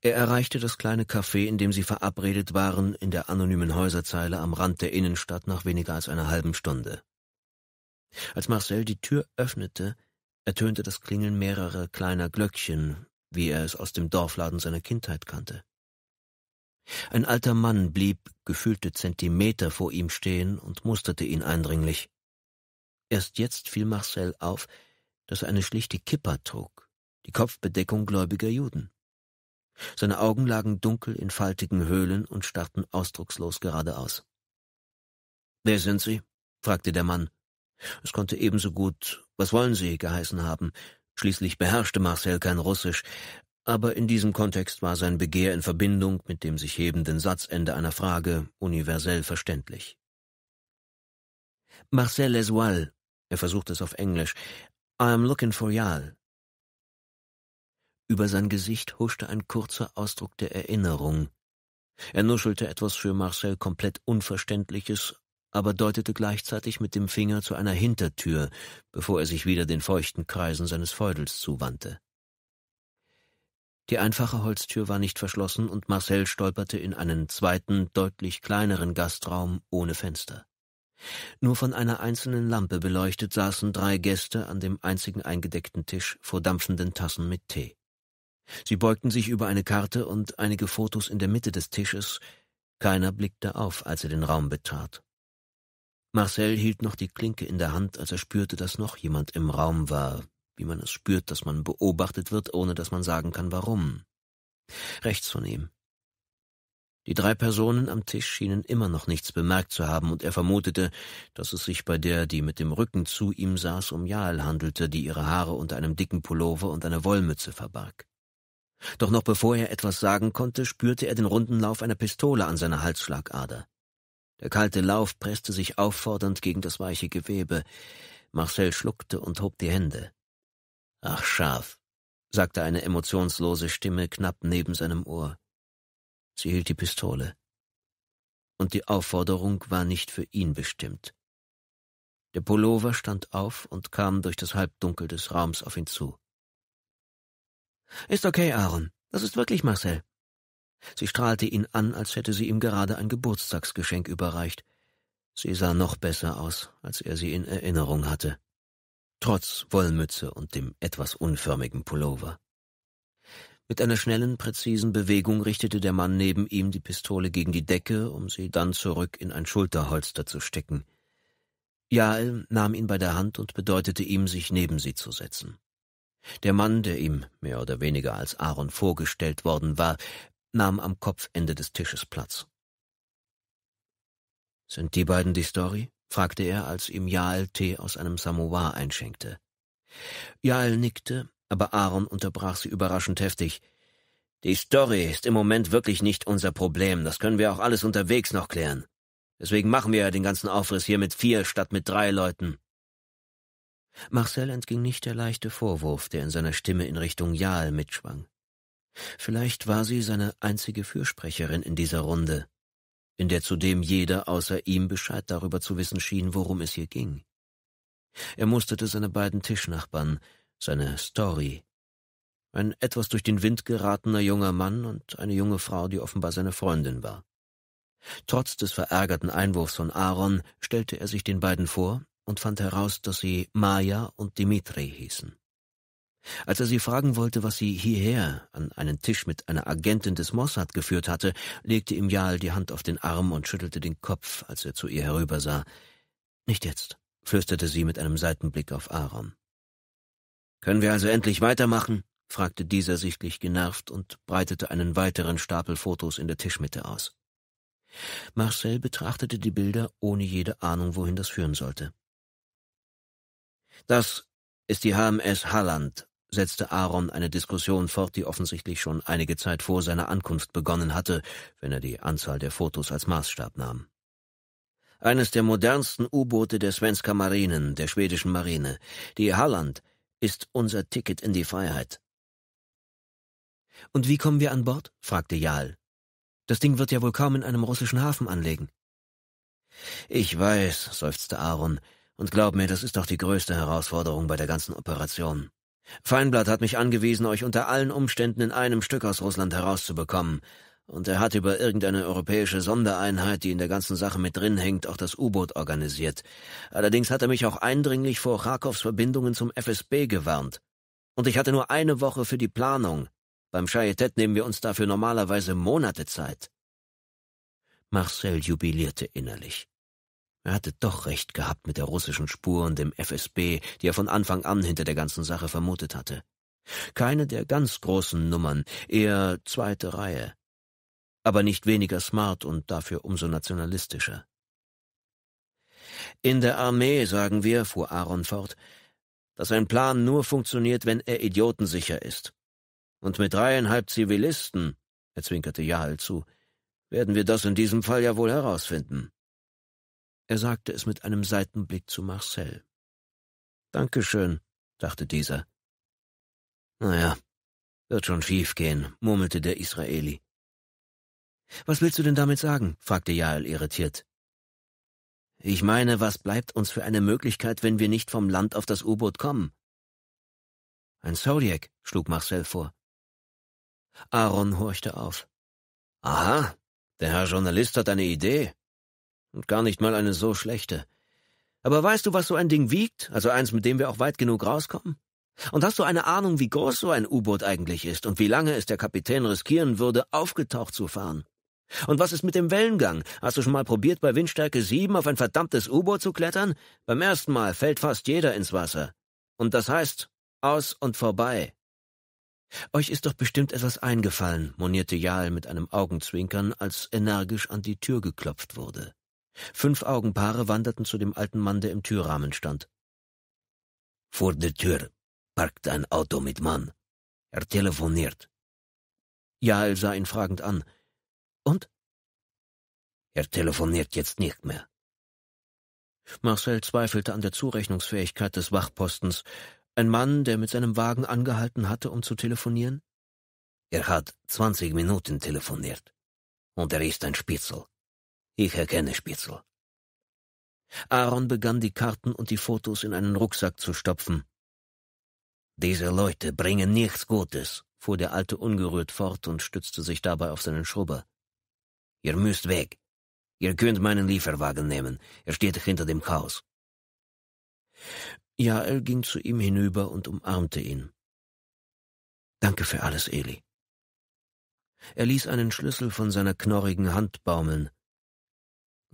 Er erreichte das kleine Café, in dem sie verabredet waren, in der anonymen Häuserzeile am Rand der Innenstadt nach weniger als einer halben Stunde. Als Marcel die Tür öffnete, ertönte das Klingeln mehrerer kleiner Glöckchen, wie er es aus dem Dorfladen seiner Kindheit kannte. Ein alter Mann blieb gefühlte Zentimeter vor ihm stehen und musterte ihn eindringlich. Erst jetzt fiel Marcel auf, dass er eine schlichte Kippa trug, die Kopfbedeckung gläubiger Juden. Seine Augen lagen dunkel in faltigen Höhlen und starrten ausdruckslos geradeaus. Wer sind Sie? fragte der Mann. Es konnte ebenso gut Was wollen Sie geheißen haben. Schließlich beherrschte Marcel kein Russisch, aber in diesem Kontext war sein Begehr in Verbindung mit dem sich hebenden Satzende einer Frage universell verständlich. Marcel Lesoil, er versuchte es auf Englisch. I am looking for Yal. Über sein Gesicht huschte ein kurzer Ausdruck der Erinnerung. Er nuschelte etwas für Marcel komplett Unverständliches, aber deutete gleichzeitig mit dem Finger zu einer Hintertür, bevor er sich wieder den feuchten Kreisen seines Feudels zuwandte. Die einfache Holztür war nicht verschlossen und Marcel stolperte in einen zweiten, deutlich kleineren Gastraum ohne Fenster. Nur von einer einzelnen Lampe beleuchtet saßen drei Gäste an dem einzigen eingedeckten Tisch vor dampfenden Tassen mit Tee. Sie beugten sich über eine Karte und einige Fotos in der Mitte des Tisches. Keiner blickte auf, als er den Raum betrat. Marcel hielt noch die Klinke in der Hand, als er spürte, dass noch jemand im Raum war, wie man es spürt, dass man beobachtet wird, ohne dass man sagen kann, warum. Rechts von ihm. Die drei Personen am Tisch schienen immer noch nichts bemerkt zu haben, und er vermutete, dass es sich bei der, die mit dem Rücken zu ihm saß, um Jael handelte, die ihre Haare unter einem dicken Pullover und einer Wollmütze verbarg. Doch noch bevor er etwas sagen konnte, spürte er den runden Lauf einer Pistole an seiner Halsschlagader. Der kalte Lauf presste sich auffordernd gegen das weiche Gewebe. Marcel schluckte und hob die Hände. Ach, scharf, sagte eine emotionslose Stimme knapp neben seinem Ohr. Sie hielt die Pistole. Und die Aufforderung war nicht für ihn bestimmt. Der Pullover stand auf und kam durch das Halbdunkel des Raums auf ihn zu. Ist okay, Aaron. Das ist wirklich Marcel. Sie strahlte ihn an, als hätte sie ihm gerade ein Geburtstagsgeschenk überreicht. Sie sah noch besser aus, als er sie in Erinnerung hatte. Trotz Wollmütze und dem etwas unförmigen Pullover. Mit einer schnellen, präzisen Bewegung richtete der Mann neben ihm die Pistole gegen die Decke, um sie dann zurück in ein Schulterholster zu stecken. Jael nahm ihn bei der Hand und bedeutete ihm, sich neben sie zu setzen. Der Mann, der ihm mehr oder weniger als Aaron vorgestellt worden war, nahm am Kopfende des Tisches Platz. Sind die beiden die Story? fragte er, als ihm Jael Tee aus einem Samovar einschenkte. Jael nickte, aber Aaron unterbrach sie überraschend heftig. Die Story ist im Moment wirklich nicht unser Problem, das können wir auch alles unterwegs noch klären. Deswegen machen wir ja den ganzen Aufriss hier mit vier statt mit drei Leuten. Marcel entging nicht der leichte Vorwurf, der in seiner Stimme in Richtung Jahl mitschwang. Vielleicht war sie seine einzige Fürsprecherin in dieser Runde, in der zudem jeder außer ihm Bescheid darüber zu wissen schien, worum es hier ging. Er musterte seine beiden Tischnachbarn, seine Story. Ein etwas durch den Wind geratener junger Mann und eine junge Frau, die offenbar seine Freundin war. Trotz des verärgerten Einwurfs von Aaron stellte er sich den beiden vor und fand heraus, dass sie Maja und Dimitri hießen. Als er sie fragen wollte, was sie hierher an einen Tisch mit einer Agentin des Mossad geführt hatte, legte ihm Jal die Hand auf den Arm und schüttelte den Kopf, als er zu ihr herübersah. Nicht jetzt, flüsterte sie mit einem Seitenblick auf Aaron. Können wir also endlich weitermachen? fragte dieser sichtlich genervt und breitete einen weiteren Stapel Fotos in der Tischmitte aus. Marcel betrachtete die Bilder ohne jede Ahnung, wohin das führen sollte. Das ist die HMS Halland, setzte Aaron eine Diskussion fort, die offensichtlich schon einige Zeit vor seiner Ankunft begonnen hatte, wenn er die Anzahl der Fotos als Maßstab nahm. Eines der modernsten U-Boote der Svenska Marinen, der schwedischen Marine. Die Halland ist unser Ticket in die Freiheit. Und wie kommen wir an Bord? fragte Jarl. Das Ding wird ja wohl kaum in einem russischen Hafen anlegen. Ich weiß, seufzte Aaron, und glaub mir, das ist doch die größte Herausforderung bei der ganzen Operation. Feinblatt hat mich angewiesen, euch unter allen Umständen in einem Stück aus Russland herauszubekommen. Und er hat über irgendeine europäische Sondereinheit, die in der ganzen Sache mit drin hängt, auch das U-Boot organisiert. Allerdings hat er mich auch eindringlich vor Krakows Verbindungen zum FSB gewarnt. Und ich hatte nur eine Woche für die Planung. Beim Chayetet nehmen wir uns dafür normalerweise Monate Zeit. Marcel jubilierte innerlich. Er hatte doch recht gehabt mit der russischen Spur und dem FSB, die er von Anfang an hinter der ganzen Sache vermutet hatte. Keine der ganz großen Nummern, eher zweite Reihe. Aber nicht weniger smart und dafür umso nationalistischer. In der Armee, sagen wir, fuhr Aaron fort, dass ein Plan nur funktioniert, wenn er idiotensicher ist. Und mit dreieinhalb Zivilisten, er zwinkerte Jahl zu, werden wir das in diesem Fall ja wohl herausfinden. Er sagte es mit einem Seitenblick zu Marcel. Dankeschön, dachte dieser. Naja, wird schon schief gehen, murmelte der Israeli. Was willst du denn damit sagen? fragte Jael irritiert. Ich meine, was bleibt uns für eine Möglichkeit, wenn wir nicht vom Land auf das U-Boot kommen? Ein Zodiac, schlug Marcel vor. Aaron horchte auf. Aha, der Herr Journalist hat eine Idee, und gar nicht mal eine so schlechte. Aber weißt du, was so ein Ding wiegt? Also eins, mit dem wir auch weit genug rauskommen? Und hast du eine Ahnung, wie groß so ein U-Boot eigentlich ist und wie lange es der Kapitän riskieren würde, aufgetaucht zu fahren? Und was ist mit dem Wellengang? Hast du schon mal probiert, bei Windstärke sieben auf ein verdammtes U-Boot zu klettern? Beim ersten Mal fällt fast jeder ins Wasser. Und das heißt, aus und vorbei. Euch ist doch bestimmt etwas eingefallen, monierte Jahl mit einem Augenzwinkern, als energisch an die Tür geklopft wurde. Fünf Augenpaare wanderten zu dem alten Mann, der im Türrahmen stand. Vor der Tür parkt ein Auto mit Mann. Er telefoniert. Jael sah ihn fragend an. Und? Er telefoniert jetzt nicht mehr. Marcel zweifelte an der Zurechnungsfähigkeit des Wachpostens. Ein Mann, der mit seinem Wagen angehalten hatte, um zu telefonieren? Er hat zwanzig Minuten telefoniert. Und er ist ein Spitzel. Ich erkenne Spitzel. Aaron begann die Karten und die Fotos in einen Rucksack zu stopfen. Diese Leute bringen nichts Gutes, fuhr der Alte ungerührt fort und stützte sich dabei auf seinen Schrubber. Ihr müsst weg. Ihr könnt meinen Lieferwagen nehmen. Er steht hinter dem Chaos. Jael ging zu ihm hinüber und umarmte ihn. Danke für alles, Eli. Er ließ einen Schlüssel von seiner knorrigen Hand baumeln.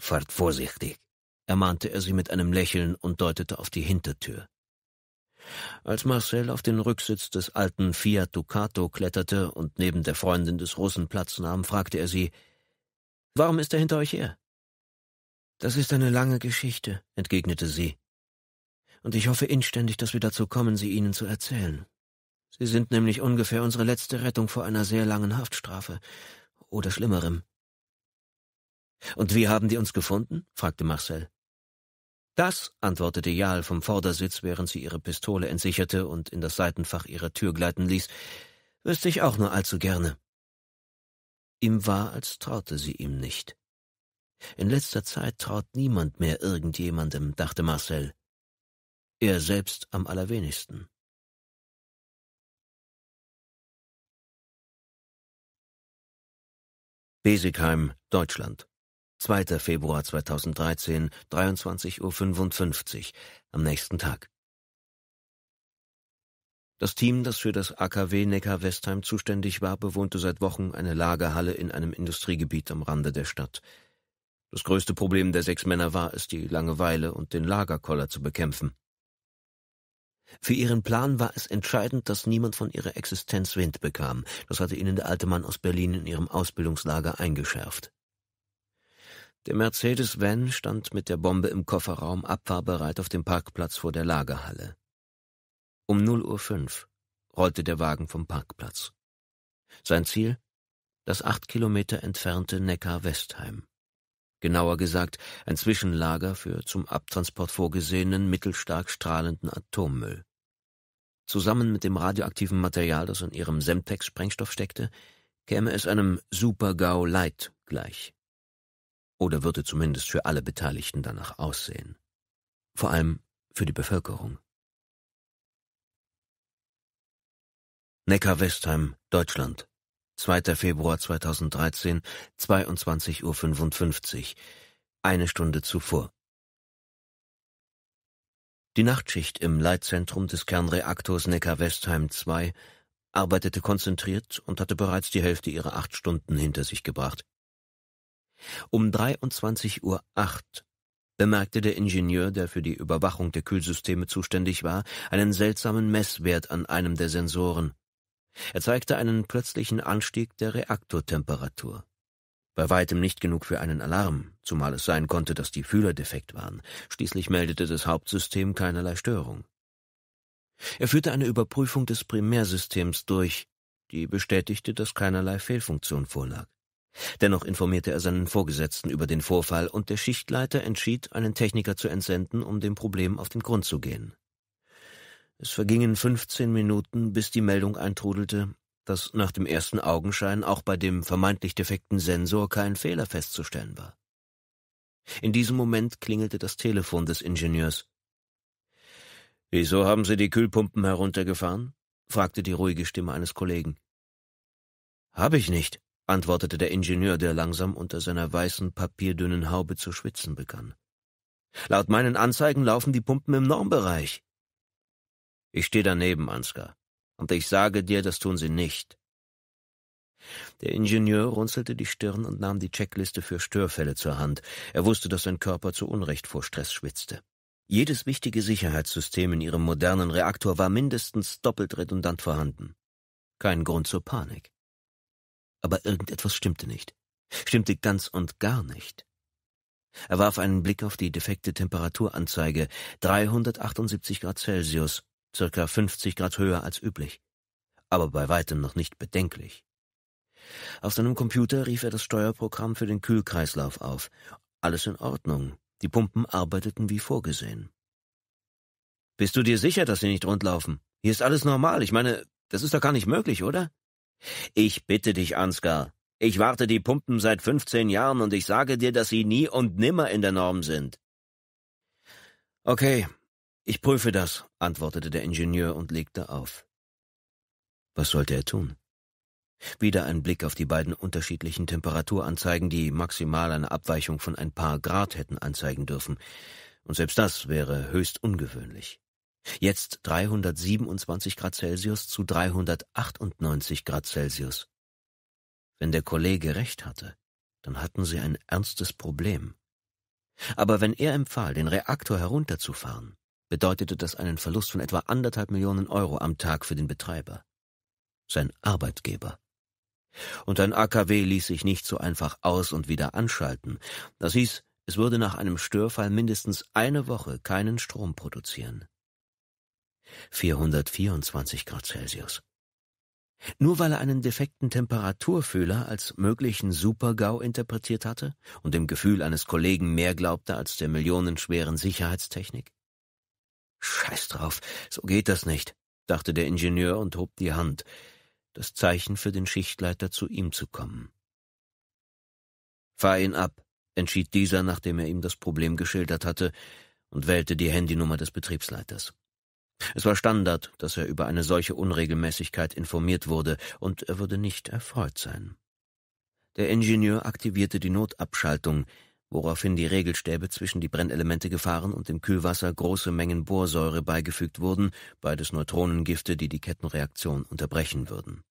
Fahrt vorsichtig, ermahnte er sie mit einem Lächeln und deutete auf die Hintertür. Als Marcel auf den Rücksitz des alten Fiat Ducato kletterte und neben der Freundin des Russen Platz nahm, fragte er sie, Warum ist er hinter euch her? Das ist eine lange Geschichte, entgegnete sie. Und ich hoffe inständig, dass wir dazu kommen, sie Ihnen zu erzählen. Sie sind nämlich ungefähr unsere letzte Rettung vor einer sehr langen Haftstrafe oder Schlimmerem. Und wie haben die uns gefunden? fragte Marcel. Das, antwortete Jahl vom Vordersitz, während sie ihre Pistole entsicherte und in das Seitenfach ihrer Tür gleiten ließ, wüsste ich auch nur allzu gerne. Ihm war, als traute sie ihm nicht. In letzter Zeit traut niemand mehr irgendjemandem, dachte Marcel. Er selbst am allerwenigsten. Besigheim, Deutschland. 2. Februar 2013, 23.55 Uhr, am nächsten Tag. Das Team, das für das AKW Neckar-Westheim zuständig war, bewohnte seit Wochen eine Lagerhalle in einem Industriegebiet am Rande der Stadt. Das größte Problem der sechs Männer war es, die Langeweile und den Lagerkoller zu bekämpfen. Für ihren Plan war es entscheidend, dass niemand von ihrer Existenz Wind bekam. Das hatte ihnen der alte Mann aus Berlin in ihrem Ausbildungslager eingeschärft. Der Mercedes-Van stand mit der Bombe im Kofferraum abfahrbereit auf dem Parkplatz vor der Lagerhalle. Um 0.05 Uhr rollte der Wagen vom Parkplatz. Sein Ziel? Das acht Kilometer entfernte Neckar-Westheim. Genauer gesagt, ein Zwischenlager für zum Abtransport vorgesehenen mittelstark strahlenden Atommüll. Zusammen mit dem radioaktiven Material, das in ihrem Semtex-Sprengstoff steckte, käme es einem Super-GAU Light gleich oder würde zumindest für alle Beteiligten danach aussehen. Vor allem für die Bevölkerung. Neckar-Westheim, Deutschland. 2. Februar 2013, 22.55 Uhr. Eine Stunde zuvor. Die Nachtschicht im Leitzentrum des Kernreaktors Neckar-Westheim 2 arbeitete konzentriert und hatte bereits die Hälfte ihrer acht Stunden hinter sich gebracht. Um 23.08 Uhr bemerkte der Ingenieur, der für die Überwachung der Kühlsysteme zuständig war, einen seltsamen Messwert an einem der Sensoren. Er zeigte einen plötzlichen Anstieg der Reaktortemperatur. Bei weitem nicht genug für einen Alarm, zumal es sein konnte, dass die Fühler defekt waren. Schließlich meldete das Hauptsystem keinerlei Störung. Er führte eine Überprüfung des Primärsystems durch, die bestätigte, dass keinerlei Fehlfunktion vorlag. Dennoch informierte er seinen Vorgesetzten über den Vorfall und der Schichtleiter entschied, einen Techniker zu entsenden, um dem Problem auf den Grund zu gehen. Es vergingen 15 Minuten, bis die Meldung eintrudelte, dass nach dem ersten Augenschein auch bei dem vermeintlich defekten Sensor kein Fehler festzustellen war. In diesem Moment klingelte das Telefon des Ingenieurs. Wieso haben Sie die Kühlpumpen heruntergefahren? fragte die ruhige Stimme eines Kollegen. Hab ich nicht, antwortete der Ingenieur, der langsam unter seiner weißen, papierdünnen Haube zu schwitzen begann. Laut meinen Anzeigen laufen die Pumpen im Normbereich. Ich stehe daneben, Ansgar, und ich sage dir, das tun sie nicht. Der Ingenieur runzelte die Stirn und nahm die Checkliste für Störfälle zur Hand. Er wusste, dass sein Körper zu Unrecht vor Stress schwitzte. Jedes wichtige Sicherheitssystem in ihrem modernen Reaktor war mindestens doppelt redundant vorhanden. Kein Grund zur Panik. Aber irgendetwas stimmte nicht. Stimmte ganz und gar nicht. Er warf einen Blick auf die defekte Temperaturanzeige. 378 Grad Celsius, circa 50 Grad höher als üblich. Aber bei weitem noch nicht bedenklich. Auf seinem Computer rief er das Steuerprogramm für den Kühlkreislauf auf. Alles in Ordnung. Die Pumpen arbeiteten wie vorgesehen. Bist du dir sicher, dass sie nicht rundlaufen? Hier ist alles normal. Ich meine, das ist doch gar nicht möglich, oder? Ich bitte dich, Ansgar. Ich warte die Pumpen seit fünfzehn Jahren und ich sage dir, dass sie nie und nimmer in der Norm sind. Okay, ich prüfe das, antwortete der Ingenieur und legte auf. Was sollte er tun? Wieder ein Blick auf die beiden unterschiedlichen Temperaturanzeigen, die maximal eine Abweichung von ein paar Grad hätten anzeigen dürfen, und selbst das wäre höchst ungewöhnlich. Jetzt 327 Grad Celsius zu 398 Grad Celsius. Wenn der Kollege recht hatte, dann hatten sie ein ernstes Problem. Aber wenn er empfahl, den Reaktor herunterzufahren, bedeutete das einen Verlust von etwa anderthalb Millionen Euro am Tag für den Betreiber. Sein Arbeitgeber. Und ein AKW ließ sich nicht so einfach aus und wieder anschalten. Das hieß, es würde nach einem Störfall mindestens eine Woche keinen Strom produzieren. 424 Grad Celsius. Nur weil er einen defekten Temperaturfühler als möglichen Supergau interpretiert hatte und dem Gefühl eines Kollegen mehr glaubte als der millionenschweren Sicherheitstechnik? Scheiß drauf, so geht das nicht, dachte der Ingenieur und hob die Hand, das Zeichen für den Schichtleiter zu ihm zu kommen. Fahr ihn ab, entschied dieser, nachdem er ihm das Problem geschildert hatte, und wählte die Handynummer des Betriebsleiters. Es war Standard, dass er über eine solche Unregelmäßigkeit informiert wurde, und er würde nicht erfreut sein. Der Ingenieur aktivierte die Notabschaltung, woraufhin die Regelstäbe zwischen die Brennelemente gefahren und dem Kühlwasser große Mengen Borsäure beigefügt wurden, beides Neutronengifte, die die Kettenreaktion unterbrechen würden.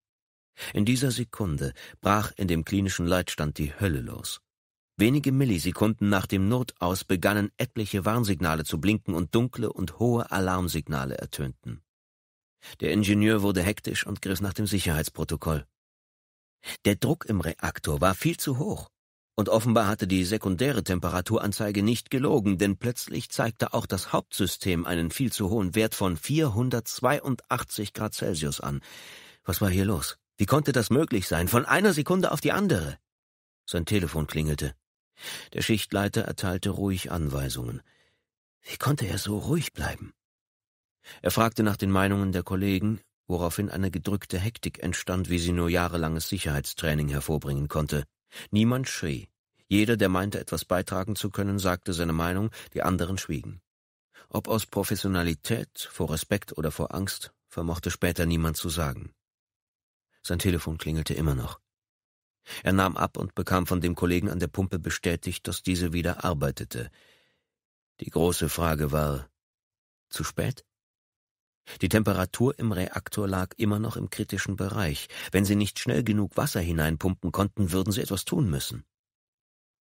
In dieser Sekunde brach in dem klinischen Leitstand die Hölle los. Wenige Millisekunden nach dem Notaus begannen etliche Warnsignale zu blinken und dunkle und hohe Alarmsignale ertönten. Der Ingenieur wurde hektisch und griff nach dem Sicherheitsprotokoll. Der Druck im Reaktor war viel zu hoch, und offenbar hatte die sekundäre Temperaturanzeige nicht gelogen, denn plötzlich zeigte auch das Hauptsystem einen viel zu hohen Wert von 482 Grad Celsius an. Was war hier los? Wie konnte das möglich sein? Von einer Sekunde auf die andere. Sein Telefon klingelte. Der Schichtleiter erteilte ruhig Anweisungen. Wie konnte er so ruhig bleiben? Er fragte nach den Meinungen der Kollegen, woraufhin eine gedrückte Hektik entstand, wie sie nur jahrelanges Sicherheitstraining hervorbringen konnte. Niemand schrie. Jeder, der meinte, etwas beitragen zu können, sagte seine Meinung, die anderen schwiegen. Ob aus Professionalität, vor Respekt oder vor Angst, vermochte später niemand zu sagen. Sein Telefon klingelte immer noch. Er nahm ab und bekam von dem Kollegen an der Pumpe bestätigt, dass diese wieder arbeitete. Die große Frage war zu spät? Die Temperatur im Reaktor lag immer noch im kritischen Bereich. Wenn sie nicht schnell genug Wasser hineinpumpen konnten, würden sie etwas tun müssen.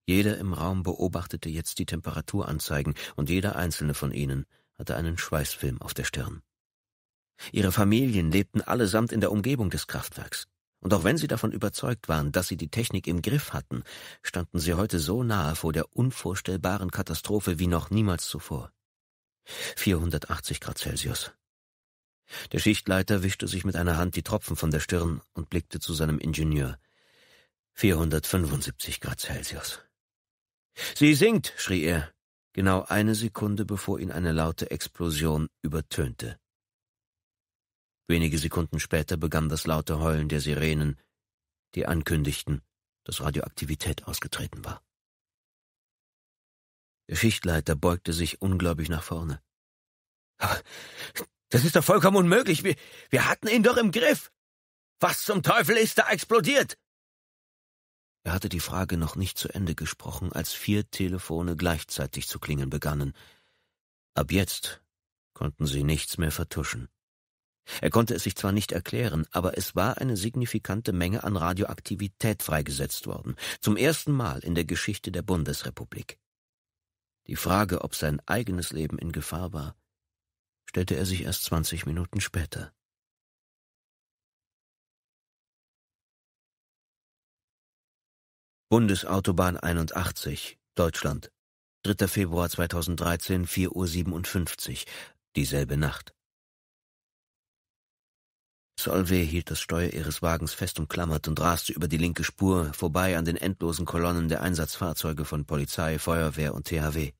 Jeder im Raum beobachtete jetzt die Temperaturanzeigen, und jeder einzelne von ihnen hatte einen Schweißfilm auf der Stirn. Ihre Familien lebten allesamt in der Umgebung des Kraftwerks. Und auch wenn sie davon überzeugt waren, dass sie die Technik im Griff hatten, standen sie heute so nahe vor der unvorstellbaren Katastrophe wie noch niemals zuvor. 480 Grad Celsius. Der Schichtleiter wischte sich mit einer Hand die Tropfen von der Stirn und blickte zu seinem Ingenieur. 475 Grad Celsius. Sie sinkt, schrie er, genau eine Sekunde bevor ihn eine laute Explosion übertönte. Wenige Sekunden später begann das laute Heulen der Sirenen, die ankündigten, dass Radioaktivität ausgetreten war. Der Schichtleiter beugte sich unglaublich nach vorne. Aber das ist doch vollkommen unmöglich. Wir, wir hatten ihn doch im Griff. Was zum Teufel ist da explodiert? Er hatte die Frage noch nicht zu Ende gesprochen, als vier Telefone gleichzeitig zu klingen begannen. Ab jetzt konnten sie nichts mehr vertuschen. Er konnte es sich zwar nicht erklären, aber es war eine signifikante Menge an Radioaktivität freigesetzt worden, zum ersten Mal in der Geschichte der Bundesrepublik. Die Frage, ob sein eigenes Leben in Gefahr war, stellte er sich erst 20 Minuten später. Bundesautobahn 81, Deutschland, 3. Februar 2013, 4.57 Uhr, dieselbe Nacht. Solvay hielt das Steuer ihres Wagens fest umklammert und raste über die linke Spur, vorbei an den endlosen Kolonnen der Einsatzfahrzeuge von Polizei, Feuerwehr und THW.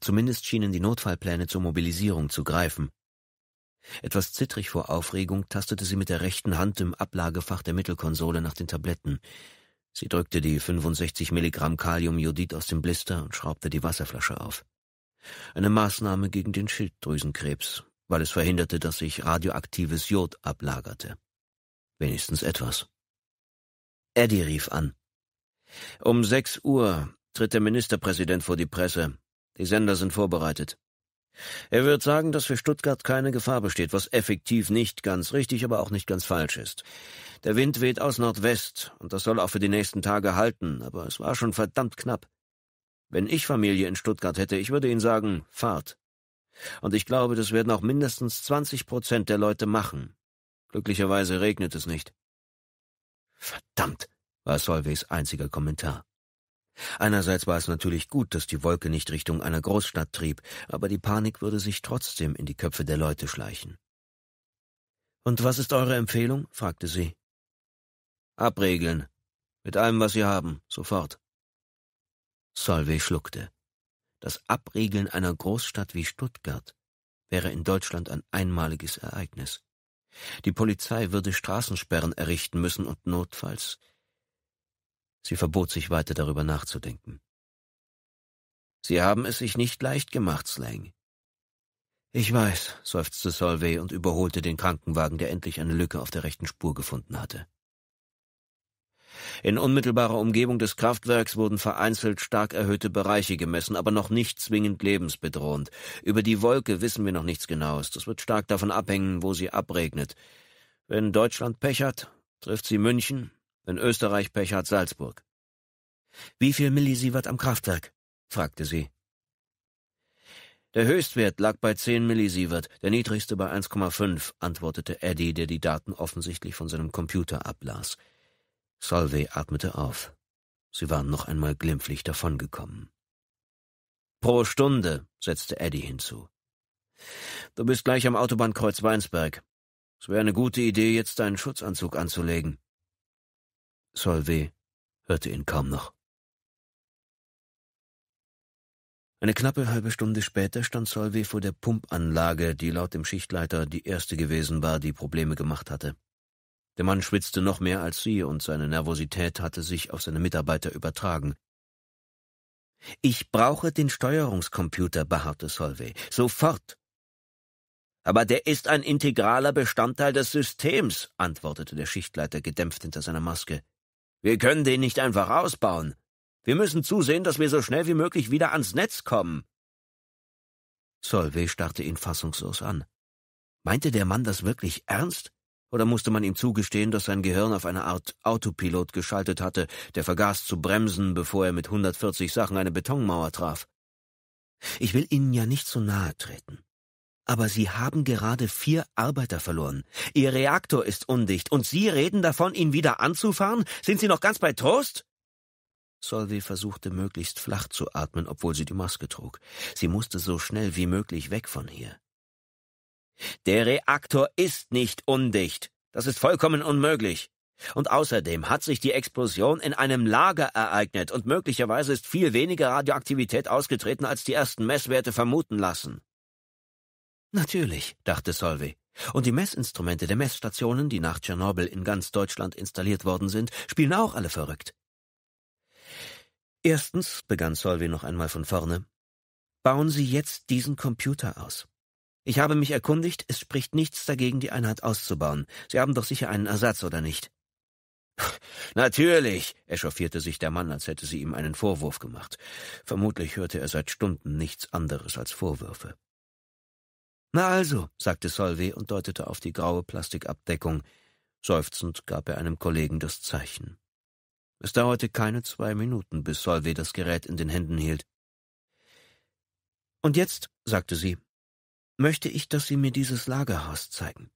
Zumindest schienen die Notfallpläne zur Mobilisierung zu greifen. Etwas zittrig vor Aufregung tastete sie mit der rechten Hand im Ablagefach der Mittelkonsole nach den Tabletten. Sie drückte die 65 Milligramm Kaliumjodid aus dem Blister und schraubte die Wasserflasche auf. Eine Maßnahme gegen den Schilddrüsenkrebs, weil es verhinderte, dass sich radioaktives Jod ablagerte. Wenigstens etwas. Eddie rief an. Um sechs Uhr tritt der Ministerpräsident vor die Presse. Die Sender sind vorbereitet. Er wird sagen, dass für Stuttgart keine Gefahr besteht, was effektiv nicht ganz richtig, aber auch nicht ganz falsch ist. Der Wind weht aus Nordwest, und das soll auch für die nächsten Tage halten, aber es war schon verdammt knapp. Wenn ich Familie in Stuttgart hätte, ich würde Ihnen sagen, fahrt. Und ich glaube, das werden auch mindestens 20 Prozent der Leute machen. Glücklicherweise regnet es nicht. Verdammt, war Solveys einziger Kommentar. Einerseits war es natürlich gut, dass die Wolke nicht Richtung einer Großstadt trieb, aber die Panik würde sich trotzdem in die Köpfe der Leute schleichen. Und was ist eure Empfehlung? fragte sie. Abregeln. Mit allem, was sie haben, sofort. Solvay schluckte. Das Abriegeln einer Großstadt wie Stuttgart wäre in Deutschland ein einmaliges Ereignis. Die Polizei würde Straßensperren errichten müssen und notfalls. Sie verbot sich weiter darüber nachzudenken. Sie haben es sich nicht leicht gemacht, Slang. Ich weiß, seufzte Solvay und überholte den Krankenwagen, der endlich eine Lücke auf der rechten Spur gefunden hatte. In unmittelbarer Umgebung des Kraftwerks wurden vereinzelt stark erhöhte Bereiche gemessen, aber noch nicht zwingend lebensbedrohend. Über die Wolke wissen wir noch nichts Genaues. Das wird stark davon abhängen, wo sie abregnet. Wenn Deutschland Pech hat, trifft sie München, wenn Österreich Pech hat, Salzburg. Wie viel Millisievert am Kraftwerk? fragte sie. Der Höchstwert lag bei 10 Millisievert, der niedrigste bei 1,5, antwortete Eddie, der die Daten offensichtlich von seinem Computer ablas. Solvay atmete auf. Sie waren noch einmal glimpflich davongekommen. Pro Stunde, setzte Eddie hinzu. Du bist gleich am Autobahnkreuz Weinsberg. Es wäre eine gute Idee, jetzt deinen Schutzanzug anzulegen. Solvay hörte ihn kaum noch. Eine knappe halbe Stunde später stand Solvay vor der Pumpanlage, die laut dem Schichtleiter die erste gewesen war, die Probleme gemacht hatte. Der Mann schwitzte noch mehr als sie, und seine Nervosität hatte sich auf seine Mitarbeiter übertragen. Ich brauche den Steuerungskomputer, beharrte Solvay. Sofort. Aber der ist ein integraler Bestandteil des Systems, antwortete der Schichtleiter gedämpft hinter seiner Maske. Wir können den nicht einfach ausbauen. Wir müssen zusehen, dass wir so schnell wie möglich wieder ans Netz kommen. Solvay starrte ihn fassungslos an. Meinte der Mann das wirklich ernst? Oder musste man ihm zugestehen, dass sein Gehirn auf eine Art Autopilot geschaltet hatte, der vergaß zu bremsen, bevor er mit 140 Sachen eine Betonmauer traf? Ich will Ihnen ja nicht zu nahe treten. Aber Sie haben gerade vier Arbeiter verloren. Ihr Reaktor ist undicht und Sie reden davon, ihn wieder anzufahren? Sind Sie noch ganz bei Trost? Solvey versuchte möglichst flach zu atmen, obwohl sie die Maske trug. Sie musste so schnell wie möglich weg von hier. Der Reaktor ist nicht undicht. Das ist vollkommen unmöglich. Und außerdem hat sich die Explosion in einem Lager ereignet und möglicherweise ist viel weniger Radioaktivität ausgetreten, als die ersten Messwerte vermuten lassen. Natürlich, dachte Solvay. Und die Messinstrumente der Messstationen, die nach Tschernobyl in ganz Deutschland installiert worden sind, spielen auch alle verrückt. Erstens, begann Solvay noch einmal von vorne, bauen Sie jetzt diesen Computer aus. Ich habe mich erkundigt, es spricht nichts dagegen, die Einheit auszubauen. Sie haben doch sicher einen Ersatz, oder nicht? *laughs* Natürlich, echauffierte sich der Mann, als hätte sie ihm einen Vorwurf gemacht. Vermutlich hörte er seit Stunden nichts anderes als Vorwürfe. Na also, sagte Solvay und deutete auf die graue Plastikabdeckung. Seufzend gab er einem Kollegen das Zeichen. Es dauerte keine zwei Minuten, bis Solvay das Gerät in den Händen hielt. Und jetzt, sagte sie, möchte ich, dass Sie mir dieses Lagerhaus zeigen.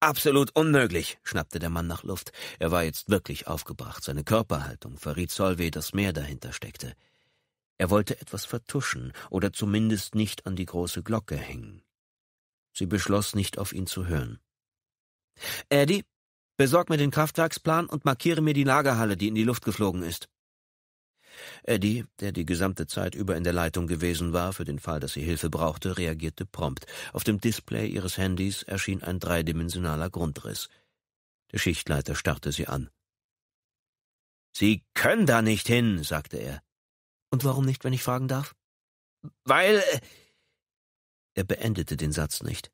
Absolut unmöglich, schnappte der Mann nach Luft. Er war jetzt wirklich aufgebracht. Seine Körperhaltung verriet Solvay, dass mehr dahinter steckte. Er wollte etwas vertuschen oder zumindest nicht an die große Glocke hängen. Sie beschloss, nicht auf ihn zu hören. Eddie, besorg mir den Kraftwerksplan und markiere mir die Lagerhalle, die in die Luft geflogen ist. Eddie, der die gesamte Zeit über in der Leitung gewesen war, für den Fall, dass sie Hilfe brauchte, reagierte prompt. Auf dem Display ihres Handys erschien ein dreidimensionaler Grundriss. Der Schichtleiter starrte sie an. Sie können da nicht hin, sagte er. Und warum nicht, wenn ich fragen darf? Weil. Äh er beendete den Satz nicht.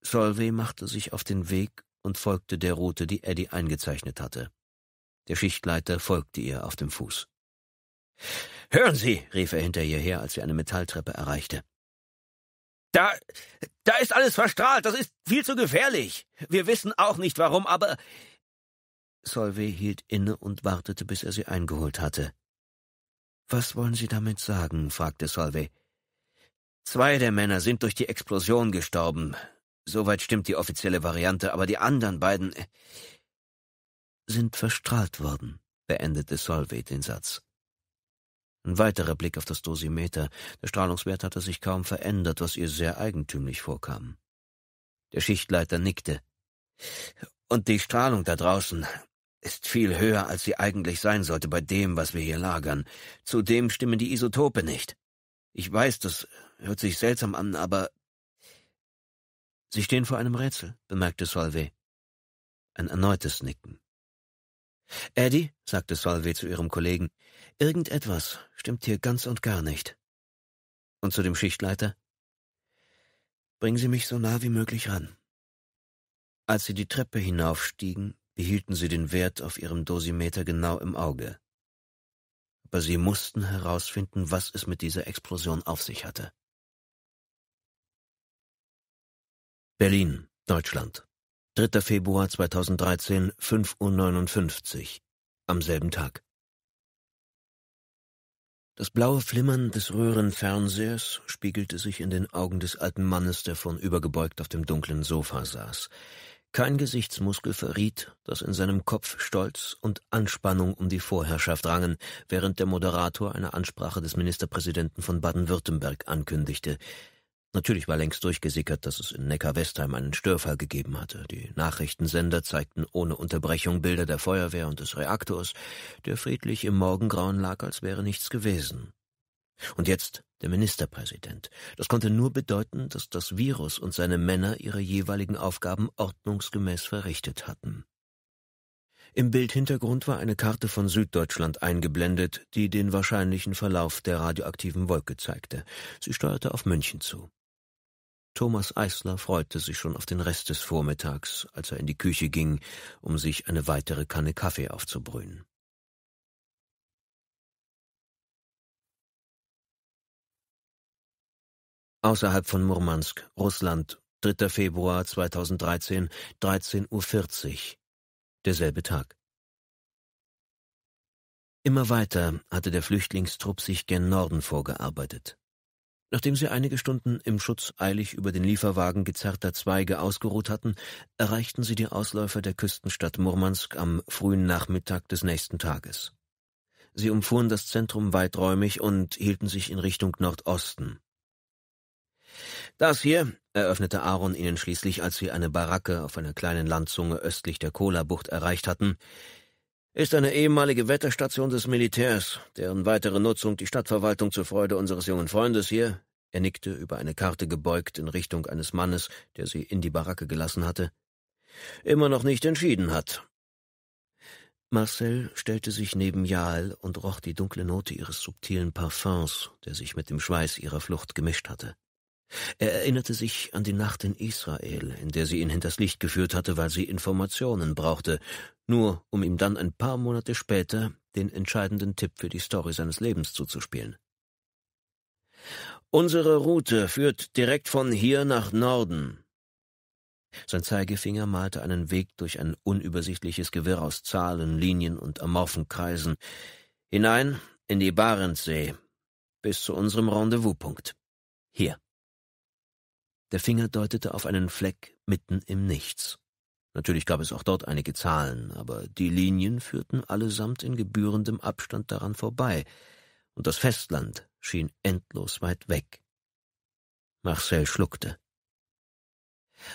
Solvay machte sich auf den Weg und folgte der Route, die Eddie eingezeichnet hatte. Der Schichtleiter folgte ihr auf dem Fuß. Hören Sie, rief er hinter ihr her, als sie eine Metalltreppe erreichte. Da, da ist alles verstrahlt, das ist viel zu gefährlich. Wir wissen auch nicht warum, aber. Solvay hielt inne und wartete, bis er sie eingeholt hatte. Was wollen Sie damit sagen? fragte Solvay. Zwei der Männer sind durch die Explosion gestorben. Soweit stimmt die offizielle Variante, aber die anderen beiden äh, sind verstrahlt worden, beendete Solvay den Satz. Ein weiterer Blick auf das Dosimeter. Der Strahlungswert hatte sich kaum verändert, was ihr sehr eigentümlich vorkam. Der Schichtleiter nickte. Und die Strahlung da draußen ist viel höher, als sie eigentlich sein sollte bei dem, was wir hier lagern. Zudem stimmen die Isotope nicht. Ich weiß, das hört sich seltsam an, aber. Sie stehen vor einem Rätsel, bemerkte Solvay. Ein erneutes Nicken. Eddie, sagte Solvay zu ihrem Kollegen, Irgendetwas stimmt hier ganz und gar nicht. Und zu dem Schichtleiter? Bringen Sie mich so nah wie möglich ran. Als sie die Treppe hinaufstiegen, behielten sie den Wert auf ihrem Dosimeter genau im Auge. Aber sie mussten herausfinden, was es mit dieser Explosion auf sich hatte. Berlin, Deutschland. 3. Februar 2013, 5.59 Uhr. Am selben Tag. Das blaue Flimmern des Röhrenfernsehers spiegelte sich in den Augen des alten Mannes, der von übergebeugt auf dem dunklen Sofa saß. Kein Gesichtsmuskel verriet, dass in seinem Kopf Stolz und Anspannung um die Vorherrschaft rangen, während der Moderator eine Ansprache des Ministerpräsidenten von Baden-Württemberg ankündigte. Natürlich war längst durchgesickert, dass es in Neckar-Westheim einen Störfall gegeben hatte. Die Nachrichtensender zeigten ohne Unterbrechung Bilder der Feuerwehr und des Reaktors, der friedlich im Morgengrauen lag, als wäre nichts gewesen. Und jetzt der Ministerpräsident. Das konnte nur bedeuten, dass das Virus und seine Männer ihre jeweiligen Aufgaben ordnungsgemäß verrichtet hatten. Im Bildhintergrund war eine Karte von Süddeutschland eingeblendet, die den wahrscheinlichen Verlauf der radioaktiven Wolke zeigte. Sie steuerte auf München zu. Thomas Eisler freute sich schon auf den Rest des Vormittags, als er in die Küche ging, um sich eine weitere Kanne Kaffee aufzubrühen. Außerhalb von Murmansk, Russland, 3. Februar 2013, 13.40 Uhr. Derselbe Tag. Immer weiter hatte der Flüchtlingstrupp sich gen Norden vorgearbeitet. Nachdem sie einige Stunden im Schutz eilig über den Lieferwagen gezerrter Zweige ausgeruht hatten, erreichten sie die Ausläufer der Küstenstadt Murmansk am frühen Nachmittag des nächsten Tages. Sie umfuhren das Zentrum weiträumig und hielten sich in Richtung Nordosten. Das hier, eröffnete Aaron ihnen schließlich, als sie eine Baracke auf einer kleinen Landzunge östlich der Kola-Bucht erreicht hatten, ist eine ehemalige Wetterstation des Militärs, deren weitere Nutzung die Stadtverwaltung zur Freude unseres jungen Freundes hier, er nickte über eine Karte gebeugt in Richtung eines Mannes, der sie in die Baracke gelassen hatte, immer noch nicht entschieden hat. Marcel stellte sich neben Jael und roch die dunkle Note ihres subtilen Parfums, der sich mit dem Schweiß ihrer Flucht gemischt hatte. Er erinnerte sich an die Nacht in Israel, in der sie ihn hinters Licht geführt hatte, weil sie Informationen brauchte, nur um ihm dann ein paar Monate später den entscheidenden Tipp für die Story seines Lebens zuzuspielen. Unsere Route führt direkt von hier nach Norden. Sein Zeigefinger malte einen Weg durch ein unübersichtliches Gewirr aus Zahlen, Linien und amorphen Kreisen hinein in die Barentssee bis zu unserem Rendezvouspunkt. Hier. Der Finger deutete auf einen Fleck mitten im Nichts. Natürlich gab es auch dort einige Zahlen, aber die Linien führten allesamt in gebührendem Abstand daran vorbei, und das Festland schien endlos weit weg. Marcel schluckte.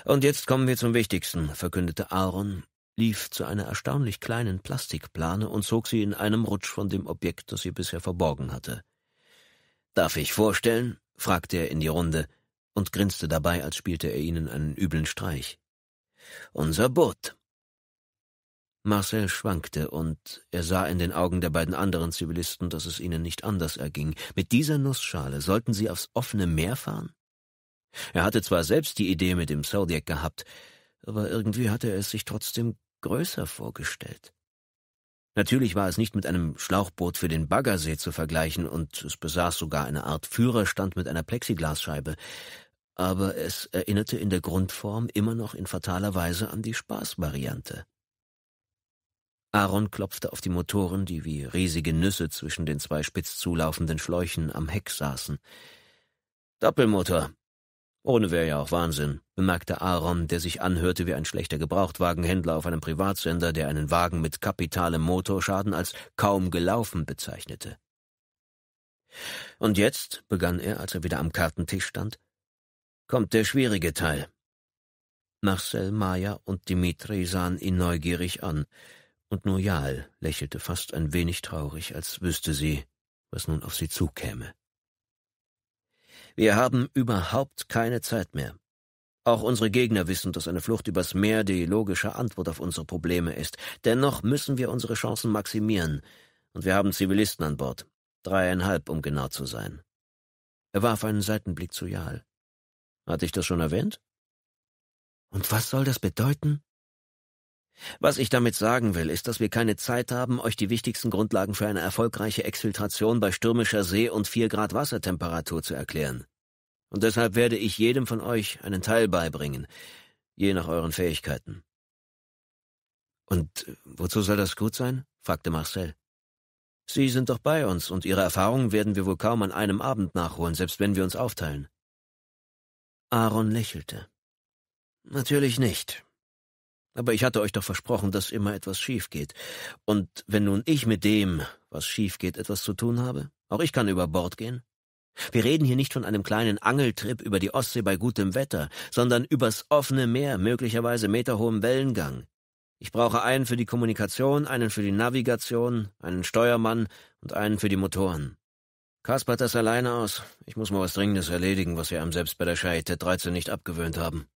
Und jetzt kommen wir zum Wichtigsten, verkündete Aaron, lief zu einer erstaunlich kleinen Plastikplane und zog sie in einem Rutsch von dem Objekt, das sie bisher verborgen hatte. Darf ich vorstellen? fragte er in die Runde und grinste dabei, als spielte er ihnen einen üblen Streich. Unser Boot. Marcel schwankte, und er sah in den Augen der beiden anderen Zivilisten, dass es ihnen nicht anders erging. Mit dieser Nussschale sollten sie aufs offene Meer fahren? Er hatte zwar selbst die Idee mit dem Zodiac gehabt, aber irgendwie hatte er es sich trotzdem größer vorgestellt. Natürlich war es nicht mit einem Schlauchboot für den Baggersee zu vergleichen und es besaß sogar eine Art Führerstand mit einer Plexiglasscheibe, aber es erinnerte in der Grundform immer noch in fataler Weise an die Spaßvariante. Aaron klopfte auf die Motoren, die wie riesige Nüsse zwischen den zwei spitz zulaufenden Schläuchen am Heck saßen. Doppelmotor. Ohne wäre ja auch Wahnsinn, bemerkte Aaron, der sich anhörte wie ein schlechter Gebrauchtwagenhändler auf einem Privatsender, der einen Wagen mit kapitalem Motorschaden als kaum gelaufen bezeichnete. Und jetzt, begann er, als er wieder am Kartentisch stand, kommt der schwierige Teil. Marcel, Maya und Dimitri sahen ihn neugierig an, und nur Jal lächelte fast ein wenig traurig, als wüsste sie, was nun auf sie zukäme. Wir haben überhaupt keine Zeit mehr. Auch unsere Gegner wissen, dass eine Flucht übers Meer die logische Antwort auf unsere Probleme ist. Dennoch müssen wir unsere Chancen maximieren. Und wir haben Zivilisten an Bord. Dreieinhalb, um genau zu sein. Er warf einen Seitenblick zu Jal. Hatte ich das schon erwähnt? Und was soll das bedeuten? Was ich damit sagen will, ist, dass wir keine Zeit haben, euch die wichtigsten Grundlagen für eine erfolgreiche Exfiltration bei stürmischer See und vier Grad Wassertemperatur zu erklären. Und deshalb werde ich jedem von euch einen Teil beibringen, je nach euren Fähigkeiten. Und äh, wozu soll das gut sein? fragte Marcel. Sie sind doch bei uns, und Ihre Erfahrungen werden wir wohl kaum an einem Abend nachholen, selbst wenn wir uns aufteilen. Aaron lächelte. Natürlich nicht. Aber ich hatte euch doch versprochen, dass immer etwas schief geht. Und wenn nun ich mit dem, was schief geht, etwas zu tun habe, auch ich kann über Bord gehen. Wir reden hier nicht von einem kleinen Angeltrip über die Ostsee bei gutem Wetter, sondern übers offene Meer, möglicherweise meterhohem Wellengang. Ich brauche einen für die Kommunikation, einen für die Navigation, einen Steuermann und einen für die Motoren. Kaspert das alleine aus. Ich muss mal was Dringendes erledigen, was wir einem selbst bei der Charité 13 nicht abgewöhnt haben.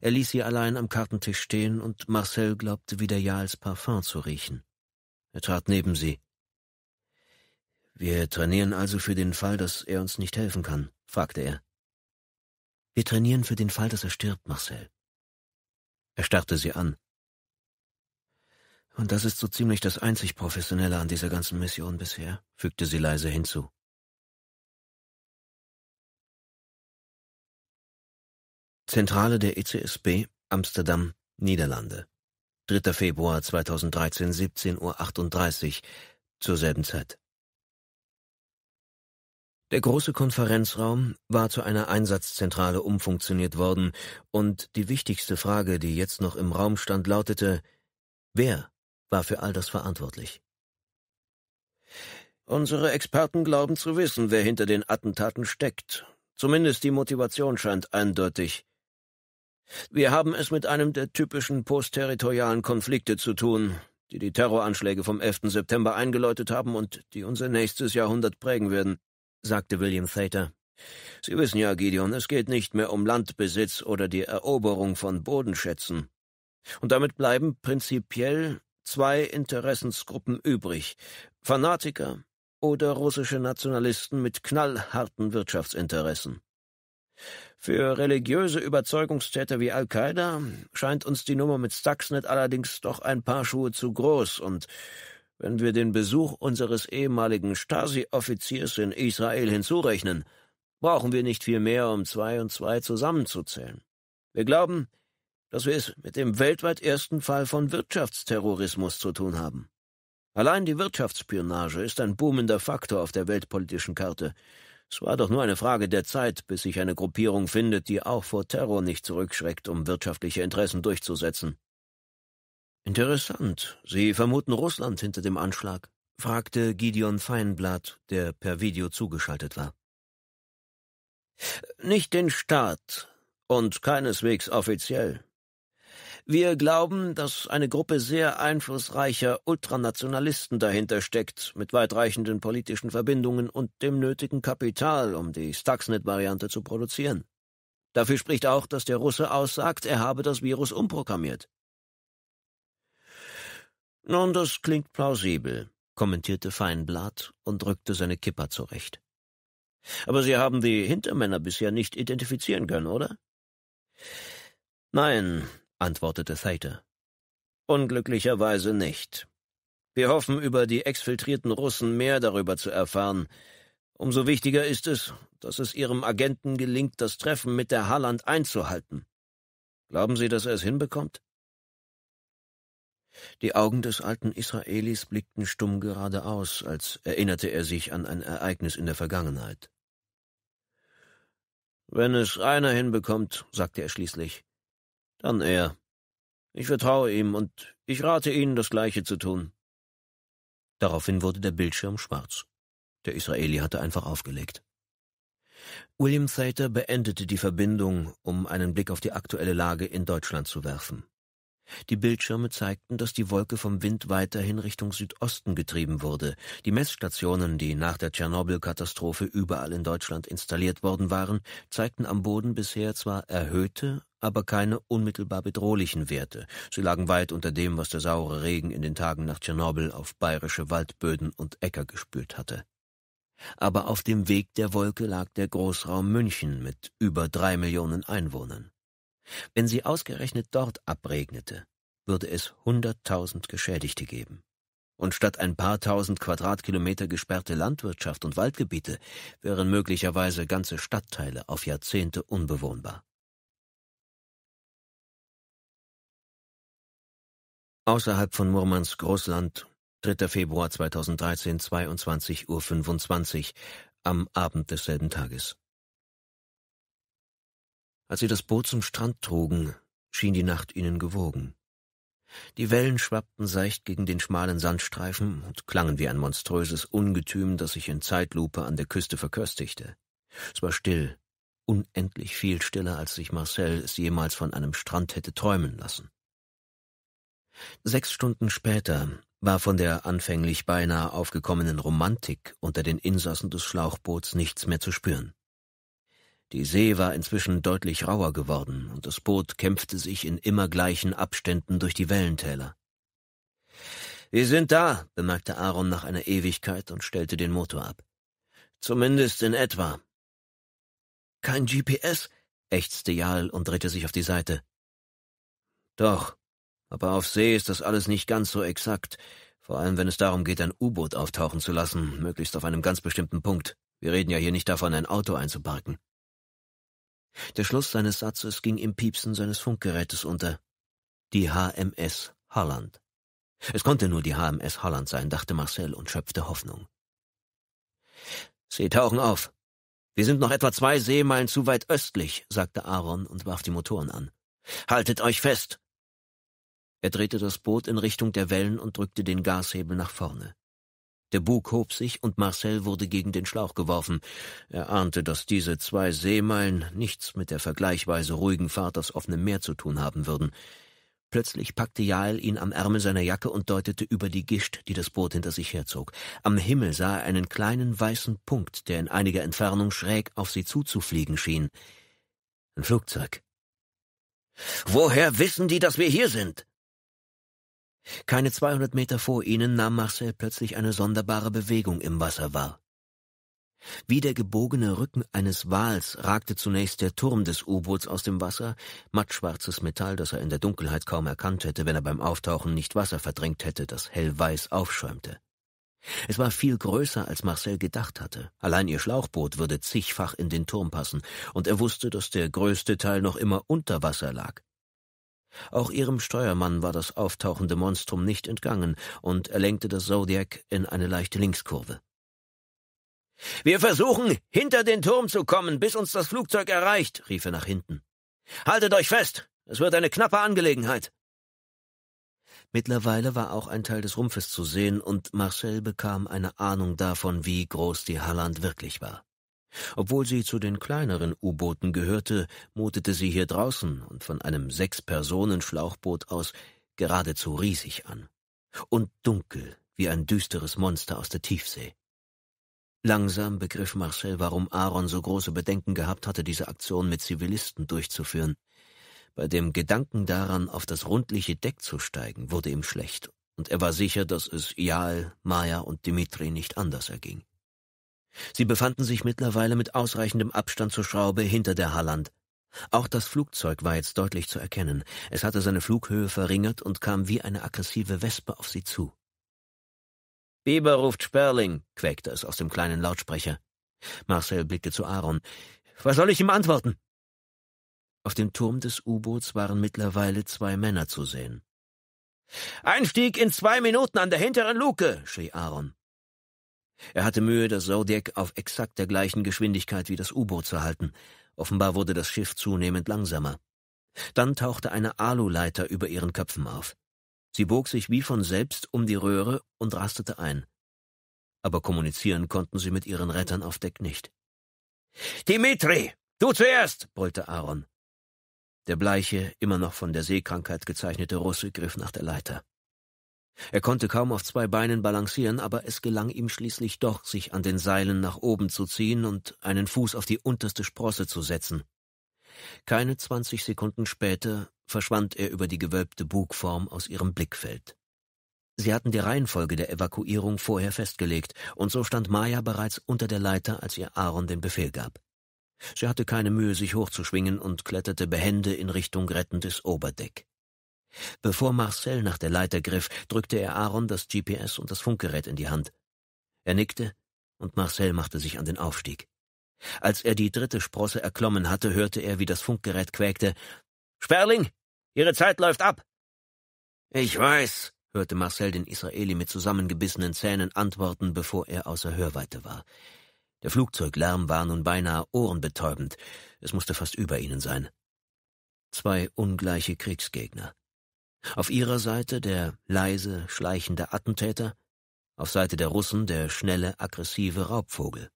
Er ließ sie allein am Kartentisch stehen und Marcel glaubte wieder Jahls Parfum zu riechen. Er trat neben sie. Wir trainieren also für den Fall, dass er uns nicht helfen kann, fragte er. Wir trainieren für den Fall, dass er stirbt, Marcel. Er starrte sie an. Und das ist so ziemlich das einzig Professionelle an dieser ganzen Mission bisher, fügte sie leise hinzu. Zentrale der ECSB, Amsterdam, Niederlande. 3. Februar 2013, 17.38 Uhr, zur selben Zeit. Der große Konferenzraum war zu einer Einsatzzentrale umfunktioniert worden und die wichtigste Frage, die jetzt noch im Raum stand, lautete, wer war für all das verantwortlich. Unsere Experten glauben zu wissen, wer hinter den Attentaten steckt. Zumindest die Motivation scheint eindeutig. Wir haben es mit einem der typischen postterritorialen Konflikte zu tun, die die Terroranschläge vom 11. September eingeläutet haben und die unser nächstes Jahrhundert prägen werden, sagte William Thater. Sie wissen ja, Gideon, es geht nicht mehr um Landbesitz oder die Eroberung von Bodenschätzen. Und damit bleiben prinzipiell zwei Interessensgruppen übrig Fanatiker oder russische Nationalisten mit knallharten Wirtschaftsinteressen. Für religiöse Überzeugungstäter wie Al-Qaida scheint uns die Nummer mit Stuxnet allerdings doch ein paar Schuhe zu groß und wenn wir den Besuch unseres ehemaligen Stasi-Offiziers in Israel hinzurechnen, brauchen wir nicht viel mehr, um zwei und zwei zusammenzuzählen. Wir glauben, dass wir es mit dem weltweit ersten Fall von Wirtschaftsterrorismus zu tun haben. Allein die Wirtschaftsspionage ist ein boomender Faktor auf der weltpolitischen Karte. Es war doch nur eine Frage der Zeit, bis sich eine Gruppierung findet, die auch vor Terror nicht zurückschreckt, um wirtschaftliche Interessen durchzusetzen. Interessant. Sie vermuten Russland hinter dem Anschlag? fragte Gideon Feinblatt, der per Video zugeschaltet war. Nicht den Staat und keineswegs offiziell. Wir glauben, dass eine Gruppe sehr einflussreicher Ultranationalisten dahinter steckt, mit weitreichenden politischen Verbindungen und dem nötigen Kapital, um die Stuxnet-Variante zu produzieren. Dafür spricht auch, dass der Russe aussagt, er habe das Virus umprogrammiert. Nun, das klingt plausibel, kommentierte Feinblatt und rückte seine Kipper zurecht. Aber Sie haben die Hintermänner bisher nicht identifizieren können, oder? Nein, antwortete Thater. Unglücklicherweise nicht. Wir hoffen, über die exfiltrierten Russen mehr darüber zu erfahren. Umso wichtiger ist es, dass es Ihrem Agenten gelingt, das Treffen mit der Halland einzuhalten. Glauben Sie, dass er es hinbekommt? Die Augen des alten Israelis blickten stumm geradeaus, als erinnerte er sich an ein Ereignis in der Vergangenheit. Wenn es einer hinbekommt, sagte er schließlich, dann er. Ich vertraue ihm und ich rate Ihnen, das Gleiche zu tun. Daraufhin wurde der Bildschirm schwarz. Der Israeli hatte einfach aufgelegt. William Thater beendete die Verbindung, um einen Blick auf die aktuelle Lage in Deutschland zu werfen. Die Bildschirme zeigten, dass die Wolke vom Wind weiterhin Richtung Südosten getrieben wurde. Die Messstationen, die nach der Tschernobyl-Katastrophe überall in Deutschland installiert worden waren, zeigten am Boden bisher zwar erhöhte, aber keine unmittelbar bedrohlichen Werte. Sie lagen weit unter dem, was der saure Regen in den Tagen nach Tschernobyl auf bayerische Waldböden und Äcker gespült hatte. Aber auf dem Weg der Wolke lag der Großraum München mit über drei Millionen Einwohnern. Wenn sie ausgerechnet dort abregnete, würde es hunderttausend Geschädigte geben. Und statt ein paar tausend Quadratkilometer gesperrte Landwirtschaft und Waldgebiete wären möglicherweise ganze Stadtteile auf Jahrzehnte unbewohnbar. Außerhalb von Murmansk, Russland, 3. Februar 2013, 22.25 Uhr, am Abend desselben Tages. Als sie das Boot zum Strand trugen, schien die Nacht ihnen gewogen. Die Wellen schwappten seicht gegen den schmalen Sandstreifen und klangen wie ein monströses Ungetüm, das sich in Zeitlupe an der Küste verköstigte. Es war still, unendlich viel stiller, als sich Marcel es jemals von einem Strand hätte träumen lassen. Sechs Stunden später war von der anfänglich beinahe aufgekommenen Romantik unter den Insassen des Schlauchboots nichts mehr zu spüren. Die See war inzwischen deutlich rauer geworden und das Boot kämpfte sich in immer gleichen Abständen durch die Wellentäler. Wir sind da, bemerkte Aaron nach einer Ewigkeit und stellte den Motor ab. Zumindest in etwa. Kein GPS, ächzte Jarl und drehte sich auf die Seite. Doch, aber auf See ist das alles nicht ganz so exakt. Vor allem, wenn es darum geht, ein U-Boot auftauchen zu lassen, möglichst auf einem ganz bestimmten Punkt. Wir reden ja hier nicht davon, ein Auto einzuparken. Der Schluss seines Satzes ging im Piepsen seines Funkgerätes unter. Die HMS Holland. Es konnte nur die HMS Holland sein, dachte Marcel und schöpfte Hoffnung. Sie tauchen auf. Wir sind noch etwa zwei Seemeilen zu weit östlich, sagte Aaron und warf die Motoren an. Haltet euch fest, er drehte das Boot in Richtung der Wellen und drückte den Gashebel nach vorne. Der Bug hob sich und Marcel wurde gegen den Schlauch geworfen. Er ahnte, dass diese zwei Seemeilen nichts mit der vergleichweise ruhigen Fahrt aufs offene Meer zu tun haben würden. Plötzlich packte Jael ihn am Ärmel seiner Jacke und deutete über die Gischt, die das Boot hinter sich herzog. Am Himmel sah er einen kleinen weißen Punkt, der in einiger Entfernung schräg auf sie zuzufliegen schien. Ein Flugzeug. Woher wissen die, dass wir hier sind? Keine 200 Meter vor ihnen nahm Marcel plötzlich eine sonderbare Bewegung im Wasser wahr. Wie der gebogene Rücken eines Wals ragte zunächst der Turm des U-Boots aus dem Wasser, mattschwarzes Metall, das er in der Dunkelheit kaum erkannt hätte, wenn er beim Auftauchen nicht Wasser verdrängt hätte, das hellweiß aufschäumte. Es war viel größer, als Marcel gedacht hatte. Allein ihr Schlauchboot würde zigfach in den Turm passen, und er wusste, dass der größte Teil noch immer unter Wasser lag. Auch ihrem Steuermann war das auftauchende Monstrum nicht entgangen, und er lenkte das Zodiac in eine leichte Linkskurve. Wir versuchen, hinter den Turm zu kommen, bis uns das Flugzeug erreicht, rief er nach hinten. Haltet euch fest, es wird eine knappe Angelegenheit. Mittlerweile war auch ein Teil des Rumpfes zu sehen, und Marcel bekam eine Ahnung davon, wie groß die Halland wirklich war. Obwohl sie zu den kleineren U-Booten gehörte, mutete sie hier draußen und von einem Sechs-Personen-Schlauchboot aus geradezu riesig an. Und dunkel wie ein düsteres Monster aus der Tiefsee. Langsam begriff Marcel, warum Aaron so große Bedenken gehabt hatte, diese Aktion mit Zivilisten durchzuführen. Bei dem Gedanken daran, auf das rundliche Deck zu steigen, wurde ihm schlecht, und er war sicher, dass es Jal, Maya und Dimitri nicht anders erging. Sie befanden sich mittlerweile mit ausreichendem Abstand zur Schraube hinter der Halland. Auch das Flugzeug war jetzt deutlich zu erkennen. Es hatte seine Flughöhe verringert und kam wie eine aggressive Wespe auf sie zu. Bieber ruft Sperling, quäkte es aus dem kleinen Lautsprecher. Marcel blickte zu Aaron. Was soll ich ihm antworten? Auf dem Turm des U-Boots waren mittlerweile zwei Männer zu sehen. Einstieg in zwei Minuten an der hinteren Luke, schrie Aaron. Er hatte Mühe, das Zodiac auf exakt der gleichen Geschwindigkeit wie das U-Boot zu halten. Offenbar wurde das Schiff zunehmend langsamer. Dann tauchte eine Aluleiter über ihren Köpfen auf. Sie bog sich wie von selbst um die Röhre und rastete ein. Aber kommunizieren konnten sie mit ihren Rettern auf Deck nicht. Dimitri, du zuerst, brüllte Aaron. Der bleiche, immer noch von der Seekrankheit gezeichnete Russe griff nach der Leiter. Er konnte kaum auf zwei Beinen balancieren, aber es gelang ihm schließlich doch, sich an den Seilen nach oben zu ziehen und einen Fuß auf die unterste Sprosse zu setzen. Keine zwanzig Sekunden später verschwand er über die gewölbte Bugform aus ihrem Blickfeld. Sie hatten die Reihenfolge der Evakuierung vorher festgelegt, und so stand Maya bereits unter der Leiter, als ihr Aaron den Befehl gab. Sie hatte keine Mühe, sich hochzuschwingen und kletterte behende in Richtung rettendes Oberdeck. Bevor Marcel nach der Leiter griff, drückte er Aaron das GPS und das Funkgerät in die Hand. Er nickte, und Marcel machte sich an den Aufstieg. Als er die dritte Sprosse erklommen hatte, hörte er, wie das Funkgerät quäkte. Sperling, Ihre Zeit läuft ab. Ich weiß, hörte Marcel den Israeli mit zusammengebissenen Zähnen antworten, bevor er außer Hörweite war. Der Flugzeuglärm war nun beinahe ohrenbetäubend. Es musste fast über ihnen sein. Zwei ungleiche Kriegsgegner. Auf ihrer Seite der leise, schleichende Attentäter, auf Seite der Russen der schnelle, aggressive Raubvogel.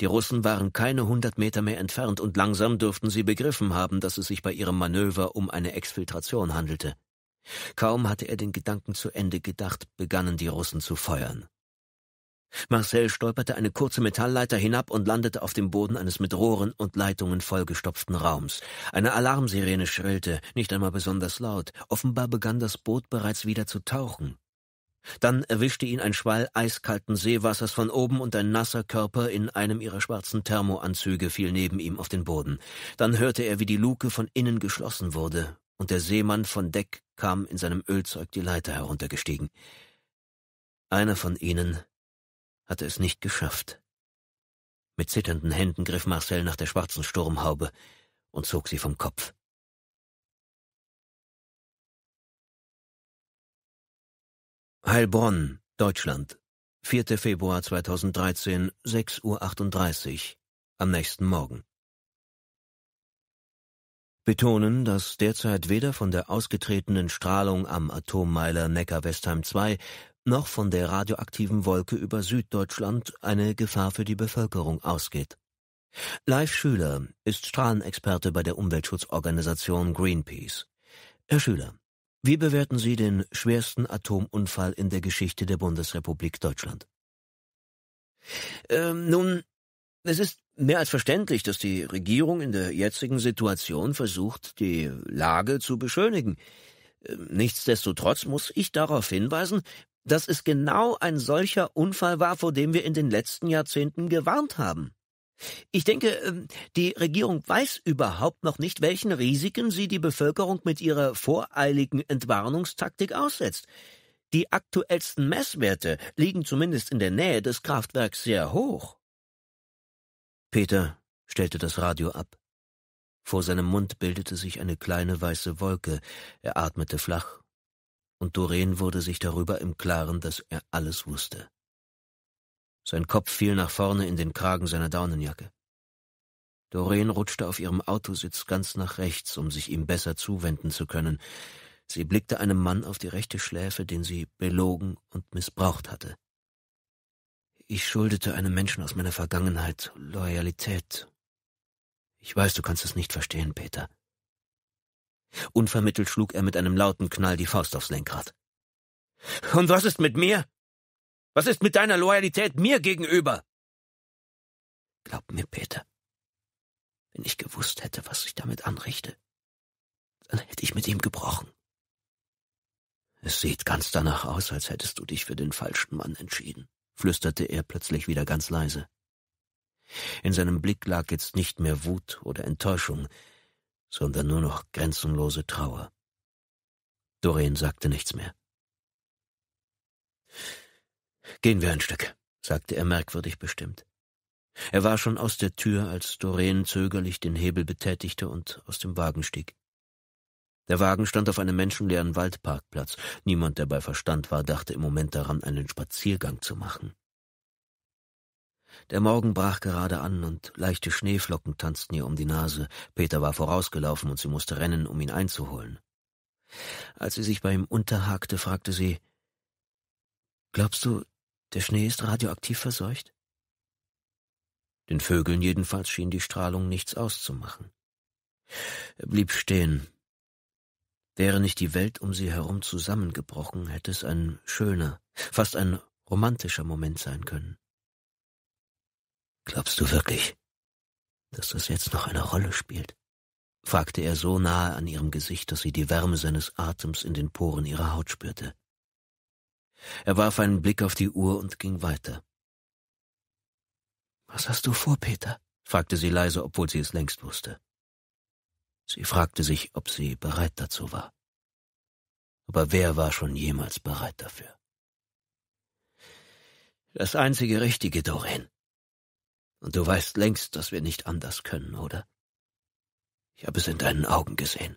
Die Russen waren keine hundert Meter mehr entfernt und langsam dürften sie begriffen haben, dass es sich bei ihrem Manöver um eine Exfiltration handelte. Kaum hatte er den Gedanken zu Ende gedacht, begannen die Russen zu feuern. Marcel stolperte eine kurze Metallleiter hinab und landete auf dem Boden eines mit Rohren und Leitungen vollgestopften Raums. Eine Alarmsirene schrillte, nicht einmal besonders laut. Offenbar begann das Boot bereits wieder zu tauchen. Dann erwischte ihn ein Schwall eiskalten Seewassers von oben und ein nasser Körper in einem ihrer schwarzen Thermoanzüge fiel neben ihm auf den Boden. Dann hörte er, wie die Luke von innen geschlossen wurde, und der Seemann von Deck kam in seinem Ölzeug die Leiter heruntergestiegen. Einer von ihnen hatte es nicht geschafft. Mit zitternden Händen griff Marcel nach der schwarzen Sturmhaube und zog sie vom Kopf. Heilbronn, Deutschland, 4. Februar 2013, 6.38 Uhr, am nächsten Morgen. Betonen, dass derzeit weder von der ausgetretenen Strahlung am Atommeiler Neckar-Westheim II noch von der radioaktiven Wolke über Süddeutschland eine Gefahr für die Bevölkerung ausgeht. Leif Schüler ist Strahlenexperte bei der Umweltschutzorganisation Greenpeace. Herr Schüler, wie bewerten Sie den schwersten Atomunfall in der Geschichte der Bundesrepublik Deutschland? Ähm, nun, es ist mehr als verständlich, dass die Regierung in der jetzigen Situation versucht, die Lage zu beschönigen. Ähm, nichtsdestotrotz muss ich darauf hinweisen, dass es genau ein solcher Unfall war, vor dem wir in den letzten Jahrzehnten gewarnt haben. Ich denke, ähm, die Regierung weiß überhaupt noch nicht, welchen Risiken sie die Bevölkerung mit ihrer voreiligen Entwarnungstaktik aussetzt. Die aktuellsten Messwerte liegen zumindest in der Nähe des Kraftwerks sehr hoch. Peter stellte das Radio ab. Vor seinem Mund bildete sich eine kleine weiße Wolke, er atmete flach und Doreen wurde sich darüber im Klaren, dass er alles wusste. Sein Kopf fiel nach vorne in den Kragen seiner Daunenjacke. Doreen rutschte auf ihrem Autositz ganz nach rechts, um sich ihm besser zuwenden zu können. Sie blickte einem Mann auf die rechte Schläfe, den sie belogen und missbraucht hatte. Ich schuldete einem Menschen aus meiner Vergangenheit Loyalität. Ich weiß, du kannst es nicht verstehen, Peter. Unvermittelt schlug er mit einem lauten Knall die Faust aufs Lenkrad. Und was ist mit mir? Was ist mit deiner Loyalität mir gegenüber? Glaub mir, Peter, wenn ich gewusst hätte, was ich damit anrichte, dann hätte ich mit ihm gebrochen. Es sieht ganz danach aus, als hättest du dich für den falschen Mann entschieden, flüsterte er plötzlich wieder ganz leise. In seinem Blick lag jetzt nicht mehr Wut oder Enttäuschung, sondern nur noch grenzenlose Trauer. Doreen sagte nichts mehr. Gehen wir ein Stück, sagte er merkwürdig bestimmt. Er war schon aus der Tür, als Doreen zögerlich den Hebel betätigte und aus dem Wagen stieg. Der Wagen stand auf einem menschenleeren Waldparkplatz. Niemand, der bei Verstand war, dachte im Moment daran, einen Spaziergang zu machen. Der Morgen brach gerade an und leichte Schneeflocken tanzten ihr um die Nase. Peter war vorausgelaufen und sie musste rennen, um ihn einzuholen. Als sie sich bei ihm unterhakte, fragte sie, Glaubst du, der Schnee ist radioaktiv verseucht? Den Vögeln jedenfalls schien die Strahlung nichts auszumachen. Er blieb stehen. Wäre nicht die Welt um sie herum zusammengebrochen, hätte es ein schöner, fast ein romantischer Moment sein können. Glaubst du wirklich, dass das jetzt noch eine Rolle spielt? fragte er so nahe an ihrem Gesicht, dass sie die Wärme seines Atems in den Poren ihrer Haut spürte. Er warf einen Blick auf die Uhr und ging weiter. Was hast du vor, Peter? fragte sie leise, obwohl sie es längst wusste. Sie fragte sich, ob sie bereit dazu war. Aber wer war schon jemals bereit dafür? Das einzige Richtige, Doreen, und du weißt längst, dass wir nicht anders können, oder? Ich habe es in deinen Augen gesehen.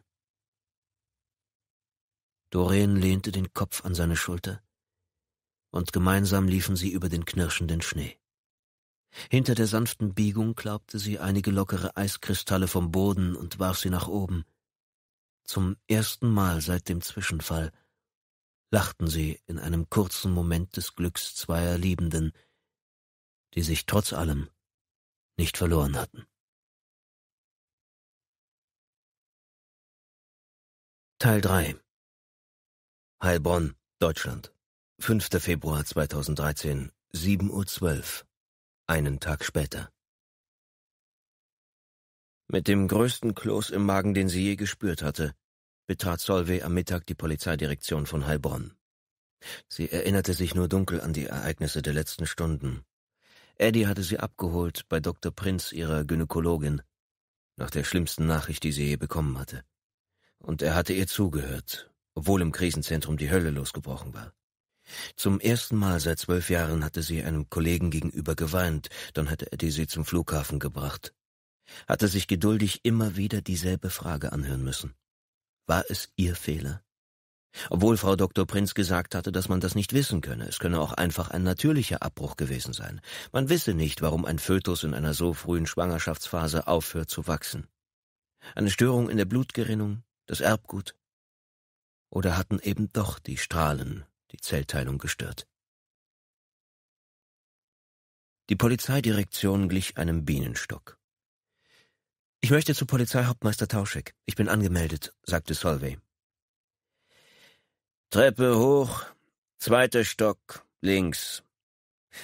Doreen lehnte den Kopf an seine Schulter, und gemeinsam liefen sie über den knirschenden Schnee. Hinter der sanften Biegung klaubte sie einige lockere Eiskristalle vom Boden und warf sie nach oben. Zum ersten Mal seit dem Zwischenfall lachten sie in einem kurzen Moment des Glücks zweier Liebenden, die sich trotz allem nicht verloren hatten. Teil 3 Heilbronn, Deutschland. 5. Februar 2013, 7.12 Uhr. Einen Tag später. Mit dem größten Kloß im Magen, den sie je gespürt hatte, betrat Solvay am Mittag die Polizeidirektion von Heilbronn. Sie erinnerte sich nur dunkel an die Ereignisse der letzten Stunden. Eddie hatte sie abgeholt bei Dr. Prinz, ihrer Gynäkologin, nach der schlimmsten Nachricht, die sie je bekommen hatte. Und er hatte ihr zugehört, obwohl im Krisenzentrum die Hölle losgebrochen war. Zum ersten Mal seit zwölf Jahren hatte sie einem Kollegen gegenüber geweint, dann hatte Eddie sie zum Flughafen gebracht, hatte sich geduldig immer wieder dieselbe Frage anhören müssen. War es ihr Fehler? Obwohl Frau Dr. Prinz gesagt hatte, dass man das nicht wissen könne. Es könne auch einfach ein natürlicher Abbruch gewesen sein. Man wisse nicht, warum ein Fötus in einer so frühen Schwangerschaftsphase aufhört zu wachsen. Eine Störung in der Blutgerinnung, das Erbgut. Oder hatten eben doch die Strahlen die Zellteilung gestört. Die Polizeidirektion glich einem Bienenstock. Ich möchte zu Polizeihauptmeister Tauschek. Ich bin angemeldet, sagte Solvay. Treppe hoch, zweiter Stock, links.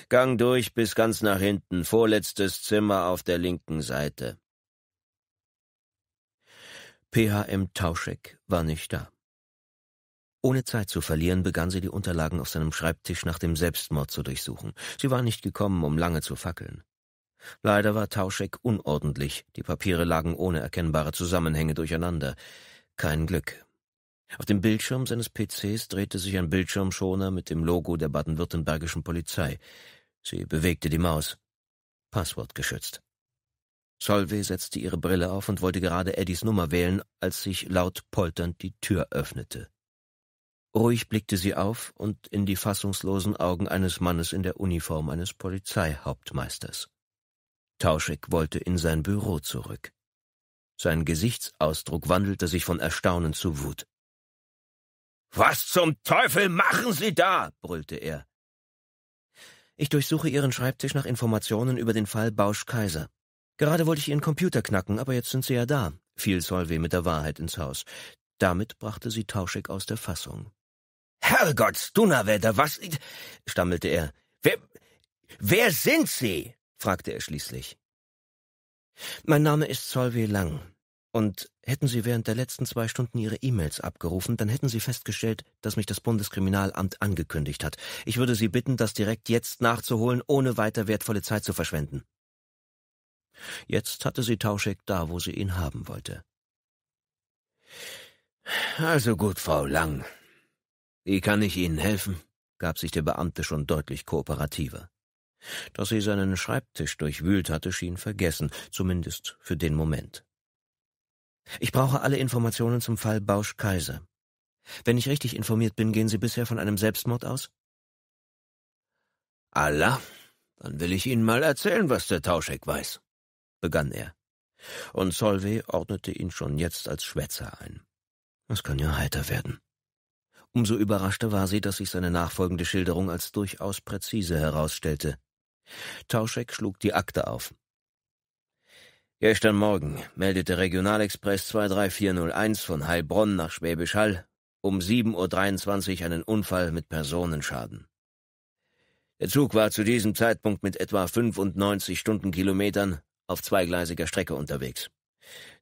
Gang durch bis ganz nach hinten, vorletztes Zimmer auf der linken Seite. PHM Tauschek war nicht da. Ohne Zeit zu verlieren, begann sie die Unterlagen auf seinem Schreibtisch nach dem Selbstmord zu durchsuchen. Sie war nicht gekommen, um lange zu fackeln. Leider war Tauschek unordentlich, die Papiere lagen ohne erkennbare Zusammenhänge durcheinander. Kein Glück. Auf dem Bildschirm seines PCs drehte sich ein Bildschirmschoner mit dem Logo der baden-württembergischen Polizei. Sie bewegte die Maus. Passwort geschützt. Solvay setzte ihre Brille auf und wollte gerade Eddies Nummer wählen, als sich laut polternd die Tür öffnete. Ruhig blickte sie auf und in die fassungslosen Augen eines Mannes in der Uniform eines Polizeihauptmeisters. Tauschek wollte in sein Büro zurück. Sein Gesichtsausdruck wandelte sich von Erstaunen zu Wut. Was zum Teufel machen Sie da? brüllte er. Ich durchsuche Ihren Schreibtisch nach Informationen über den Fall Bausch Kaiser. Gerade wollte ich Ihren Computer knacken, aber jetzt sind Sie ja da, fiel Solvay mit der Wahrheit ins Haus. Damit brachte sie Tauschig aus der Fassung. Herrgott, Donnerwetter, was? stammelte er. Wer, wer sind Sie? fragte er schließlich. Mein Name ist Solvay Lang. Und hätten Sie während der letzten zwei Stunden Ihre E-Mails abgerufen, dann hätten Sie festgestellt, dass mich das Bundeskriminalamt angekündigt hat. Ich würde Sie bitten, das direkt jetzt nachzuholen, ohne weiter wertvolle Zeit zu verschwenden. Jetzt hatte sie Tauschek da, wo sie ihn haben wollte. Also gut, Frau Lang. Wie kann ich Ihnen helfen? gab sich der Beamte schon deutlich kooperativer. Dass sie seinen Schreibtisch durchwühlt hatte, schien vergessen, zumindest für den Moment. Ich brauche alle Informationen zum Fall Bausch Kaiser. Wenn ich richtig informiert bin, gehen Sie bisher von einem Selbstmord aus? Allah, dann will ich Ihnen mal erzählen, was der Tauschek weiß, begann er. Und Solvay ordnete ihn schon jetzt als Schwätzer ein. Es kann ja heiter werden. Umso überraschter war sie, dass sich seine nachfolgende Schilderung als durchaus präzise herausstellte. Tauschek schlug die Akte auf. Gestern Morgen meldete Regionalexpress 23401 von Heilbronn nach Schwäbisch Hall um 7.23 Uhr einen Unfall mit Personenschaden. Der Zug war zu diesem Zeitpunkt mit etwa 95 Stundenkilometern auf zweigleisiger Strecke unterwegs.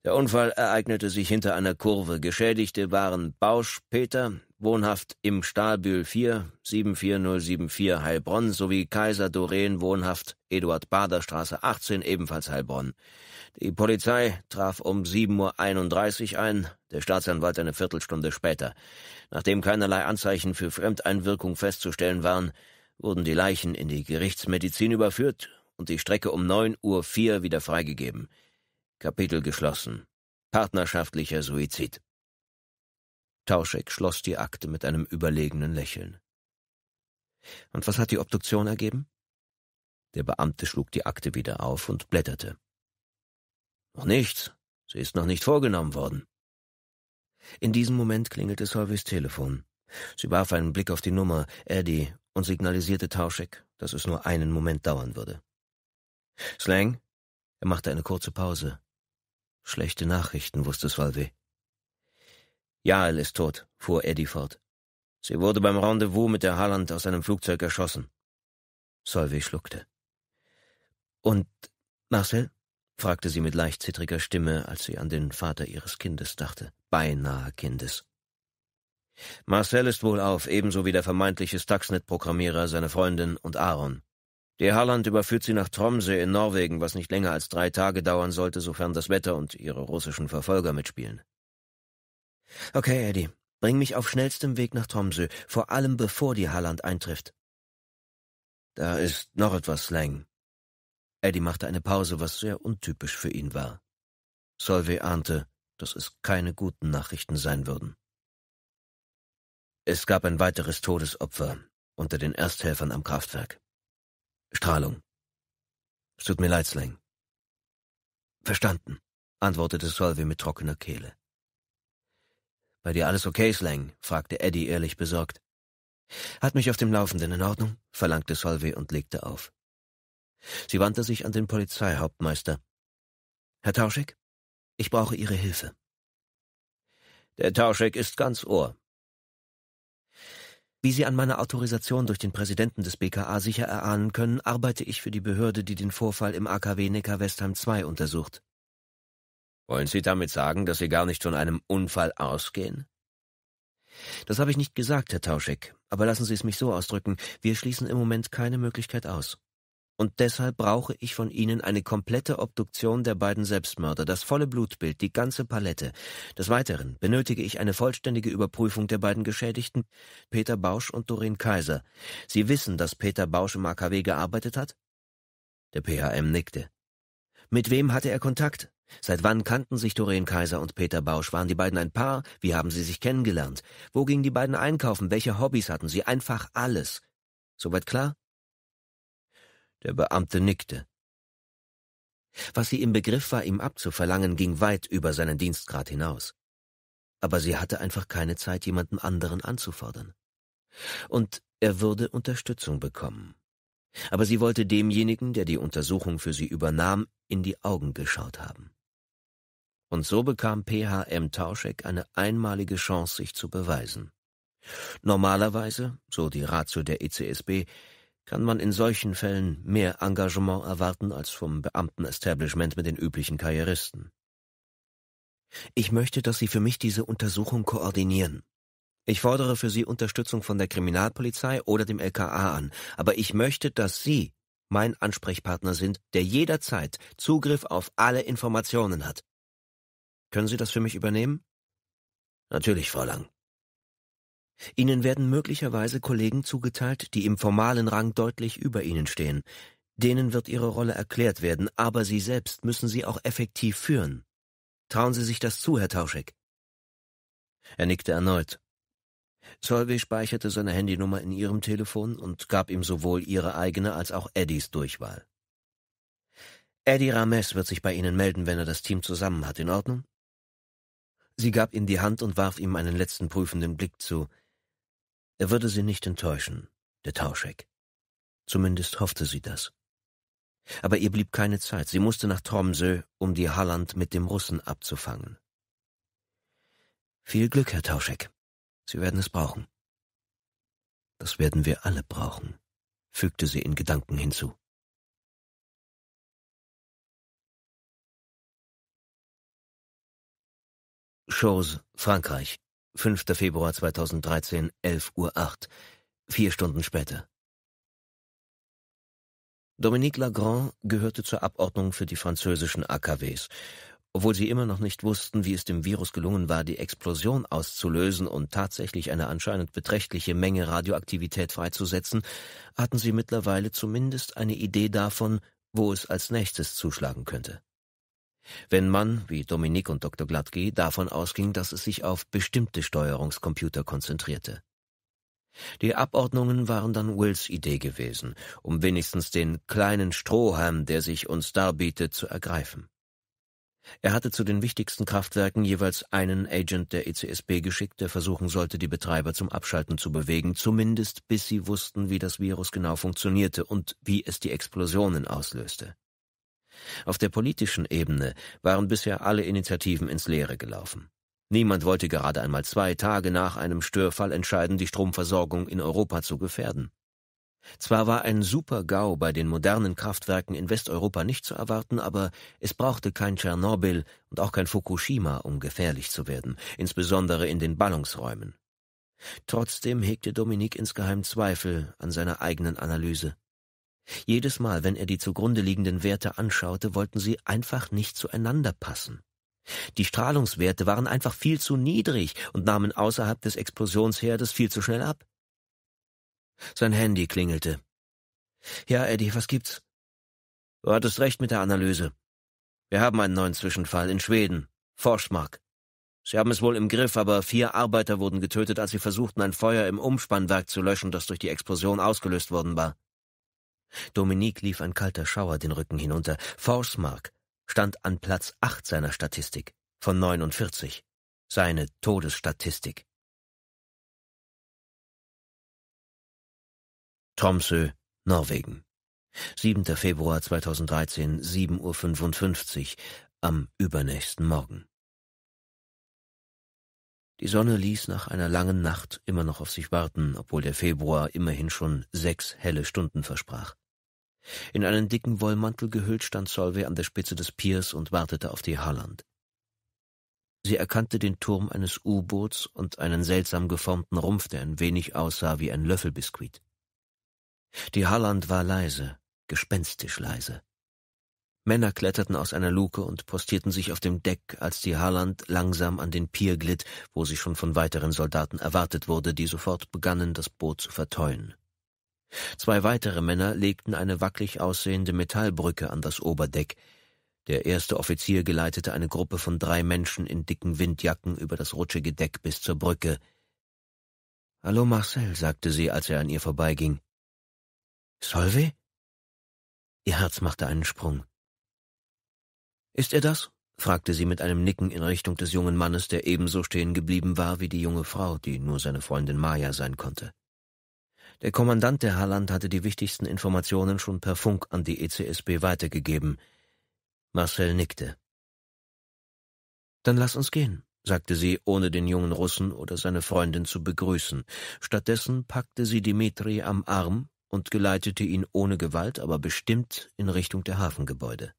Der Unfall ereignete sich hinter einer Kurve. Geschädigte waren Bausch Peter, wohnhaft im Stahlbühl 4, 74074 Heilbronn, sowie Kaiser Doreen, wohnhaft Eduard Bader Straße 18, ebenfalls Heilbronn. Die Polizei traf um 7.31 Uhr ein, der Staatsanwalt eine Viertelstunde später. Nachdem keinerlei Anzeichen für Fremdeinwirkung festzustellen waren, wurden die Leichen in die Gerichtsmedizin überführt und die Strecke um 9.04 Uhr wieder freigegeben. Kapitel geschlossen. Partnerschaftlicher Suizid. Tauschek schloss die Akte mit einem überlegenen Lächeln. Und was hat die Obduktion ergeben? Der Beamte schlug die Akte wieder auf und blätterte. Noch nichts. Sie ist noch nicht vorgenommen worden. In diesem Moment klingelte Solveys Telefon. Sie warf einen Blick auf die Nummer, Eddie, und signalisierte Tauschek, dass es nur einen Moment dauern würde. Slang? Er machte eine kurze Pause. Schlechte Nachrichten, wusste Solvey. Jael ist tot, fuhr Eddie fort. Sie wurde beim Rendezvous mit der Halland aus einem Flugzeug erschossen. Solvey schluckte. Und Marcel? fragte sie mit leicht zittriger Stimme, als sie an den Vater ihres Kindes dachte, beinahe Kindes. Marcel ist wohlauf, ebenso wie der vermeintliche Stuxnet-Programmierer, seine Freundin und Aaron. Der Harland überführt sie nach Tromsø in Norwegen, was nicht länger als drei Tage dauern sollte, sofern das Wetter und ihre russischen Verfolger mitspielen. Okay, Eddie, bring mich auf schnellstem Weg nach Tromsø, vor allem bevor die Harland eintrifft. Da ist noch etwas, Lang. Eddie machte eine Pause, was sehr untypisch für ihn war. Solvay ahnte, dass es keine guten Nachrichten sein würden. Es gab ein weiteres Todesopfer unter den Ersthelfern am Kraftwerk. Strahlung. Es tut mir leid, Slang. Verstanden, antwortete Solvay mit trockener Kehle. Bei dir alles okay, Slang? fragte Eddie ehrlich besorgt. Hat mich auf dem Laufenden in Ordnung? verlangte Solvay und legte auf. Sie wandte sich an den Polizeihauptmeister. Herr Tauschek, ich brauche Ihre Hilfe. Der Tauschek ist ganz Ohr. Wie Sie an meiner Autorisation durch den Präsidenten des BKA sicher erahnen können, arbeite ich für die Behörde, die den Vorfall im AKW Neckar-Westheim II untersucht. Wollen Sie damit sagen, dass Sie gar nicht von einem Unfall ausgehen? Das habe ich nicht gesagt, Herr Tauschek, aber lassen Sie es mich so ausdrücken, wir schließen im Moment keine Möglichkeit aus. Und deshalb brauche ich von Ihnen eine komplette Obduktion der beiden Selbstmörder, das volle Blutbild, die ganze Palette. Des Weiteren benötige ich eine vollständige Überprüfung der beiden Geschädigten, Peter Bausch und Doreen Kaiser. Sie wissen, dass Peter Bausch im AKW gearbeitet hat? Der PHM nickte. Mit wem hatte er Kontakt? Seit wann kannten sich Doreen Kaiser und Peter Bausch? Waren die beiden ein Paar? Wie haben sie sich kennengelernt? Wo gingen die beiden einkaufen? Welche Hobbys hatten sie? Einfach alles. Soweit klar? Der Beamte nickte. Was sie im Begriff war, ihm abzuverlangen, ging weit über seinen Dienstgrad hinaus. Aber sie hatte einfach keine Zeit, jemanden anderen anzufordern. Und er würde Unterstützung bekommen. Aber sie wollte demjenigen, der die Untersuchung für sie übernahm, in die Augen geschaut haben. Und so bekam PHM Tauschek eine einmalige Chance, sich zu beweisen. Normalerweise, so die Ratio der ECSB, kann man in solchen Fällen mehr Engagement erwarten als vom Beamtenestablishment mit den üblichen Karrieristen. Ich möchte, dass Sie für mich diese Untersuchung koordinieren. Ich fordere für Sie Unterstützung von der Kriminalpolizei oder dem LKA an, aber ich möchte, dass Sie mein Ansprechpartner sind, der jederzeit Zugriff auf alle Informationen hat. Können Sie das für mich übernehmen? Natürlich, Frau Lang. Ihnen werden möglicherweise Kollegen zugeteilt, die im formalen Rang deutlich über Ihnen stehen. Denen wird Ihre Rolle erklärt werden, aber Sie selbst müssen sie auch effektiv führen. Trauen Sie sich das zu, Herr Tauschek. Er nickte erneut. Solvey speicherte seine Handynummer in ihrem Telefon und gab ihm sowohl ihre eigene als auch Eddies Durchwahl. Eddie Rames wird sich bei Ihnen melden, wenn er das Team zusammen hat, in Ordnung? Sie gab ihm die Hand und warf ihm einen letzten prüfenden Blick zu. Er würde sie nicht enttäuschen, der Tauschek. Zumindest hoffte sie das. Aber ihr blieb keine Zeit. Sie musste nach Tromsø, um die Halland mit dem Russen abzufangen. Viel Glück, Herr Tauschek. Sie werden es brauchen. Das werden wir alle brauchen, fügte sie in Gedanken hinzu. Chose, Frankreich. 5. Februar 2013, 11.08 Uhr, vier Stunden später. Dominique Lagrand gehörte zur Abordnung für die französischen AKWs. Obwohl sie immer noch nicht wussten, wie es dem Virus gelungen war, die Explosion auszulösen und tatsächlich eine anscheinend beträchtliche Menge Radioaktivität freizusetzen, hatten sie mittlerweile zumindest eine Idee davon, wo es als nächstes zuschlagen könnte. Wenn man, wie Dominik und Dr. Glattke, davon ausging, dass es sich auf bestimmte Steuerungscomputer konzentrierte. Die Abordnungen waren dann Wills Idee gewesen, um wenigstens den kleinen Strohhalm, der sich uns darbietet, zu ergreifen. Er hatte zu den wichtigsten Kraftwerken jeweils einen Agent der ECSB geschickt, der versuchen sollte, die Betreiber zum Abschalten zu bewegen, zumindest bis sie wussten, wie das Virus genau funktionierte und wie es die Explosionen auslöste. Auf der politischen Ebene waren bisher alle Initiativen ins Leere gelaufen. Niemand wollte gerade einmal zwei Tage nach einem Störfall entscheiden, die Stromversorgung in Europa zu gefährden. Zwar war ein Super-GAU bei den modernen Kraftwerken in Westeuropa nicht zu erwarten, aber es brauchte kein Tschernobyl und auch kein Fukushima, um gefährlich zu werden, insbesondere in den Ballungsräumen. Trotzdem hegte Dominik insgeheim Zweifel an seiner eigenen Analyse. Jedes Mal, wenn er die zugrunde liegenden Werte anschaute, wollten sie einfach nicht zueinander passen. Die Strahlungswerte waren einfach viel zu niedrig und nahmen außerhalb des Explosionsherdes viel zu schnell ab. Sein Handy klingelte. Ja, Eddie, was gibt's? Du hattest recht mit der Analyse. Wir haben einen neuen Zwischenfall in Schweden, Forschmark. Sie haben es wohl im Griff, aber vier Arbeiter wurden getötet, als sie versuchten, ein Feuer im Umspannwerk zu löschen, das durch die Explosion ausgelöst worden war. Dominique lief ein kalter Schauer den Rücken hinunter. Forsmark stand an Platz acht seiner Statistik von 49. Seine Todesstatistik. Tromsø, Norwegen. 7. Februar 2013, 7.55 Uhr am übernächsten Morgen. Die Sonne ließ nach einer langen Nacht immer noch auf sich warten, obwohl der Februar immerhin schon sechs helle Stunden versprach. In einen dicken Wollmantel gehüllt stand Solvay an der Spitze des Piers und wartete auf die Holland. Sie erkannte den Turm eines U-Boots und einen seltsam geformten Rumpf, der ein wenig aussah wie ein Löffelbiskuit. Die Holland war leise, gespenstisch leise. Männer kletterten aus einer Luke und postierten sich auf dem Deck, als die Harland langsam an den Pier glitt, wo sie schon von weiteren Soldaten erwartet wurde, die sofort begannen, das Boot zu verteuen. Zwei weitere Männer legten eine wackelig aussehende Metallbrücke an das Oberdeck. Der erste Offizier geleitete eine Gruppe von drei Menschen in dicken Windjacken über das rutschige Deck bis zur Brücke. Hallo Marcel, sagte sie, als er an ihr vorbeiging. Solvay? Ihr Herz machte einen Sprung. Ist er das? fragte sie mit einem Nicken in Richtung des jungen Mannes, der ebenso stehen geblieben war wie die junge Frau, die nur seine Freundin Maya sein konnte. Der Kommandant der Halland hatte die wichtigsten Informationen schon per Funk an die ECSB weitergegeben. Marcel nickte. Dann lass uns gehen, sagte sie, ohne den jungen Russen oder seine Freundin zu begrüßen. Stattdessen packte sie Dimitri am Arm und geleitete ihn ohne Gewalt, aber bestimmt in Richtung der Hafengebäude.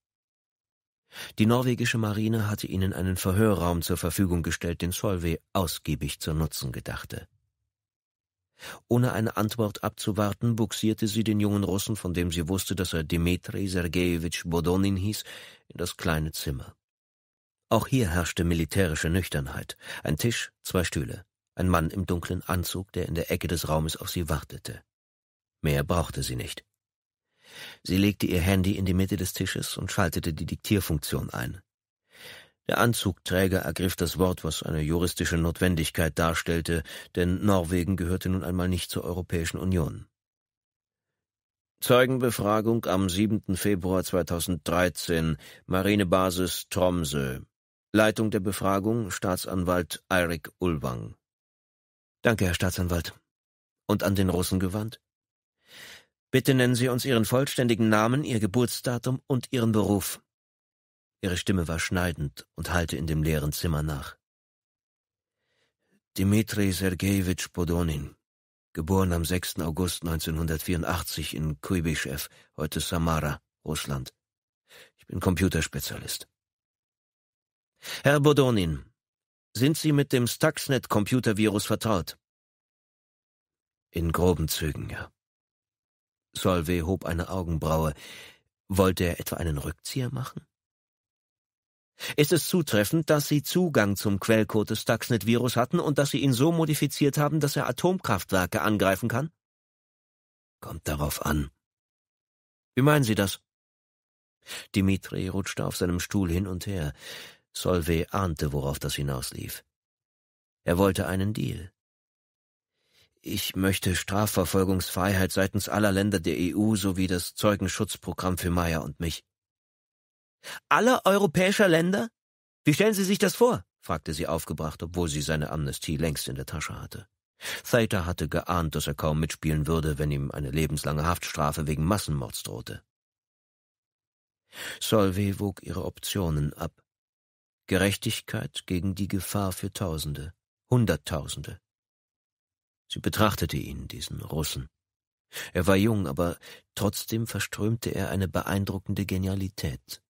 Die norwegische Marine hatte ihnen einen Verhörraum zur Verfügung gestellt, den Solvay ausgiebig zu nutzen gedachte. Ohne eine Antwort abzuwarten, buxierte sie den jungen Russen, von dem sie wusste, dass er Dmitri Sergejewitsch Bodonin hieß, in das kleine Zimmer. Auch hier herrschte militärische Nüchternheit. Ein Tisch, zwei Stühle, ein Mann im dunklen Anzug, der in der Ecke des Raumes auf sie wartete. Mehr brauchte sie nicht. Sie legte ihr Handy in die Mitte des Tisches und schaltete die Diktierfunktion ein. Der Anzugträger ergriff das Wort, was eine juristische Notwendigkeit darstellte, denn Norwegen gehörte nun einmal nicht zur Europäischen Union. Zeugenbefragung am 7. Februar 2013, Marinebasis Tromsø. Leitung der Befragung Staatsanwalt Eirik Ulvang. Danke, Herr Staatsanwalt. Und an den Russen gewandt? Bitte nennen Sie uns Ihren vollständigen Namen, Ihr Geburtsdatum und Ihren Beruf. Ihre Stimme war schneidend und hallte in dem leeren Zimmer nach. Dmitri Sergejewitsch Podonin, geboren am 6. August 1984 in Kuibyschew, heute Samara, Russland. Ich bin Computerspezialist. Herr Bodonin, sind Sie mit dem Stuxnet-Computervirus vertraut? In groben Zügen, ja. Solvay hob eine Augenbraue. Wollte er etwa einen Rückzieher machen? Ist es zutreffend, dass Sie Zugang zum Quellcode des Stuxnet-Virus hatten und dass Sie ihn so modifiziert haben, dass er Atomkraftwerke angreifen kann? Kommt darauf an. Wie meinen Sie das? Dimitri rutschte auf seinem Stuhl hin und her. Solvay ahnte, worauf das hinauslief. Er wollte einen Deal. Ich möchte Strafverfolgungsfreiheit seitens aller Länder der EU sowie das Zeugenschutzprogramm für Meyer und mich. Aller europäischer Länder? Wie stellen Sie sich das vor? fragte sie aufgebracht, obwohl sie seine Amnestie längst in der Tasche hatte. Thater hatte geahnt, dass er kaum mitspielen würde, wenn ihm eine lebenslange Haftstrafe wegen Massenmords drohte. Solvay wog ihre Optionen ab. Gerechtigkeit gegen die Gefahr für Tausende, Hunderttausende. Sie betrachtete ihn, diesen Russen. Er war jung, aber trotzdem verströmte er eine beeindruckende Genialität.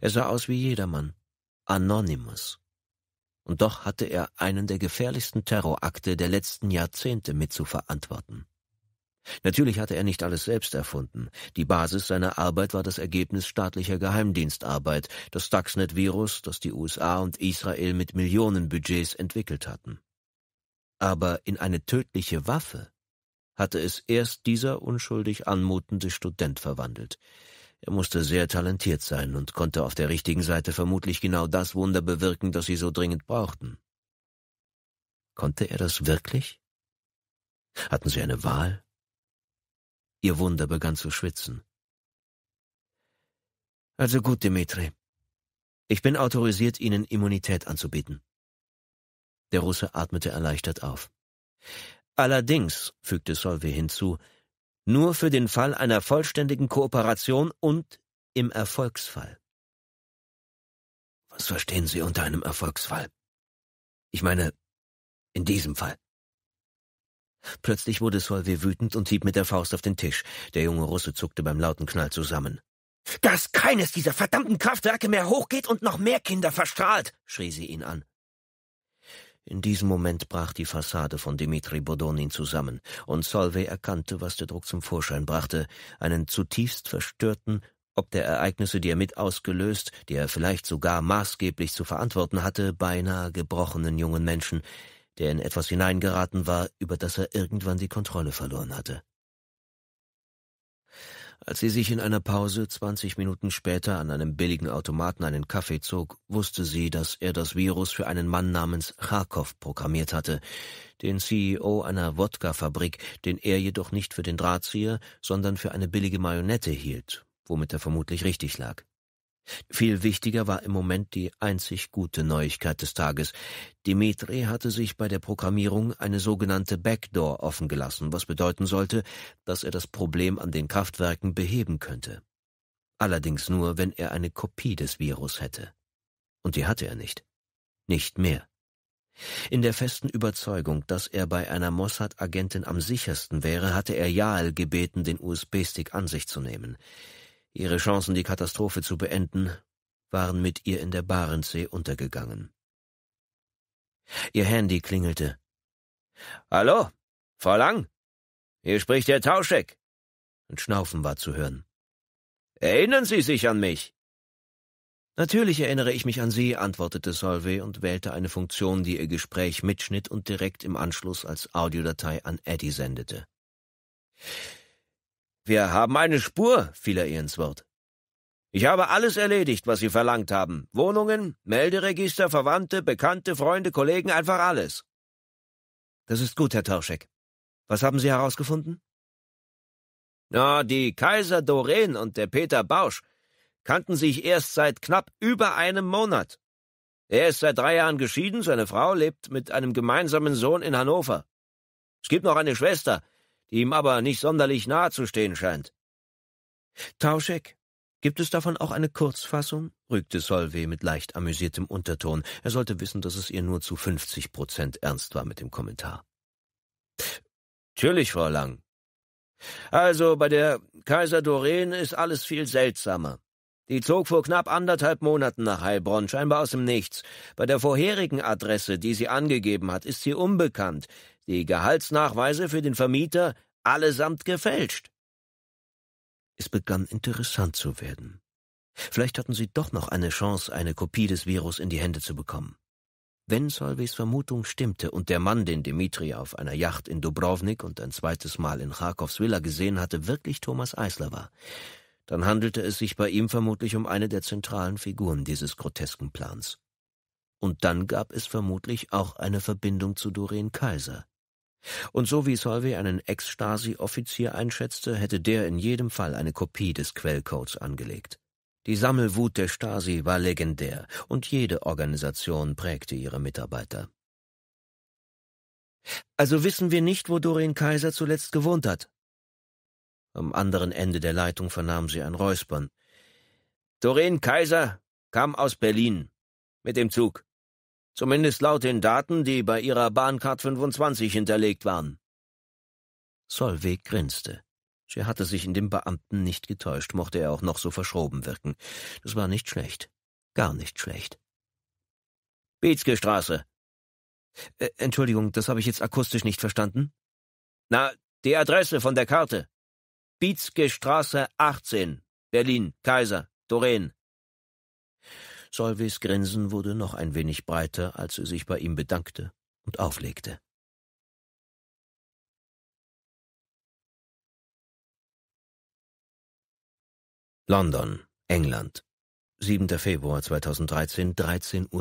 Er sah aus wie jedermann, Anonymous. Und doch hatte er einen der gefährlichsten Terrorakte der letzten Jahrzehnte mitzuverantworten. Natürlich hatte er nicht alles selbst erfunden. Die Basis seiner Arbeit war das Ergebnis staatlicher Geheimdienstarbeit, das Stuxnet-Virus, das die USA und Israel mit Millionenbudgets entwickelt hatten aber in eine tödliche Waffe hatte es erst dieser unschuldig anmutende Student verwandelt. Er musste sehr talentiert sein und konnte auf der richtigen Seite vermutlich genau das Wunder bewirken, das sie so dringend brauchten. Konnte er das wirklich? Hatten sie eine Wahl? Ihr Wunder begann zu schwitzen. Also gut, Dimitri. Ich bin autorisiert, Ihnen Immunität anzubieten. Der Russe atmete erleichtert auf. Allerdings, fügte Solvay hinzu, nur für den Fall einer vollständigen Kooperation und im Erfolgsfall. Was verstehen Sie unter einem Erfolgsfall? Ich meine, in diesem Fall. Plötzlich wurde Solvay wütend und hieb mit der Faust auf den Tisch. Der junge Russe zuckte beim lauten Knall zusammen. Dass keines dieser verdammten Kraftwerke mehr hochgeht und noch mehr Kinder verstrahlt, schrie sie ihn an. In diesem Moment brach die Fassade von Dimitri Bodonin zusammen und Solvay erkannte, was der Druck zum Vorschein brachte, einen zutiefst verstörten, ob der Ereignisse, die er mit ausgelöst, die er vielleicht sogar maßgeblich zu verantworten hatte, beinahe gebrochenen jungen Menschen, der in etwas hineingeraten war, über das er irgendwann die Kontrolle verloren hatte. Als sie sich in einer Pause 20 Minuten später an einem billigen Automaten einen Kaffee zog, wusste sie, dass er das Virus für einen Mann namens Kharkov programmiert hatte, den CEO einer Wodkafabrik, den er jedoch nicht für den Drahtzieher, sondern für eine billige Marionette hielt, womit er vermutlich richtig lag. Viel wichtiger war im Moment die einzig gute Neuigkeit des Tages. Dimitri hatte sich bei der Programmierung eine sogenannte Backdoor offen gelassen, was bedeuten sollte, dass er das Problem an den Kraftwerken beheben könnte. Allerdings nur, wenn er eine Kopie des Virus hätte. Und die hatte er nicht. Nicht mehr. In der festen Überzeugung, dass er bei einer Mossad-Agentin am sichersten wäre, hatte er Jael gebeten, den USB-Stick an sich zu nehmen. Ihre Chancen, die Katastrophe zu beenden, waren mit ihr in der Barentssee untergegangen. Ihr Handy klingelte. Hallo, Frau Lang, hier spricht der Tauschek. Ein Schnaufen war zu hören. Erinnern Sie sich an mich? Natürlich erinnere ich mich an Sie, antwortete Solvay und wählte eine Funktion, die ihr Gespräch mitschnitt und direkt im Anschluss als Audiodatei an Eddie sendete. Wir haben eine Spur, fiel er ihr ins Wort. Ich habe alles erledigt, was Sie verlangt haben. Wohnungen, Melderegister, Verwandte, Bekannte, Freunde, Kollegen, einfach alles. Das ist gut, Herr Torschek. Was haben Sie herausgefunden? Na, die Kaiser Doreen und der Peter Bausch kannten sich erst seit knapp über einem Monat. Er ist seit drei Jahren geschieden, seine Frau lebt mit einem gemeinsamen Sohn in Hannover. Es gibt noch eine Schwester, die ihm aber nicht sonderlich nahe zu stehen scheint. Tauschek, gibt es davon auch eine Kurzfassung? rügte Solvay mit leicht amüsiertem Unterton. Er sollte wissen, dass es ihr nur zu fünfzig Prozent ernst war mit dem Kommentar. Natürlich, Frau Lang. Also, bei der Kaiser Doreen ist alles viel seltsamer. Die zog vor knapp anderthalb Monaten nach Heilbronn, scheinbar aus dem Nichts. Bei der vorherigen Adresse, die sie angegeben hat, ist sie unbekannt die Gehaltsnachweise für den Vermieter allesamt gefälscht. Es begann interessant zu werden. Vielleicht hatten sie doch noch eine Chance, eine Kopie des Virus in die Hände zu bekommen. Wenn Solveys Vermutung stimmte und der Mann, den Dimitri auf einer Yacht in Dubrovnik und ein zweites Mal in Charkows Villa gesehen hatte, wirklich Thomas Eisler war, dann handelte es sich bei ihm vermutlich um eine der zentralen Figuren dieses grotesken Plans. Und dann gab es vermutlich auch eine Verbindung zu Doreen Kaiser. Und so wie Solvay einen Ex-Stasi-Offizier einschätzte, hätte der in jedem Fall eine Kopie des Quellcodes angelegt. Die Sammelwut der Stasi war legendär und jede Organisation prägte ihre Mitarbeiter. Also wissen wir nicht, wo Doreen Kaiser zuletzt gewohnt hat. Am anderen Ende der Leitung vernahm sie ein Räuspern. Doreen Kaiser kam aus Berlin mit dem Zug. Zumindest laut den Daten, die bei ihrer Bahncard 25 hinterlegt waren. Solveig grinste. Sie hatte sich in dem Beamten nicht getäuscht, mochte er auch noch so verschroben wirken. Das war nicht schlecht. Gar nicht schlecht. Bietzke Straße. Äh, Entschuldigung, das habe ich jetzt akustisch nicht verstanden. Na, die Adresse von der Karte. Bietzke Straße 18, Berlin, Kaiser, Doreen. Solveys Grinsen wurde noch ein wenig breiter, als sie sich bei ihm bedankte und auflegte. London, England. 7. Februar 2013, 13.12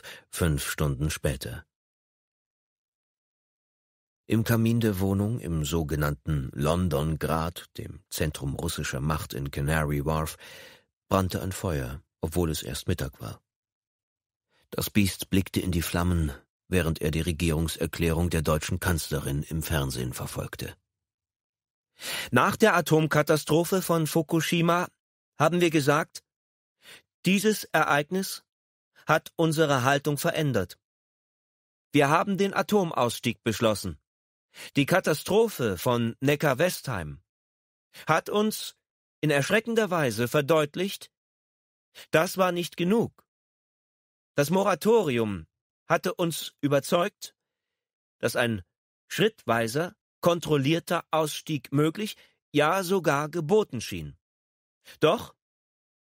Uhr, fünf Stunden später. Im Kamin der Wohnung im sogenannten London Grad, dem Zentrum russischer Macht in Canary Wharf, brannte ein Feuer obwohl es erst Mittag war. Das Biest blickte in die Flammen, während er die Regierungserklärung der deutschen Kanzlerin im Fernsehen verfolgte. Nach der Atomkatastrophe von Fukushima haben wir gesagt, dieses Ereignis hat unsere Haltung verändert. Wir haben den Atomausstieg beschlossen. Die Katastrophe von Neckar-Westheim hat uns in erschreckender Weise verdeutlicht, das war nicht genug. Das Moratorium hatte uns überzeugt, dass ein schrittweiser, kontrollierter Ausstieg möglich, ja sogar geboten schien. Doch,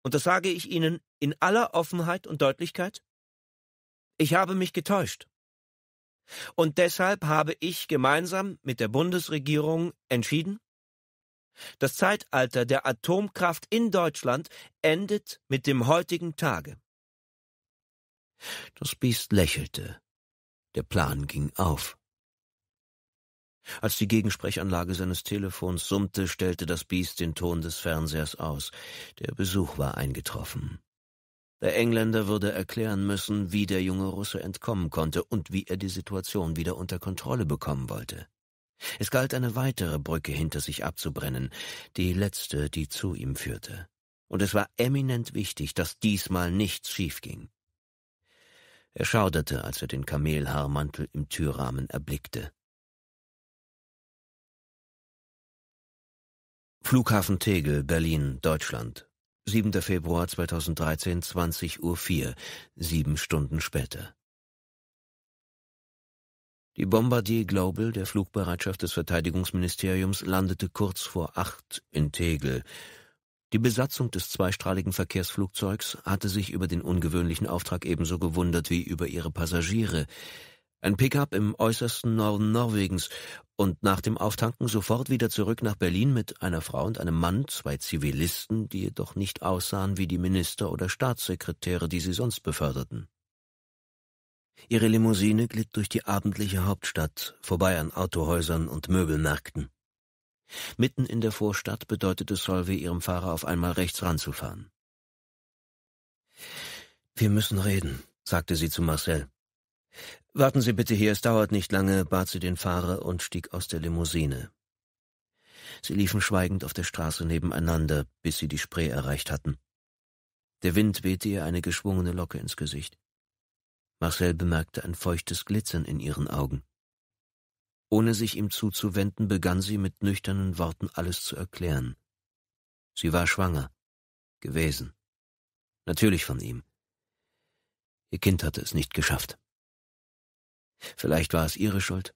und das sage ich Ihnen in aller Offenheit und Deutlichkeit, ich habe mich getäuscht. Und deshalb habe ich gemeinsam mit der Bundesregierung entschieden, das Zeitalter der Atomkraft in Deutschland endet mit dem heutigen Tage. Das Biest lächelte. Der Plan ging auf. Als die Gegensprechanlage seines Telefons summte, stellte das Biest den Ton des Fernsehers aus. Der Besuch war eingetroffen. Der Engländer würde erklären müssen, wie der junge Russe entkommen konnte und wie er die Situation wieder unter Kontrolle bekommen wollte. Es galt eine weitere Brücke hinter sich abzubrennen, die letzte, die zu ihm führte. Und es war eminent wichtig, dass diesmal nichts schiefging. Er schauderte, als er den Kamelhaarmantel im Türrahmen erblickte. Flughafen Tegel, Berlin, Deutschland. 7. Februar 2013, 20.04 Uhr, sieben Stunden später. Die Bombardier Global der Flugbereitschaft des Verteidigungsministeriums landete kurz vor acht in Tegel. Die Besatzung des zweistrahligen Verkehrsflugzeugs hatte sich über den ungewöhnlichen Auftrag ebenso gewundert wie über ihre Passagiere. Ein Pickup im äußersten Norden Norwegens und nach dem Auftanken sofort wieder zurück nach Berlin mit einer Frau und einem Mann, zwei Zivilisten, die jedoch nicht aussahen wie die Minister oder Staatssekretäre, die sie sonst beförderten. Ihre Limousine glitt durch die abendliche Hauptstadt, vorbei an Autohäusern und Möbelmärkten. Mitten in der Vorstadt bedeutete Solvay ihrem Fahrer auf einmal rechts ranzufahren. Wir müssen reden, sagte sie zu Marcel. Warten Sie bitte hier, es dauert nicht lange, bat sie den Fahrer und stieg aus der Limousine. Sie liefen schweigend auf der Straße nebeneinander, bis sie die Spree erreicht hatten. Der Wind wehte ihr eine geschwungene Locke ins Gesicht. Marcel bemerkte ein feuchtes Glitzern in ihren Augen. Ohne sich ihm zuzuwenden, begann sie mit nüchternen Worten alles zu erklären. Sie war schwanger. Gewesen. Natürlich von ihm. Ihr Kind hatte es nicht geschafft. Vielleicht war es ihre Schuld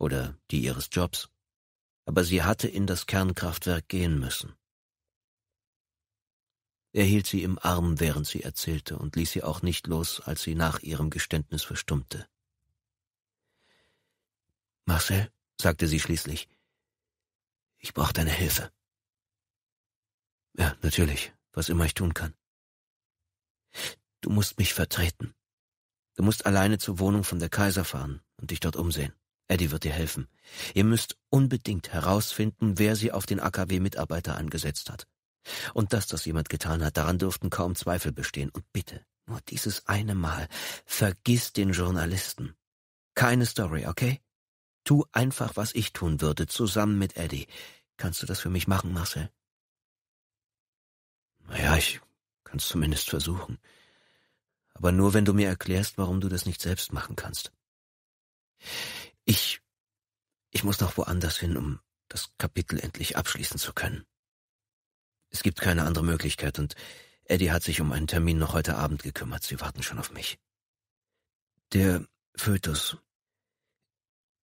oder die ihres Jobs, aber sie hatte in das Kernkraftwerk gehen müssen. Er hielt sie im Arm, während sie erzählte, und ließ sie auch nicht los, als sie nach ihrem Geständnis verstummte. Marcel, sagte sie schließlich, ich brauche deine Hilfe. Ja, natürlich, was immer ich tun kann. Du musst mich vertreten. Du musst alleine zur Wohnung von der Kaiser fahren und dich dort umsehen. Eddie wird dir helfen. Ihr müsst unbedingt herausfinden, wer sie auf den AKW-Mitarbeiter angesetzt hat. Und dass das jemand getan hat, daran dürften kaum Zweifel bestehen. Und bitte, nur dieses eine Mal, vergiss den Journalisten. Keine Story, okay? Tu einfach, was ich tun würde, zusammen mit Eddie. Kannst du das für mich machen, Marcel? Naja, ich kann's zumindest versuchen. Aber nur, wenn du mir erklärst, warum du das nicht selbst machen kannst. Ich, ich muss noch woanders hin, um das Kapitel endlich abschließen zu können. Es gibt keine andere Möglichkeit und Eddie hat sich um einen Termin noch heute Abend gekümmert. Sie warten schon auf mich. Der Fötus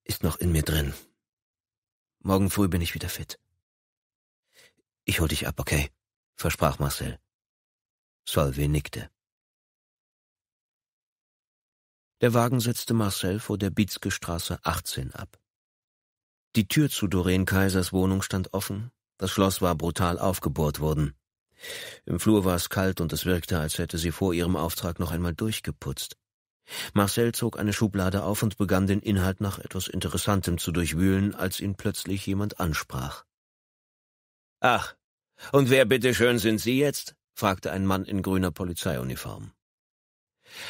ist noch in mir drin. Morgen früh bin ich wieder fit. Ich hol dich ab, okay? versprach Marcel. Solvay nickte. Der Wagen setzte Marcel vor der Bietzke Straße 18 ab. Die Tür zu Doreen Kaisers Wohnung stand offen das Schloss war brutal aufgebohrt worden. Im Flur war es kalt und es wirkte, als hätte sie vor ihrem Auftrag noch einmal durchgeputzt. Marcel zog eine Schublade auf und begann den Inhalt nach etwas Interessantem zu durchwühlen, als ihn plötzlich jemand ansprach. Ach, und wer bitteschön sind Sie jetzt? fragte ein Mann in grüner Polizeiuniform.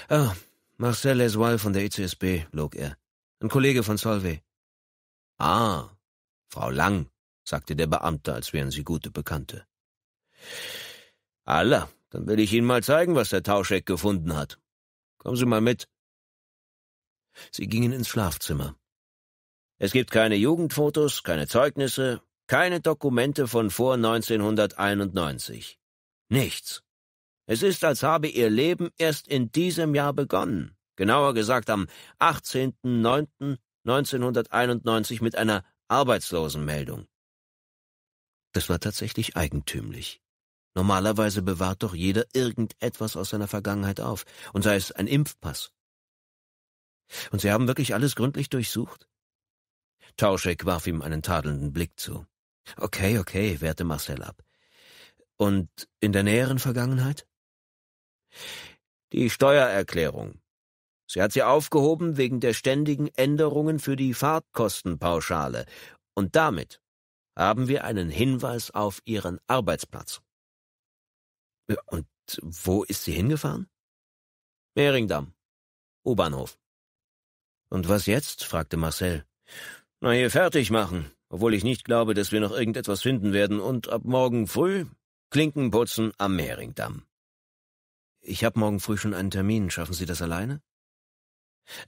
Ah, oh, Marcel Leswal von der ECSB, log er. Ein Kollege von Solvay. Ah, Frau Lang, sagte der Beamte, als wären sie gute Bekannte. Allah, dann will ich Ihnen mal zeigen, was der Tauscheck gefunden hat. Kommen Sie mal mit. Sie gingen ins Schlafzimmer. Es gibt keine Jugendfotos, keine Zeugnisse, keine Dokumente von vor 1991. Nichts. Es ist, als habe ihr Leben erst in diesem Jahr begonnen. Genauer gesagt am 18.09.1991 mit einer Arbeitslosenmeldung. Das war tatsächlich eigentümlich. Normalerweise bewahrt doch jeder irgendetwas aus seiner Vergangenheit auf, und sei es ein Impfpass. Und Sie haben wirklich alles gründlich durchsucht? Tauschek warf ihm einen tadelnden Blick zu. Okay, okay, wehrte Marcel ab. Und in der näheren Vergangenheit? Die Steuererklärung. Sie hat sie aufgehoben wegen der ständigen Änderungen für die Fahrtkostenpauschale. Und damit haben wir einen Hinweis auf Ihren Arbeitsplatz. Und wo ist sie hingefahren? Mehringdamm. U-Bahnhof. Und was jetzt? fragte Marcel. Na, hier fertig machen, obwohl ich nicht glaube, dass wir noch irgendetwas finden werden, und ab morgen früh Klinken putzen am Mehringdamm. Ich habe morgen früh schon einen Termin. Schaffen Sie das alleine?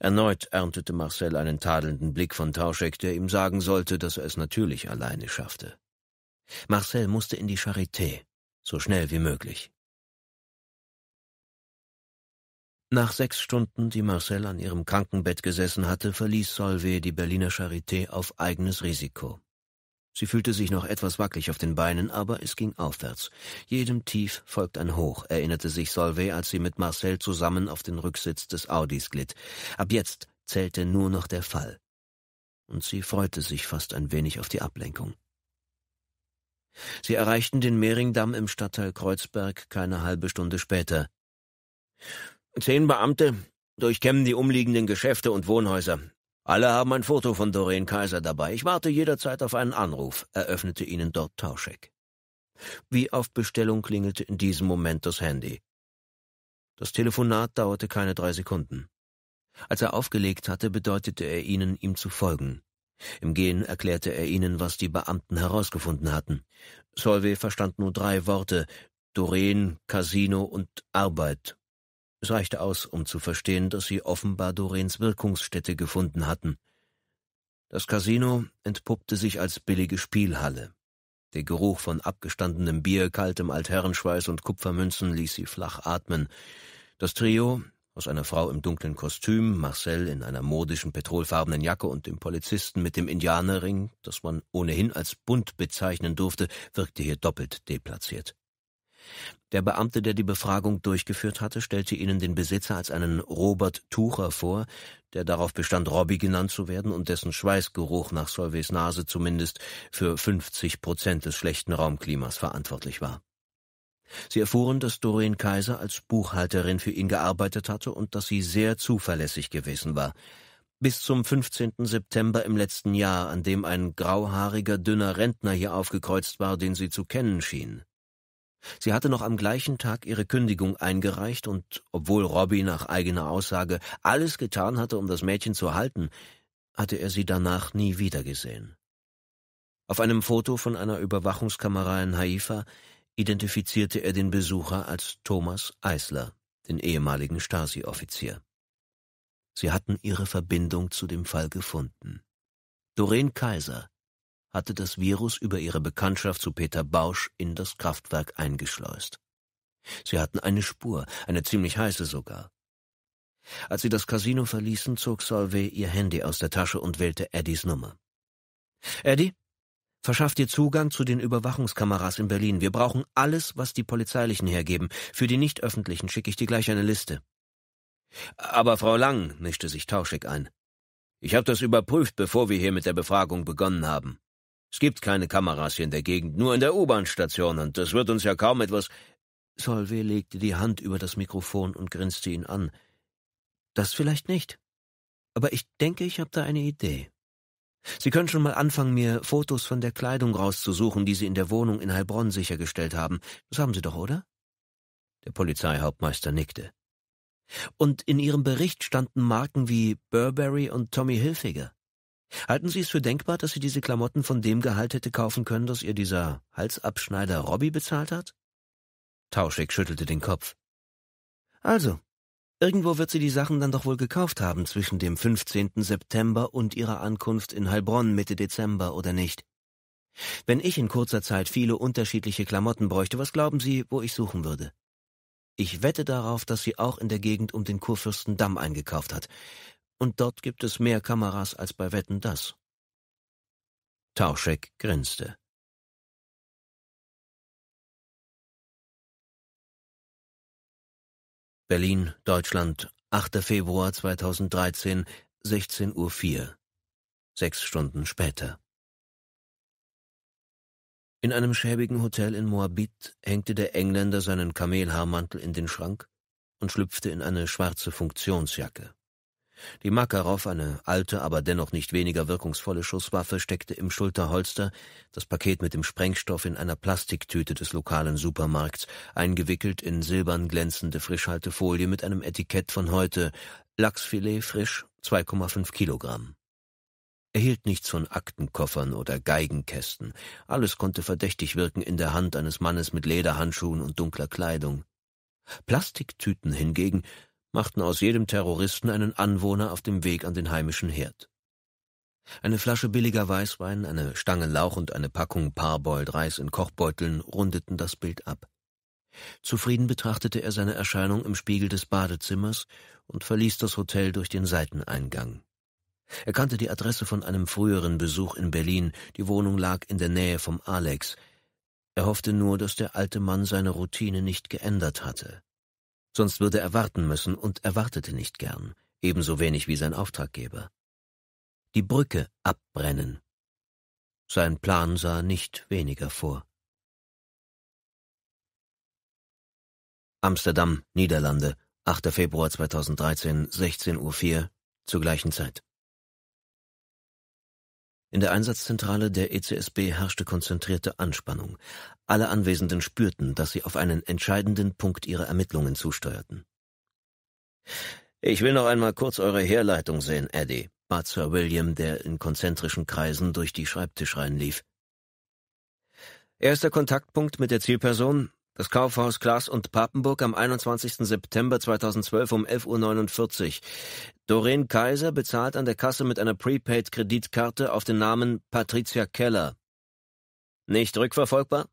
Erneut erntete Marcel einen tadelnden Blick von Tauschek, der ihm sagen sollte, dass er es natürlich alleine schaffte. Marcel musste in die Charité, so schnell wie möglich. Nach sechs Stunden, die Marcel an ihrem Krankenbett gesessen hatte, verließ Solvay die Berliner Charité auf eigenes Risiko. Sie fühlte sich noch etwas wackelig auf den Beinen, aber es ging aufwärts. Jedem Tief folgt ein Hoch, erinnerte sich Solvay, als sie mit Marcel zusammen auf den Rücksitz des Audis glitt. Ab jetzt zählte nur noch der Fall. Und sie freute sich fast ein wenig auf die Ablenkung. Sie erreichten den Mehringdamm im Stadtteil Kreuzberg keine halbe Stunde später. Zehn Beamte durchkämmen die umliegenden Geschäfte und Wohnhäuser, alle haben ein Foto von Doreen Kaiser dabei. Ich warte jederzeit auf einen Anruf, eröffnete ihnen dort Tauschek. Wie auf Bestellung klingelte in diesem Moment das Handy. Das Telefonat dauerte keine drei Sekunden. Als er aufgelegt hatte, bedeutete er ihnen, ihm zu folgen. Im Gehen erklärte er ihnen, was die Beamten herausgefunden hatten. Solvay verstand nur drei Worte Doreen, Casino und Arbeit es reichte aus, um zu verstehen, dass sie offenbar Doreens Wirkungsstätte gefunden hatten. Das Casino entpuppte sich als billige Spielhalle. Der Geruch von abgestandenem Bier, kaltem Altherrenschweiß und Kupfermünzen ließ sie flach atmen. Das Trio, aus einer Frau im dunklen Kostüm, Marcel in einer modischen petrolfarbenen Jacke und dem Polizisten mit dem Indianerring, das man ohnehin als bunt bezeichnen durfte, wirkte hier doppelt deplatziert. Der Beamte, der die Befragung durchgeführt hatte, stellte ihnen den Besitzer als einen Robert Tucher vor, der darauf bestand, Robby genannt zu werden und dessen Schweißgeruch nach Solveys Nase zumindest für 50 Prozent des schlechten Raumklimas verantwortlich war. Sie erfuhren, dass Doreen Kaiser als Buchhalterin für ihn gearbeitet hatte und dass sie sehr zuverlässig gewesen war. Bis zum 15. September im letzten Jahr, an dem ein grauhaariger, dünner Rentner hier aufgekreuzt war, den sie zu kennen schien. Sie hatte noch am gleichen Tag ihre Kündigung eingereicht und obwohl Robbie nach eigener Aussage alles getan hatte, um das Mädchen zu halten, hatte er sie danach nie wiedergesehen. Auf einem Foto von einer Überwachungskamera in Haifa identifizierte er den Besucher als Thomas Eisler, den ehemaligen Stasi-Offizier. Sie hatten ihre Verbindung zu dem Fall gefunden. Doreen Kaiser hatte das Virus über ihre Bekanntschaft zu Peter Bausch in das Kraftwerk eingeschleust. Sie hatten eine Spur, eine ziemlich heiße sogar. Als sie das Casino verließen, zog Solvay ihr Handy aus der Tasche und wählte Eddies Nummer. Eddie, verschaff dir Zugang zu den Überwachungskameras in Berlin. Wir brauchen alles, was die polizeilichen hergeben. Für die Nichtöffentlichen schicke ich dir gleich eine Liste. Aber Frau Lang mischte sich tauschig ein. Ich habe das überprüft, bevor wir hier mit der Befragung begonnen haben. Es gibt keine Kameras hier in der Gegend, nur in der U-Bahn-Station, und das wird uns ja kaum etwas. Solvay legte die Hand über das Mikrofon und grinste ihn an. Das vielleicht nicht. Aber ich denke, ich habe da eine Idee. Sie können schon mal anfangen, mir Fotos von der Kleidung rauszusuchen, die Sie in der Wohnung in Heilbronn sichergestellt haben. Das haben Sie doch, oder? Der Polizeihauptmeister nickte. Und in Ihrem Bericht standen Marken wie Burberry und Tommy Hilfiger. Halten Sie es für denkbar, dass sie diese Klamotten von dem Gehalt hätte kaufen können, das ihr dieser Halsabschneider Robby bezahlt hat? Tauschig schüttelte den Kopf. Also, irgendwo wird sie die Sachen dann doch wohl gekauft haben zwischen dem 15. September und ihrer Ankunft in Heilbronn Mitte Dezember, oder nicht? Wenn ich in kurzer Zeit viele unterschiedliche Klamotten bräuchte, was glauben Sie, wo ich suchen würde? Ich wette darauf, dass sie auch in der Gegend um den Kurfürstendamm eingekauft hat und dort gibt es mehr Kameras als bei Wetten das. Tauschek grinste. Berlin, Deutschland, 8. Februar 2013, 16.04 Uhr. Sechs Stunden später. In einem schäbigen Hotel in Moabit hängte der Engländer seinen Kamelhaarmantel in den Schrank und schlüpfte in eine schwarze Funktionsjacke. Die Makarow, eine alte, aber dennoch nicht weniger wirkungsvolle Schusswaffe, steckte im Schulterholster, das Paket mit dem Sprengstoff in einer Plastiktüte des lokalen Supermarkts, eingewickelt in silbern glänzende Frischhaltefolie mit einem Etikett von heute Lachsfilet frisch 2,5 Kilogramm. Er hielt nichts von Aktenkoffern oder Geigenkästen. Alles konnte verdächtig wirken in der Hand eines Mannes mit Lederhandschuhen und dunkler Kleidung. Plastiktüten hingegen machten aus jedem Terroristen einen Anwohner auf dem Weg an den heimischen Herd. Eine Flasche billiger Weißwein, eine Stange Lauch und eine Packung Parboiled Reis in Kochbeuteln rundeten das Bild ab. Zufrieden betrachtete er seine Erscheinung im Spiegel des Badezimmers und verließ das Hotel durch den Seiteneingang. Er kannte die Adresse von einem früheren Besuch in Berlin, die Wohnung lag in der Nähe vom Alex. Er hoffte nur, dass der alte Mann seine Routine nicht geändert hatte sonst würde er warten müssen und erwartete nicht gern, ebenso wenig wie sein Auftraggeber. Die Brücke abbrennen. Sein Plan sah nicht weniger vor. Amsterdam, Niederlande, 8. Februar 2013, 16.04 Uhr, zur gleichen Zeit. In der Einsatzzentrale der ECSB herrschte konzentrierte Anspannung. Alle Anwesenden spürten, dass sie auf einen entscheidenden Punkt ihrer Ermittlungen zusteuerten. Ich will noch einmal kurz eure Herleitung sehen, Eddie, bat Sir William, der in konzentrischen Kreisen durch die Schreibtischreihen lief. Erster Kontaktpunkt mit der Zielperson, das Kaufhaus Klaas und Papenburg am 21. September 2012 um 11.49 Uhr. Doreen Kaiser bezahlt an der Kasse mit einer Prepaid-Kreditkarte auf den Namen Patricia Keller. Nicht rückverfolgbar?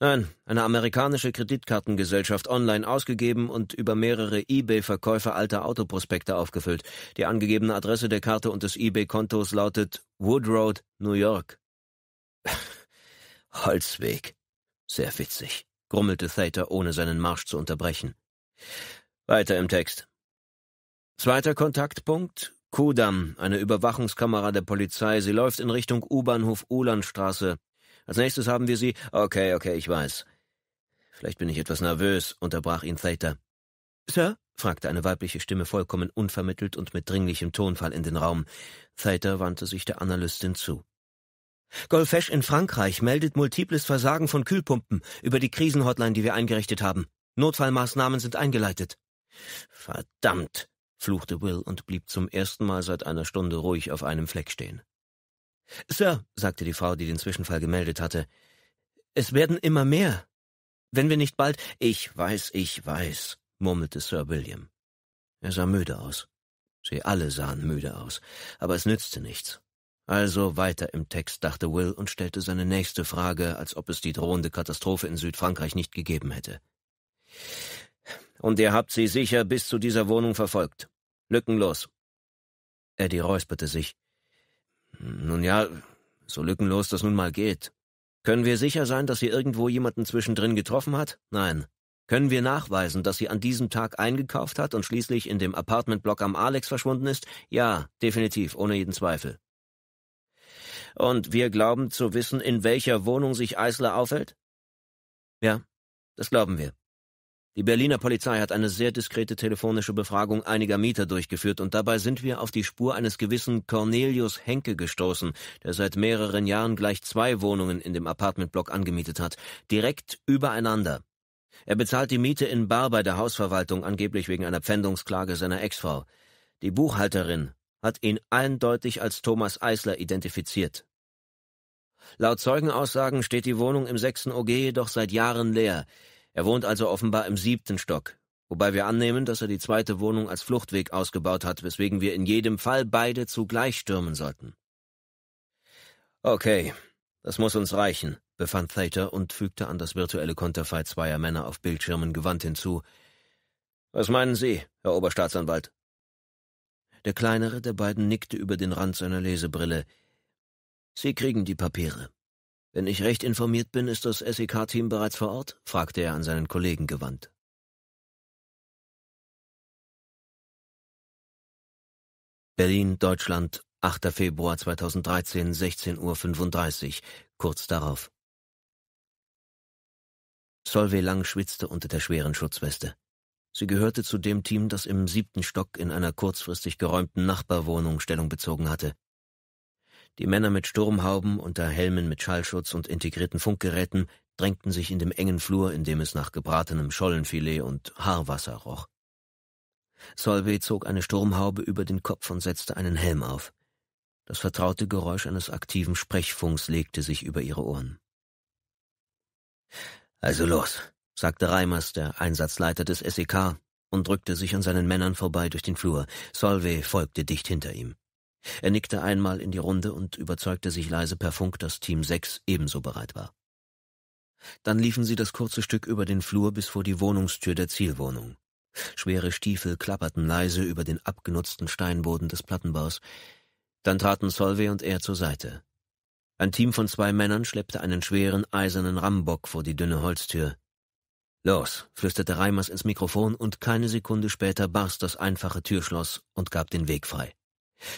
Nein, eine amerikanische Kreditkartengesellschaft online ausgegeben und über mehrere eBay-Verkäufe alter Autoprospekte aufgefüllt. Die angegebene Adresse der Karte und des eBay-Kontos lautet Woodroad, New York. *laughs* Holzweg. Sehr witzig, grummelte Thater, ohne seinen Marsch zu unterbrechen. Weiter im Text. Zweiter Kontaktpunkt, Kudam, eine Überwachungskamera der Polizei. Sie läuft in Richtung U-Bahnhof Ulandstraße. Als nächstes haben wir sie. Okay, okay, ich weiß. Vielleicht bin ich etwas nervös, unterbrach ihn Thater. Sir? fragte eine weibliche Stimme vollkommen unvermittelt und mit dringlichem Tonfall in den Raum. Thater wandte sich der Analystin zu. Golfesch in Frankreich meldet multiples Versagen von Kühlpumpen über die Krisenhotline, die wir eingerichtet haben. Notfallmaßnahmen sind eingeleitet. Verdammt, fluchte Will und blieb zum ersten Mal seit einer Stunde ruhig auf einem Fleck stehen. Sir, sagte die Frau, die den Zwischenfall gemeldet hatte, es werden immer mehr. Wenn wir nicht bald. Ich weiß, ich weiß, murmelte Sir William. Er sah müde aus. Sie alle sahen müde aus, aber es nützte nichts. Also weiter im Text, dachte Will und stellte seine nächste Frage, als ob es die drohende Katastrophe in Südfrankreich nicht gegeben hätte. Und ihr habt sie sicher bis zu dieser Wohnung verfolgt. Lückenlos. Eddie räusperte sich. Nun ja, so lückenlos das nun mal geht. Können wir sicher sein, dass sie irgendwo jemanden zwischendrin getroffen hat? Nein. Können wir nachweisen, dass sie an diesem Tag eingekauft hat und schließlich in dem Apartmentblock am Alex verschwunden ist? Ja, definitiv, ohne jeden Zweifel. Und wir glauben zu wissen, in welcher Wohnung sich Eisler aufhält? Ja, das glauben wir. Die Berliner Polizei hat eine sehr diskrete telefonische Befragung einiger Mieter durchgeführt und dabei sind wir auf die Spur eines gewissen Cornelius Henke gestoßen, der seit mehreren Jahren gleich zwei Wohnungen in dem Apartmentblock angemietet hat, direkt übereinander. Er bezahlt die Miete in Bar bei der Hausverwaltung angeblich wegen einer Pfändungsklage seiner Ex-Frau. Die Buchhalterin hat ihn eindeutig als Thomas Eisler identifiziert. Laut Zeugenaussagen steht die Wohnung im sechsten OG jedoch seit Jahren leer. Er wohnt also offenbar im siebten Stock, wobei wir annehmen, dass er die zweite Wohnung als Fluchtweg ausgebaut hat, weswegen wir in jedem Fall beide zugleich stürmen sollten. Okay, das muss uns reichen, befand Thater und fügte an das virtuelle Konterfei zweier Männer auf Bildschirmen gewandt hinzu. Was meinen Sie, Herr Oberstaatsanwalt? Der kleinere der beiden nickte über den Rand seiner Lesebrille. Sie kriegen die Papiere. Wenn ich recht informiert bin, ist das SEK-Team bereits vor Ort? fragte er an seinen Kollegen gewandt. Berlin, Deutschland, 8. Februar 2013, 16.35 Uhr, kurz darauf. Solveig Lang schwitzte unter der schweren Schutzweste. Sie gehörte zu dem Team, das im siebten Stock in einer kurzfristig geräumten Nachbarwohnung Stellung bezogen hatte. Die Männer mit Sturmhauben unter Helmen mit Schallschutz und integrierten Funkgeräten drängten sich in dem engen Flur, in dem es nach gebratenem Schollenfilet und Haarwasser roch. Solvay zog eine Sturmhaube über den Kopf und setzte einen Helm auf. Das vertraute Geräusch eines aktiven Sprechfunks legte sich über ihre Ohren. Also los, sagte Reimers, der Einsatzleiter des SEK, und drückte sich an seinen Männern vorbei durch den Flur. Solvay folgte dicht hinter ihm. Er nickte einmal in die Runde und überzeugte sich leise per Funk, dass Team 6 ebenso bereit war. Dann liefen sie das kurze Stück über den Flur bis vor die Wohnungstür der Zielwohnung. Schwere Stiefel klapperten leise über den abgenutzten Steinboden des Plattenbaus. Dann traten Solvay und er zur Seite. Ein Team von zwei Männern schleppte einen schweren eisernen Rambock vor die dünne Holztür. Los, flüsterte Reimers ins Mikrofon und keine Sekunde später barst das einfache Türschloss und gab den Weg frei.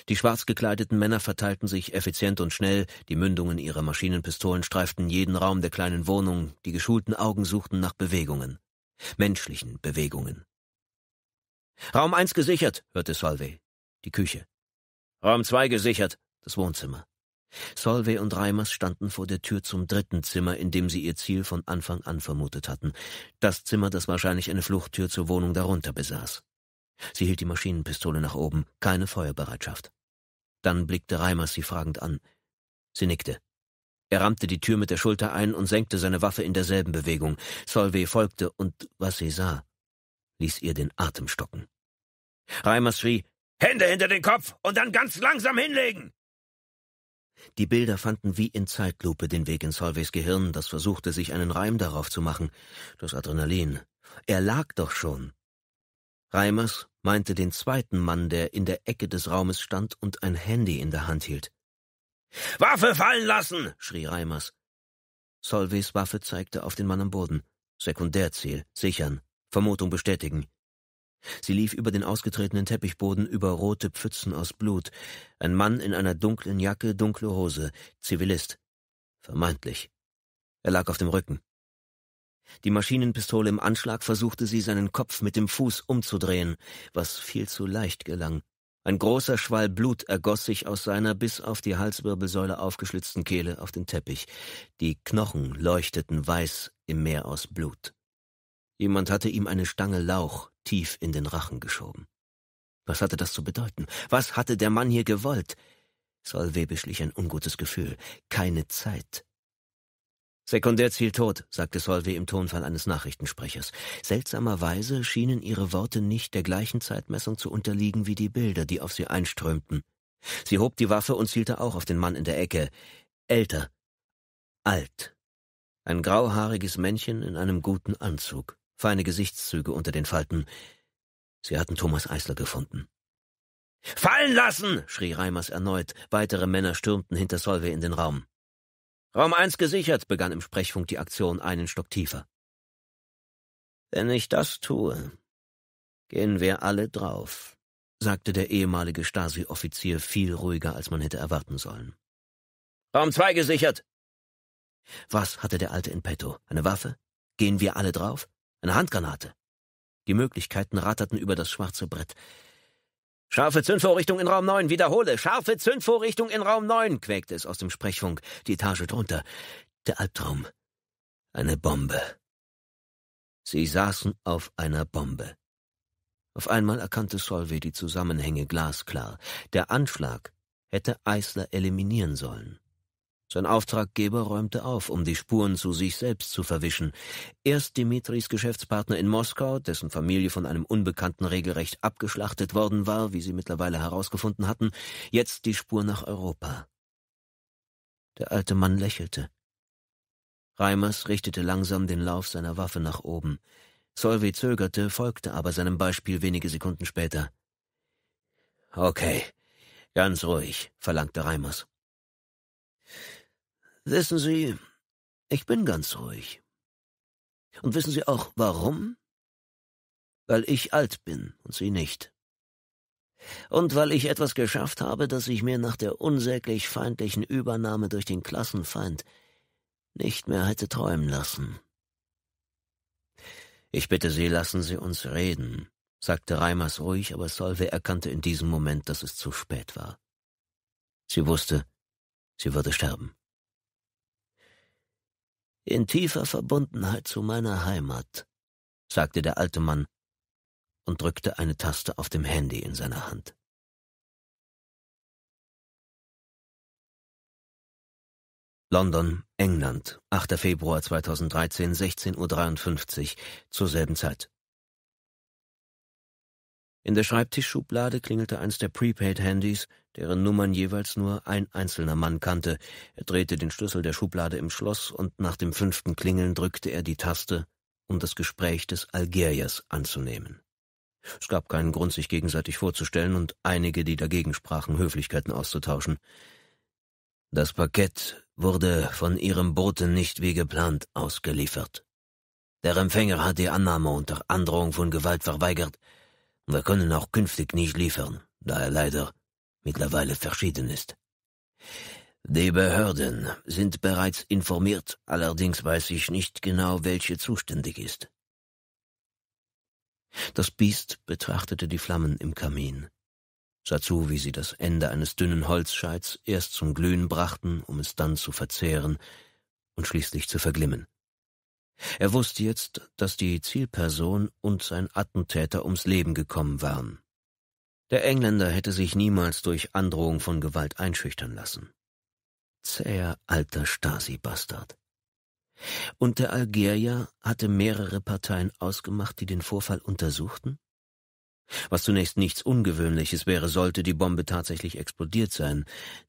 Die schwarz gekleideten Männer verteilten sich effizient und schnell, die Mündungen ihrer Maschinenpistolen streiften jeden Raum der kleinen Wohnung, die geschulten Augen suchten nach Bewegungen. Menschlichen Bewegungen. Raum 1 gesichert, hörte Solvay. Die Küche. Raum 2 gesichert, das Wohnzimmer. Solvay und Reimers standen vor der Tür zum dritten Zimmer, in dem sie ihr Ziel von Anfang an vermutet hatten. Das Zimmer, das wahrscheinlich eine Fluchttür zur Wohnung darunter besaß. Sie hielt die Maschinenpistole nach oben, keine Feuerbereitschaft. Dann blickte Reimers sie fragend an. Sie nickte. Er rammte die Tür mit der Schulter ein und senkte seine Waffe in derselben Bewegung. Solvay folgte und was sie sah, ließ ihr den Atem stocken. Reimers schrie, Hände hinter den Kopf und dann ganz langsam hinlegen! Die Bilder fanden wie in Zeitlupe den Weg in Solveys Gehirn, das versuchte, sich einen Reim darauf zu machen. Das Adrenalin. Er lag doch schon. Reimers meinte den zweiten Mann, der in der Ecke des Raumes stand und ein Handy in der Hand hielt. Waffe fallen lassen! schrie Reimers. Solveys Waffe zeigte auf den Mann am Boden. Sekundärziel, sichern, Vermutung bestätigen. Sie lief über den ausgetretenen Teppichboden über rote Pfützen aus Blut. Ein Mann in einer dunklen Jacke, dunkle Hose, Zivilist. Vermeintlich. Er lag auf dem Rücken. Die Maschinenpistole im Anschlag versuchte sie, seinen Kopf mit dem Fuß umzudrehen, was viel zu leicht gelang. Ein großer Schwall Blut ergoss sich aus seiner bis auf die Halswirbelsäule aufgeschlitzten Kehle auf den Teppich. Die Knochen leuchteten weiß im Meer aus Blut. Jemand hatte ihm eine Stange Lauch tief in den Rachen geschoben. Was hatte das zu bedeuten? Was hatte der Mann hier gewollt? Solvay beschlich ein ungutes Gefühl. Keine Zeit. Sekundärziel tot, sagte Solvay im Tonfall eines Nachrichtensprechers. Seltsamerweise schienen ihre Worte nicht der gleichen Zeitmessung zu unterliegen wie die Bilder, die auf sie einströmten. Sie hob die Waffe und zielte auch auf den Mann in der Ecke. Älter. Alt. Ein grauhaariges Männchen in einem guten Anzug feine Gesichtszüge unter den Falten. Sie hatten Thomas Eisler gefunden. Fallen lassen! schrie Reimers erneut. Weitere Männer stürmten hinter Solve in den Raum. Raum 1 gesichert, begann im Sprechfunk die Aktion einen Stock tiefer. Wenn ich das tue, gehen wir alle drauf, sagte der ehemalige Stasi-Offizier viel ruhiger, als man hätte erwarten sollen. Raum 2 gesichert! Was hatte der Alte in petto? Eine Waffe? Gehen wir alle drauf? eine Handgranate. Die Möglichkeiten ratterten über das schwarze Brett. Scharfe Zündvorrichtung in Raum 9, wiederhole, scharfe Zündvorrichtung in Raum 9, quäkte es aus dem Sprechfunk, die Etage drunter. Der Albtraum. Eine Bombe. Sie saßen auf einer Bombe. Auf einmal erkannte Solvay die Zusammenhänge glasklar. Der Anschlag hätte Eisler eliminieren sollen. Sein Auftraggeber räumte auf, um die Spuren zu sich selbst zu verwischen. Erst Dimitris Geschäftspartner in Moskau, dessen Familie von einem Unbekannten regelrecht abgeschlachtet worden war, wie sie mittlerweile herausgefunden hatten, jetzt die Spur nach Europa. Der alte Mann lächelte. Reimers richtete langsam den Lauf seiner Waffe nach oben. Solvey zögerte, folgte aber seinem Beispiel wenige Sekunden später. Okay, ganz ruhig, verlangte Reimers. Wissen Sie, ich bin ganz ruhig. Und wissen Sie auch warum? Weil ich alt bin und Sie nicht. Und weil ich etwas geschafft habe, das ich mir nach der unsäglich feindlichen Übernahme durch den Klassenfeind nicht mehr hätte träumen lassen. Ich bitte Sie, lassen Sie uns reden, sagte Reimers ruhig, aber Solve erkannte in diesem Moment, dass es zu spät war. Sie wusste, sie würde sterben in tiefer Verbundenheit zu meiner Heimat, sagte der alte Mann und drückte eine Taste auf dem Handy in seiner Hand. London, England, 8. Februar 2013, 16.53 Uhr, zur selben Zeit. In der Schreibtischschublade klingelte eins der Prepaid-Handys, deren Nummern jeweils nur ein einzelner Mann kannte. Er drehte den Schlüssel der Schublade im Schloss und nach dem fünften Klingeln drückte er die Taste, um das Gespräch des Algeriers anzunehmen. Es gab keinen Grund, sich gegenseitig vorzustellen und einige, die dagegen sprachen, Höflichkeiten auszutauschen. Das Paket wurde von ihrem Boten nicht wie geplant ausgeliefert. Der Empfänger hat die Annahme unter Androhung von Gewalt verweigert, wir können auch künftig nicht liefern, da er leider mittlerweile verschieden ist. Die Behörden sind bereits informiert, allerdings weiß ich nicht genau, welche zuständig ist. Das Biest betrachtete die Flammen im Kamin, sah zu, wie sie das Ende eines dünnen Holzscheits erst zum Glühen brachten, um es dann zu verzehren und schließlich zu verglimmen. Er wusste jetzt, dass die Zielperson und sein Attentäter ums Leben gekommen waren. Der Engländer hätte sich niemals durch Androhung von Gewalt einschüchtern lassen. Zäher alter Stasi-Bastard. Und der Algerier hatte mehrere Parteien ausgemacht, die den Vorfall untersuchten? Was zunächst nichts Ungewöhnliches wäre, sollte die Bombe tatsächlich explodiert sein.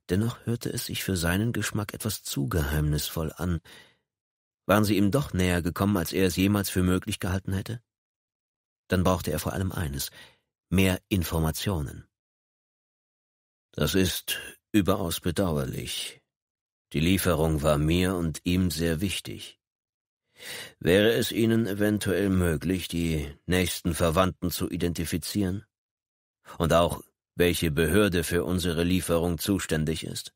Dennoch hörte es sich für seinen Geschmack etwas zu geheimnisvoll an, waren sie ihm doch näher gekommen, als er es jemals für möglich gehalten hätte? Dann brauchte er vor allem eines, mehr Informationen. Das ist überaus bedauerlich. Die Lieferung war mir und ihm sehr wichtig. Wäre es Ihnen eventuell möglich, die nächsten Verwandten zu identifizieren? Und auch, welche Behörde für unsere Lieferung zuständig ist?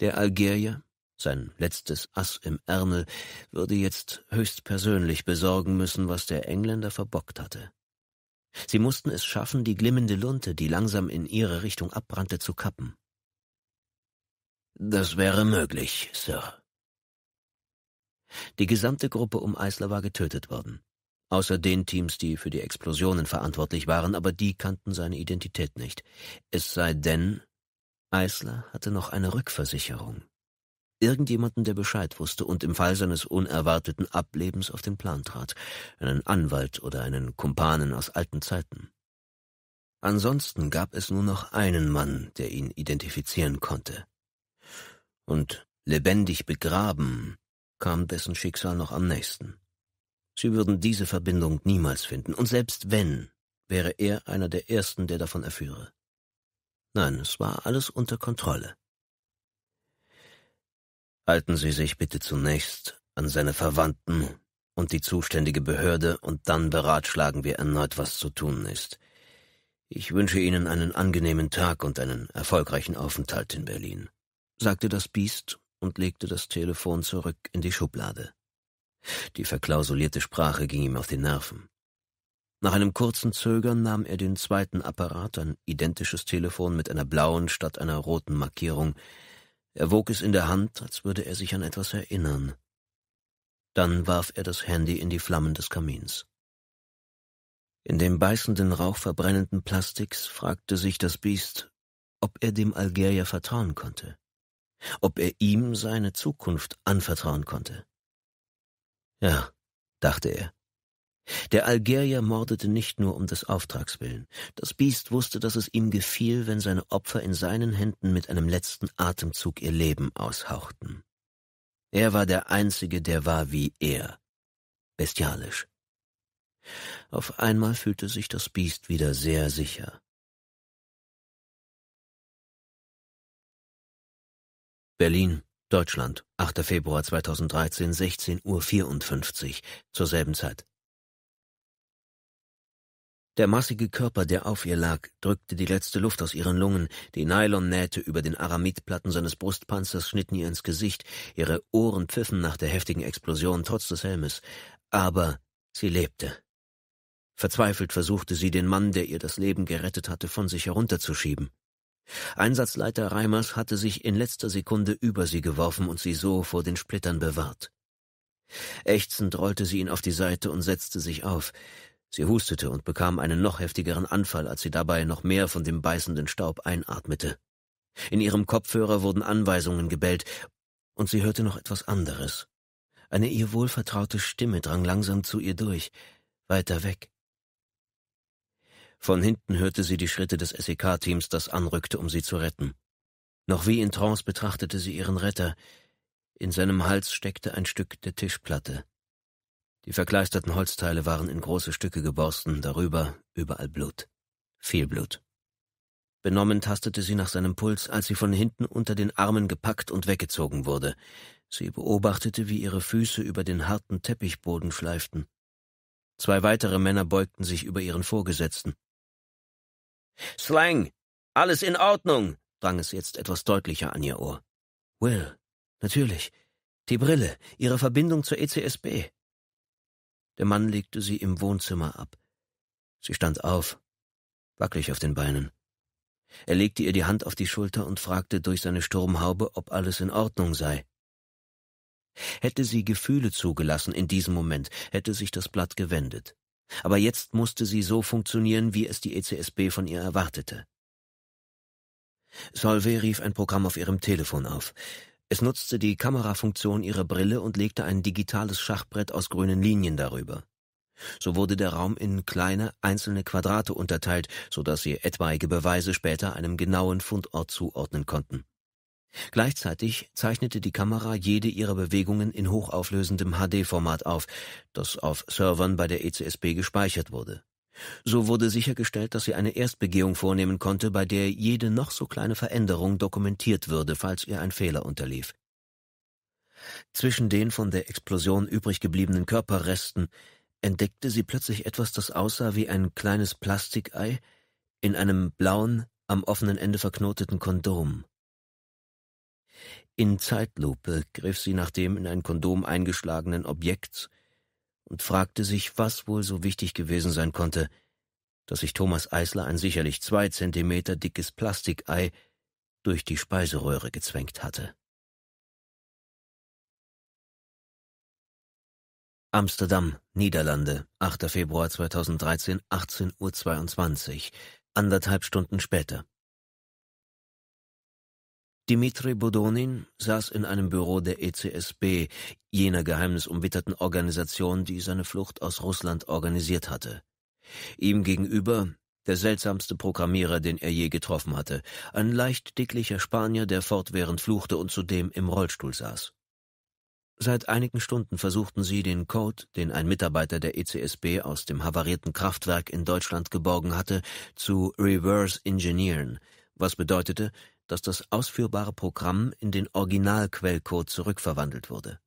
Der Algerier sein letztes Ass im Ärmel, würde jetzt höchstpersönlich besorgen müssen, was der Engländer verbockt hatte. Sie mussten es schaffen, die glimmende Lunte, die langsam in ihre Richtung abbrannte, zu kappen. Das wäre möglich, Sir. Die gesamte Gruppe um Eisler war getötet worden, außer den Teams, die für die Explosionen verantwortlich waren, aber die kannten seine Identität nicht. Es sei denn, Eisler hatte noch eine Rückversicherung. Irgendjemanden, der Bescheid wusste und im Fall seines unerwarteten Ablebens auf den Plan trat. Einen Anwalt oder einen Kumpanen aus alten Zeiten. Ansonsten gab es nur noch einen Mann, der ihn identifizieren konnte. Und lebendig begraben kam dessen Schicksal noch am nächsten. Sie würden diese Verbindung niemals finden, und selbst wenn, wäre er einer der Ersten, der davon erführe. Nein, es war alles unter Kontrolle. Halten Sie sich bitte zunächst an seine Verwandten und die zuständige Behörde und dann beratschlagen wir erneut, was zu tun ist. Ich wünsche Ihnen einen angenehmen Tag und einen erfolgreichen Aufenthalt in Berlin, sagte das Biest und legte das Telefon zurück in die Schublade. Die verklausulierte Sprache ging ihm auf die Nerven. Nach einem kurzen Zögern nahm er den zweiten Apparat, ein identisches Telefon mit einer blauen statt einer roten Markierung, er wog es in der Hand, als würde er sich an etwas erinnern. Dann warf er das Handy in die Flammen des Kamins. In dem beißenden Rauch verbrennenden Plastiks fragte sich das Biest, ob er dem Algerier vertrauen konnte, ob er ihm seine Zukunft anvertrauen konnte. Ja, dachte er, der Algerier mordete nicht nur um des Auftrags willen. Das Biest wusste, dass es ihm gefiel, wenn seine Opfer in seinen Händen mit einem letzten Atemzug ihr Leben aushauchten. Er war der Einzige, der war wie er. Bestialisch. Auf einmal fühlte sich das Biest wieder sehr sicher. Berlin, Deutschland, 8. Februar 2013, 16.54 Uhr, zur selben Zeit. Der massige Körper, der auf ihr lag, drückte die letzte Luft aus ihren Lungen, die Nylonnähte über den Aramidplatten seines Brustpanzers schnitten ihr ins Gesicht, ihre Ohren pfiffen nach der heftigen Explosion trotz des Helmes, aber sie lebte. Verzweifelt versuchte sie, den Mann, der ihr das Leben gerettet hatte, von sich herunterzuschieben. Einsatzleiter Reimers hatte sich in letzter Sekunde über sie geworfen und sie so vor den Splittern bewahrt. Ächzend rollte sie ihn auf die Seite und setzte sich auf. Sie hustete und bekam einen noch heftigeren Anfall, als sie dabei noch mehr von dem beißenden Staub einatmete. In ihrem Kopfhörer wurden Anweisungen gebellt, und sie hörte noch etwas anderes. Eine ihr wohlvertraute Stimme drang langsam zu ihr durch, weiter weg. Von hinten hörte sie die Schritte des SEK-Teams, das anrückte, um sie zu retten. Noch wie in Trance betrachtete sie ihren Retter. In seinem Hals steckte ein Stück der Tischplatte. Die verkleisterten Holzteile waren in große Stücke geborsten, darüber überall Blut. Viel Blut. Benommen tastete sie nach seinem Puls, als sie von hinten unter den Armen gepackt und weggezogen wurde. Sie beobachtete, wie ihre Füße über den harten Teppichboden schleiften. Zwei weitere Männer beugten sich über ihren Vorgesetzten. Slang! Alles in Ordnung! drang es jetzt etwas deutlicher an ihr Ohr. Will, natürlich. Die Brille, ihre Verbindung zur ECSB. Der Mann legte sie im Wohnzimmer ab. Sie stand auf, wackelig auf den Beinen. Er legte ihr die Hand auf die Schulter und fragte durch seine Sturmhaube, ob alles in Ordnung sei. Hätte sie Gefühle zugelassen in diesem Moment, hätte sich das Blatt gewendet. Aber jetzt musste sie so funktionieren, wie es die ECSB von ihr erwartete. Solvay rief ein Programm auf ihrem Telefon auf. Es nutzte die Kamerafunktion ihrer Brille und legte ein digitales Schachbrett aus grünen Linien darüber. So wurde der Raum in kleine einzelne Quadrate unterteilt, so dass sie etwaige Beweise später einem genauen Fundort zuordnen konnten. Gleichzeitig zeichnete die Kamera jede ihrer Bewegungen in hochauflösendem HD-Format auf, das auf Servern bei der ECSB gespeichert wurde. So wurde sichergestellt, dass sie eine Erstbegehung vornehmen konnte, bei der jede noch so kleine Veränderung dokumentiert würde, falls ihr ein Fehler unterlief. Zwischen den von der Explosion übrig gebliebenen Körperresten entdeckte sie plötzlich etwas, das aussah wie ein kleines Plastikei in einem blauen, am offenen Ende verknoteten Kondom. In Zeitlupe griff sie nach dem in ein Kondom eingeschlagenen Objekts, und fragte sich, was wohl so wichtig gewesen sein konnte, dass sich Thomas Eisler ein sicherlich zwei Zentimeter dickes Plastikei durch die Speiseröhre gezwängt hatte. Amsterdam, Niederlande, 8. Februar 2013, 18.22 Uhr, anderthalb Stunden später. Dimitri Bodonin saß in einem Büro der ECSB, jener geheimnisumwitterten Organisation, die seine Flucht aus Russland organisiert hatte. Ihm gegenüber der seltsamste Programmierer, den er je getroffen hatte, ein leicht dicklicher Spanier, der fortwährend fluchte und zudem im Rollstuhl saß. Seit einigen Stunden versuchten sie, den Code, den ein Mitarbeiter der ECSB aus dem havarierten Kraftwerk in Deutschland geborgen hatte, zu reverse engineeren, was bedeutete, dass das ausführbare Programm in den Originalquellcode zurückverwandelt wurde.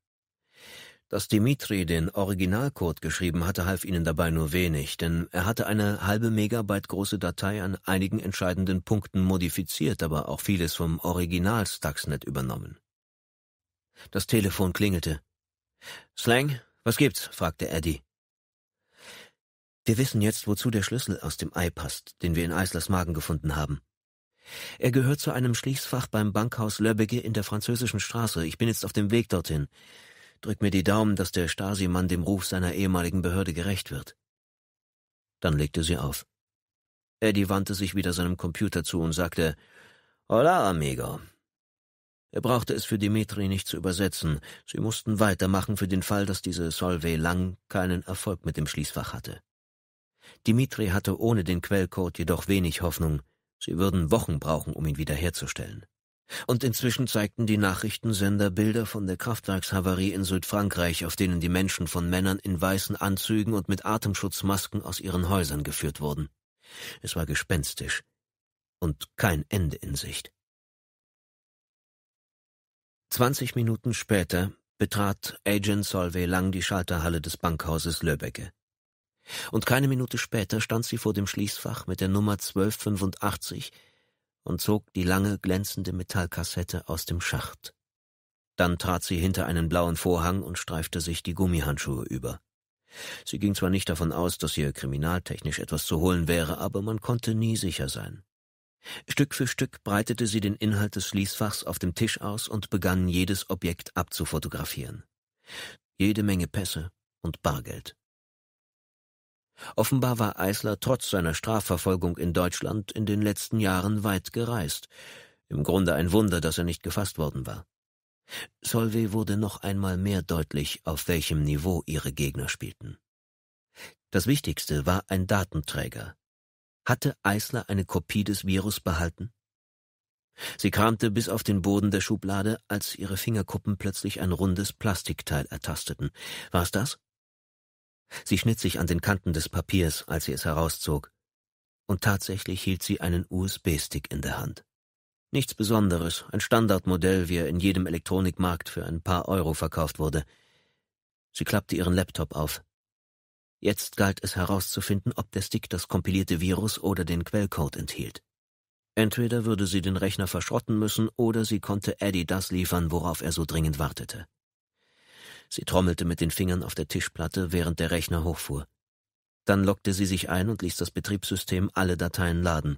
Dass Dimitri den Originalcode geschrieben hatte, half ihnen dabei nur wenig, denn er hatte eine halbe Megabyte große Datei an einigen entscheidenden Punkten modifiziert, aber auch vieles vom Original Stuxnet übernommen. Das Telefon klingelte. Slang, was gibt's? fragte Eddie. Wir wissen jetzt, wozu der Schlüssel aus dem Ei passt, den wir in Eislers Magen gefunden haben. Er gehört zu einem Schließfach beim Bankhaus Löbbege in der französischen Straße. Ich bin jetzt auf dem Weg dorthin. Drück mir die Daumen, dass der Stasi-Mann dem Ruf seiner ehemaligen Behörde gerecht wird. Dann legte sie auf. Eddie wandte sich wieder seinem Computer zu und sagte, Hola, amigo. Er brauchte es für Dimitri nicht zu übersetzen. Sie mussten weitermachen für den Fall, dass diese Solvay Lang keinen Erfolg mit dem Schließfach hatte. Dimitri hatte ohne den Quellcode jedoch wenig Hoffnung. Sie würden Wochen brauchen, um ihn wiederherzustellen. Und inzwischen zeigten die Nachrichtensender Bilder von der Kraftwerkshavarie in Südfrankreich, auf denen die Menschen von Männern in weißen Anzügen und mit Atemschutzmasken aus ihren Häusern geführt wurden. Es war gespenstisch und kein Ende in Sicht. Zwanzig Minuten später betrat Agent Solvay Lang die Schalterhalle des Bankhauses Löbecke. Und keine Minute später stand sie vor dem Schließfach mit der Nummer 1285 und zog die lange glänzende Metallkassette aus dem Schacht. Dann trat sie hinter einen blauen Vorhang und streifte sich die Gummihandschuhe über. Sie ging zwar nicht davon aus, dass hier kriminaltechnisch etwas zu holen wäre, aber man konnte nie sicher sein. Stück für Stück breitete sie den Inhalt des Schließfachs auf dem Tisch aus und begann jedes Objekt abzufotografieren. Jede Menge Pässe und Bargeld. Offenbar war Eisler trotz seiner Strafverfolgung in Deutschland in den letzten Jahren weit gereist. Im Grunde ein Wunder, dass er nicht gefasst worden war. Solvay wurde noch einmal mehr deutlich, auf welchem Niveau ihre Gegner spielten. Das Wichtigste war ein Datenträger. Hatte Eisler eine Kopie des Virus behalten? Sie kramte bis auf den Boden der Schublade, als ihre Fingerkuppen plötzlich ein rundes Plastikteil ertasteten. War es das? Sie schnitt sich an den Kanten des Papiers, als sie es herauszog. Und tatsächlich hielt sie einen USB-Stick in der Hand. Nichts Besonderes, ein Standardmodell, wie er in jedem Elektronikmarkt für ein paar Euro verkauft wurde. Sie klappte ihren Laptop auf. Jetzt galt es herauszufinden, ob der Stick das kompilierte Virus oder den Quellcode enthielt. Entweder würde sie den Rechner verschrotten müssen oder sie konnte Eddie das liefern, worauf er so dringend wartete. Sie trommelte mit den Fingern auf der Tischplatte, während der Rechner hochfuhr. Dann lockte sie sich ein und ließ das Betriebssystem alle Dateien laden.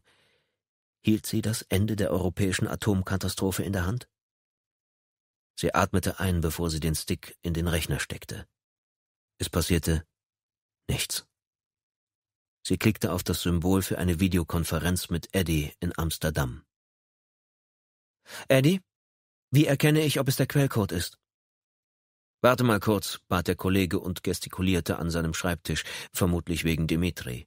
Hielt sie das Ende der europäischen Atomkatastrophe in der Hand? Sie atmete ein, bevor sie den Stick in den Rechner steckte. Es passierte nichts. Sie klickte auf das Symbol für eine Videokonferenz mit Eddie in Amsterdam. Eddie, wie erkenne ich, ob es der Quellcode ist? Warte mal kurz, bat der Kollege und gestikulierte an seinem Schreibtisch, vermutlich wegen Dimitri.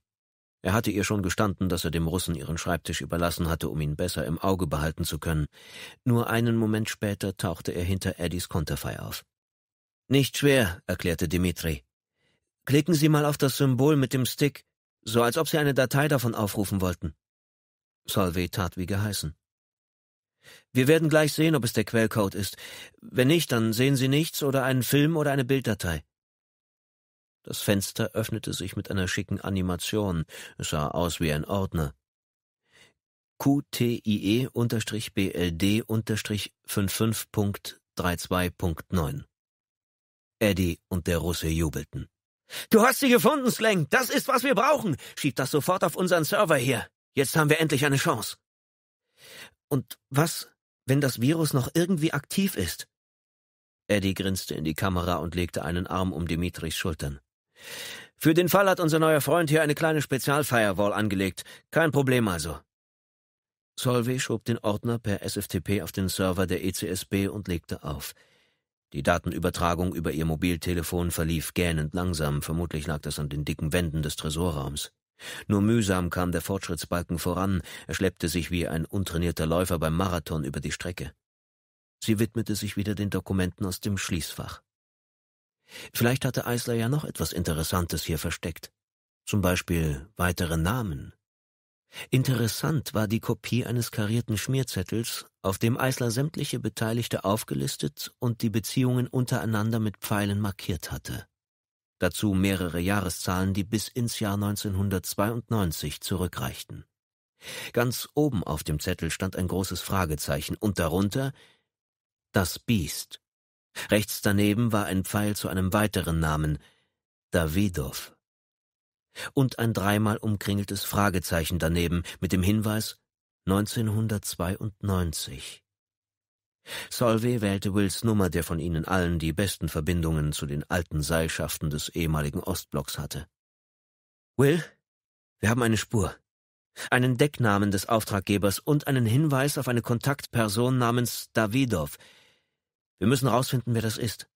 Er hatte ihr schon gestanden, dass er dem Russen ihren Schreibtisch überlassen hatte, um ihn besser im Auge behalten zu können. Nur einen Moment später tauchte er hinter Eddies Konterfei auf. Nicht schwer, erklärte Dimitri. Klicken Sie mal auf das Symbol mit dem Stick, so als ob Sie eine Datei davon aufrufen wollten. Solvay tat wie geheißen. Wir werden gleich sehen, ob es der Quellcode ist. Wenn nicht, dann sehen Sie nichts oder einen Film oder eine Bilddatei. Das Fenster öffnete sich mit einer schicken Animation. Es sah aus wie ein Ordner. QTIE-BLD-55.32.9 Eddie und der Russe jubelten. Du hast sie gefunden, Slang. Das ist, was wir brauchen. Schieb das sofort auf unseren Server hier. Jetzt haben wir endlich eine Chance. Und was, wenn das Virus noch irgendwie aktiv ist? Eddie grinste in die Kamera und legte einen Arm um Dimitris Schultern. Für den Fall hat unser neuer Freund hier eine kleine Spezialfirewall angelegt. Kein Problem also. Solvay schob den Ordner per SFTP auf den Server der ECSB und legte auf. Die Datenübertragung über ihr Mobiltelefon verlief gähnend langsam, vermutlich lag das an den dicken Wänden des Tresorraums. Nur mühsam kam der Fortschrittsbalken voran, er schleppte sich wie ein untrainierter Läufer beim Marathon über die Strecke. Sie widmete sich wieder den Dokumenten aus dem Schließfach. Vielleicht hatte Eisler ja noch etwas Interessantes hier versteckt, zum Beispiel weitere Namen. Interessant war die Kopie eines karierten Schmierzettels, auf dem Eisler sämtliche Beteiligte aufgelistet und die Beziehungen untereinander mit Pfeilen markiert hatte dazu mehrere Jahreszahlen, die bis ins Jahr 1992 zurückreichten. Ganz oben auf dem Zettel stand ein großes Fragezeichen und darunter das Biest. Rechts daneben war ein Pfeil zu einem weiteren Namen, Davidow. Und ein dreimal umkringeltes Fragezeichen daneben mit dem Hinweis 1992. Solvay wählte Wills Nummer, der von ihnen allen die besten Verbindungen zu den alten Seilschaften des ehemaligen Ostblocks hatte. Will, wir haben eine Spur. Einen Decknamen des Auftraggebers und einen Hinweis auf eine Kontaktperson namens Davidov. Wir müssen herausfinden, wer das ist.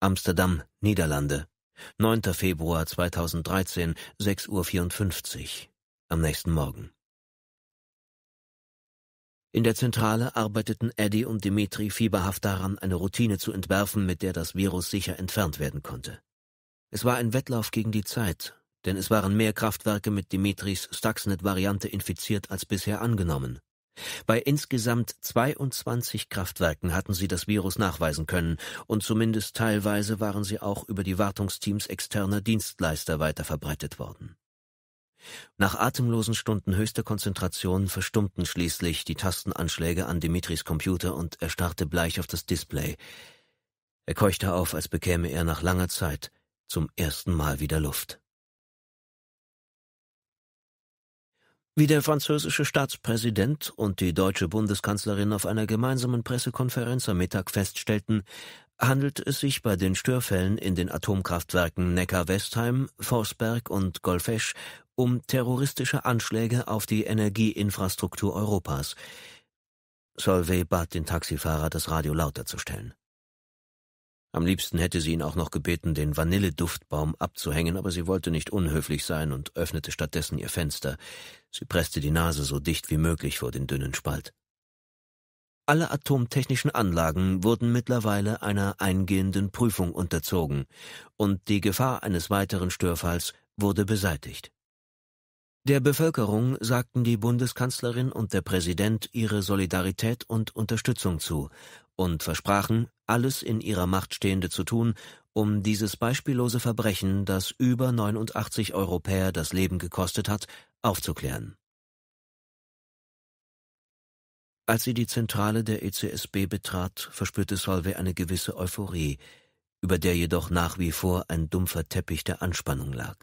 Amsterdam, Niederlande, 9. Februar 2013, 6.54 Uhr am nächsten Morgen. In der Zentrale arbeiteten Eddie und Dimitri fieberhaft daran, eine Routine zu entwerfen, mit der das Virus sicher entfernt werden konnte. Es war ein Wettlauf gegen die Zeit, denn es waren mehr Kraftwerke mit Dimitris Stuxnet-Variante infiziert als bisher angenommen. Bei insgesamt 22 Kraftwerken hatten sie das Virus nachweisen können und zumindest teilweise waren sie auch über die Wartungsteams externer Dienstleister weiterverbreitet worden. Nach atemlosen Stunden höchster Konzentration verstummten schließlich die Tastenanschläge an Dimitris Computer und er starrte bleich auf das Display. Er keuchte auf, als bekäme er nach langer Zeit zum ersten Mal wieder Luft. Wie der französische Staatspräsident und die deutsche Bundeskanzlerin auf einer gemeinsamen Pressekonferenz am Mittag feststellten, handelt es sich bei den Störfällen in den Atomkraftwerken Neckar-Westheim, Forsberg und Golfesch um terroristische Anschläge auf die Energieinfrastruktur Europas. Solvay bat den Taxifahrer, das Radio lauter zu stellen. Am liebsten hätte sie ihn auch noch gebeten, den Vanilleduftbaum abzuhängen, aber sie wollte nicht unhöflich sein und öffnete stattdessen ihr Fenster. Sie presste die Nase so dicht wie möglich vor den dünnen Spalt. Alle atomtechnischen Anlagen wurden mittlerweile einer eingehenden Prüfung unterzogen und die Gefahr eines weiteren Störfalls wurde beseitigt. Der Bevölkerung sagten die Bundeskanzlerin und der Präsident ihre Solidarität und Unterstützung zu und versprachen, alles in ihrer Macht Stehende zu tun, um dieses beispiellose Verbrechen, das über 89 Europäer das Leben gekostet hat, aufzuklären. Als sie die Zentrale der ECSB betrat, verspürte Solvay eine gewisse Euphorie, über der jedoch nach wie vor ein dumpfer Teppich der Anspannung lag.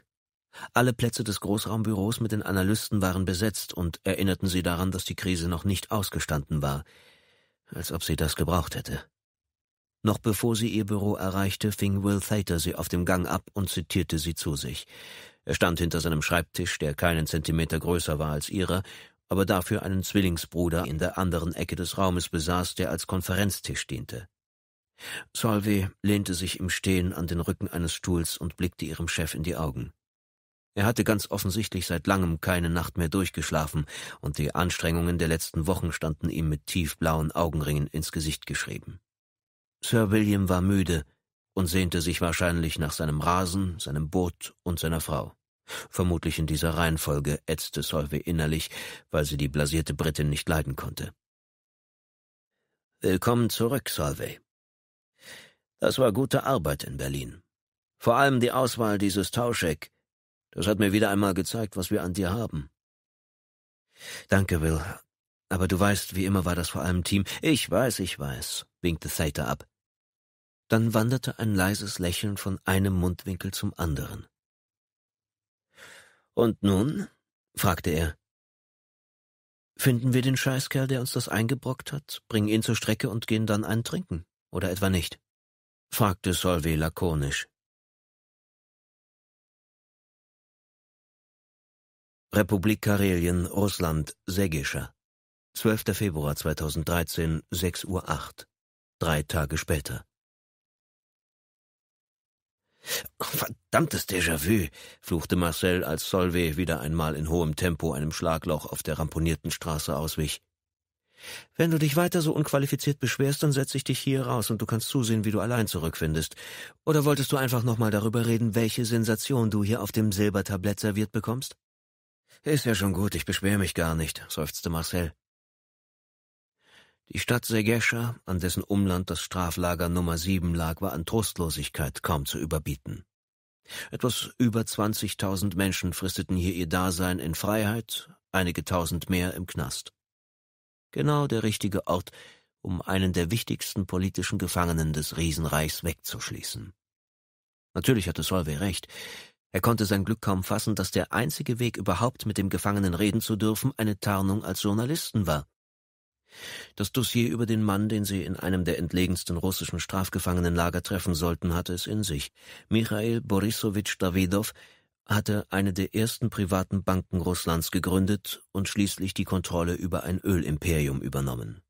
Alle Plätze des Großraumbüros mit den Analysten waren besetzt und erinnerten sie daran, dass die Krise noch nicht ausgestanden war, als ob sie das gebraucht hätte. Noch bevor sie ihr Büro erreichte, fing Will Thater sie auf dem Gang ab und zitierte sie zu sich. Er stand hinter seinem Schreibtisch, der keinen Zentimeter größer war als ihrer, aber dafür einen Zwillingsbruder in der anderen Ecke des Raumes besaß, der als Konferenztisch diente. Solvey lehnte sich im Stehen an den Rücken eines Stuhls und blickte ihrem Chef in die Augen. Er hatte ganz offensichtlich seit langem keine Nacht mehr durchgeschlafen, und die Anstrengungen der letzten Wochen standen ihm mit tiefblauen Augenringen ins Gesicht geschrieben. Sir William war müde und sehnte sich wahrscheinlich nach seinem Rasen, seinem Boot und seiner Frau. Vermutlich in dieser Reihenfolge ätzte Solve innerlich, weil sie die blasierte Britin nicht leiden konnte. Willkommen zurück, Solvay. Das war gute Arbeit in Berlin. Vor allem die Auswahl dieses Tauschek. Das hat mir wieder einmal gezeigt, was wir an dir haben. Danke, Will. Aber du weißt, wie immer war das vor allem Team. Ich weiß, ich weiß, winkte Theta ab. Dann wanderte ein leises Lächeln von einem Mundwinkel zum anderen. Und nun? fragte er. Finden wir den Scheißkerl, der uns das eingebrockt hat, bringen ihn zur Strecke und gehen dann einen trinken, oder etwa nicht? fragte Solvay lakonisch. Republik Karelien, Russland, Segischer. 12. Februar 2013, 6.08 Uhr. Drei Tage später. Verdammtes Déjà-vu, fluchte Marcel, als Solvay wieder einmal in hohem Tempo einem Schlagloch auf der ramponierten Straße auswich. Wenn du dich weiter so unqualifiziert beschwerst, dann setze ich dich hier raus und du kannst zusehen, wie du allein zurückfindest. Oder wolltest du einfach nochmal darüber reden, welche Sensation du hier auf dem Silbertablett serviert bekommst? Ist ja schon gut, ich beschwere mich gar nicht, seufzte Marcel. Die Stadt Segesha, an dessen Umland das Straflager Nummer 7 lag, war an Trostlosigkeit kaum zu überbieten. Etwas über 20.000 Menschen fristeten hier ihr Dasein in Freiheit, einige tausend mehr im Knast. Genau der richtige Ort, um einen der wichtigsten politischen Gefangenen des Riesenreichs wegzuschließen. Natürlich hatte Solvay recht. Er konnte sein Glück kaum fassen, dass der einzige Weg überhaupt mit dem Gefangenen reden zu dürfen eine Tarnung als Journalisten war. Das Dossier über den Mann, den sie in einem der entlegensten russischen Strafgefangenenlager treffen sollten, hatte es in sich. Michail Borissowitsch Dawidow hatte eine der ersten privaten Banken Russlands gegründet und schließlich die Kontrolle über ein Ölimperium übernommen.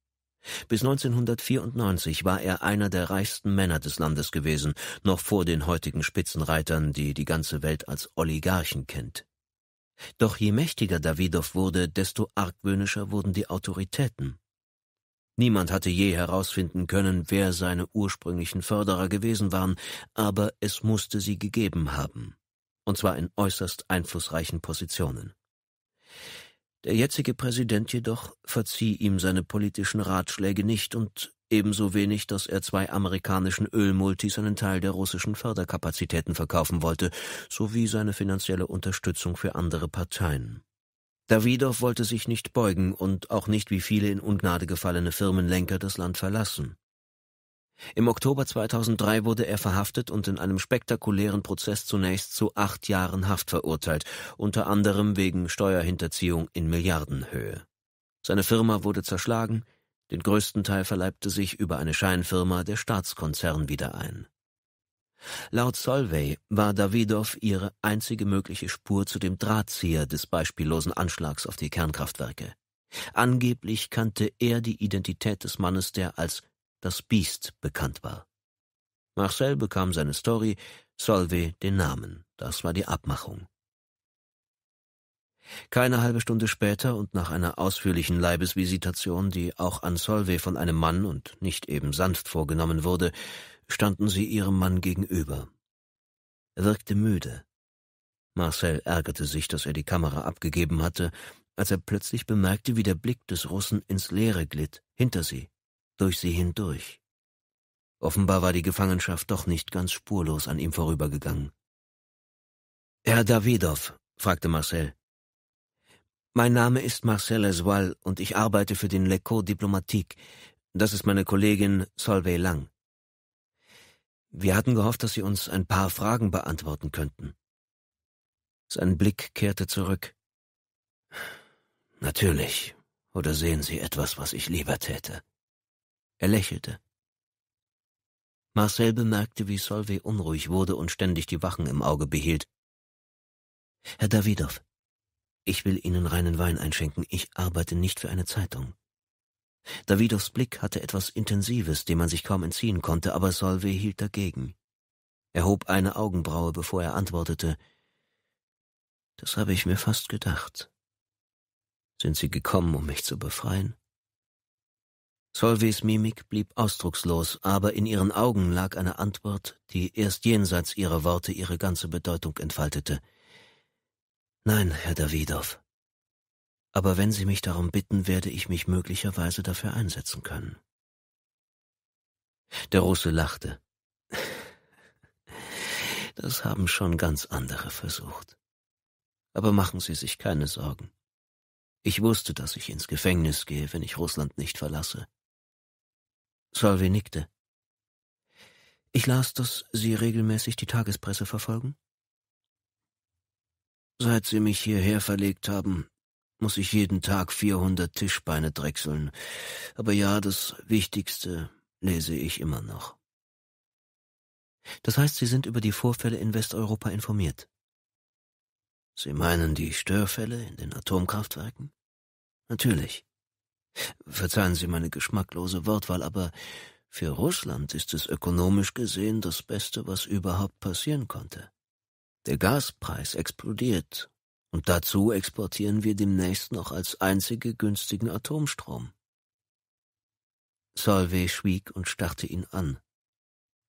Bis 1994 war er einer der reichsten Männer des Landes gewesen, noch vor den heutigen Spitzenreitern, die die ganze Welt als Oligarchen kennt. Doch je mächtiger Dawidow wurde, desto argwöhnischer wurden die Autoritäten. Niemand hatte je herausfinden können, wer seine ursprünglichen Förderer gewesen waren, aber es musste sie gegeben haben, und zwar in äußerst einflussreichen Positionen. Der jetzige Präsident jedoch verzieh ihm seine politischen Ratschläge nicht und ebenso wenig, dass er zwei amerikanischen Ölmultis einen Teil der russischen Förderkapazitäten verkaufen wollte, sowie seine finanzielle Unterstützung für andere Parteien. Davidov wollte sich nicht beugen und auch nicht wie viele in Ungnade gefallene Firmenlenker das Land verlassen. Im Oktober 2003 wurde er verhaftet und in einem spektakulären Prozess zunächst zu acht Jahren Haft verurteilt, unter anderem wegen Steuerhinterziehung in Milliardenhöhe. Seine Firma wurde zerschlagen, den größten Teil verleibte sich über eine Scheinfirma der Staatskonzern wieder ein. Laut Solvay war Davidow ihre einzige mögliche Spur zu dem Drahtzieher des beispiellosen Anschlags auf die Kernkraftwerke. Angeblich kannte er die Identität des Mannes, der als das Biest bekannt war. Marcel bekam seine Story, Solvay den Namen. Das war die Abmachung. Keine halbe Stunde später und nach einer ausführlichen Leibesvisitation, die auch an Solvay von einem Mann und nicht eben sanft vorgenommen wurde, standen sie ihrem Mann gegenüber. Er wirkte müde. Marcel ärgerte sich, dass er die Kamera abgegeben hatte, als er plötzlich bemerkte, wie der Blick des Russen ins Leere glitt, hinter sie, durch sie hindurch. Offenbar war die Gefangenschaft doch nicht ganz spurlos an ihm vorübergegangen. Herr Davidow, fragte Marcel. Mein Name ist Marcel Eswal und ich arbeite für den Leco Diplomatique. Das ist meine Kollegin Solvay Lang. Wir hatten gehofft, dass Sie uns ein paar Fragen beantworten könnten. Sein Blick kehrte zurück. Natürlich. Oder sehen Sie etwas, was ich lieber täte? Er lächelte. Marcel bemerkte, wie Solvay unruhig wurde und ständig die Wachen im Auge behielt. Herr Davidow, ich will Ihnen reinen Wein einschenken. Ich arbeite nicht für eine Zeitung. Davidows Blick hatte etwas Intensives, dem man sich kaum entziehen konnte, aber Solvay hielt dagegen. Er hob eine Augenbraue, bevor er antwortete. Das habe ich mir fast gedacht. Sind Sie gekommen, um mich zu befreien? Solveys Mimik blieb ausdruckslos, aber in ihren Augen lag eine Antwort, die erst jenseits ihrer Worte ihre ganze Bedeutung entfaltete. Nein, Herr Davidow, aber wenn Sie mich darum bitten, werde ich mich möglicherweise dafür einsetzen können. Der Russe lachte. *laughs* Das haben schon ganz andere versucht. Aber machen Sie sich keine Sorgen. Ich wusste, dass ich ins Gefängnis gehe, wenn ich Russland nicht verlasse. Salvi nickte. Ich las, dass Sie regelmäßig die Tagespresse verfolgen. Seit Sie mich hierher verlegt haben, muss ich jeden Tag vierhundert Tischbeine drechseln. Aber ja, das Wichtigste lese ich immer noch. Das heißt, Sie sind über die Vorfälle in Westeuropa informiert? Sie meinen die Störfälle in den Atomkraftwerken? Natürlich. Verzeihen Sie meine geschmacklose Wortwahl, aber für Russland ist es ökonomisch gesehen das Beste, was überhaupt passieren konnte. Der Gaspreis explodiert und dazu exportieren wir demnächst noch als einzige günstigen Atomstrom. Solvay schwieg und starrte ihn an.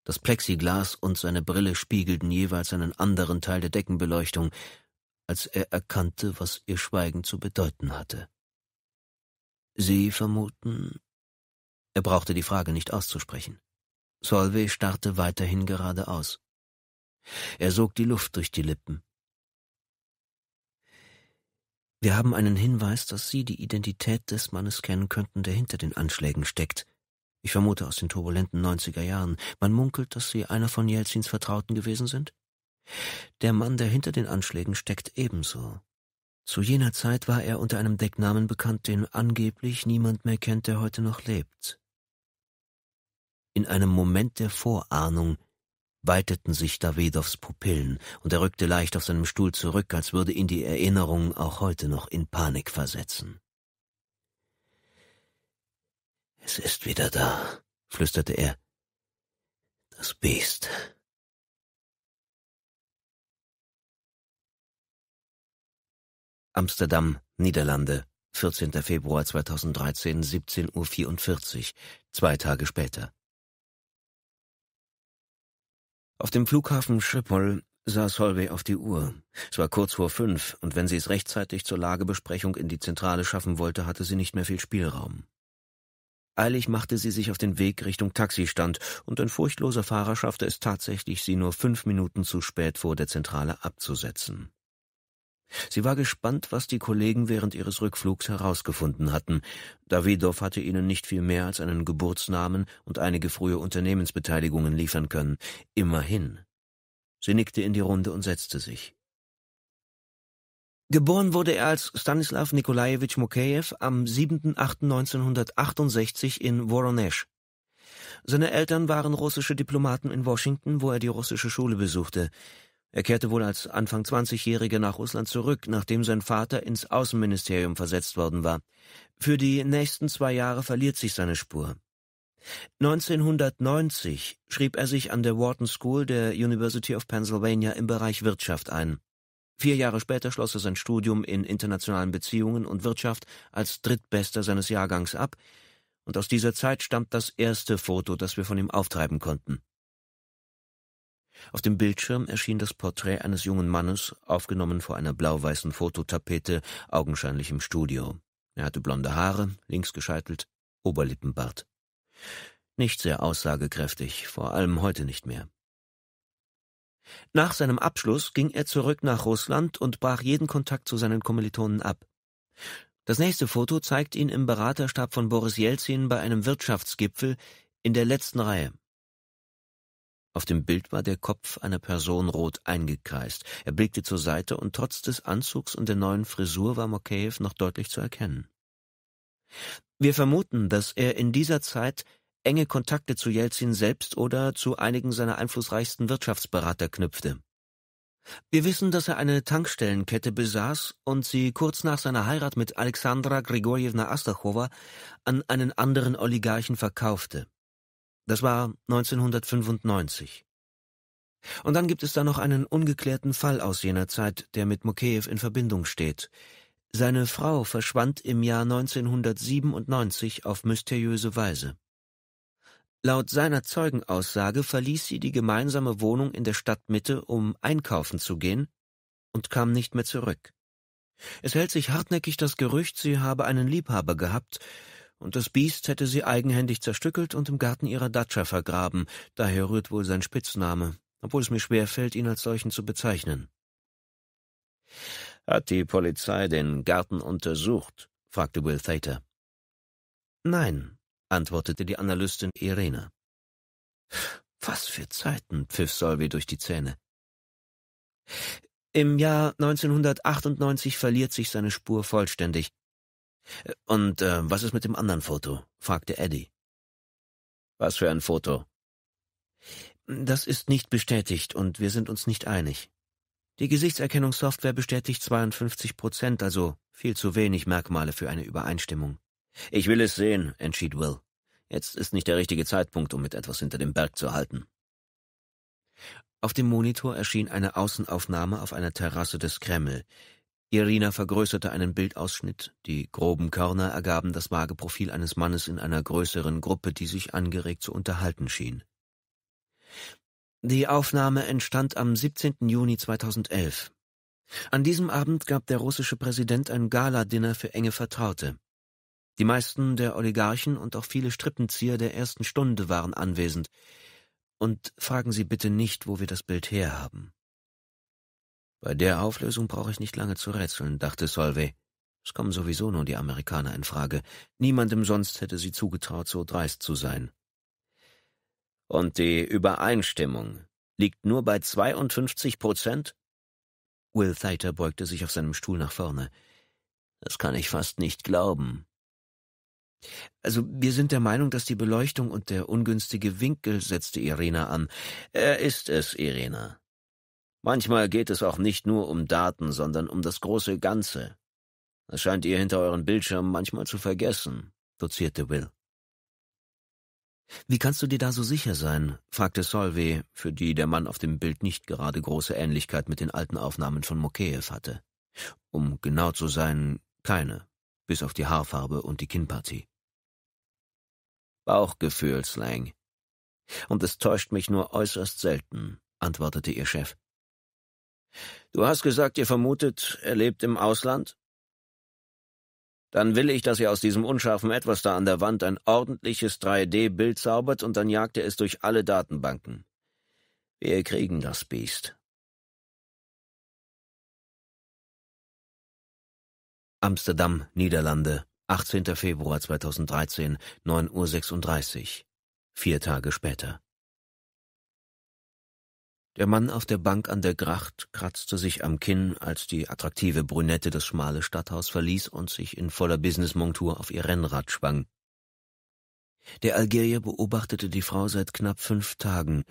Das Plexiglas und seine Brille spiegelten jeweils einen anderen Teil der Deckenbeleuchtung, als er erkannte, was ihr Schweigen zu bedeuten hatte. Sie vermuten. Er brauchte die Frage nicht auszusprechen. Solvay starrte weiterhin geradeaus. Er sog die Luft durch die Lippen. Wir haben einen Hinweis, dass Sie die Identität des Mannes kennen könnten, der hinter den Anschlägen steckt. Ich vermute aus den turbulenten 90er Jahren. Man munkelt, dass Sie einer von Jelzins Vertrauten gewesen sind? Der Mann, der hinter den Anschlägen steckt, ebenso. Zu jener Zeit war er unter einem Decknamen bekannt, den angeblich niemand mehr kennt, der heute noch lebt. In einem Moment der Vorahnung weiteten sich Dawedows Pupillen und er rückte leicht auf seinem Stuhl zurück, als würde ihn die Erinnerung auch heute noch in Panik versetzen. Es ist wieder da, flüsterte er. Das Biest. Amsterdam, Niederlande, 14. Februar 2013, 17.44 Uhr, zwei Tage später. Auf dem Flughafen Schiphol sah Solvay auf die Uhr. Es war kurz vor fünf, und wenn sie es rechtzeitig zur Lagebesprechung in die Zentrale schaffen wollte, hatte sie nicht mehr viel Spielraum. Eilig machte sie sich auf den Weg Richtung Taxistand, und ein furchtloser Fahrer schaffte es tatsächlich, sie nur fünf Minuten zu spät vor der Zentrale abzusetzen. Sie war gespannt, was die Kollegen während ihres Rückflugs herausgefunden hatten. Davidow hatte ihnen nicht viel mehr als einen Geburtsnamen und einige frühe Unternehmensbeteiligungen liefern können. Immerhin. Sie nickte in die Runde und setzte sich. Geboren wurde er als Stanislav Nikolajewitsch Mokejew am 7.8.1968 in Voronezh. Seine Eltern waren russische Diplomaten in Washington, wo er die russische Schule besuchte. Er kehrte wohl als Anfang 20-Jähriger nach Russland zurück, nachdem sein Vater ins Außenministerium versetzt worden war. Für die nächsten zwei Jahre verliert sich seine Spur. 1990 schrieb er sich an der Wharton School der University of Pennsylvania im Bereich Wirtschaft ein. Vier Jahre später schloss er sein Studium in internationalen Beziehungen und Wirtschaft als drittbester seines Jahrgangs ab, und aus dieser Zeit stammt das erste Foto, das wir von ihm auftreiben konnten. Auf dem Bildschirm erschien das Porträt eines jungen Mannes, aufgenommen vor einer blau-weißen Fototapete, augenscheinlich im Studio. Er hatte blonde Haare, links gescheitelt, Oberlippenbart. Nicht sehr aussagekräftig, vor allem heute nicht mehr. Nach seinem Abschluss ging er zurück nach Russland und brach jeden Kontakt zu seinen Kommilitonen ab. Das nächste Foto zeigt ihn im Beraterstab von Boris Jelzin bei einem Wirtschaftsgipfel in der letzten Reihe. Auf dem Bild war der Kopf einer Person rot eingekreist. Er blickte zur Seite und trotz des Anzugs und der neuen Frisur war Mokeyev noch deutlich zu erkennen. Wir vermuten, dass er in dieser Zeit enge Kontakte zu Jelzin selbst oder zu einigen seiner einflussreichsten Wirtschaftsberater knüpfte. Wir wissen, dass er eine Tankstellenkette besaß und sie kurz nach seiner Heirat mit Alexandra Grigorjewna Astachowa an einen anderen Oligarchen verkaufte. Das war 1995. Und dann gibt es da noch einen ungeklärten Fall aus jener Zeit, der mit Mokeev in Verbindung steht. Seine Frau verschwand im Jahr 1997 auf mysteriöse Weise. Laut seiner Zeugenaussage verließ sie die gemeinsame Wohnung in der Stadtmitte, um einkaufen zu gehen, und kam nicht mehr zurück. Es hält sich hartnäckig das Gerücht, sie habe einen Liebhaber gehabt, und das Biest hätte sie eigenhändig zerstückelt und im Garten ihrer Datscha vergraben, daher rührt wohl sein Spitzname, obwohl es mir schwerfällt, ihn als solchen zu bezeichnen. Hat die Polizei den Garten untersucht? fragte Will Thater. Nein, antwortete die Analystin Irena. Was für Zeiten, pfiff Solvi durch die Zähne. Im Jahr 1998 verliert sich seine Spur vollständig. Und äh, was ist mit dem anderen Foto? fragte Eddie. Was für ein Foto? Das ist nicht bestätigt und wir sind uns nicht einig. Die Gesichtserkennungssoftware bestätigt 52 Prozent, also viel zu wenig Merkmale für eine Übereinstimmung. Ich will es sehen, entschied Will. Jetzt ist nicht der richtige Zeitpunkt, um mit etwas hinter dem Berg zu halten. Auf dem Monitor erschien eine Außenaufnahme auf einer Terrasse des Kreml, Irina vergrößerte einen Bildausschnitt. Die groben Körner ergaben das vage Profil eines Mannes in einer größeren Gruppe, die sich angeregt zu unterhalten schien. Die Aufnahme entstand am 17. Juni 2011. An diesem Abend gab der russische Präsident ein Galadinner für enge Vertraute. Die meisten der Oligarchen und auch viele Strippenzieher der ersten Stunde waren anwesend. Und fragen Sie bitte nicht, wo wir das Bild herhaben. Bei der Auflösung brauche ich nicht lange zu rätseln, dachte Solvay. Es kommen sowieso nur die Amerikaner in Frage. Niemandem sonst hätte sie zugetraut, so dreist zu sein. Und die Übereinstimmung liegt nur bei 52 Prozent? Will Thayter beugte sich auf seinem Stuhl nach vorne. Das kann ich fast nicht glauben. Also wir sind der Meinung, dass die Beleuchtung und der ungünstige Winkel, setzte Irena an. Er ist es, Irena. Manchmal geht es auch nicht nur um Daten, sondern um das große Ganze. Das scheint ihr hinter euren Bildschirmen manchmal zu vergessen, dozierte Will. Wie kannst du dir da so sicher sein? fragte Solvay, für die der Mann auf dem Bild nicht gerade große Ähnlichkeit mit den alten Aufnahmen von Mokeev hatte. Um genau zu sein, keine, bis auf die Haarfarbe und die Kinnpartie. Bauchgefühl, Slang. Und es täuscht mich nur äußerst selten, antwortete ihr Chef. Du hast gesagt, ihr vermutet, er lebt im Ausland? Dann will ich, dass ihr aus diesem unscharfen Etwas da an der Wand ein ordentliches 3D-Bild zaubert und dann jagt er es durch alle Datenbanken. Wir kriegen das Biest. Amsterdam, Niederlande, 18. Februar 2013, 9.36 Uhr. Vier Tage später. Der Mann auf der Bank an der Gracht kratzte sich am Kinn, als die attraktive Brünette das schmale Stadthaus verließ und sich in voller Businessmontur auf ihr Rennrad schwang. Der Algerier beobachtete die Frau seit knapp fünf Tagen,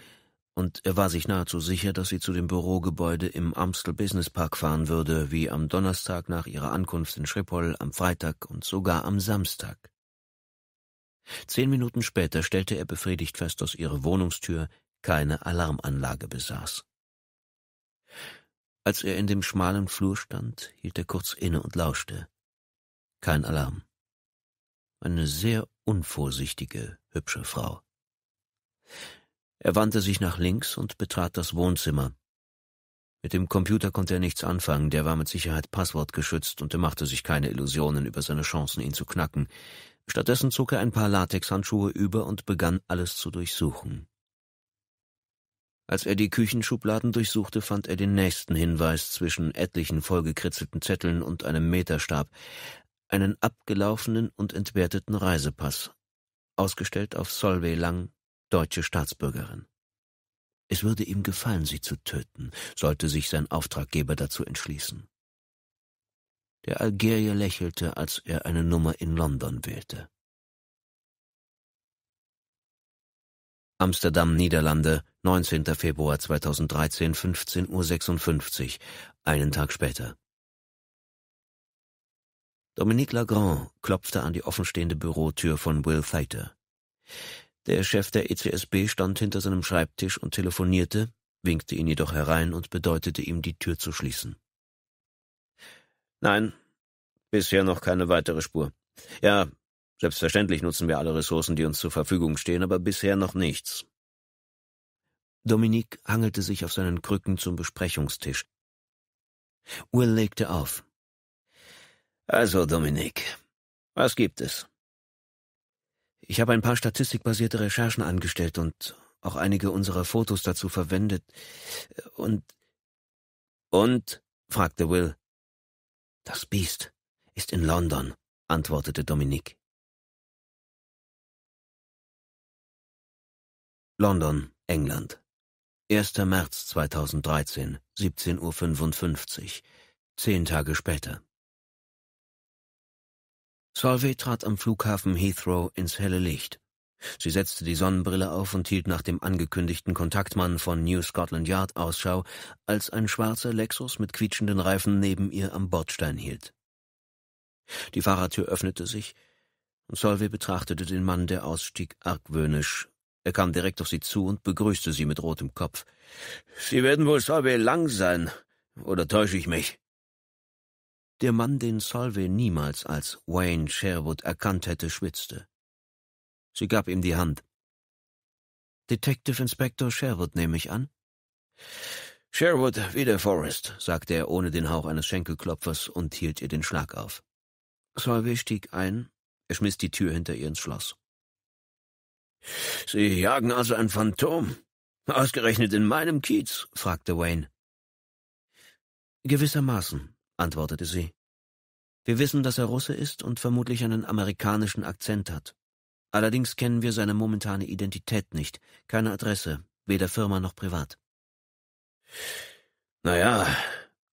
und er war sich nahezu sicher, dass sie zu dem Bürogebäude im Amstel Business Park fahren würde, wie am Donnerstag nach ihrer Ankunft in Schiphol, am Freitag und sogar am Samstag. Zehn Minuten später stellte er befriedigt fest, dass ihre Wohnungstür keine Alarmanlage besaß. Als er in dem schmalen Flur stand, hielt er kurz inne und lauschte. Kein Alarm. Eine sehr unvorsichtige, hübsche Frau. Er wandte sich nach links und betrat das Wohnzimmer. Mit dem Computer konnte er nichts anfangen, der war mit Sicherheit passwortgeschützt und er machte sich keine Illusionen über seine Chancen, ihn zu knacken. Stattdessen zog er ein paar Latexhandschuhe über und begann alles zu durchsuchen. Als er die Küchenschubladen durchsuchte, fand er den nächsten Hinweis zwischen etlichen vollgekritzelten Zetteln und einem Meterstab, einen abgelaufenen und entwerteten Reisepass, ausgestellt auf Solvay Lang, deutsche Staatsbürgerin. Es würde ihm gefallen, sie zu töten, sollte sich sein Auftraggeber dazu entschließen. Der Algerier lächelte, als er eine Nummer in London wählte. Amsterdam, Niederlande, 19. Februar 2013, 15.56 Uhr, einen Tag später. Dominique Lagrand klopfte an die offenstehende Bürotür von Will Thayter. Der Chef der ECSB stand hinter seinem Schreibtisch und telefonierte, winkte ihn jedoch herein und bedeutete ihm, die Tür zu schließen. Nein, bisher noch keine weitere Spur. Ja, Selbstverständlich nutzen wir alle Ressourcen, die uns zur Verfügung stehen, aber bisher noch nichts. Dominique hangelte sich auf seinen Krücken zum Besprechungstisch. Will legte auf. Also, Dominique, was gibt es? Ich habe ein paar statistikbasierte Recherchen angestellt und auch einige unserer Fotos dazu verwendet. Und. Und? fragte Will. Das Biest ist in London, antwortete Dominique. London, England. 1. März 2013, 17.55 Uhr. Zehn Tage später. Solvay trat am Flughafen Heathrow ins helle Licht. Sie setzte die Sonnenbrille auf und hielt nach dem angekündigten Kontaktmann von New Scotland Yard Ausschau, als ein schwarzer Lexus mit quietschenden Reifen neben ihr am Bordstein hielt. Die Fahrertür öffnete sich und Solvay betrachtete den Mann, der ausstieg, argwöhnisch, er kam direkt auf sie zu und begrüßte sie mit rotem Kopf. Sie werden wohl Solvay Lang sein, oder täusche ich mich? Der Mann, den Solvay niemals als Wayne Sherwood erkannt hätte, schwitzte. Sie gab ihm die Hand. Detective Inspector Sherwood, nehme ich an? Sherwood, wieder Forrest, sagte er ohne den Hauch eines Schenkelklopfers und hielt ihr den Schlag auf. Solvay stieg ein, er schmiss die Tür hinter ihr ins Schloss. Sie jagen also ein Phantom. Ausgerechnet in meinem Kiez? fragte Wayne. Gewissermaßen, antwortete sie. Wir wissen, dass er Russe ist und vermutlich einen amerikanischen Akzent hat. Allerdings kennen wir seine momentane Identität nicht, keine Adresse, weder Firma noch privat. Na ja,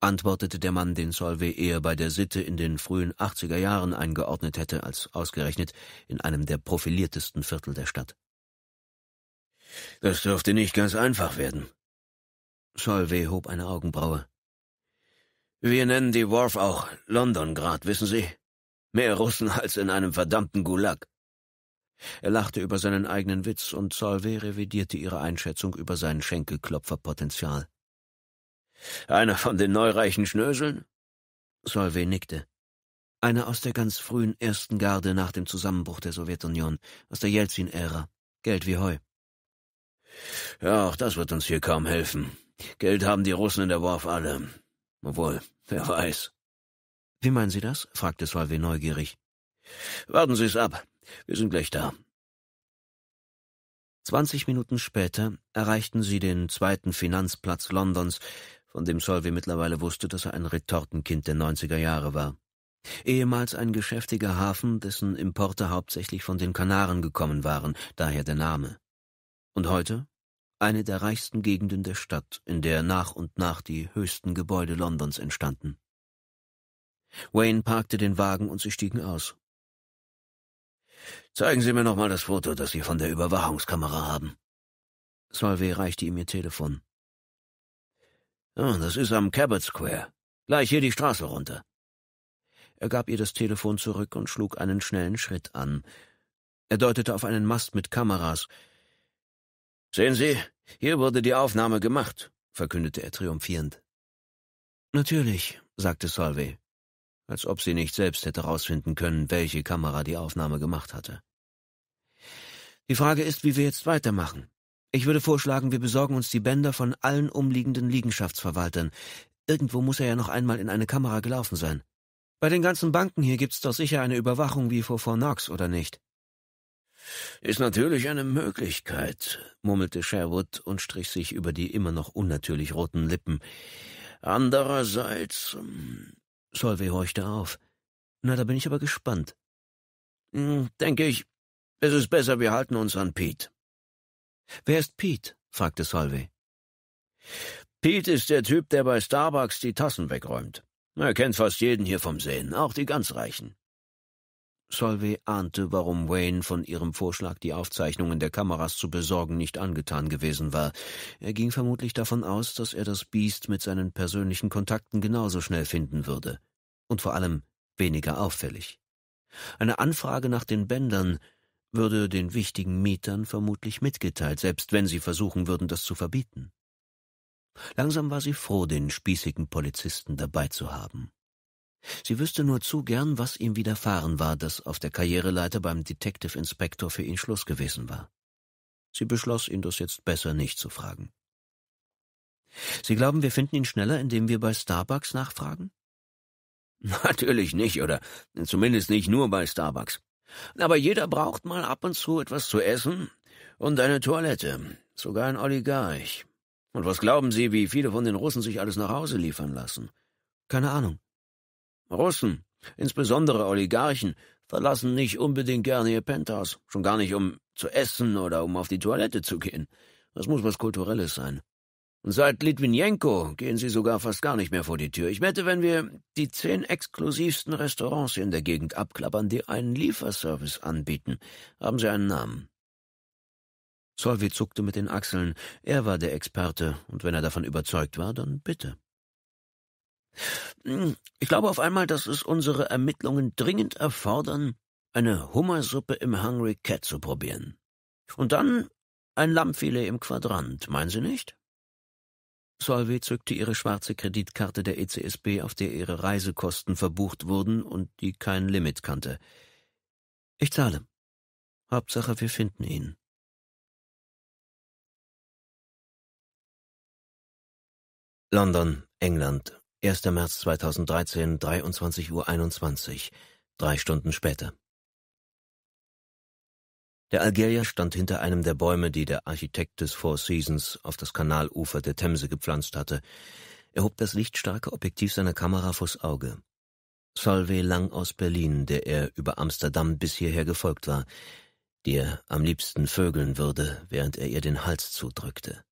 antwortete der Mann, den Solvay eher bei der Sitte in den frühen 80er Jahren eingeordnet hätte, als ausgerechnet in einem der profiliertesten Viertel der Stadt. Das dürfte nicht ganz einfach werden. Solvay hob eine Augenbraue. Wir nennen die Wharf auch London-Grad, wissen Sie? Mehr Russen als in einem verdammten Gulag. Er lachte über seinen eigenen Witz und Solvay revidierte ihre Einschätzung über sein Schenkelklopferpotenzial. Einer von den neureichen Schnöseln? Solvay nickte. Einer aus der ganz frühen ersten Garde nach dem Zusammenbruch der Sowjetunion, aus der Jelzin-Ära. Geld wie Heu. Ja, auch das wird uns hier kaum helfen. Geld haben die Russen in der Warf alle. Obwohl, wer weiß. Wie meinen Sie das? fragte Solvay neugierig. Warten Sie es ab. Wir sind gleich da. Zwanzig Minuten später erreichten sie den zweiten Finanzplatz Londons von dem Solvi mittlerweile wusste, dass er ein Retortenkind der 90er Jahre war. Ehemals ein geschäftiger Hafen, dessen Importe hauptsächlich von den Kanaren gekommen waren, daher der Name. Und heute eine der reichsten Gegenden der Stadt, in der nach und nach die höchsten Gebäude Londons entstanden. Wayne parkte den Wagen und sie stiegen aus. Zeigen Sie mir nochmal das Foto, das Sie von der Überwachungskamera haben. Solvay reichte ihm ihr Telefon. Oh, das ist am Cabot Square. Gleich hier die Straße runter. Er gab ihr das Telefon zurück und schlug einen schnellen Schritt an. Er deutete auf einen Mast mit Kameras. Sehen Sie, hier wurde die Aufnahme gemacht, verkündete er triumphierend. Natürlich, sagte Solvay, als ob sie nicht selbst hätte herausfinden können, welche Kamera die Aufnahme gemacht hatte. Die Frage ist, wie wir jetzt weitermachen. Ich würde vorschlagen, wir besorgen uns die Bänder von allen umliegenden Liegenschaftsverwaltern. Irgendwo muss er ja noch einmal in eine Kamera gelaufen sein. Bei den ganzen Banken hier gibt's doch sicher eine Überwachung wie vor Fort Knox, oder nicht? Ist natürlich eine Möglichkeit, murmelte Sherwood und strich sich über die immer noch unnatürlich roten Lippen. Andererseits... Ähm, Solvay horchte auf. Na, da bin ich aber gespannt. Hm, denke ich, es ist besser, wir halten uns an Pete. Wer ist Pete? fragte Solvey. Pete ist der Typ, der bei Starbucks die Tassen wegräumt. Er kennt fast jeden hier vom Sehen, auch die ganz Reichen. Solvey ahnte, warum Wayne von ihrem Vorschlag, die Aufzeichnungen der Kameras zu besorgen, nicht angetan gewesen war. Er ging vermutlich davon aus, dass er das Biest mit seinen persönlichen Kontakten genauso schnell finden würde. Und vor allem weniger auffällig. Eine Anfrage nach den Bändern würde den wichtigen Mietern vermutlich mitgeteilt, selbst wenn sie versuchen würden, das zu verbieten. Langsam war sie froh, den spießigen Polizisten dabei zu haben. Sie wüsste nur zu gern, was ihm widerfahren war, dass auf der Karriereleiter beim Detective Inspector für ihn Schluss gewesen war. Sie beschloss, ihn das jetzt besser nicht zu fragen. Sie glauben, wir finden ihn schneller, indem wir bei Starbucks nachfragen? *laughs* Natürlich nicht, oder zumindest nicht nur bei Starbucks. Aber jeder braucht mal ab und zu etwas zu essen und eine Toilette, sogar ein Oligarch. Und was glauben Sie, wie viele von den Russen sich alles nach Hause liefern lassen? Keine Ahnung. Russen, insbesondere Oligarchen, verlassen nicht unbedingt gerne ihr Penthouse, schon gar nicht um zu essen oder um auf die Toilette zu gehen. Das muss was Kulturelles sein. Und seit Litwinenko gehen sie sogar fast gar nicht mehr vor die Tür. Ich wette, wenn wir die zehn exklusivsten Restaurants in der Gegend abklappern, die einen Lieferservice anbieten, haben sie einen Namen. Solvi zuckte mit den Achseln. Er war der Experte, und wenn er davon überzeugt war, dann bitte. Hm, ich glaube auf einmal, dass es unsere Ermittlungen dringend erfordern, eine Hummersuppe im Hungry Cat zu probieren. Und dann ein Lammfilet im Quadrant, meinen Sie nicht? Solvay zückte ihre schwarze Kreditkarte der ECSB, auf der ihre Reisekosten verbucht wurden und die kein Limit kannte. Ich zahle. Hauptsache, wir finden ihn. London, England, 1. März 2013, 23.21 Uhr, drei Stunden später. Der Algerier stand hinter einem der Bäume, die der Architekt des Four Seasons auf das Kanalufer der Themse gepflanzt hatte. Er hob das lichtstarke Objektiv seiner Kamera vors Auge. Salve lang aus Berlin, der er über Amsterdam bis hierher gefolgt war, die er am liebsten vögeln würde, während er ihr den Hals zudrückte.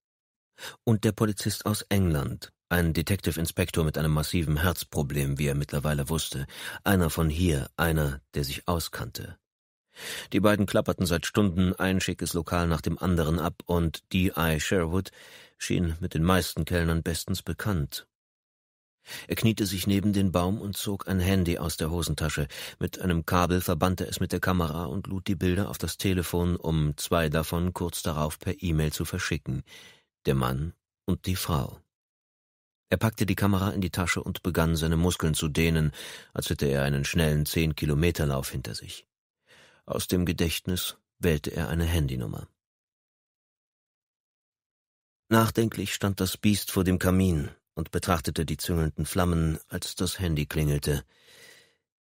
Und der Polizist aus England, ein Detective Inspektor mit einem massiven Herzproblem, wie er mittlerweile wusste, einer von hier, einer, der sich auskannte. Die beiden klapperten seit Stunden ein schickes Lokal nach dem anderen ab und D.I. Sherwood schien mit den meisten Kellnern bestens bekannt. Er kniete sich neben den Baum und zog ein Handy aus der Hosentasche. Mit einem Kabel verbannte er es mit der Kamera und lud die Bilder auf das Telefon, um zwei davon kurz darauf per E-Mail zu verschicken. Der Mann und die Frau. Er packte die Kamera in die Tasche und begann seine Muskeln zu dehnen, als hätte er einen schnellen Zehn-Kilometer-Lauf hinter sich. Aus dem Gedächtnis wählte er eine Handynummer. Nachdenklich stand das Biest vor dem Kamin und betrachtete die züngelnden Flammen, als das Handy klingelte.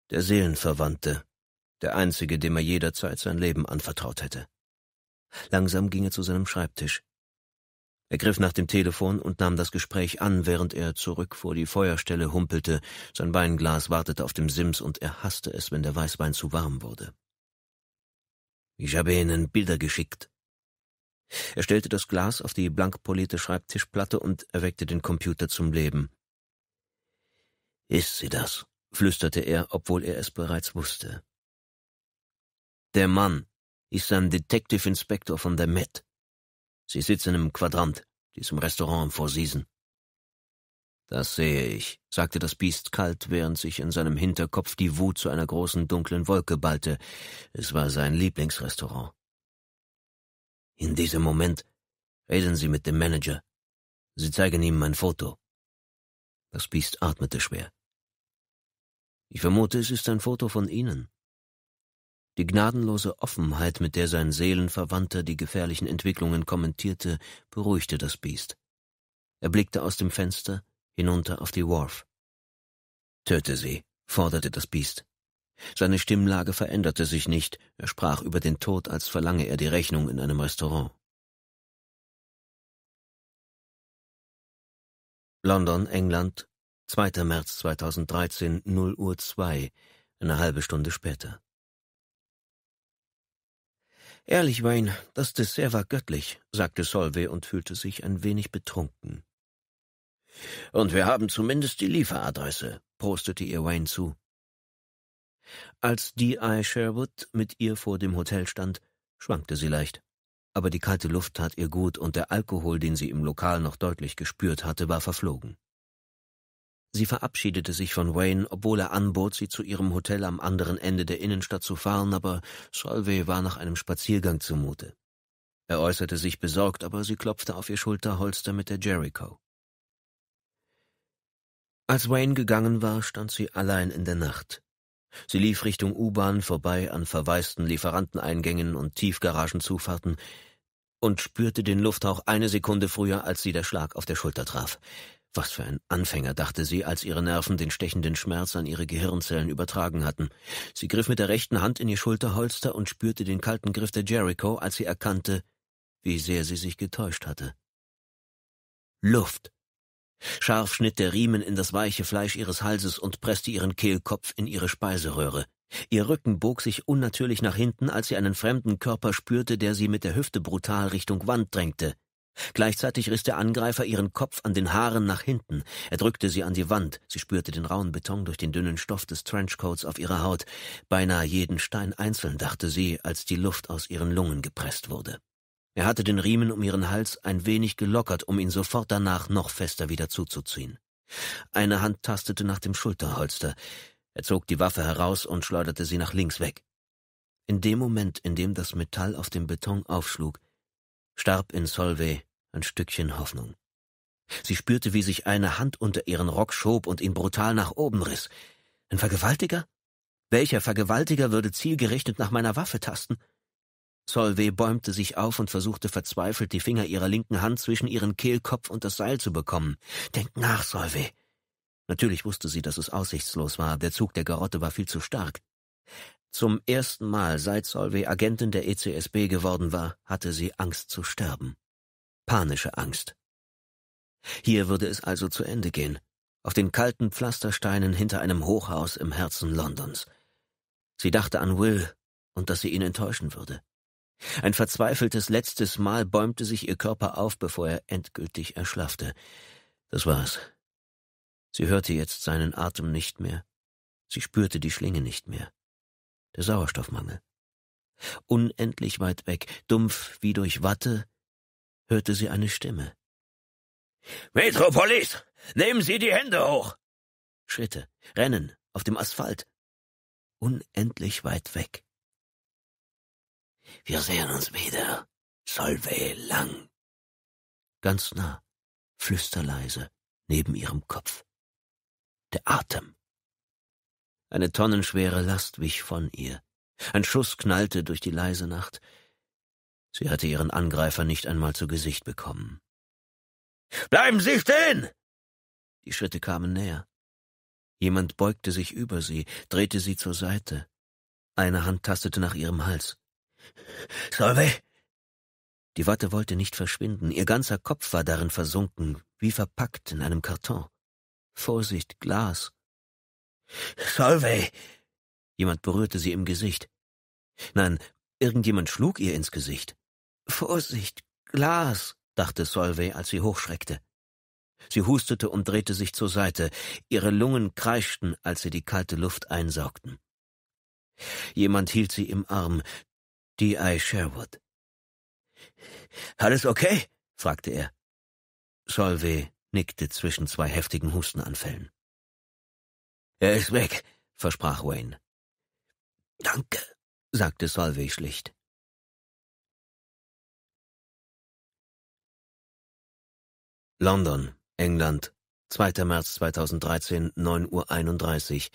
Der Seelenverwandte, der einzige, dem er jederzeit sein Leben anvertraut hätte. Langsam ging er zu seinem Schreibtisch. Er griff nach dem Telefon und nahm das Gespräch an, während er zurück vor die Feuerstelle humpelte. Sein Weinglas wartete auf dem Sims und er hasste es, wenn der Weißwein zu warm wurde. Ich habe Ihnen Bilder geschickt. Er stellte das Glas auf die blank polierte Schreibtischplatte und erweckte den Computer zum Leben. Ist sie das? flüsterte er, obwohl er es bereits wusste. Der Mann ist ein Detective Inspector von der Met. Sie sitzen im Quadrant, diesem Restaurant im Four Season. Das sehe ich, sagte das Biest kalt, während sich in seinem Hinterkopf die Wut zu einer großen dunklen Wolke ballte. Es war sein Lieblingsrestaurant. In diesem Moment reden Sie mit dem Manager. Sie zeigen ihm mein Foto. Das Biest atmete schwer. Ich vermute, es ist ein Foto von Ihnen. Die gnadenlose Offenheit, mit der sein Seelenverwandter die gefährlichen Entwicklungen kommentierte, beruhigte das Biest. Er blickte aus dem Fenster, hinunter auf die Wharf. Töte sie, forderte das Biest. Seine Stimmlage veränderte sich nicht, er sprach über den Tod, als verlange er die Rechnung in einem Restaurant. London, England, 2. März 2013, 0 Uhr 2, eine halbe Stunde später. Ehrlich, Wayne, das Dessert war göttlich, sagte Solvay und fühlte sich ein wenig betrunken. Und wir haben zumindest die Lieferadresse, prostete ihr Wayne zu. Als D.I. Sherwood mit ihr vor dem Hotel stand, schwankte sie leicht. Aber die kalte Luft tat ihr gut und der Alkohol, den sie im Lokal noch deutlich gespürt hatte, war verflogen. Sie verabschiedete sich von Wayne, obwohl er anbot, sie zu ihrem Hotel am anderen Ende der Innenstadt zu fahren, aber Solvay war nach einem Spaziergang zumute. Er äußerte sich besorgt, aber sie klopfte auf ihr Schulterholster mit der Jericho. Als Wayne gegangen war, stand sie allein in der Nacht. Sie lief Richtung U-Bahn vorbei an verwaisten Lieferanteneingängen und Tiefgaragenzufahrten und spürte den Lufthauch eine Sekunde früher, als sie der Schlag auf der Schulter traf. Was für ein Anfänger, dachte sie, als ihre Nerven den stechenden Schmerz an ihre Gehirnzellen übertragen hatten. Sie griff mit der rechten Hand in ihr Schulterholster und spürte den kalten Griff der Jericho, als sie erkannte, wie sehr sie sich getäuscht hatte. Luft. Scharf schnitt der Riemen in das weiche Fleisch ihres Halses und presste ihren Kehlkopf in ihre Speiseröhre. Ihr Rücken bog sich unnatürlich nach hinten, als sie einen fremden Körper spürte, der sie mit der Hüfte brutal Richtung Wand drängte. Gleichzeitig riss der Angreifer ihren Kopf an den Haaren nach hinten. Er drückte sie an die Wand. Sie spürte den rauen Beton durch den dünnen Stoff des Trenchcoats auf ihrer Haut. Beinahe jeden Stein einzeln, dachte sie, als die Luft aus ihren Lungen gepresst wurde. Er hatte den Riemen um ihren Hals ein wenig gelockert, um ihn sofort danach noch fester wieder zuzuziehen. Eine Hand tastete nach dem Schulterholster. Er zog die Waffe heraus und schleuderte sie nach links weg. In dem Moment, in dem das Metall auf dem Beton aufschlug, starb in Solvay ein Stückchen Hoffnung. Sie spürte, wie sich eine Hand unter ihren Rock schob und ihn brutal nach oben riss. Ein Vergewaltiger? Welcher Vergewaltiger würde zielgerichtet nach meiner Waffe tasten? Solvay bäumte sich auf und versuchte verzweifelt, die Finger ihrer linken Hand zwischen ihren Kehlkopf und das Seil zu bekommen. Denk nach, Solvay. Natürlich wusste sie, dass es aussichtslos war. Der Zug der Garotte war viel zu stark. Zum ersten Mal, seit Solvay Agentin der ECSB geworden war, hatte sie Angst zu sterben. Panische Angst. Hier würde es also zu Ende gehen. Auf den kalten Pflastersteinen hinter einem Hochhaus im Herzen Londons. Sie dachte an Will und dass sie ihn enttäuschen würde. Ein verzweifeltes letztes Mal bäumte sich ihr Körper auf, bevor er endgültig erschlaffte. Das war's. Sie hörte jetzt seinen Atem nicht mehr. Sie spürte die Schlinge nicht mehr. Der Sauerstoffmangel. Unendlich weit weg, dumpf wie durch Watte, hörte sie eine Stimme. Metropolis, nehmen Sie die Hände hoch! Schritte, Rennen, auf dem Asphalt. Unendlich weit weg. Wir sehen uns wieder. Solve Lang. Ganz nah, flüsterleise, neben ihrem Kopf. Der Atem. Eine tonnenschwere Last wich von ihr. Ein Schuss knallte durch die leise Nacht. Sie hatte ihren Angreifer nicht einmal zu Gesicht bekommen. Bleiben Sie stehen! Die Schritte kamen näher. Jemand beugte sich über sie, drehte sie zur Seite. Eine Hand tastete nach ihrem Hals. Solveig? Die Watte wollte nicht verschwinden, ihr ganzer Kopf war darin versunken, wie verpackt in einem Karton. Vorsicht, Glas. Solveig! Jemand berührte sie im Gesicht. Nein, irgendjemand schlug ihr ins Gesicht. Vorsicht, Glas, dachte Solveig, als sie hochschreckte. Sie hustete und drehte sich zur Seite. Ihre Lungen kreischten, als sie die kalte Luft einsaugten. Jemand hielt sie im Arm. D.I. Sherwood. Alles okay? fragte er. Solvay nickte zwischen zwei heftigen Hustenanfällen. Er ist weg, versprach Wayne. Danke, sagte Solvay schlicht. London, England, 2. März 2013, 9.31 Uhr,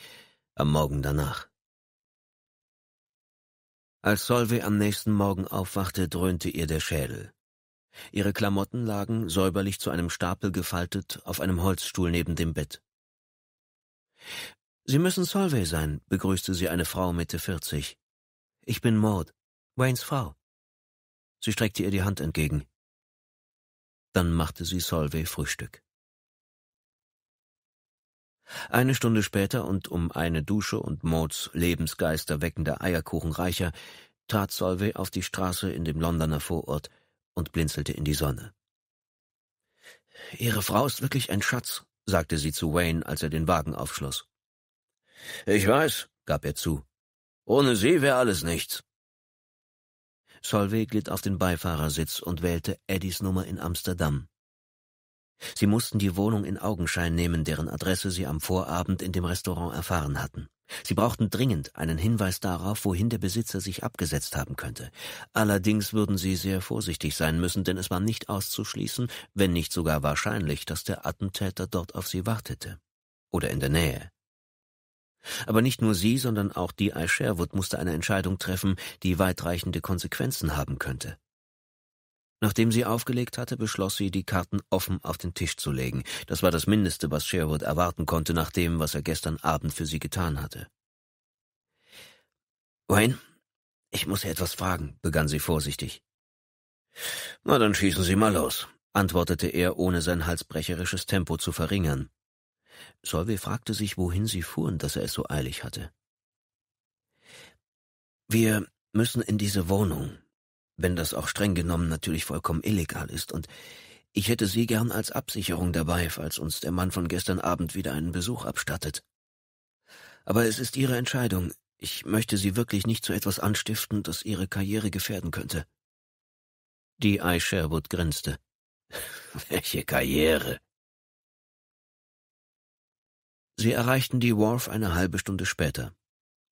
am Morgen danach. Als Solveig am nächsten Morgen aufwachte, dröhnte ihr der Schädel. Ihre Klamotten lagen, säuberlich zu einem Stapel gefaltet, auf einem Holzstuhl neben dem Bett. Sie müssen Solveig sein, begrüßte sie eine Frau Mitte vierzig. Ich bin Maud, Waynes Frau. Sie streckte ihr die Hand entgegen. Dann machte sie Solveig Frühstück. Eine Stunde später und um eine Dusche und Mauds Lebensgeister weckender Eierkuchen reicher, trat Solvay auf die Straße in dem Londoner Vorort und blinzelte in die Sonne. Ihre Frau ist wirklich ein Schatz, sagte sie zu Wayne, als er den Wagen aufschloss. Ich weiß, gab er zu. Ohne sie wäre alles nichts. Solvay glitt auf den Beifahrersitz und wählte Eddies Nummer in Amsterdam. Sie mussten die Wohnung in Augenschein nehmen, deren Adresse sie am Vorabend in dem Restaurant erfahren hatten. Sie brauchten dringend einen Hinweis darauf, wohin der Besitzer sich abgesetzt haben könnte. Allerdings würden sie sehr vorsichtig sein müssen, denn es war nicht auszuschließen, wenn nicht sogar wahrscheinlich, dass der Attentäter dort auf sie wartete. Oder in der Nähe. Aber nicht nur sie, sondern auch die I. Sherwood musste eine Entscheidung treffen, die weitreichende Konsequenzen haben könnte. Nachdem sie aufgelegt hatte, beschloss sie, die Karten offen auf den Tisch zu legen. Das war das Mindeste, was Sherwood erwarten konnte nach dem, was er gestern Abend für sie getan hatte. Wayne, ich muss Sie etwas fragen, begann sie vorsichtig. Na, dann schießen Sie mal los, antwortete er, ohne sein halsbrecherisches Tempo zu verringern. Solvey fragte sich, wohin sie fuhren, dass er es so eilig hatte. Wir müssen in diese Wohnung, wenn das auch streng genommen natürlich vollkommen illegal ist, und ich hätte Sie gern als Absicherung dabei, falls uns der Mann von gestern Abend wieder einen Besuch abstattet. Aber es ist Ihre Entscheidung. Ich möchte Sie wirklich nicht zu etwas anstiften, das Ihre Karriere gefährden könnte. Die I. Sherwood grinste. *laughs* Welche Karriere? Sie erreichten die Wharf eine halbe Stunde später.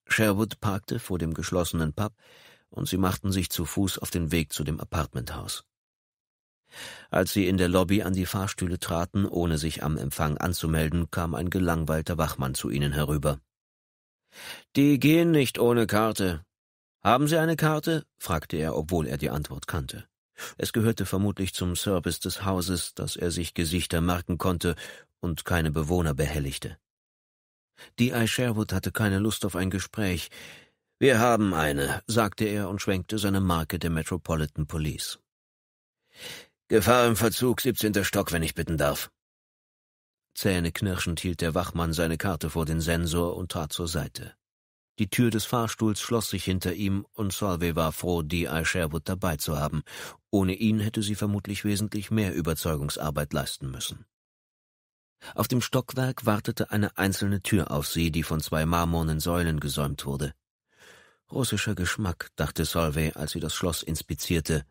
Sherwood parkte vor dem geschlossenen Pub, und sie machten sich zu Fuß auf den Weg zu dem Apartmenthaus. Als sie in der Lobby an die Fahrstühle traten, ohne sich am Empfang anzumelden, kam ein gelangweilter Wachmann zu ihnen herüber. Die gehen nicht ohne Karte. Haben Sie eine Karte? fragte er, obwohl er die Antwort kannte. Es gehörte vermutlich zum Service des Hauses, dass er sich Gesichter merken konnte und keine Bewohner behelligte. Die I. Sherwood hatte keine Lust auf ein Gespräch, wir haben eine, sagte er und schwenkte seine Marke der Metropolitan Police. Gefahr im Verzug, siebzehnter Stock, wenn ich bitten darf. Zähneknirschend hielt der Wachmann seine Karte vor den Sensor und trat zur Seite. Die Tür des Fahrstuhls schloss sich hinter ihm und Solvay war froh, D.I. Sherwood dabei zu haben. Ohne ihn hätte sie vermutlich wesentlich mehr Überzeugungsarbeit leisten müssen. Auf dem Stockwerk wartete eine einzelne Tür auf sie, die von zwei marmornen Säulen gesäumt wurde. Russischer Geschmack, dachte Solvay, als sie das Schloss inspizierte.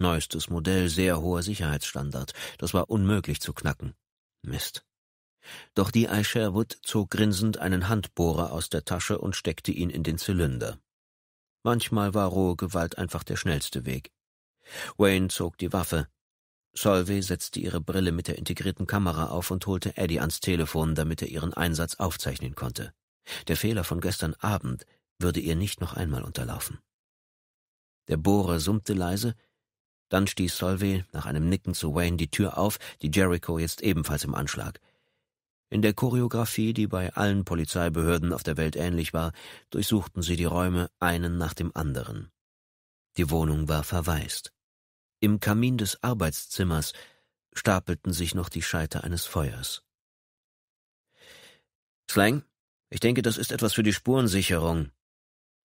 Neuestes Modell, sehr hoher Sicherheitsstandard. Das war unmöglich zu knacken. Mist. Doch die I. Sherwood zog grinsend einen Handbohrer aus der Tasche und steckte ihn in den Zylinder. Manchmal war rohe Gewalt einfach der schnellste Weg. Wayne zog die Waffe. Solvay setzte ihre Brille mit der integrierten Kamera auf und holte Eddie ans Telefon, damit er ihren Einsatz aufzeichnen konnte. Der Fehler von gestern Abend würde ihr nicht noch einmal unterlaufen. Der Bohrer summte leise, dann stieß Solvay nach einem Nicken zu Wayne die Tür auf, die Jericho jetzt ebenfalls im Anschlag. In der Choreografie, die bei allen Polizeibehörden auf der Welt ähnlich war, durchsuchten sie die Räume einen nach dem anderen. Die Wohnung war verwaist. Im Kamin des Arbeitszimmers stapelten sich noch die Scheiter eines Feuers. Slang, ich denke, das ist etwas für die Spurensicherung,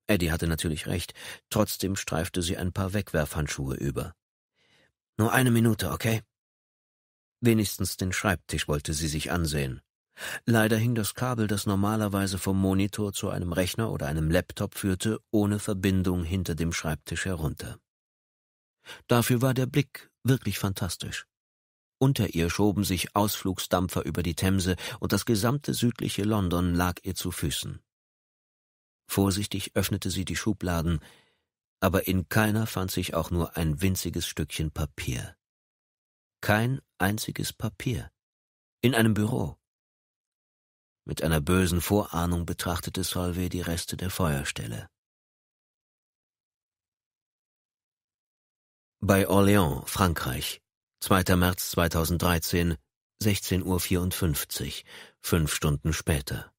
Eddie hatte natürlich recht, trotzdem streifte sie ein paar Wegwerfhandschuhe über. Nur eine Minute, okay? Wenigstens den Schreibtisch wollte sie sich ansehen. Leider hing das Kabel, das normalerweise vom Monitor zu einem Rechner oder einem Laptop führte, ohne Verbindung hinter dem Schreibtisch herunter. Dafür war der Blick wirklich fantastisch. Unter ihr schoben sich Ausflugsdampfer über die Themse und das gesamte südliche London lag ihr zu Füßen. Vorsichtig öffnete sie die Schubladen, aber in keiner fand sich auch nur ein winziges Stückchen Papier. Kein einziges Papier. In einem Büro. Mit einer bösen Vorahnung betrachtete Solvay die Reste der Feuerstelle. Bei Orléans, Frankreich, 2. März 2013, 16.54 Uhr, fünf Stunden später.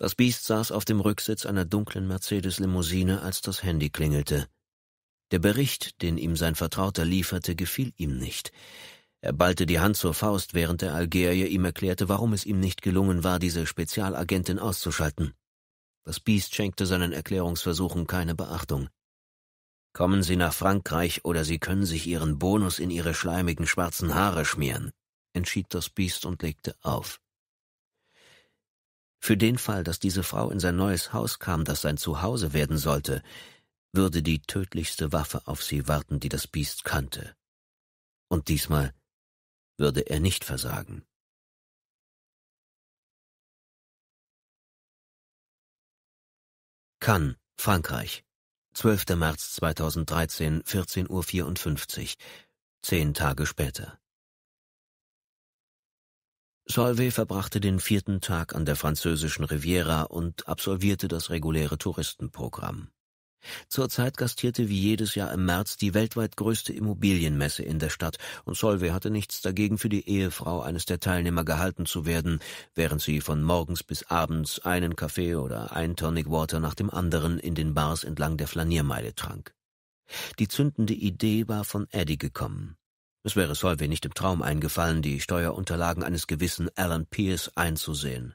Das Biest saß auf dem Rücksitz einer dunklen Mercedes-Limousine, als das Handy klingelte. Der Bericht, den ihm sein Vertrauter lieferte, gefiel ihm nicht. Er ballte die Hand zur Faust, während der Algerier ihm erklärte, warum es ihm nicht gelungen war, diese Spezialagentin auszuschalten. Das Biest schenkte seinen Erklärungsversuchen keine Beachtung. Kommen Sie nach Frankreich oder Sie können sich Ihren Bonus in Ihre schleimigen schwarzen Haare schmieren, entschied das Biest und legte auf. Für den Fall, dass diese Frau in sein neues Haus kam, das sein Zuhause werden sollte, würde die tödlichste Waffe auf sie warten, die das Biest kannte. Und diesmal würde er nicht versagen. Cannes, Frankreich. 12. März 2013, 14.54 Uhr, zehn Tage später. Solvay verbrachte den vierten Tag an der französischen Riviera und absolvierte das reguläre Touristenprogramm. Zurzeit gastierte wie jedes Jahr im März die weltweit größte Immobilienmesse in der Stadt, und Solvay hatte nichts dagegen, für die Ehefrau eines der Teilnehmer gehalten zu werden, während sie von morgens bis abends einen Kaffee oder ein Tonic Water nach dem anderen in den Bars entlang der Flaniermeile trank. Die zündende Idee war von Eddie gekommen. Es wäre Solvay nicht im Traum eingefallen, die Steuerunterlagen eines gewissen Alan Pierce einzusehen.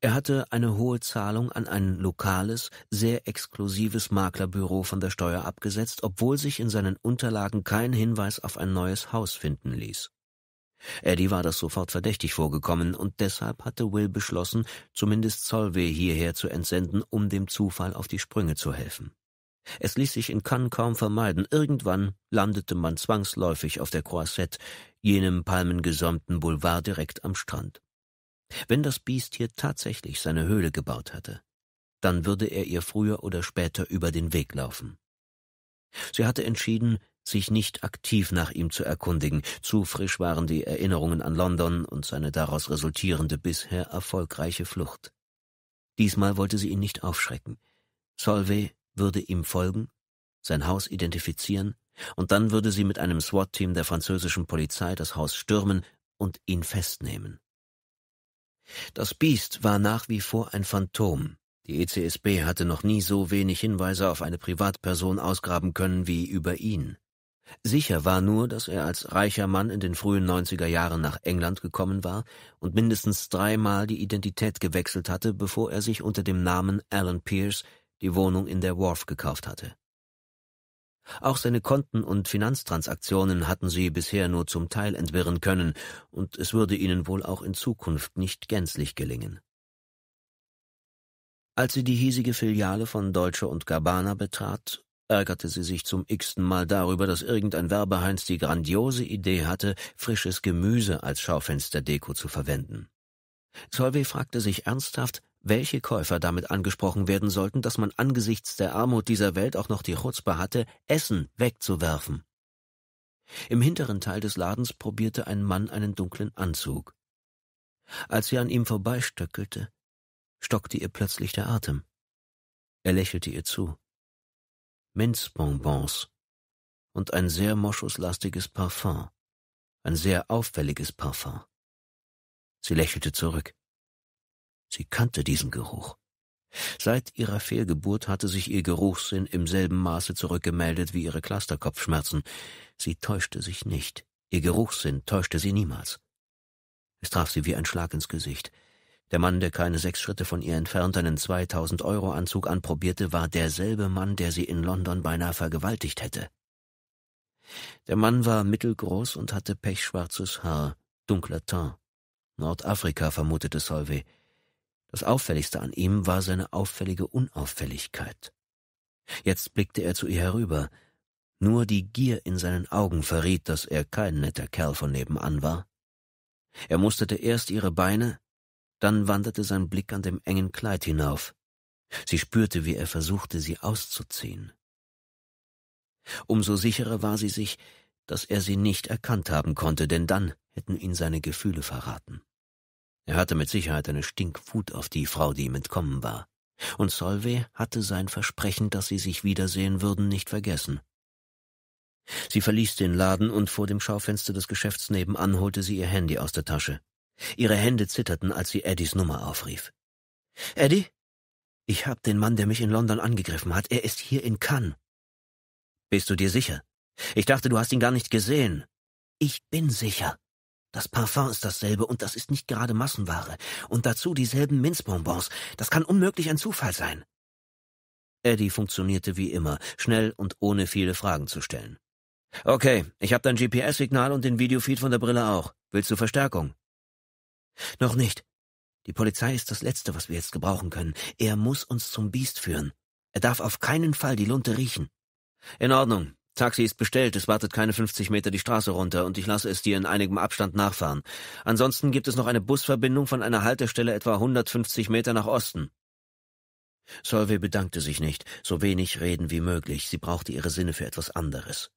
Er hatte eine hohe Zahlung an ein lokales, sehr exklusives Maklerbüro von der Steuer abgesetzt, obwohl sich in seinen Unterlagen kein Hinweis auf ein neues Haus finden ließ. Eddie war das sofort verdächtig vorgekommen, und deshalb hatte Will beschlossen, zumindest Solvay hierher zu entsenden, um dem Zufall auf die Sprünge zu helfen. Es ließ sich in Cannes kaum vermeiden. Irgendwann landete man zwangsläufig auf der Croisette, jenem palmengesäumten Boulevard direkt am Strand. Wenn das Biest hier tatsächlich seine Höhle gebaut hatte, dann würde er ihr früher oder später über den Weg laufen. Sie hatte entschieden, sich nicht aktiv nach ihm zu erkundigen. Zu frisch waren die Erinnerungen an London und seine daraus resultierende bisher erfolgreiche Flucht. Diesmal wollte sie ihn nicht aufschrecken. Solvay würde ihm folgen, sein Haus identifizieren, und dann würde sie mit einem SWAT-Team der französischen Polizei das Haus stürmen und ihn festnehmen. Das Biest war nach wie vor ein Phantom. Die ECSB hatte noch nie so wenig Hinweise auf eine Privatperson ausgraben können wie über ihn. Sicher war nur, dass er als reicher Mann in den frühen 90er Jahren nach England gekommen war und mindestens dreimal die Identität gewechselt hatte, bevor er sich unter dem Namen Alan Pierce die Wohnung in der Wharf gekauft hatte. Auch seine Konten und Finanztransaktionen hatten sie bisher nur zum Teil entwirren können, und es würde ihnen wohl auch in Zukunft nicht gänzlich gelingen. Als sie die hiesige Filiale von Deutsche und Gabbana betrat, ärgerte sie sich zum x-ten Mal darüber, dass irgendein Werbeheinz die grandiose Idee hatte, frisches Gemüse als Schaufensterdeko zu verwenden. Solvey fragte sich ernsthaft, welche Käufer damit angesprochen werden sollten, dass man angesichts der Armut dieser Welt auch noch die Chutzpe hatte, Essen wegzuwerfen. Im hinteren Teil des Ladens probierte ein Mann einen dunklen Anzug. Als sie an ihm vorbeistöckelte, stockte ihr plötzlich der Atem. Er lächelte ihr zu. Minzbonbons und ein sehr moschuslastiges Parfum, ein sehr auffälliges Parfum. Sie lächelte zurück. Sie kannte diesen Geruch. Seit ihrer Fehlgeburt hatte sich ihr Geruchssinn im selben Maße zurückgemeldet wie ihre Clusterkopfschmerzen. Sie täuschte sich nicht. Ihr Geruchssinn täuschte sie niemals. Es traf sie wie ein Schlag ins Gesicht. Der Mann, der keine sechs Schritte von ihr entfernt einen 2000 Euro Anzug anprobierte, war derselbe Mann, der sie in London beinahe vergewaltigt hätte. Der Mann war mittelgroß und hatte pechschwarzes Haar, dunkler Teint. Nordafrika, vermutete Solvay. Das Auffälligste an ihm war seine auffällige Unauffälligkeit. Jetzt blickte er zu ihr herüber. Nur die Gier in seinen Augen verriet, dass er kein netter Kerl von nebenan war. Er musterte erst ihre Beine, dann wanderte sein Blick an dem engen Kleid hinauf. Sie spürte, wie er versuchte, sie auszuziehen. Umso sicherer war sie sich, dass er sie nicht erkannt haben konnte, denn dann hätten ihn seine Gefühle verraten. Er hatte mit Sicherheit eine Stinkwut auf die Frau, die ihm entkommen war. Und Solvay hatte sein Versprechen, dass sie sich wiedersehen würden, nicht vergessen. Sie verließ den Laden und vor dem Schaufenster des Geschäfts nebenan holte sie ihr Handy aus der Tasche. Ihre Hände zitterten, als sie Eddies Nummer aufrief. Eddie? Ich hab den Mann, der mich in London angegriffen hat. Er ist hier in Cannes. Bist du dir sicher? Ich dachte, du hast ihn gar nicht gesehen. Ich bin sicher. Das Parfum ist dasselbe und das ist nicht gerade Massenware. Und dazu dieselben Minzbonbons. Das kann unmöglich ein Zufall sein. Eddie funktionierte wie immer, schnell und ohne viele Fragen zu stellen. Okay, ich habe dein GPS-Signal und den Videofeed von der Brille auch. Willst du Verstärkung? Noch nicht. Die Polizei ist das Letzte, was wir jetzt gebrauchen können. Er muss uns zum Biest führen. Er darf auf keinen Fall die Lunte riechen. In Ordnung. Taxi ist bestellt, es wartet keine 50 Meter die Straße runter und ich lasse es dir in einigem Abstand nachfahren. Ansonsten gibt es noch eine Busverbindung von einer Haltestelle etwa 150 Meter nach Osten. Solvey bedankte sich nicht, so wenig reden wie möglich, sie brauchte ihre Sinne für etwas anderes.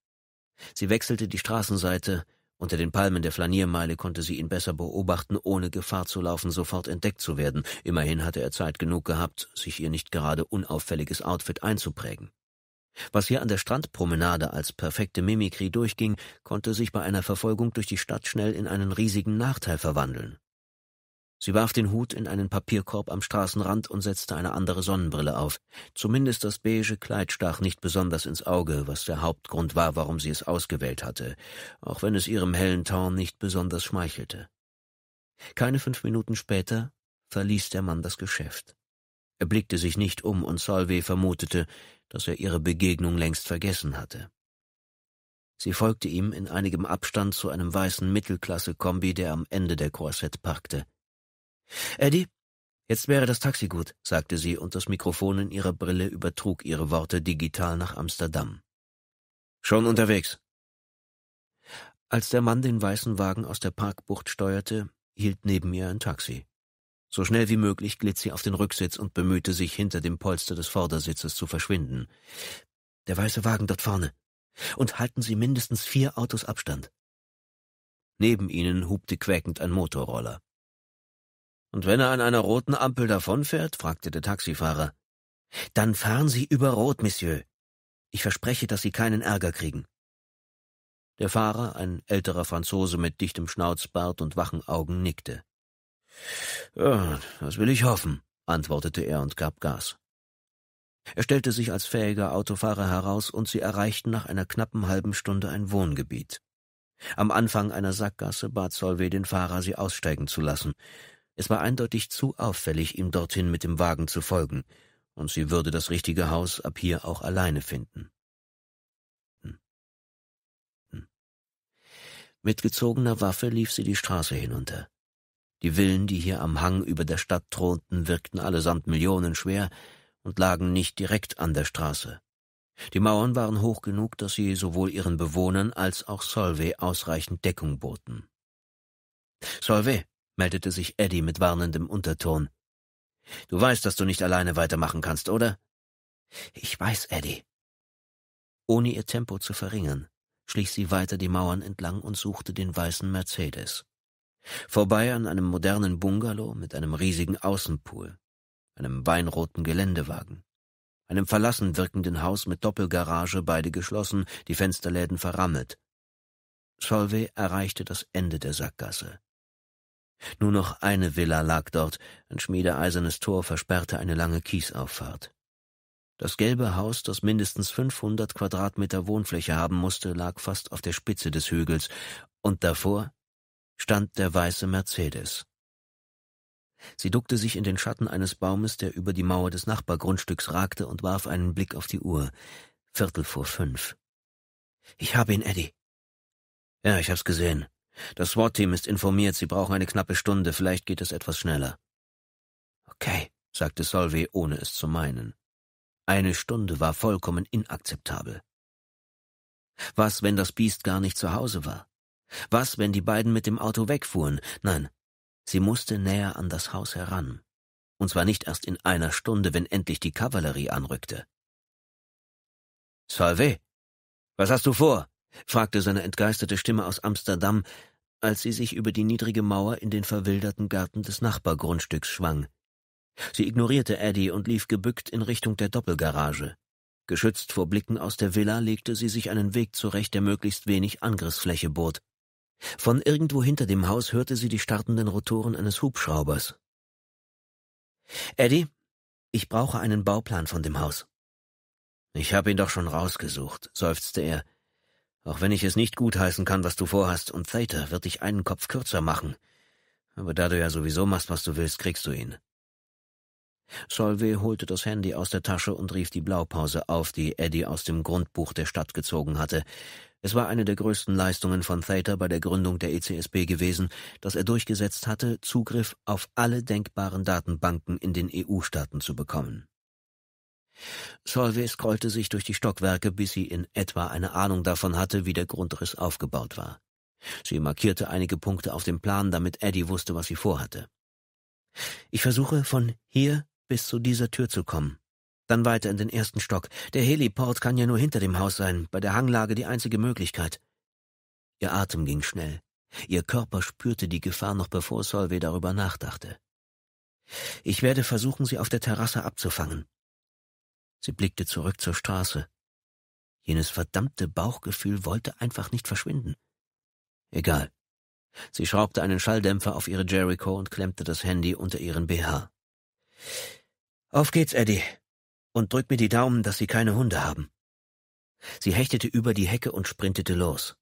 Sie wechselte die Straßenseite, unter den Palmen der Flaniermeile konnte sie ihn besser beobachten, ohne Gefahr zu laufen, sofort entdeckt zu werden. Immerhin hatte er Zeit genug gehabt, sich ihr nicht gerade unauffälliges Outfit einzuprägen. Was hier an der Strandpromenade als perfekte Mimikrie durchging, konnte sich bei einer Verfolgung durch die Stadt schnell in einen riesigen Nachteil verwandeln. Sie warf den Hut in einen Papierkorb am Straßenrand und setzte eine andere Sonnenbrille auf. Zumindest das beige Kleid stach nicht besonders ins Auge, was der Hauptgrund war, warum sie es ausgewählt hatte, auch wenn es ihrem hellen Ton nicht besonders schmeichelte. Keine fünf Minuten später verließ der Mann das Geschäft. Er blickte sich nicht um und Solvay vermutete, dass er ihre Begegnung längst vergessen hatte. Sie folgte ihm in einigem Abstand zu einem weißen Mittelklasse-Kombi, der am Ende der Korsett parkte. Eddie, jetzt wäre das Taxi gut, sagte sie, und das Mikrofon in ihrer Brille übertrug ihre Worte digital nach Amsterdam. Schon unterwegs. Als der Mann den weißen Wagen aus der Parkbucht steuerte, hielt neben ihr ein Taxi. So schnell wie möglich glitt sie auf den Rücksitz und bemühte sich, hinter dem Polster des Vordersitzes zu verschwinden. Der weiße Wagen dort vorne. Und halten Sie mindestens vier Autos Abstand. Neben ihnen hubte quäkend ein Motorroller. Und wenn er an einer roten Ampel davonfährt? fragte der Taxifahrer. Dann fahren Sie über Rot, Monsieur. Ich verspreche, dass Sie keinen Ärger kriegen. Der Fahrer, ein älterer Franzose mit dichtem Schnauzbart und wachen Augen, nickte. Ja, das will ich hoffen, antwortete er und gab Gas. Er stellte sich als fähiger Autofahrer heraus und sie erreichten nach einer knappen halben Stunde ein Wohngebiet. Am Anfang einer Sackgasse bat Solvay den Fahrer, sie aussteigen zu lassen. Es war eindeutig zu auffällig, ihm dorthin mit dem Wagen zu folgen, und sie würde das richtige Haus ab hier auch alleine finden. Hm. Hm. Mit gezogener Waffe lief sie die Straße hinunter. Die Villen, die hier am Hang über der Stadt thronten, wirkten allesamt millionenschwer und lagen nicht direkt an der Straße. Die Mauern waren hoch genug, dass sie sowohl ihren Bewohnern als auch Solvay ausreichend Deckung boten. Solvay, meldete sich Eddie mit warnendem Unterton. Du weißt, dass du nicht alleine weitermachen kannst, oder? Ich weiß, Eddie. Ohne ihr Tempo zu verringern, schlich sie weiter die Mauern entlang und suchte den weißen Mercedes. Vorbei an einem modernen Bungalow mit einem riesigen Außenpool, einem weinroten Geländewagen, einem verlassen wirkenden Haus mit Doppelgarage, beide geschlossen, die Fensterläden verrammelt. Solvay erreichte das Ende der Sackgasse. Nur noch eine Villa lag dort, ein schmiedeeisernes Tor versperrte eine lange Kiesauffahrt. Das gelbe Haus, das mindestens 500 Quadratmeter Wohnfläche haben musste, lag fast auf der Spitze des Hügels, und davor stand der weiße Mercedes. Sie duckte sich in den Schatten eines Baumes, der über die Mauer des Nachbargrundstücks ragte, und warf einen Blick auf die Uhr. Viertel vor fünf. Ich habe ihn, Eddie. Ja, ich hab's gesehen. Das SWAT-Team ist informiert, sie brauchen eine knappe Stunde, vielleicht geht es etwas schneller. Okay, sagte Solvay, ohne es zu meinen. Eine Stunde war vollkommen inakzeptabel. Was, wenn das Biest gar nicht zu Hause war? Was, wenn die beiden mit dem Auto wegfuhren? Nein, sie musste näher an das Haus heran. Und zwar nicht erst in einer Stunde, wenn endlich die Kavallerie anrückte. Salve, was hast du vor? fragte seine entgeisterte Stimme aus Amsterdam, als sie sich über die niedrige Mauer in den verwilderten Garten des Nachbargrundstücks schwang. Sie ignorierte Eddie und lief gebückt in Richtung der Doppelgarage. Geschützt vor Blicken aus der Villa legte sie sich einen Weg zurecht, der möglichst wenig Angriffsfläche bot. Von irgendwo hinter dem Haus hörte sie die startenden Rotoren eines Hubschraubers. Eddie, ich brauche einen Bauplan von dem Haus. Ich habe ihn doch schon rausgesucht, seufzte er. Auch wenn ich es nicht gutheißen kann, was du vorhast, und Theta wird dich einen Kopf kürzer machen. Aber da du ja sowieso machst, was du willst, kriegst du ihn. Solvay holte das Handy aus der Tasche und rief die Blaupause auf, die Eddie aus dem Grundbuch der Stadt gezogen hatte. Es war eine der größten Leistungen von Theta bei der Gründung der ECSB gewesen, dass er durchgesetzt hatte, Zugriff auf alle denkbaren Datenbanken in den EU-Staaten zu bekommen. Solvay scrollte sich durch die Stockwerke, bis sie in etwa eine Ahnung davon hatte, wie der Grundriss aufgebaut war. Sie markierte einige Punkte auf dem Plan, damit Eddie wusste, was sie vorhatte. Ich versuche, von hier bis zu dieser Tür zu kommen, dann weiter in den ersten Stock. Der Heliport kann ja nur hinter dem Haus sein, bei der Hanglage die einzige Möglichkeit. Ihr Atem ging schnell. Ihr Körper spürte die Gefahr noch bevor Solvay darüber nachdachte. Ich werde versuchen, sie auf der Terrasse abzufangen. Sie blickte zurück zur Straße. Jenes verdammte Bauchgefühl wollte einfach nicht verschwinden. Egal. Sie schraubte einen Schalldämpfer auf ihre Jericho und klemmte das Handy unter ihren BH. Auf geht's, Eddie und drück mir die Daumen, dass sie keine Hunde haben. Sie hechtete über die Hecke und sprintete los.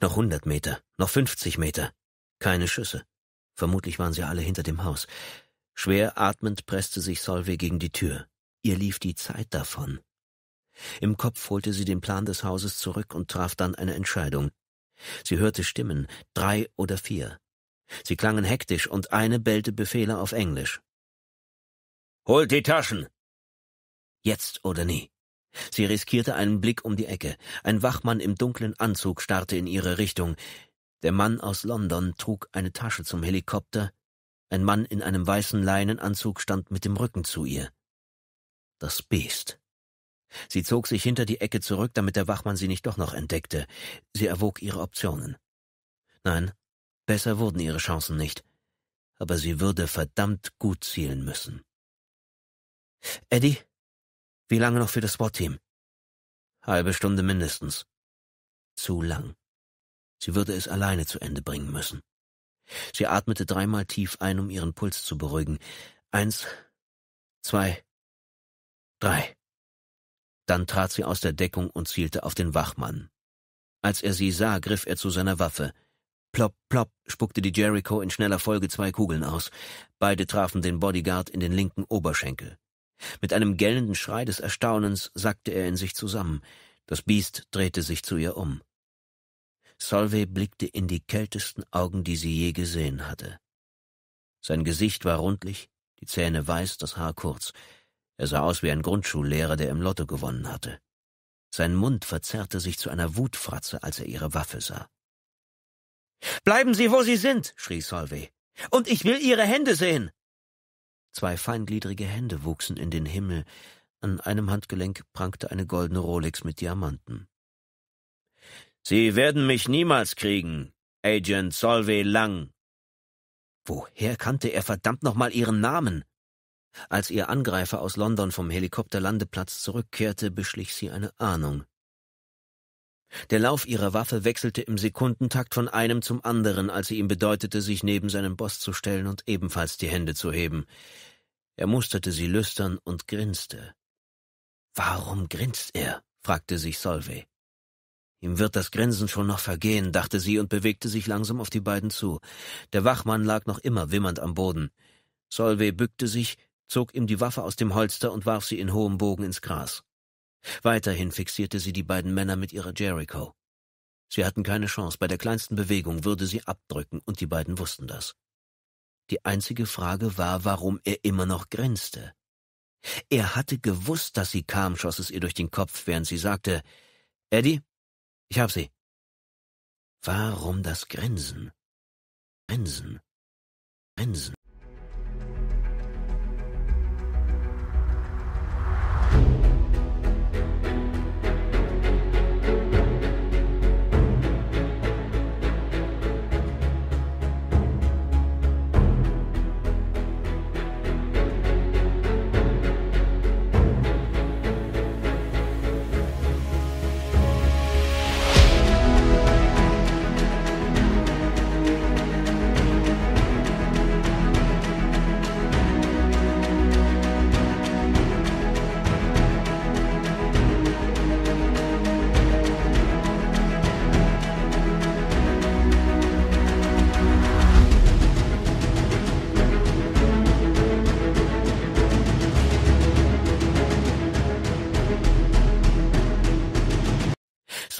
Noch hundert Meter, noch fünfzig Meter. Keine Schüsse. Vermutlich waren sie alle hinter dem Haus. Schwer atmend presste sich Solve gegen die Tür. Ihr lief die Zeit davon. Im Kopf holte sie den Plan des Hauses zurück und traf dann eine Entscheidung. Sie hörte Stimmen, drei oder vier. Sie klangen hektisch und eine bellte Befehle auf Englisch. Holt die Taschen, Jetzt oder nie. Sie riskierte einen Blick um die Ecke. Ein Wachmann im dunklen Anzug starrte in ihre Richtung. Der Mann aus London trug eine Tasche zum Helikopter. Ein Mann in einem weißen Leinenanzug stand mit dem Rücken zu ihr. Das Biest. Sie zog sich hinter die Ecke zurück, damit der Wachmann sie nicht doch noch entdeckte. Sie erwog ihre Optionen. Nein, besser wurden ihre Chancen nicht. Aber sie würde verdammt gut zielen müssen. Eddie, wie lange noch für das SWAT-Team? Halbe Stunde mindestens. Zu lang. Sie würde es alleine zu Ende bringen müssen. Sie atmete dreimal tief ein, um ihren Puls zu beruhigen. Eins, zwei, drei. Dann trat sie aus der Deckung und zielte auf den Wachmann. Als er sie sah, griff er zu seiner Waffe. Plopp, plopp, spuckte die Jericho in schneller Folge zwei Kugeln aus. Beide trafen den Bodyguard in den linken Oberschenkel. Mit einem gellenden Schrei des Erstaunens sackte er in sich zusammen. Das Biest drehte sich zu ihr um. Solvay blickte in die kältesten Augen, die sie je gesehen hatte. Sein Gesicht war rundlich, die Zähne weiß, das Haar kurz. Er sah aus wie ein Grundschullehrer, der im Lotto gewonnen hatte. Sein Mund verzerrte sich zu einer Wutfratze, als er ihre Waffe sah. Bleiben Sie, wo Sie sind, schrie Solvay. Und ich will Ihre Hände sehen. Zwei feingliedrige Hände wuchsen in den Himmel, an einem Handgelenk prangte eine goldene Rolex mit Diamanten. Sie werden mich niemals kriegen, Agent Solvay Lang. Woher kannte er verdammt nochmal ihren Namen? Als ihr Angreifer aus London vom Helikopterlandeplatz zurückkehrte, beschlich sie eine Ahnung. Der Lauf ihrer Waffe wechselte im Sekundentakt von einem zum anderen, als sie ihm bedeutete, sich neben seinen Boss zu stellen und ebenfalls die Hände zu heben. Er musterte sie lüstern und grinste. Warum grinst er? fragte sich Solvay. Ihm wird das Grinsen schon noch vergehen, dachte sie und bewegte sich langsam auf die beiden zu. Der Wachmann lag noch immer wimmernd am Boden. Solvay bückte sich, zog ihm die Waffe aus dem Holster und warf sie in hohem Bogen ins Gras. Weiterhin fixierte sie die beiden Männer mit ihrer Jericho. Sie hatten keine Chance, bei der kleinsten Bewegung würde sie abdrücken, und die beiden wussten das. Die einzige Frage war, warum er immer noch grinste. Er hatte gewusst, dass sie kam, schoss es ihr durch den Kopf, während sie sagte, Eddie, ich hab sie. Warum das Grinsen? Grinsen. Grinsen.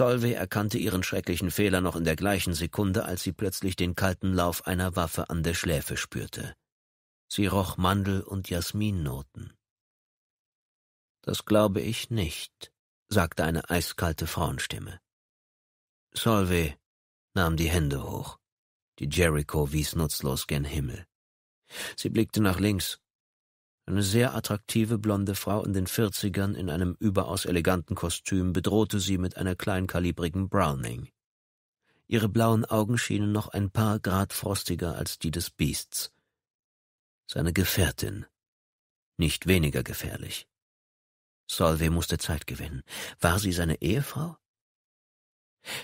Solvey erkannte ihren schrecklichen Fehler noch in der gleichen Sekunde, als sie plötzlich den kalten Lauf einer Waffe an der Schläfe spürte. Sie roch Mandel- und Jasminnoten. Das glaube ich nicht, sagte eine eiskalte Frauenstimme. Solvey nahm die Hände hoch. Die Jericho wies nutzlos gen Himmel. Sie blickte nach links, eine sehr attraktive blonde Frau in den Vierzigern in einem überaus eleganten Kostüm bedrohte sie mit einer kleinkalibrigen Browning. Ihre blauen Augen schienen noch ein paar Grad frostiger als die des Biests. Seine Gefährtin. Nicht weniger gefährlich. Solvay musste Zeit gewinnen. War sie seine Ehefrau?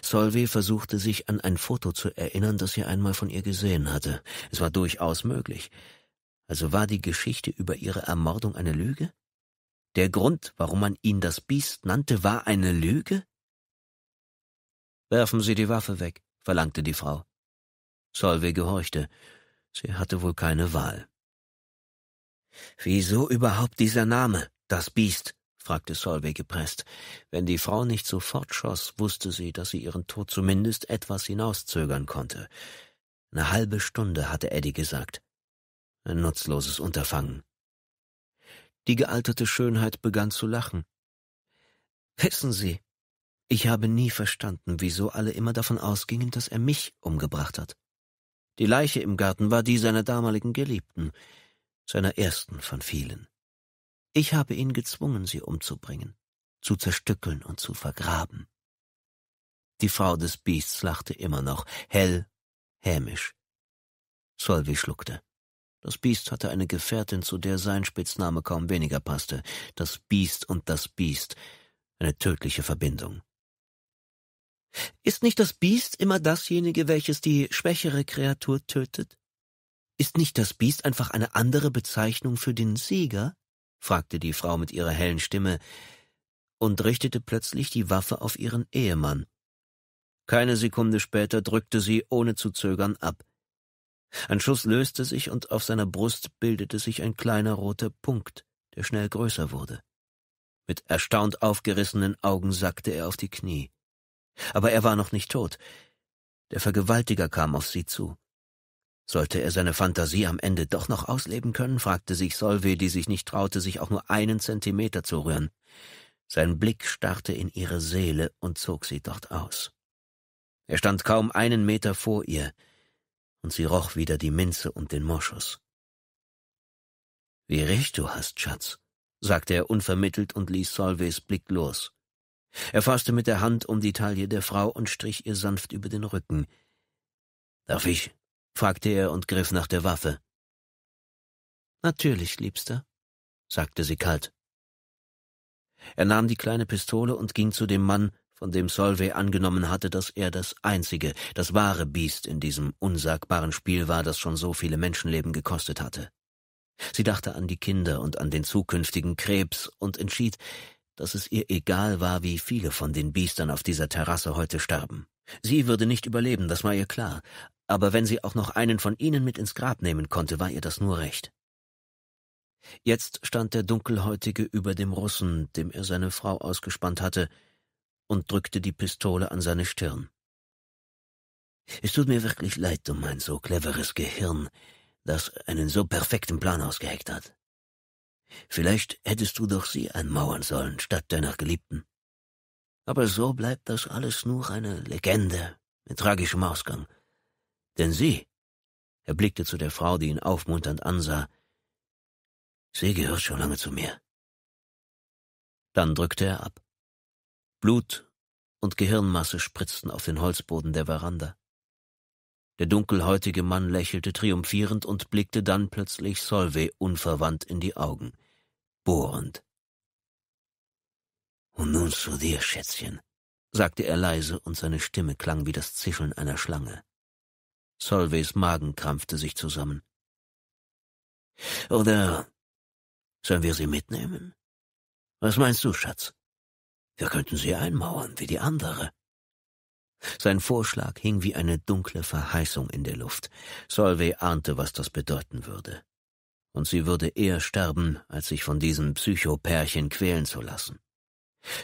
Solvay versuchte sich an ein Foto zu erinnern, das er einmal von ihr gesehen hatte. Es war durchaus möglich. Also war die Geschichte über ihre Ermordung eine Lüge? Der Grund, warum man ihn das Biest nannte, war eine Lüge? Werfen Sie die Waffe weg, verlangte die Frau. Solveig gehorchte. Sie hatte wohl keine Wahl. Wieso überhaupt dieser Name, das Biest? fragte Solveig gepresst. Wenn die Frau nicht sofort schoss, wusste sie, dass sie ihren Tod zumindest etwas hinauszögern konnte. Eine halbe Stunde, hatte Eddie gesagt. Ein nutzloses Unterfangen. Die gealterte Schönheit begann zu lachen. Wissen Sie, ich habe nie verstanden, wieso alle immer davon ausgingen, dass er mich umgebracht hat. Die Leiche im Garten war die seiner damaligen Geliebten, seiner ersten von vielen. Ich habe ihn gezwungen, sie umzubringen, zu zerstückeln und zu vergraben. Die Frau des Biests lachte immer noch, hell, hämisch. Solvi schluckte. Das Biest hatte eine Gefährtin, zu der sein Spitzname kaum weniger passte. Das Biest und das Biest. Eine tödliche Verbindung. Ist nicht das Biest immer dasjenige, welches die schwächere Kreatur tötet? Ist nicht das Biest einfach eine andere Bezeichnung für den Sieger? fragte die Frau mit ihrer hellen Stimme und richtete plötzlich die Waffe auf ihren Ehemann. Keine Sekunde später drückte sie ohne zu zögern ab. Ein Schuss löste sich und auf seiner Brust bildete sich ein kleiner roter Punkt, der schnell größer wurde. Mit erstaunt aufgerissenen Augen sackte er auf die Knie. Aber er war noch nicht tot. Der Vergewaltiger kam auf sie zu. Sollte er seine Fantasie am Ende doch noch ausleben können, fragte sich Solve, die sich nicht traute, sich auch nur einen Zentimeter zu rühren. Sein Blick starrte in ihre Seele und zog sie dort aus. Er stand kaum einen Meter vor ihr, und sie roch wieder die Minze und den Moschus. Wie recht du hast, Schatz, sagte er unvermittelt und ließ Solveys Blick los. Er fasste mit der Hand um die Taille der Frau und strich ihr sanft über den Rücken. Darf ich? fragte er und griff nach der Waffe. Natürlich, Liebster, sagte sie kalt. Er nahm die kleine Pistole und ging zu dem Mann, von dem Solvay angenommen hatte, dass er das einzige, das wahre Biest in diesem unsagbaren Spiel war, das schon so viele Menschenleben gekostet hatte. Sie dachte an die Kinder und an den zukünftigen Krebs und entschied, dass es ihr egal war, wie viele von den Biestern auf dieser Terrasse heute starben. Sie würde nicht überleben, das war ihr klar, aber wenn sie auch noch einen von ihnen mit ins Grab nehmen konnte, war ihr das nur recht. Jetzt stand der Dunkelhäutige über dem Russen, dem er seine Frau ausgespannt hatte, und drückte die Pistole an seine Stirn. Es tut mir wirklich leid um mein so cleveres Gehirn, das einen so perfekten Plan ausgeheckt hat. Vielleicht hättest du doch sie einmauern sollen, statt deiner Geliebten. Aber so bleibt das alles nur eine Legende mit tragischem Ausgang. Denn sie, er blickte zu der Frau, die ihn aufmunternd ansah, sie gehört schon lange zu mir. Dann drückte er ab. Blut und Gehirnmasse spritzten auf den Holzboden der Veranda. Der dunkelhäutige Mann lächelte triumphierend und blickte dann plötzlich Solvay unverwandt in die Augen, bohrend. Und nun zu dir, Schätzchen, sagte er leise und seine Stimme klang wie das Zischeln einer Schlange. Solveys Magen krampfte sich zusammen. Oder sollen wir sie mitnehmen? Was meinst du, Schatz? Wir könnten sie einmauern wie die andere. Sein Vorschlag hing wie eine dunkle Verheißung in der Luft. Solvay ahnte, was das bedeuten würde. Und sie würde eher sterben, als sich von diesem Psychopärchen quälen zu lassen.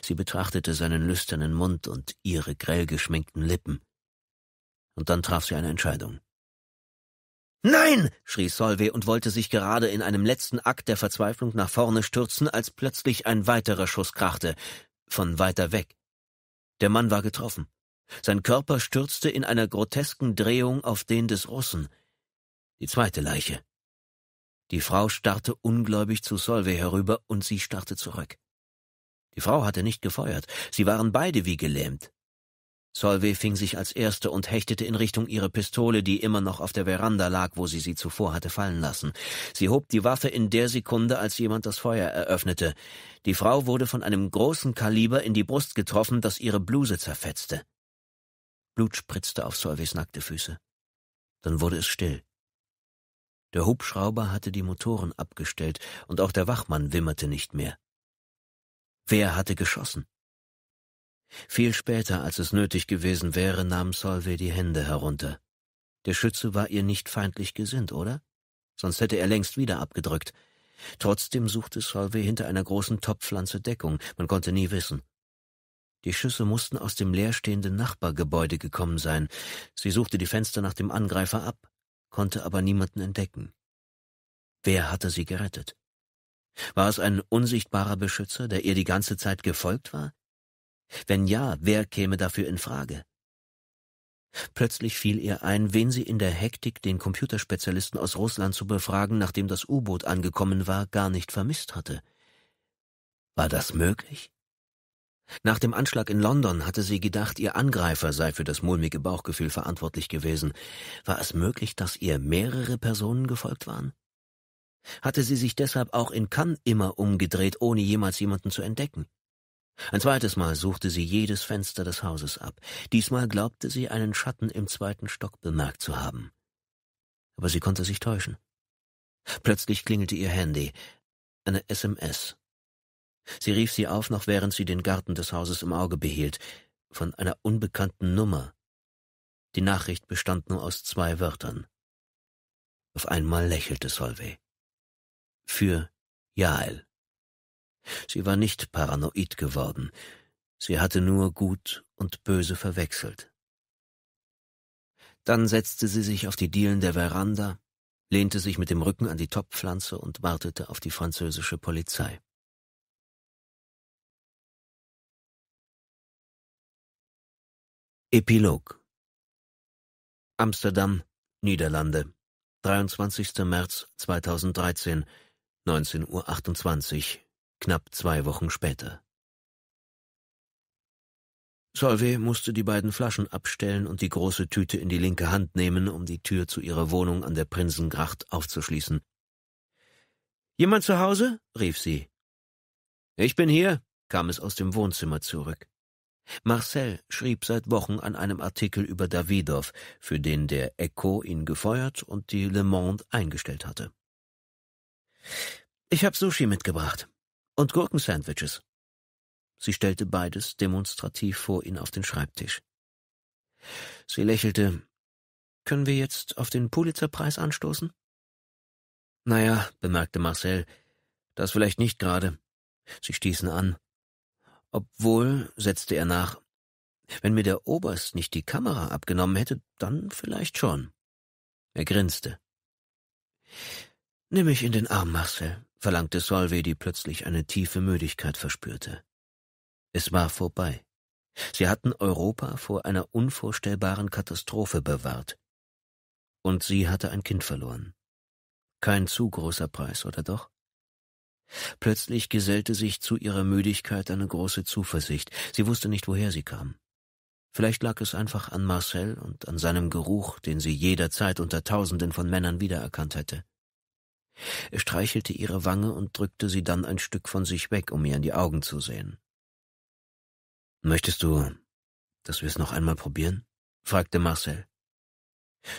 Sie betrachtete seinen lüsternen Mund und ihre grell geschminkten Lippen. Und dann traf sie eine Entscheidung. Nein! schrie Solvay und wollte sich gerade in einem letzten Akt der Verzweiflung nach vorne stürzen, als plötzlich ein weiterer Schuss krachte von weiter weg. Der Mann war getroffen. Sein Körper stürzte in einer grotesken Drehung auf den des Russen, die zweite Leiche. Die Frau starrte ungläubig zu Solvay herüber und sie starrte zurück. Die Frau hatte nicht gefeuert, sie waren beide wie gelähmt. Solvay fing sich als Erste und hechtete in Richtung ihre Pistole, die immer noch auf der Veranda lag, wo sie sie zuvor hatte fallen lassen. Sie hob die Waffe in der Sekunde, als jemand das Feuer eröffnete. Die Frau wurde von einem großen Kaliber in die Brust getroffen, das ihre Bluse zerfetzte. Blut spritzte auf Solvays nackte Füße. Dann wurde es still. Der Hubschrauber hatte die Motoren abgestellt und auch der Wachmann wimmerte nicht mehr. Wer hatte geschossen? Viel später, als es nötig gewesen wäre, nahm Solvay die Hände herunter. Der Schütze war ihr nicht feindlich gesinnt, oder? Sonst hätte er längst wieder abgedrückt. Trotzdem suchte Solvay hinter einer großen Topfpflanze Deckung, man konnte nie wissen. Die Schüsse mussten aus dem leerstehenden Nachbargebäude gekommen sein. Sie suchte die Fenster nach dem Angreifer ab, konnte aber niemanden entdecken. Wer hatte sie gerettet? War es ein unsichtbarer Beschützer, der ihr die ganze Zeit gefolgt war? Wenn ja, wer käme dafür in Frage? Plötzlich fiel ihr ein, wen sie in der Hektik, den Computerspezialisten aus Russland zu befragen, nachdem das U-Boot angekommen war, gar nicht vermisst hatte. War das möglich? Nach dem Anschlag in London hatte sie gedacht, ihr Angreifer sei für das mulmige Bauchgefühl verantwortlich gewesen. War es möglich, dass ihr mehrere Personen gefolgt waren? Hatte sie sich deshalb auch in Cannes immer umgedreht, ohne jemals jemanden zu entdecken? Ein zweites Mal suchte sie jedes Fenster des Hauses ab. Diesmal glaubte sie, einen Schatten im zweiten Stock bemerkt zu haben. Aber sie konnte sich täuschen. Plötzlich klingelte ihr Handy. Eine SMS. Sie rief sie auf, noch während sie den Garten des Hauses im Auge behielt, von einer unbekannten Nummer. Die Nachricht bestand nur aus zwei Wörtern. Auf einmal lächelte Solvay. Für Jael. Sie war nicht paranoid geworden, sie hatte nur Gut und Böse verwechselt. Dann setzte sie sich auf die Dielen der Veranda, lehnte sich mit dem Rücken an die Topfpflanze und wartete auf die französische Polizei. Epilog Amsterdam, Niederlande, 23. März 2013, 19.28 Uhr knapp zwei Wochen später. Solvay musste die beiden Flaschen abstellen und die große Tüte in die linke Hand nehmen, um die Tür zu ihrer Wohnung an der Prinzengracht aufzuschließen. Jemand zu Hause? rief sie. Ich bin hier, kam es aus dem Wohnzimmer zurück. Marcel schrieb seit Wochen an einem Artikel über Davidow, für den der Echo ihn gefeuert und die Le Monde eingestellt hatte. Ich habe Sushi mitgebracht und Gurkensandwiches. Sie stellte beides demonstrativ vor ihn auf den Schreibtisch. Sie lächelte. Können wir jetzt auf den Pulitzerpreis anstoßen? Naja, bemerkte Marcel, das vielleicht nicht gerade. Sie stießen an. Obwohl, setzte er nach, wenn mir der Oberst nicht die Kamera abgenommen hätte, dann vielleicht schon. Er grinste. Nimm mich in den Arm, Marcel verlangte Solvay, die plötzlich eine tiefe Müdigkeit verspürte. Es war vorbei. Sie hatten Europa vor einer unvorstellbaren Katastrophe bewahrt. Und sie hatte ein Kind verloren. Kein zu großer Preis, oder doch? Plötzlich gesellte sich zu ihrer Müdigkeit eine große Zuversicht. Sie wusste nicht, woher sie kam. Vielleicht lag es einfach an Marcel und an seinem Geruch, den sie jederzeit unter Tausenden von Männern wiedererkannt hätte. Er streichelte ihre Wange und drückte sie dann ein Stück von sich weg, um ihr in die Augen zu sehen. Möchtest du, dass wir es noch einmal probieren? fragte Marcel.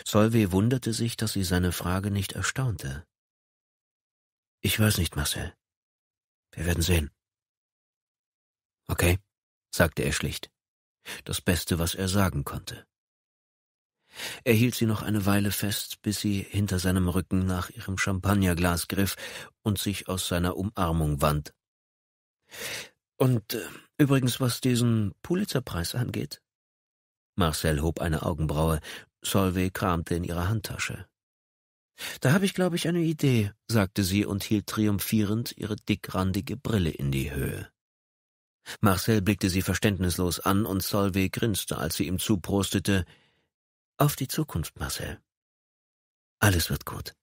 Solvay wunderte sich, dass sie seine Frage nicht erstaunte. Ich weiß nicht, Marcel. Wir werden sehen. Okay, sagte er schlicht. Das Beste, was er sagen konnte. Er hielt sie noch eine Weile fest, bis sie hinter seinem Rücken nach ihrem Champagnerglas griff und sich aus seiner Umarmung wand. Und äh, übrigens, was diesen Pulitzerpreis angeht? Marcel hob eine Augenbraue, Solvay kramte in ihrer Handtasche. Da habe ich, glaube ich, eine Idee, sagte sie und hielt triumphierend ihre dickrandige Brille in die Höhe. Marcel blickte sie verständnislos an und Solvay grinste, als sie ihm zuprostete, auf die Zukunft, Marcel. Alles wird gut.